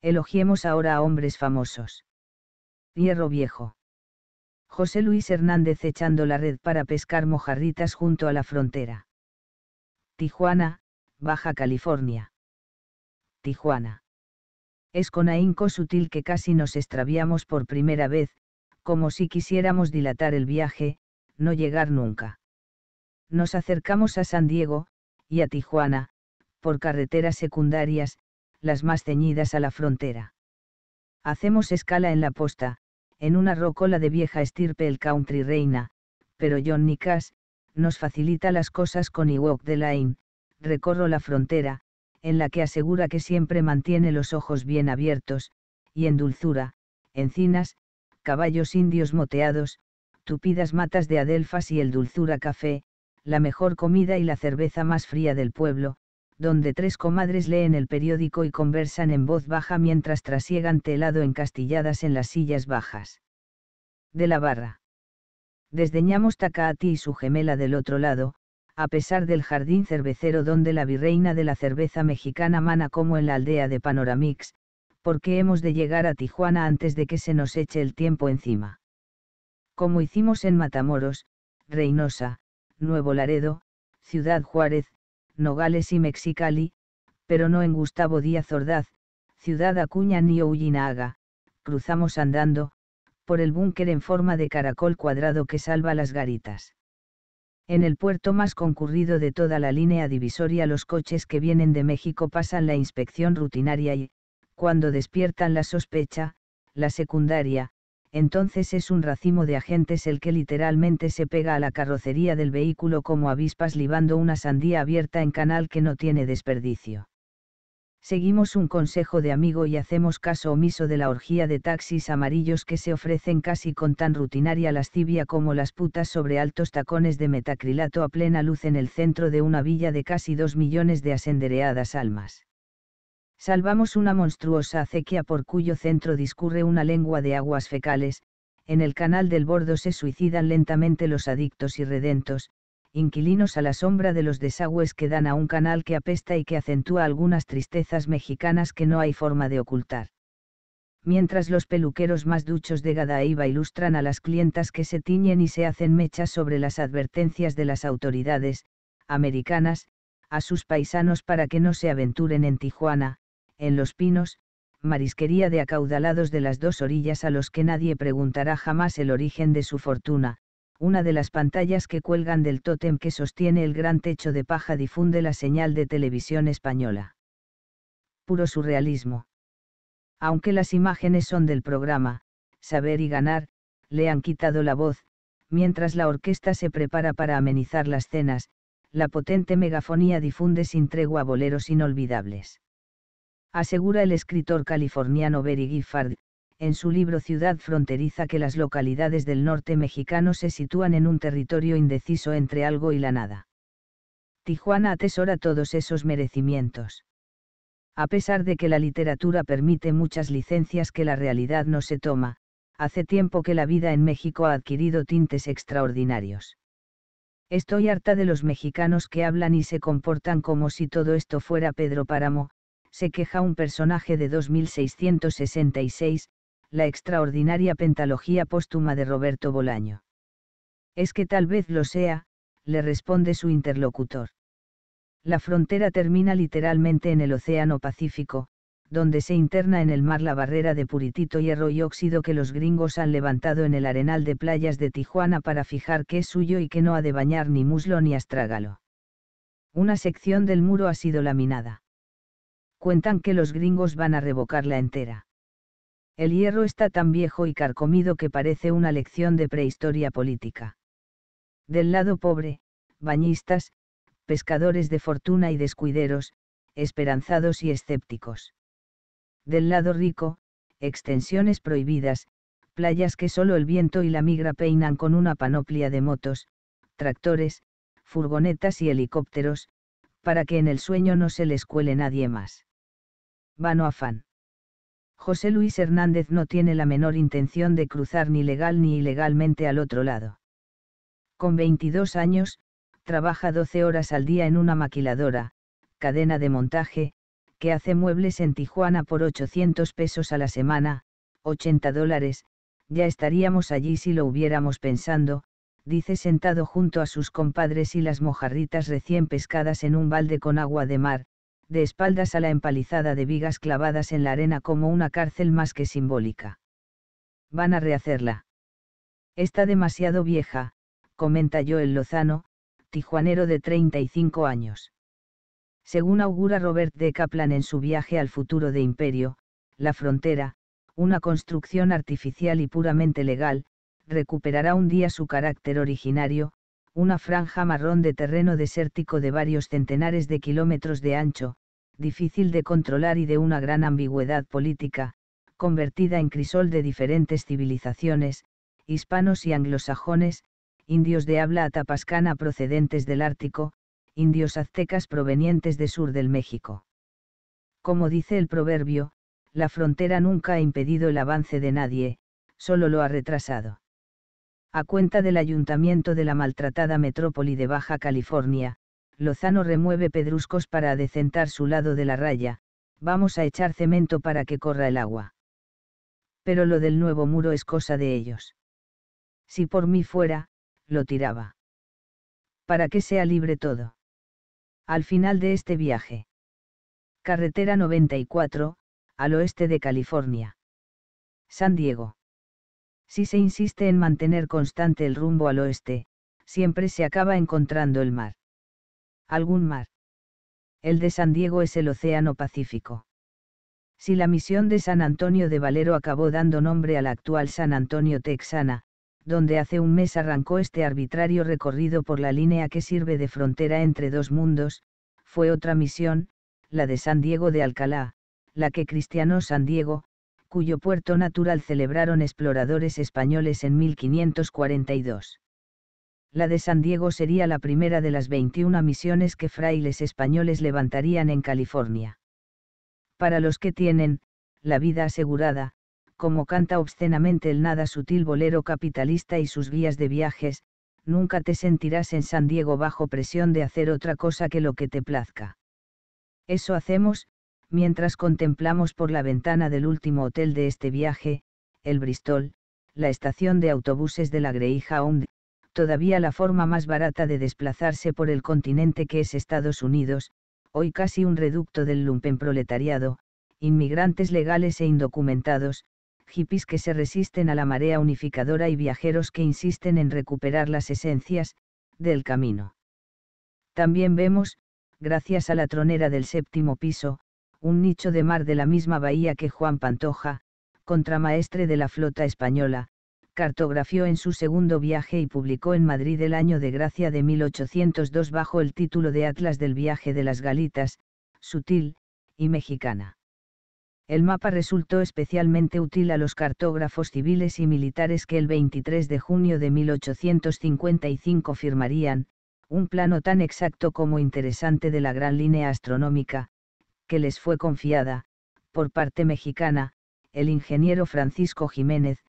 Elogiemos ahora a hombres famosos. Hierro Viejo. José Luis Hernández echando la red para pescar mojarritas junto a la frontera. Tijuana, Baja California. Tijuana. Es con ahínco sutil que casi nos extraviamos por primera vez, como si quisiéramos dilatar el viaje, no llegar nunca. Nos acercamos a San Diego, y a Tijuana, por carreteras secundarias, las más ceñidas a la frontera. Hacemos escala en la posta, en una rocola de vieja estirpe el country reina, pero John Nicas, nos facilita las cosas con Iwok de Line, recorro la frontera, en la que asegura que siempre mantiene los ojos bien abiertos, y en dulzura, encinas, caballos indios moteados, tupidas matas de adelfas y el dulzura café, la mejor comida y la cerveza más fría del pueblo, donde tres comadres leen el periódico y conversan en voz baja mientras trasiegan telado encastilladas en las sillas bajas. De la barra. Desdeñamos Takaati y su gemela del otro lado, a pesar del jardín cervecero donde la virreina de la cerveza mexicana mana como en la aldea de Panoramix, porque hemos de llegar a Tijuana antes de que se nos eche el tiempo encima. Como hicimos en Matamoros, Reynosa, Nuevo Laredo, Ciudad Juárez, Nogales y Mexicali, pero no en Gustavo Díaz Ordaz, Ciudad Acuña ni Ullinaga, cruzamos andando, por el búnker en forma de caracol cuadrado que salva las garitas. En el puerto más concurrido de toda la línea divisoria los coches que vienen de México pasan la inspección rutinaria y, cuando despiertan la sospecha, la secundaria, entonces es un racimo de agentes el que literalmente se pega a la carrocería del vehículo como avispas libando una sandía abierta en canal que no tiene desperdicio. Seguimos un consejo de amigo y hacemos caso omiso de la orgía de taxis amarillos que se ofrecen casi con tan rutinaria lascivia como las putas sobre altos tacones de metacrilato a plena luz en el centro de una villa de casi dos millones de asendereadas almas Salvamos una monstruosa acequia por cuyo centro discurre una lengua de aguas fecales, en el canal del bordo se suicidan lentamente los adictos y redentos, inquilinos a la sombra de los desagües que dan a un canal que apesta y que acentúa algunas tristezas mexicanas que no hay forma de ocultar. Mientras los peluqueros más duchos de Gadaiba ilustran a las clientas que se tiñen y se hacen mechas sobre las advertencias de las autoridades, americanas, a sus paisanos para que no se aventuren en Tijuana, en Los Pinos, marisquería de acaudalados de las dos orillas a los que nadie preguntará jamás el origen de su fortuna, una de las pantallas que cuelgan del tótem que sostiene el gran techo de paja difunde la señal de televisión española. Puro surrealismo. Aunque las imágenes son del programa, Saber y Ganar, le han quitado la voz, mientras la orquesta se prepara para amenizar las cenas, la potente megafonía difunde sin tregua boleros inolvidables asegura el escritor californiano Berry Giffard, en su libro Ciudad Fronteriza que las localidades del norte mexicano se sitúan en un territorio indeciso entre algo y la nada. Tijuana atesora todos esos merecimientos. A pesar de que la literatura permite muchas licencias que la realidad no se toma, hace tiempo que la vida en México ha adquirido tintes extraordinarios. Estoy harta de los mexicanos que hablan y se comportan como si todo esto fuera Pedro Páramo, se queja un personaje de 2666, la extraordinaria pentalogía póstuma de Roberto Bolaño. Es que tal vez lo sea, le responde su interlocutor. La frontera termina literalmente en el Océano Pacífico, donde se interna en el mar la barrera de puritito hierro y óxido que los gringos han levantado en el arenal de playas de Tijuana para fijar que es suyo y que no ha de bañar ni muslo ni astrágalo. Una sección del muro ha sido laminada cuentan que los gringos van a revocarla entera. El hierro está tan viejo y carcomido que parece una lección de prehistoria política. Del lado pobre, bañistas, pescadores de fortuna y descuideros, esperanzados y escépticos. Del lado rico, extensiones prohibidas, playas que solo el viento y la migra peinan con una panoplia de motos, tractores, furgonetas y helicópteros, para que en el sueño no se les cuele nadie más. Vano afán. José Luis Hernández no tiene la menor intención de cruzar ni legal ni ilegalmente al otro lado. Con 22 años, trabaja 12 horas al día en una maquiladora, cadena de montaje, que hace muebles en Tijuana por 800 pesos a la semana, 80 dólares, ya estaríamos allí si lo hubiéramos pensando, dice sentado junto a sus compadres y las mojarritas recién pescadas en un balde con agua de mar, de espaldas a la empalizada de vigas clavadas en la arena como una cárcel más que simbólica. Van a rehacerla. Está demasiado vieja, comenta Joel Lozano, tijuanero de 35 años. Según augura Robert De Kaplan en su viaje al futuro de Imperio, la frontera, una construcción artificial y puramente legal, recuperará un día su carácter originario, una franja marrón de terreno desértico de varios centenares de kilómetros de ancho, difícil de controlar y de una gran ambigüedad política, convertida en crisol de diferentes civilizaciones, hispanos y anglosajones, indios de habla atapascana procedentes del Ártico, indios aztecas provenientes de sur del México. Como dice el proverbio, la frontera nunca ha impedido el avance de nadie, solo lo ha retrasado. A cuenta del ayuntamiento de la maltratada metrópoli de Baja California, Lozano remueve pedruscos para adecentar su lado de la raya, vamos a echar cemento para que corra el agua. Pero lo del nuevo muro es cosa de ellos. Si por mí fuera, lo tiraba. Para que sea libre todo. Al final de este viaje. Carretera 94, al oeste de California. San Diego. Si se insiste en mantener constante el rumbo al oeste, siempre se acaba encontrando el mar algún mar. El de San Diego es el Océano Pacífico. Si la misión de San Antonio de Valero acabó dando nombre a la actual San Antonio Texana, donde hace un mes arrancó este arbitrario recorrido por la línea que sirve de frontera entre dos mundos, fue otra misión, la de San Diego de Alcalá, la que cristianó San Diego, cuyo puerto natural celebraron exploradores españoles en 1542 la de San Diego sería la primera de las 21 misiones que frailes españoles levantarían en California. Para los que tienen, la vida asegurada, como canta obscenamente el nada sutil bolero capitalista y sus vías de viajes, nunca te sentirás en San Diego bajo presión de hacer otra cosa que lo que te plazca. Eso hacemos, mientras contemplamos por la ventana del último hotel de este viaje, el Bristol, la estación de autobuses de la Greyhound, todavía la forma más barata de desplazarse por el continente que es Estados Unidos, hoy casi un reducto del lumpenproletariado, inmigrantes legales e indocumentados, hippies que se resisten a la marea unificadora y viajeros que insisten en recuperar las esencias, del camino. También vemos, gracias a la tronera del séptimo piso, un nicho de mar de la misma bahía que Juan Pantoja, contramaestre de la flota española, cartografió en su segundo viaje y publicó en Madrid el año de gracia de 1802 bajo el título de Atlas del viaje de las Galitas, sutil, y mexicana. El mapa resultó especialmente útil a los cartógrafos civiles y militares que el 23 de junio de 1855 firmarían, un plano tan exacto como interesante de la gran línea astronómica, que les fue confiada, por parte mexicana, el ingeniero Francisco Jiménez,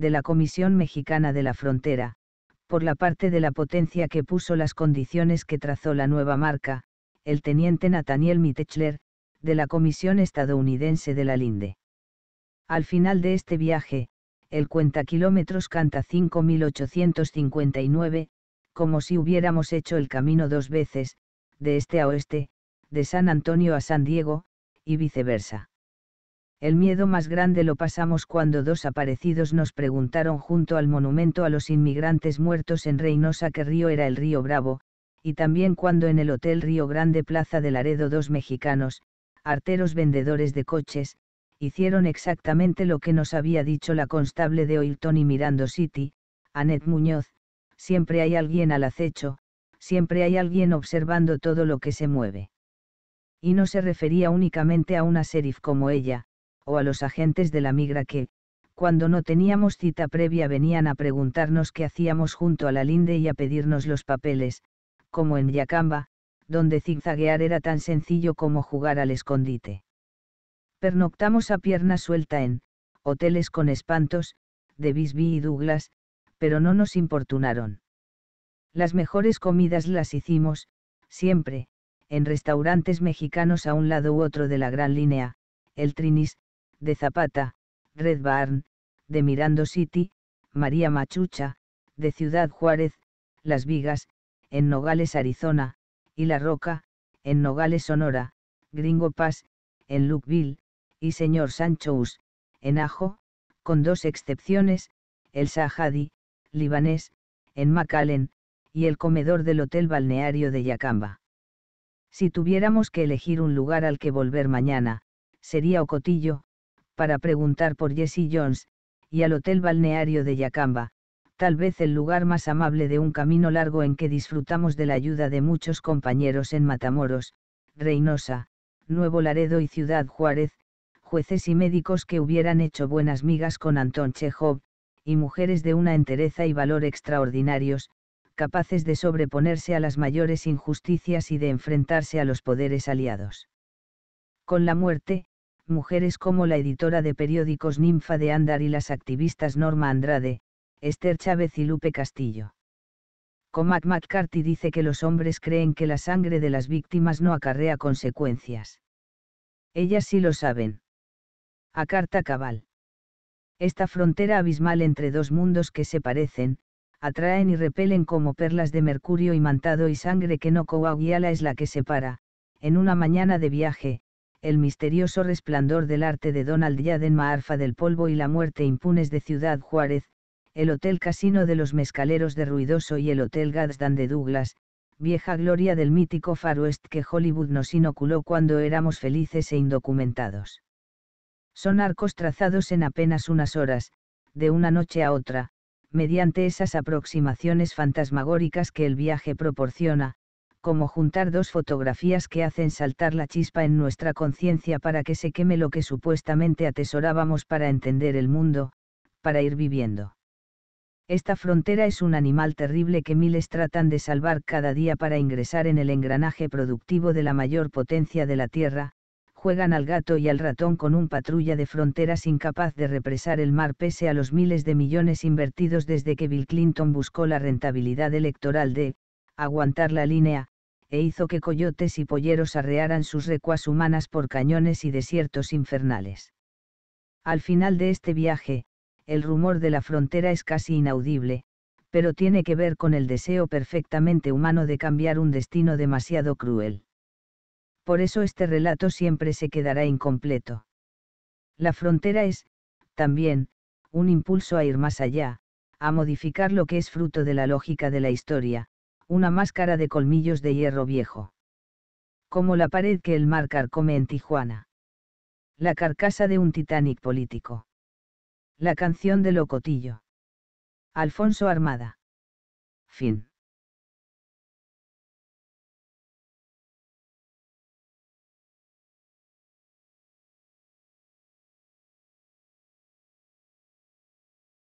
de la Comisión Mexicana de la Frontera, por la parte de la potencia que puso las condiciones que trazó la nueva marca, el teniente Nathaniel Mitechler, de la Comisión Estadounidense de la Linde. Al final de este viaje, el kilómetros canta 5859, como si hubiéramos hecho el camino dos veces, de este a oeste, de San Antonio a San Diego, y viceversa. El miedo más grande lo pasamos cuando dos aparecidos nos preguntaron junto al monumento a los inmigrantes muertos en Reynosa qué río era el río Bravo, y también cuando en el Hotel Río Grande Plaza de Laredo dos mexicanos, arteros vendedores de coches, hicieron exactamente lo que nos había dicho la constable de Oilton y Mirando City, Anet Muñoz, siempre hay alguien al acecho, siempre hay alguien observando todo lo que se mueve. Y no se refería únicamente a una sheriff como ella, o a los agentes de la migra que, cuando no teníamos cita previa venían a preguntarnos qué hacíamos junto a la linde y a pedirnos los papeles, como en Yacamba, donde zigzaguear era tan sencillo como jugar al escondite. Pernoctamos a pierna suelta en, hoteles con espantos, de Bisbee y Douglas, pero no nos importunaron. Las mejores comidas las hicimos, siempre, en restaurantes mexicanos a un lado u otro de la gran línea, el Trinis, de Zapata, Red Barn, de Mirando City, María Machucha, de Ciudad Juárez, Las Vigas, en Nogales, Arizona, y La Roca, en Nogales, Sonora, Gringo Pass, en Lukeville, y señor Sanchous, en Ajo, con dos excepciones, el Sahadi, libanés, en McAllen, y el comedor del Hotel Balneario de Yacamba. Si tuviéramos que elegir un lugar al que volver mañana, sería Ocotillo, para preguntar por Jesse Jones, y al Hotel Balneario de Yacamba, tal vez el lugar más amable de un camino largo en que disfrutamos de la ayuda de muchos compañeros en Matamoros, Reynosa, Nuevo Laredo y Ciudad Juárez, jueces y médicos que hubieran hecho buenas migas con Anton Chekhov, y mujeres de una entereza y valor extraordinarios, capaces de sobreponerse a las mayores injusticias y de enfrentarse a los poderes aliados. Con la muerte, mujeres como la editora de periódicos Ninfa de Andar y las activistas Norma Andrade, Esther Chávez y Lupe Castillo. Comac McCarthy dice que los hombres creen que la sangre de las víctimas no acarrea consecuencias. Ellas sí lo saben. A carta cabal. Esta frontera abismal entre dos mundos que se parecen, atraen y repelen como perlas de mercurio y mantado y sangre que no coagula es la que separa, en una mañana de viaje, el misterioso resplandor del arte de Donald Yaden Maarfa del polvo y la muerte impunes de Ciudad Juárez, el Hotel Casino de los Mezcaleros de Ruidoso y el Hotel Gadsden de Douglas, vieja gloria del mítico Far West que Hollywood nos inoculó cuando éramos felices e indocumentados. Son arcos trazados en apenas unas horas, de una noche a otra, mediante esas aproximaciones fantasmagóricas que el viaje proporciona, como juntar dos fotografías que hacen saltar la chispa en nuestra conciencia para que se queme lo que supuestamente atesorábamos para entender el mundo, para ir viviendo. Esta frontera es un animal terrible que miles tratan de salvar cada día para ingresar en el engranaje productivo de la mayor potencia de la Tierra, juegan al gato y al ratón con un patrulla de fronteras incapaz de represar el mar pese a los miles de millones invertidos desde que Bill Clinton buscó la rentabilidad electoral de aguantar la línea, e hizo que coyotes y polleros arrearan sus recuas humanas por cañones y desiertos infernales. Al final de este viaje, el rumor de la frontera es casi inaudible, pero tiene que ver con el deseo perfectamente humano de cambiar un destino demasiado cruel. Por eso este relato siempre se quedará incompleto. La frontera es, también, un impulso a ir más allá, a modificar lo que es fruto de la lógica de la historia, una máscara de colmillos de hierro viejo. Como la pared que el mar carcome en Tijuana. La carcasa de un Titanic político. La canción de Locotillo. Alfonso Armada. Fin.